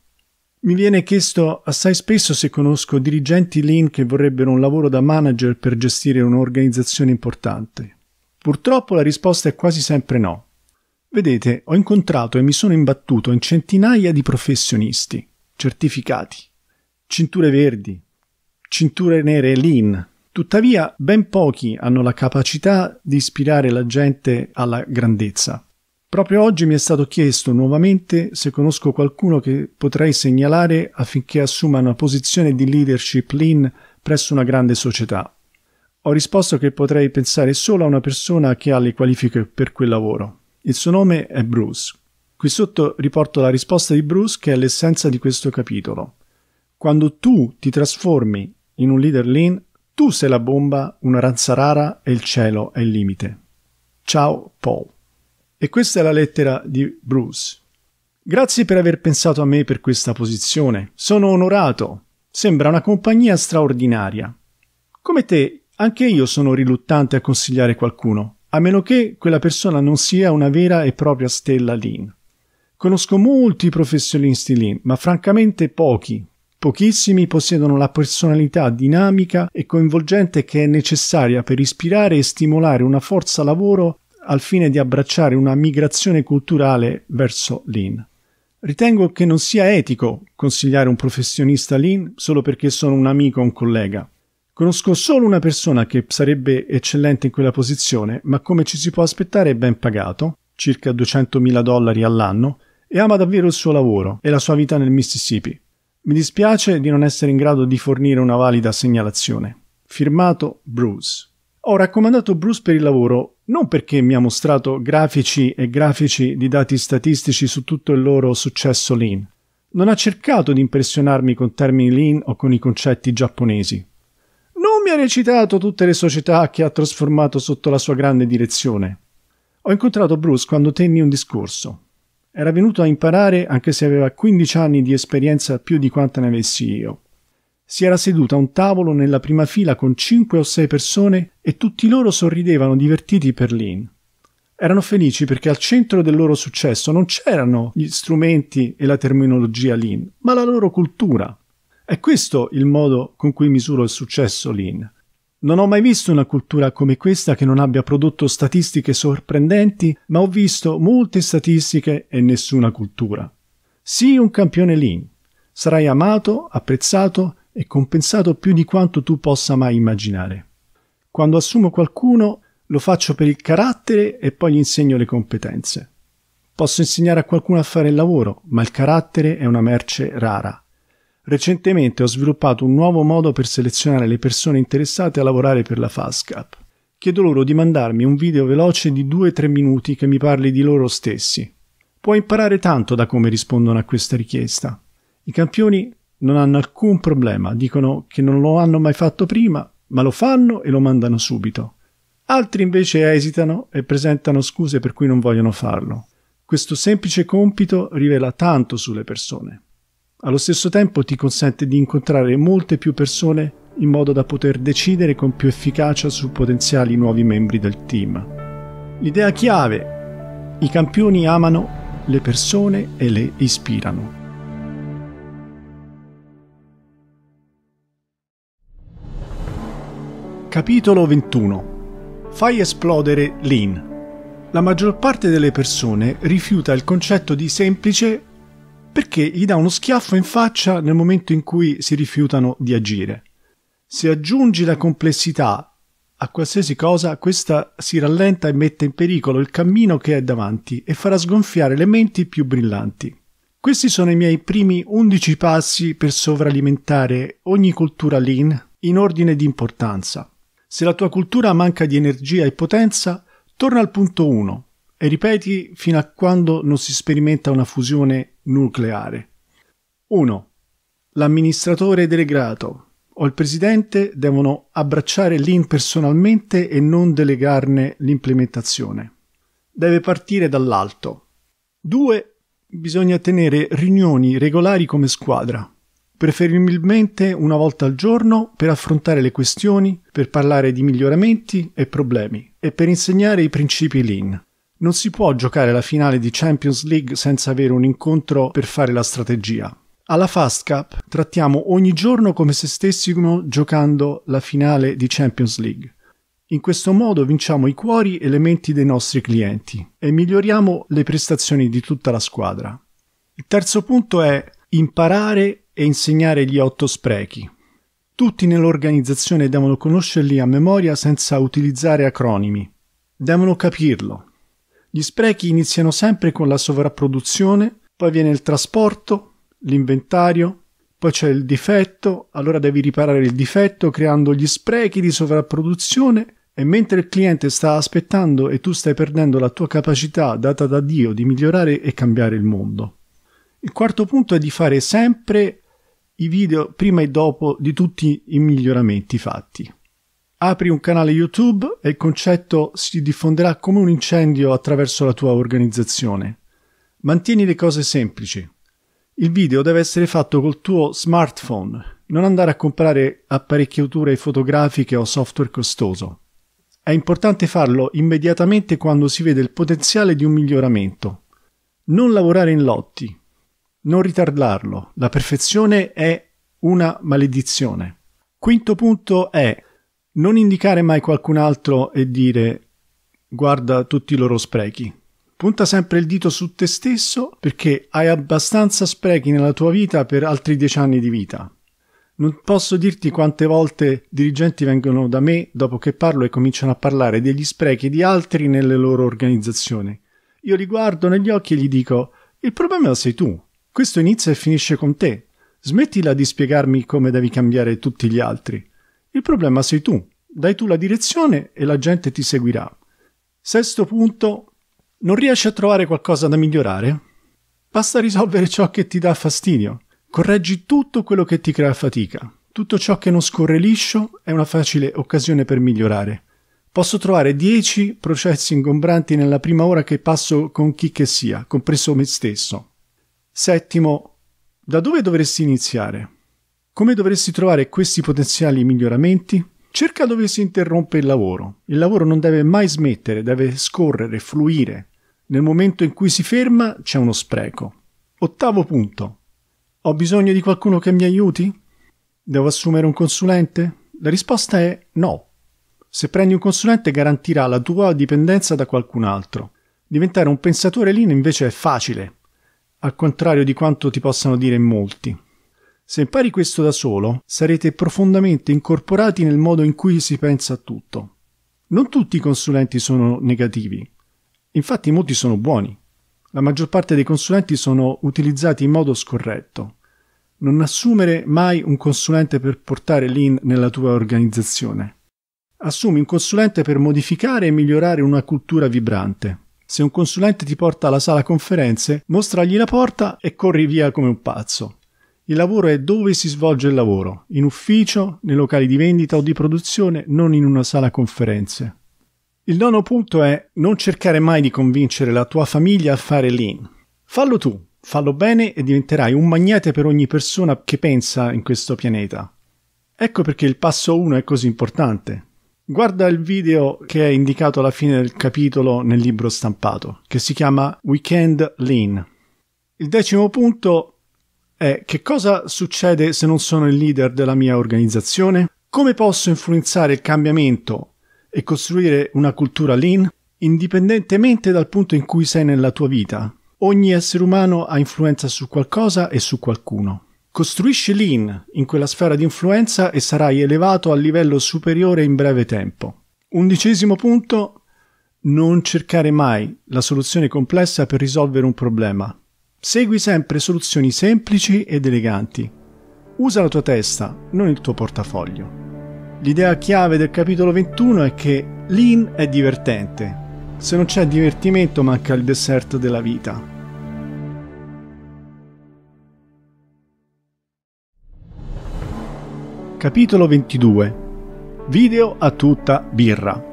S1: Mi viene chiesto assai spesso se conosco dirigenti lean che vorrebbero un lavoro da manager per gestire un'organizzazione importante. Purtroppo la risposta è quasi sempre no. Vedete, ho incontrato e mi sono imbattuto in centinaia di professionisti, certificati, cinture verdi, cinture nere lean. Tuttavia, ben pochi hanno la capacità di ispirare la gente alla grandezza. Proprio oggi mi è stato chiesto nuovamente se conosco qualcuno che potrei segnalare affinché assuma una posizione di leadership lean presso una grande società. Ho risposto che potrei pensare solo a una persona che ha le qualifiche per quel lavoro. Il suo nome è Bruce. Qui sotto riporto la risposta di Bruce che è l'essenza di questo capitolo. Quando tu ti trasformi in un leader lean, tu sei la bomba, una ranza rara e il cielo è il limite. Ciao Paul. E questa è la lettera di Bruce. Grazie per aver pensato a me per questa posizione. Sono onorato. Sembra una compagnia straordinaria. Come te, anche io sono riluttante a consigliare qualcuno, a meno che quella persona non sia una vera e propria stella Lean. Conosco molti professionisti Lean, ma francamente pochi. Pochissimi possiedono la personalità dinamica e coinvolgente che è necessaria per ispirare e stimolare una forza lavoro al fine di abbracciare una migrazione culturale verso Lean. Ritengo che non sia etico consigliare un professionista lean solo perché sono un amico o un collega. Conosco solo una persona che sarebbe eccellente in quella posizione, ma come ci si può aspettare è ben pagato, circa 200.000 dollari all'anno, e ama davvero il suo lavoro e la sua vita nel Mississippi. Mi dispiace di non essere in grado di fornire una valida segnalazione. Firmato Bruce. Ho raccomandato Bruce per il lavoro non perché mi ha mostrato grafici e grafici di dati statistici su tutto il loro successo lean. Non ha cercato di impressionarmi con termini lean o con i concetti giapponesi. Non mi ha recitato tutte le società che ha trasformato sotto la sua grande direzione. Ho incontrato Bruce quando tenni un discorso. Era venuto a imparare anche se aveva 15 anni di esperienza più di quanta ne avessi io. Si era seduta a un tavolo nella prima fila con cinque o sei persone e tutti loro sorridevano divertiti per Lynn. Erano felici perché al centro del loro successo non c'erano gli strumenti e la terminologia Lynn, ma la loro cultura. È questo il modo con cui misuro il successo Lynn. Non ho mai visto una cultura come questa che non abbia prodotto statistiche sorprendenti, ma ho visto molte statistiche e nessuna cultura. Sii un campione lean. Sarai amato, apprezzato e compensato più di quanto tu possa mai immaginare. Quando assumo qualcuno lo faccio per il carattere e poi gli insegno le competenze. Posso insegnare a qualcuno a fare il lavoro, ma il carattere è una merce rara. Recentemente ho sviluppato un nuovo modo per selezionare le persone interessate a lavorare per la FASCAP. Chiedo loro di mandarmi un video veloce di 2-3 minuti che mi parli di loro stessi. Puoi imparare tanto da come rispondono a questa richiesta. I campioni non hanno alcun problema, dicono che non lo hanno mai fatto prima, ma lo fanno e lo mandano subito. Altri invece esitano e presentano scuse per cui non vogliono farlo. Questo semplice compito rivela tanto sulle persone. Allo stesso tempo ti consente di incontrare molte più persone in modo da poter decidere con più efficacia su potenziali nuovi membri del team. L'idea chiave. I campioni amano le persone e le ispirano. Capitolo 21 Fai esplodere Lean. La maggior parte delle persone rifiuta il concetto di semplice perché gli dà uno schiaffo in faccia nel momento in cui si rifiutano di agire. Se aggiungi la complessità a qualsiasi cosa, questa si rallenta e mette in pericolo il cammino che è davanti e farà sgonfiare le menti più brillanti. Questi sono i miei primi 11 passi per sovralimentare ogni cultura lean in ordine di importanza. Se la tua cultura manca di energia e potenza, torna al punto 1 e ripeti fino a quando non si sperimenta una fusione nucleare. 1. L'amministratore delegato o il presidente devono abbracciare l'IN personalmente e non delegarne l'implementazione. Deve partire dall'alto. 2. Bisogna tenere riunioni regolari come squadra preferibilmente una volta al giorno per affrontare le questioni, per parlare di miglioramenti e problemi e per insegnare i principi lean. Non si può giocare la finale di Champions League senza avere un incontro per fare la strategia. Alla Fast Cup trattiamo ogni giorno come se stessimo giocando la finale di Champions League. In questo modo vinciamo i cuori e le menti dei nostri clienti e miglioriamo le prestazioni di tutta la squadra. Il terzo punto è imparare e insegnare gli otto sprechi. Tutti nell'organizzazione devono conoscerli a memoria senza utilizzare acronimi. Devono capirlo. Gli sprechi iniziano sempre con la sovrapproduzione, poi viene il trasporto, l'inventario, poi c'è il difetto, allora devi riparare il difetto creando gli sprechi di sovrapproduzione e mentre il cliente sta aspettando e tu stai perdendo la tua capacità data da Dio di migliorare e cambiare il mondo. Il quarto punto è di fare sempre i video prima e dopo di tutti i miglioramenti fatti. Apri un canale YouTube e il concetto si diffonderà come un incendio attraverso la tua organizzazione. Mantieni le cose semplici. Il video deve essere fatto col tuo smartphone, non andare a comprare apparecchiature fotografiche o software costoso. È importante farlo immediatamente quando si vede il potenziale di un miglioramento. Non lavorare in lotti, non ritardarlo. La perfezione è una maledizione. Quinto punto è non indicare mai qualcun altro e dire guarda tutti i loro sprechi. Punta sempre il dito su te stesso perché hai abbastanza sprechi nella tua vita per altri dieci anni di vita. Non posso dirti quante volte dirigenti vengono da me dopo che parlo e cominciano a parlare degli sprechi di altri nelle loro organizzazioni. Io li guardo negli occhi e gli dico il problema sei tu, questo inizia e finisce con te. Smettila di spiegarmi come devi cambiare tutti gli altri. Il problema sei tu. Dai tu la direzione e la gente ti seguirà. Sesto punto. Non riesci a trovare qualcosa da migliorare? Basta risolvere ciò che ti dà fastidio. Correggi tutto quello che ti crea fatica. Tutto ciò che non scorre liscio è una facile occasione per migliorare. Posso trovare dieci processi ingombranti nella prima ora che passo con chi che sia, compreso me stesso. Settimo, da dove dovresti iniziare? Come dovresti trovare questi potenziali miglioramenti? Cerca dove si interrompe il lavoro. Il lavoro non deve mai smettere, deve scorrere, fluire. Nel momento in cui si ferma c'è uno spreco. Ottavo punto. Ho bisogno di qualcuno che mi aiuti? Devo assumere un consulente? La risposta è no. Se prendi un consulente garantirà la tua dipendenza da qualcun altro. Diventare un pensatore lean invece è facile, al contrario di quanto ti possano dire in molti. Se impari questo da solo, sarete profondamente incorporati nel modo in cui si pensa a tutto. Non tutti i consulenti sono negativi, infatti molti sono buoni. La maggior parte dei consulenti sono utilizzati in modo scorretto. Non assumere mai un consulente per portare l'in nella tua organizzazione. Assumi un consulente per modificare e migliorare una cultura vibrante. Se un consulente ti porta alla sala conferenze, mostragli la porta e corri via come un pazzo. Il lavoro è dove si svolge il lavoro, in ufficio, nei locali di vendita o di produzione, non in una sala conferenze. Il nono punto è non cercare mai di convincere la tua famiglia a fare lean. Fallo tu, fallo bene e diventerai un magnete per ogni persona che pensa in questo pianeta. Ecco perché il passo 1 è così importante. Guarda il video che è indicato alla fine del capitolo nel libro stampato, che si chiama Weekend Lean. Il decimo punto è che cosa succede se non sono il leader della mia organizzazione? Come posso influenzare il cambiamento e costruire una cultura lean? Indipendentemente dal punto in cui sei nella tua vita, ogni essere umano ha influenza su qualcosa e su qualcuno. Costruisci Lean in quella sfera di influenza e sarai elevato a livello superiore in breve tempo. Undicesimo punto, non cercare mai la soluzione complessa per risolvere un problema. Segui sempre soluzioni semplici ed eleganti. Usa la tua testa, non il tuo portafoglio. L'idea chiave del capitolo 21 è che Lean è divertente. Se non c'è divertimento manca il dessert della vita. Capitolo 22 Video a tutta birra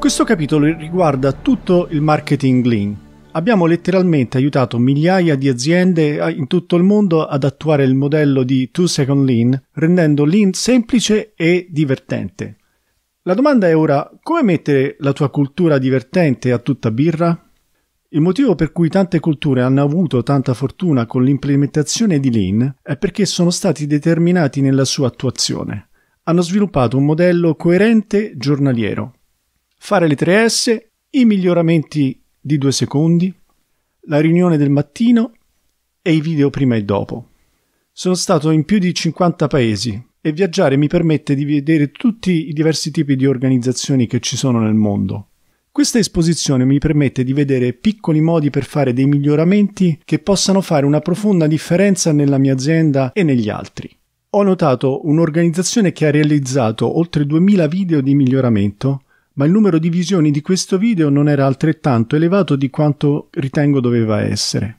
S1: Questo capitolo riguarda tutto il marketing lean. Abbiamo letteralmente aiutato migliaia di aziende in tutto il mondo ad attuare il modello di 2 Second Lean, rendendo lean semplice e divertente. La domanda è ora come mettere la tua cultura divertente a tutta birra? Il motivo per cui tante culture hanno avuto tanta fortuna con l'implementazione di Lean è perché sono stati determinati nella sua attuazione. Hanno sviluppato un modello coerente giornaliero. Fare le 3S, i miglioramenti di due secondi, la riunione del mattino e i video prima e dopo. Sono stato in più di 50 paesi e viaggiare mi permette di vedere tutti i diversi tipi di organizzazioni che ci sono nel mondo. Questa esposizione mi permette di vedere piccoli modi per fare dei miglioramenti che possano fare una profonda differenza nella mia azienda e negli altri. Ho notato un'organizzazione che ha realizzato oltre 2000 video di miglioramento, ma il numero di visioni di questo video non era altrettanto elevato di quanto ritengo doveva essere.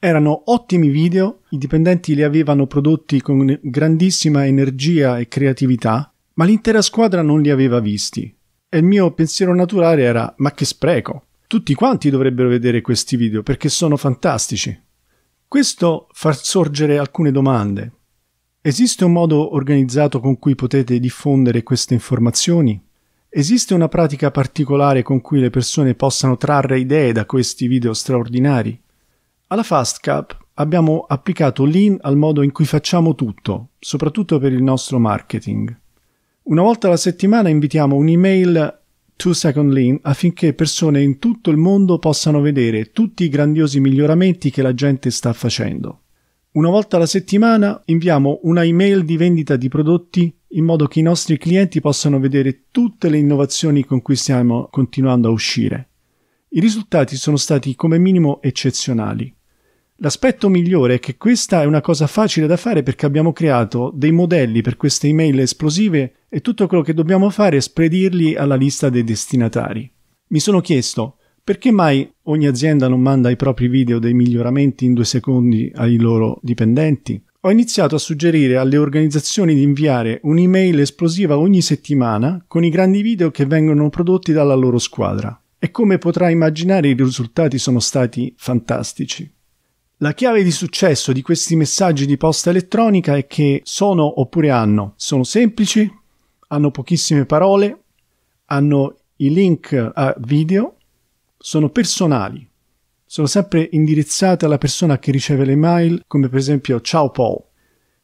S1: Erano ottimi video, i dipendenti li avevano prodotti con grandissima energia e creatività, ma l'intera squadra non li aveva visti e il mio pensiero naturale era, ma che spreco! Tutti quanti dovrebbero vedere questi video perché sono fantastici. Questo fa sorgere alcune domande. Esiste un modo organizzato con cui potete diffondere queste informazioni? Esiste una pratica particolare con cui le persone possano trarre idee da questi video straordinari? Alla FastCap abbiamo applicato Lean al modo in cui facciamo tutto, soprattutto per il nostro marketing. Una volta alla settimana invitiamo un'email to Second Lean affinché persone in tutto il mondo possano vedere tutti i grandiosi miglioramenti che la gente sta facendo. Una volta alla settimana inviamo una email di vendita di prodotti in modo che i nostri clienti possano vedere tutte le innovazioni con cui stiamo continuando a uscire. I risultati sono stati come minimo eccezionali. L'aspetto migliore è che questa è una cosa facile da fare perché abbiamo creato dei modelli per queste email esplosive e tutto quello che dobbiamo fare è spedirli alla lista dei destinatari. Mi sono chiesto perché mai ogni azienda non manda i propri video dei miglioramenti in due secondi ai loro dipendenti? Ho iniziato a suggerire alle organizzazioni di inviare un'email esplosiva ogni settimana con i grandi video che vengono prodotti dalla loro squadra. E come potrai immaginare i risultati sono stati fantastici. La chiave di successo di questi messaggi di posta elettronica è che sono oppure hanno, sono semplici, hanno pochissime parole, hanno i link a video, sono personali, sono sempre indirizzate alla persona che riceve le mail, come per esempio ciao Paul.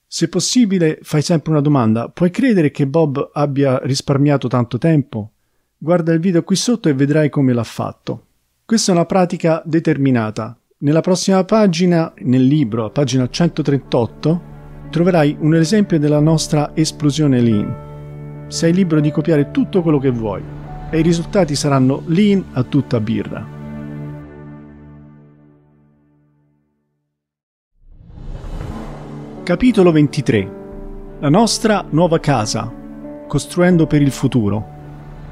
S1: Se possibile fai sempre una domanda, puoi credere che Bob abbia risparmiato tanto tempo? Guarda il video qui sotto e vedrai come l'ha fatto. Questa è una pratica determinata, nella prossima pagina, nel libro, a pagina 138, troverai un esempio della nostra esplosione lean. Sei libero di copiare tutto quello che vuoi e i risultati saranno lean a tutta birra. Capitolo 23 La nostra nuova casa Costruendo per il futuro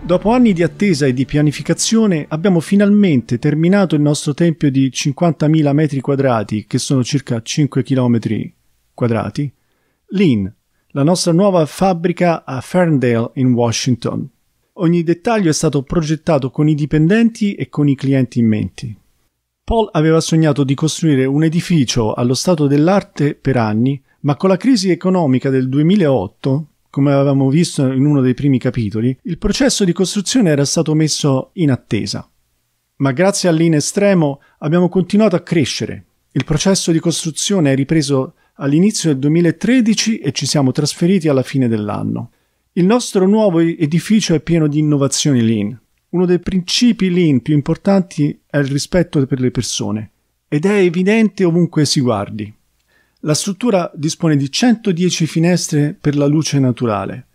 S1: Dopo anni di attesa e di pianificazione abbiamo finalmente terminato il nostro tempio di 50.000 metri quadrati, che sono circa 5 km quadrati, Lean, la nostra nuova fabbrica a Ferndale in Washington. Ogni dettaglio è stato progettato con i dipendenti e con i clienti in mente. Paul aveva sognato di costruire un edificio allo stato dell'arte per anni, ma con la crisi economica del 2008 come avevamo visto in uno dei primi capitoli, il processo di costruzione era stato messo in attesa. Ma grazie all'in estremo abbiamo continuato a crescere. Il processo di costruzione è ripreso all'inizio del 2013 e ci siamo trasferiti alla fine dell'anno. Il nostro nuovo edificio è pieno di innovazioni lean. Uno dei principi lean più importanti è il rispetto per le persone ed è evidente ovunque si guardi. La struttura dispone di 110 finestre per la luce naturale,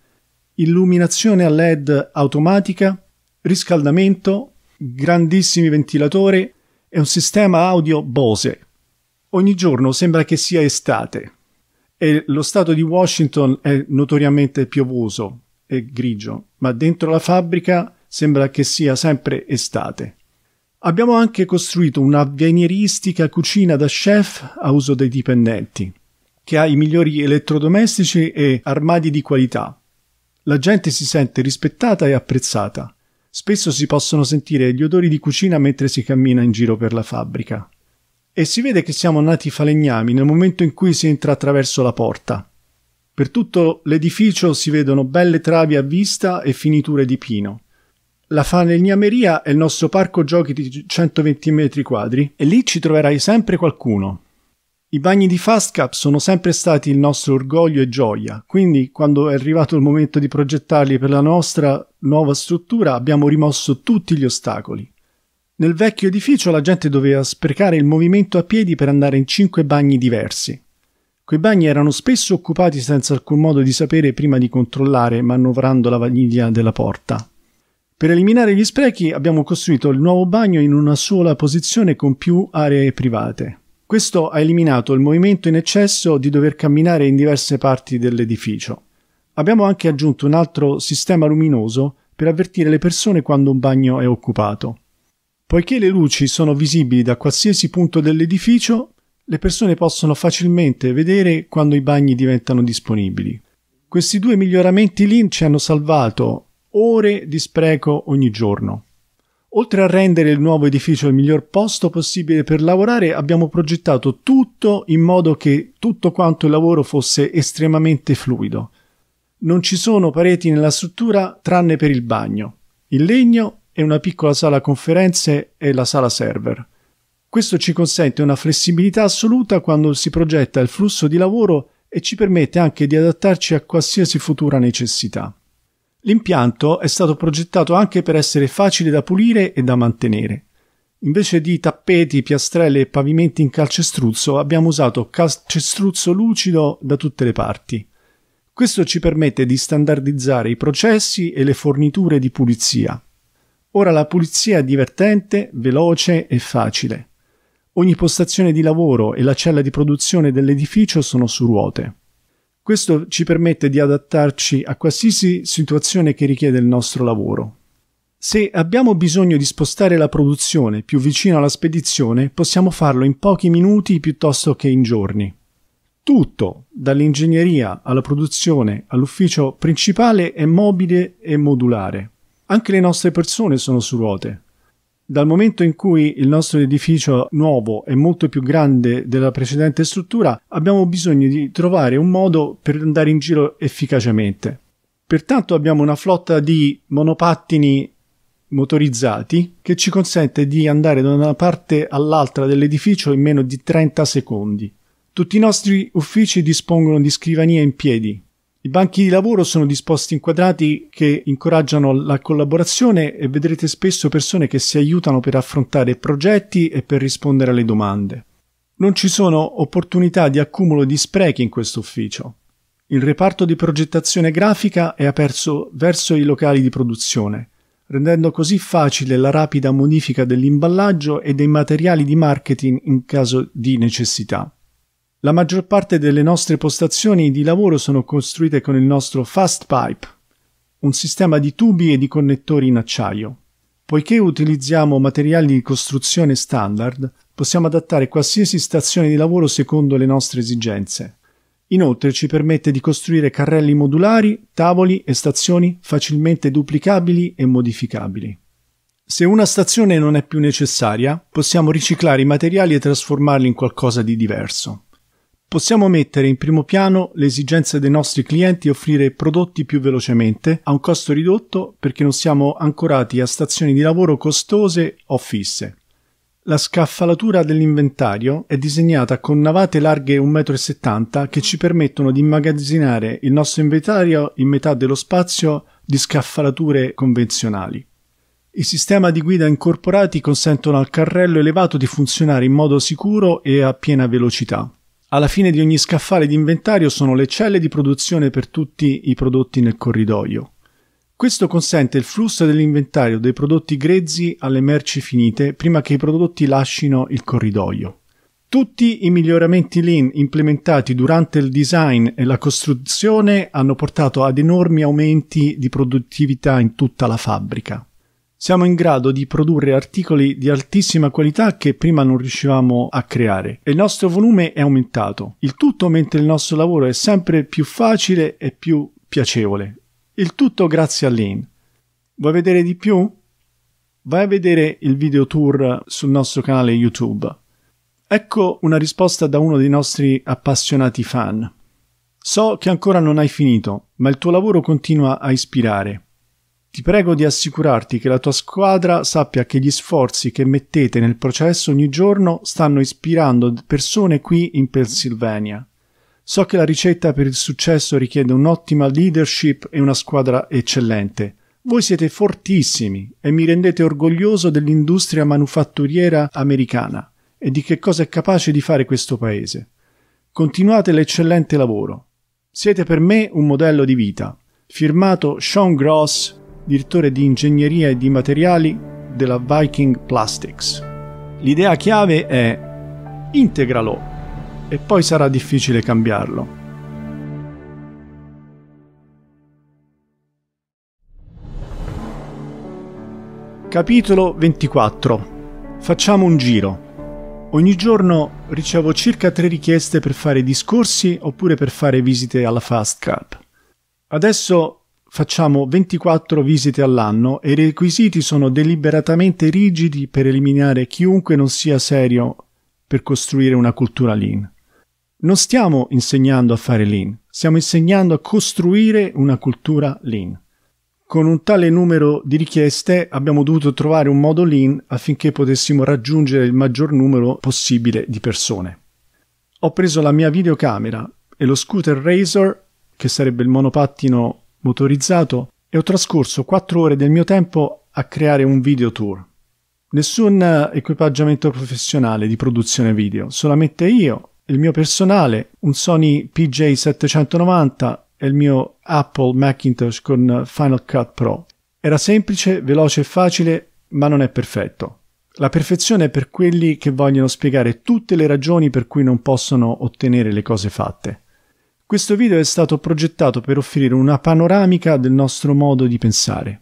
S1: illuminazione a LED automatica, riscaldamento, grandissimi ventilatori e un sistema audio Bose. Ogni giorno sembra che sia estate e lo stato di Washington è notoriamente piovoso e grigio, ma dentro la fabbrica sembra che sia sempre estate. Abbiamo anche costruito una vainieristica cucina da chef a uso dei dipendenti, che ha i migliori elettrodomestici e armadi di qualità. La gente si sente rispettata e apprezzata. Spesso si possono sentire gli odori di cucina mentre si cammina in giro per la fabbrica. E si vede che siamo nati falegnami nel momento in cui si entra attraverso la porta. Per tutto l'edificio si vedono belle travi a vista e finiture di pino. La Falegnameria è il nostro parco giochi di 120 metri quadri e lì ci troverai sempre qualcuno. I bagni di Fastcap sono sempre stati il nostro orgoglio e gioia, quindi quando è arrivato il momento di progettarli per la nostra nuova struttura abbiamo rimosso tutti gli ostacoli. Nel vecchio edificio la gente doveva sprecare il movimento a piedi per andare in cinque bagni diversi. Quei bagni erano spesso occupati senza alcun modo di sapere prima di controllare manovrando la vaniglia della porta. Per eliminare gli sprechi abbiamo costruito il nuovo bagno in una sola posizione con più aree private. Questo ha eliminato il movimento in eccesso di dover camminare in diverse parti dell'edificio. Abbiamo anche aggiunto un altro sistema luminoso per avvertire le persone quando un bagno è occupato. Poiché le luci sono visibili da qualsiasi punto dell'edificio, le persone possono facilmente vedere quando i bagni diventano disponibili. Questi due miglioramenti lì ci hanno salvato ore di spreco ogni giorno. Oltre a rendere il nuovo edificio il miglior posto possibile per lavorare, abbiamo progettato tutto in modo che tutto quanto il lavoro fosse estremamente fluido. Non ci sono pareti nella struttura tranne per il bagno, il legno e una piccola sala conferenze e la sala server. Questo ci consente una flessibilità assoluta quando si progetta il flusso di lavoro e ci permette anche di adattarci a qualsiasi futura necessità. L'impianto è stato progettato anche per essere facile da pulire e da mantenere. Invece di tappeti, piastrelle e pavimenti in calcestruzzo abbiamo usato calcestruzzo lucido da tutte le parti. Questo ci permette di standardizzare i processi e le forniture di pulizia. Ora la pulizia è divertente, veloce e facile. Ogni postazione di lavoro e la cella di produzione dell'edificio sono su ruote. Questo ci permette di adattarci a qualsiasi situazione che richiede il nostro lavoro. Se abbiamo bisogno di spostare la produzione più vicino alla spedizione, possiamo farlo in pochi minuti piuttosto che in giorni. Tutto, dall'ingegneria alla produzione all'ufficio principale, è mobile e modulare. Anche le nostre persone sono su ruote. Dal momento in cui il nostro edificio nuovo è molto più grande della precedente struttura, abbiamo bisogno di trovare un modo per andare in giro efficacemente. Pertanto abbiamo una flotta di monopattini motorizzati che ci consente di andare da una parte all'altra dell'edificio in meno di 30 secondi. Tutti i nostri uffici dispongono di scrivanie in piedi, i banchi di lavoro sono disposti in quadrati che incoraggiano la collaborazione e vedrete spesso persone che si aiutano per affrontare progetti e per rispondere alle domande. Non ci sono opportunità di accumulo di sprechi in questo ufficio. Il reparto di progettazione grafica è aperto verso i locali di produzione, rendendo così facile la rapida modifica dell'imballaggio e dei materiali di marketing in caso di necessità. La maggior parte delle nostre postazioni di lavoro sono costruite con il nostro FastPipe, un sistema di tubi e di connettori in acciaio. Poiché utilizziamo materiali di costruzione standard, possiamo adattare qualsiasi stazione di lavoro secondo le nostre esigenze. Inoltre ci permette di costruire carrelli modulari, tavoli e stazioni facilmente duplicabili e modificabili. Se una stazione non è più necessaria, possiamo riciclare i materiali e trasformarli in qualcosa di diverso. Possiamo mettere in primo piano le esigenze dei nostri clienti e offrire prodotti più velocemente, a un costo ridotto perché non siamo ancorati a stazioni di lavoro costose o fisse. La scaffalatura dell'inventario è disegnata con navate larghe 1,70 m che ci permettono di immagazzinare il nostro inventario in metà dello spazio di scaffalature convenzionali. I sistemi di guida incorporati consentono al carrello elevato di funzionare in modo sicuro e a piena velocità. Alla fine di ogni scaffale di inventario sono le celle di produzione per tutti i prodotti nel corridoio. Questo consente il flusso dell'inventario dei prodotti grezzi alle merci finite prima che i prodotti lascino il corridoio. Tutti i miglioramenti lean implementati durante il design e la costruzione hanno portato ad enormi aumenti di produttività in tutta la fabbrica siamo in grado di produrre articoli di altissima qualità che prima non riuscivamo a creare e il nostro volume è aumentato. Il tutto mentre il nostro lavoro è sempre più facile e più piacevole. Il tutto grazie a Lean. Vuoi vedere di più? Vai a vedere il video tour sul nostro canale YouTube. Ecco una risposta da uno dei nostri appassionati fan. So che ancora non hai finito, ma il tuo lavoro continua a ispirare. Ti prego di assicurarti che la tua squadra sappia che gli sforzi che mettete nel processo ogni giorno stanno ispirando persone qui in Pennsylvania. So che la ricetta per il successo richiede un'ottima leadership e una squadra eccellente. Voi siete fortissimi e mi rendete orgoglioso dell'industria manufatturiera americana e di che cosa è capace di fare questo paese. Continuate l'eccellente lavoro. Siete per me un modello di vita. Firmato Sean Gross, direttore di ingegneria e di materiali della Viking Plastics. L'idea chiave è integralo e poi sarà difficile cambiarlo. Capitolo 24 Facciamo un giro. Ogni giorno ricevo circa tre richieste per fare discorsi oppure per fare visite alla Fast Cup. Adesso Facciamo 24 visite all'anno e i requisiti sono deliberatamente rigidi per eliminare chiunque non sia serio per costruire una cultura lean. Non stiamo insegnando a fare lean, stiamo insegnando a costruire una cultura lean. Con un tale numero di richieste abbiamo dovuto trovare un modo lean affinché potessimo raggiungere il maggior numero possibile di persone. Ho preso la mia videocamera e lo scooter Razor, che sarebbe il monopattino motorizzato e ho trascorso 4 ore del mio tempo a creare un video tour. Nessun eh, equipaggiamento professionale di produzione video, solamente io, il mio personale, un Sony PJ790 e il mio Apple Macintosh con Final Cut Pro. Era semplice, veloce e facile, ma non è perfetto. La perfezione è per quelli che vogliono spiegare tutte le ragioni per cui non possono ottenere le cose fatte. Questo video è stato progettato per offrire una panoramica del nostro modo di pensare.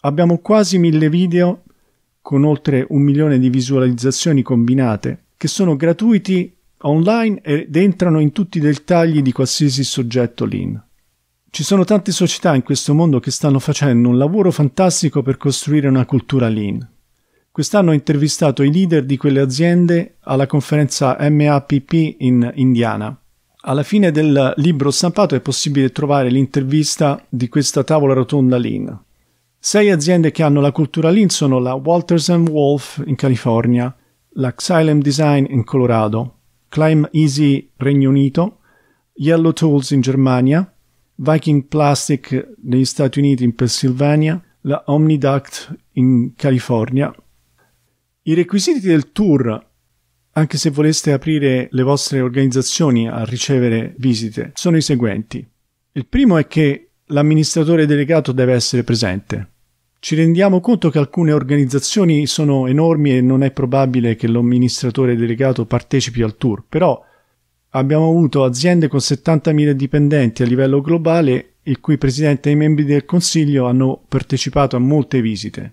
S1: Abbiamo quasi mille video con oltre un milione di visualizzazioni combinate che sono gratuiti online ed entrano in tutti i dettagli di qualsiasi soggetto lean. Ci sono tante società in questo mondo che stanno facendo un lavoro fantastico per costruire una cultura lean. Quest'anno ho intervistato i leader di quelle aziende alla conferenza MAPP in Indiana alla fine del libro stampato è possibile trovare l'intervista di questa tavola rotonda Lean. Sei aziende che hanno la cultura Lean sono la Walters Wolf in California, la Xylem Design in Colorado, Climb Easy Regno Unito, Yellow Tools in Germania, Viking Plastic negli Stati Uniti in Pennsylvania, la Omniduct in California. I requisiti del tour anche se voleste aprire le vostre organizzazioni a ricevere visite, sono i seguenti. Il primo è che l'amministratore delegato deve essere presente. Ci rendiamo conto che alcune organizzazioni sono enormi e non è probabile che l'amministratore delegato partecipi al tour, però abbiamo avuto aziende con 70.000 dipendenti a livello globale il cui presidente e i membri del consiglio hanno partecipato a molte visite.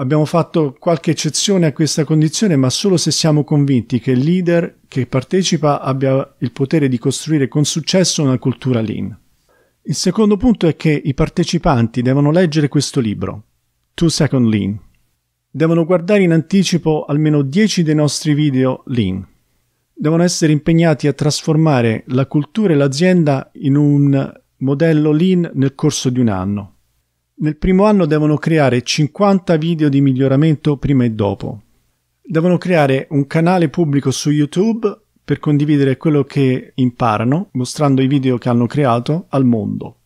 S1: Abbiamo fatto qualche eccezione a questa condizione, ma solo se siamo convinti che il leader che partecipa abbia il potere di costruire con successo una cultura lean. Il secondo punto è che i partecipanti devono leggere questo libro, Two Second Lean. Devono guardare in anticipo almeno 10 dei nostri video lean. Devono essere impegnati a trasformare la cultura e l'azienda in un modello lean nel corso di un anno. Nel primo anno devono creare 50 video di miglioramento prima e dopo. Devono creare un canale pubblico su YouTube per condividere quello che imparano, mostrando i video che hanno creato al mondo.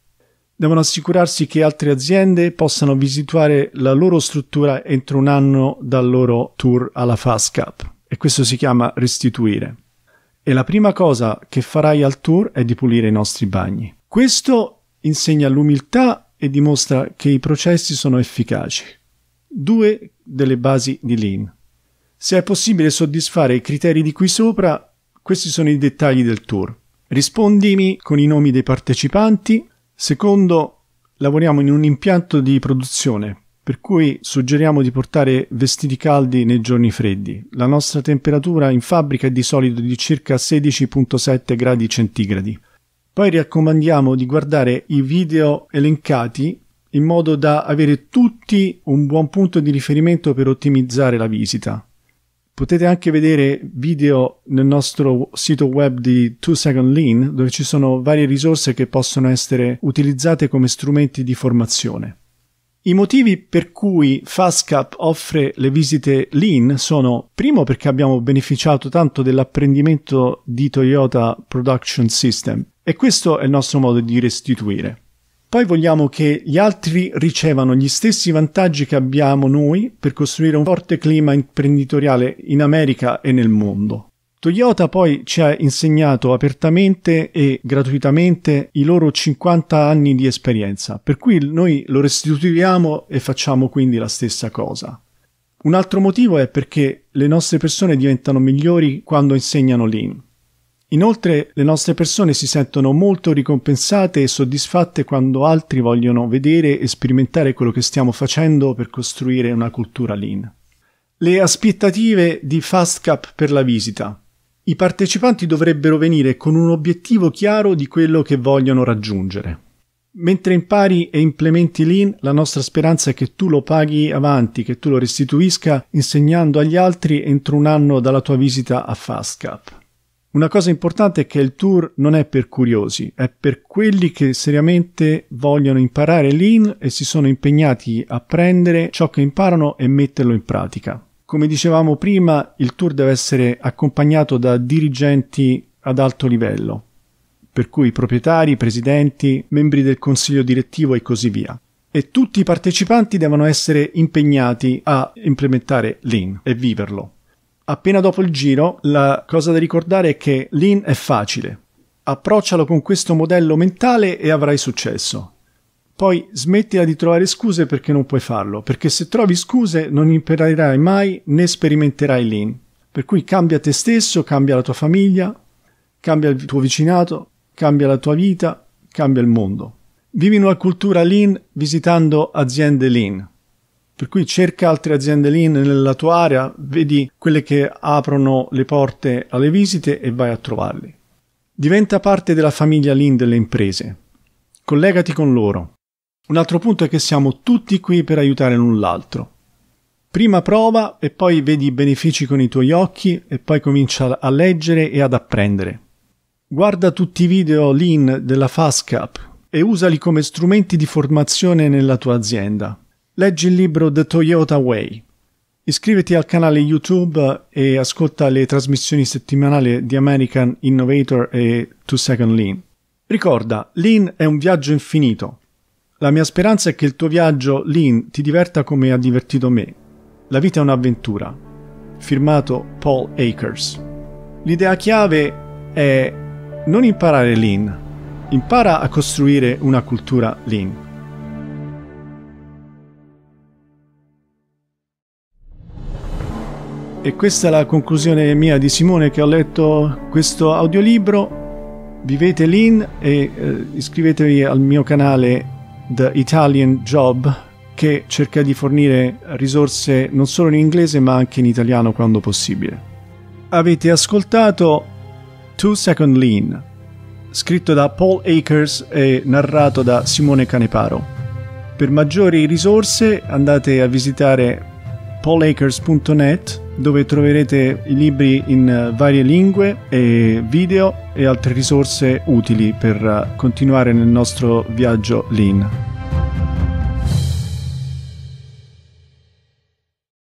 S1: Devono assicurarsi che altre aziende possano visitare la loro struttura entro un anno dal loro tour alla FASCAP e questo si chiama restituire. E la prima cosa che farai al tour è di pulire i nostri bagni. Questo insegna l'umiltà e dimostra che i processi sono efficaci. Due delle basi di Lean. Se è possibile soddisfare i criteri di qui sopra, questi sono i dettagli del tour. Rispondimi con i nomi dei partecipanti. Secondo, lavoriamo in un impianto di produzione, per cui suggeriamo di portare vestiti caldi nei giorni freddi. La nostra temperatura in fabbrica è di solito di circa 16.7 gradi centigradi. Poi raccomandiamo di guardare i video elencati in modo da avere tutti un buon punto di riferimento per ottimizzare la visita. Potete anche vedere video nel nostro sito web di 2 Second Lean, dove ci sono varie risorse che possono essere utilizzate come strumenti di formazione. I motivi per cui FastCap offre le visite lean sono, primo, perché abbiamo beneficiato tanto dell'apprendimento di Toyota Production System e questo è il nostro modo di restituire. Poi vogliamo che gli altri ricevano gli stessi vantaggi che abbiamo noi per costruire un forte clima imprenditoriale in America e nel mondo. Toyota poi ci ha insegnato apertamente e gratuitamente i loro 50 anni di esperienza, per cui noi lo restituiamo e facciamo quindi la stessa cosa. Un altro motivo è perché le nostre persone diventano migliori quando insegnano Lean. Inoltre le nostre persone si sentono molto ricompensate e soddisfatte quando altri vogliono vedere e sperimentare quello che stiamo facendo per costruire una cultura Lean. Le aspettative di FastCap per la visita. I partecipanti dovrebbero venire con un obiettivo chiaro di quello che vogliono raggiungere. Mentre impari e implementi Lean, la nostra speranza è che tu lo paghi avanti, che tu lo restituisca insegnando agli altri entro un anno dalla tua visita a FastCap. Una cosa importante è che il tour non è per curiosi, è per quelli che seriamente vogliono imparare Lean e si sono impegnati a prendere ciò che imparano e metterlo in pratica. Come dicevamo prima, il tour deve essere accompagnato da dirigenti ad alto livello, per cui proprietari, presidenti, membri del consiglio direttivo e così via. E tutti i partecipanti devono essere impegnati a implementare Lean e viverlo. Appena dopo il giro, la cosa da ricordare è che Lean è facile. Approccialo con questo modello mentale e avrai successo poi smettila di trovare scuse perché non puoi farlo, perché se trovi scuse non imparerai mai né sperimenterai lean. Per cui cambia te stesso, cambia la tua famiglia, cambia il tuo vicinato, cambia la tua vita, cambia il mondo. Vivi in una cultura lean visitando aziende lean. Per cui cerca altre aziende lean nella tua area, vedi quelle che aprono le porte alle visite e vai a trovarle. Diventa parte della famiglia lean delle imprese. Collegati con loro. Un altro punto è che siamo tutti qui per aiutare l'un l'altro. Prima prova e poi vedi i benefici con i tuoi occhi e poi comincia a leggere e ad apprendere. Guarda tutti i video lean della FastCap e usali come strumenti di formazione nella tua azienda. Leggi il libro The Toyota Way. Iscriviti al canale YouTube e ascolta le trasmissioni settimanali di American Innovator e Two Second Lean. Ricorda, Lean è un viaggio infinito la mia speranza è che il tuo viaggio, Lynn, ti diverta come ha divertito me. La vita è un'avventura. Firmato Paul Akers. L'idea chiave è non imparare Lean, impara a costruire una cultura Lean. E questa è la conclusione mia di Simone che ho letto questo audiolibro. Vivete Lean e eh, iscrivetevi al mio canale The Italian Job che cerca di fornire risorse non solo in inglese ma anche in italiano quando possibile. Avete ascoltato Two Second Lean, scritto da Paul Akers e narrato da Simone Caneparo. Per maggiori risorse andate a visitare paulakers.net dove troverete i libri in eh, varie lingue e video e altre risorse utili per eh, continuare nel nostro viaggio Lean.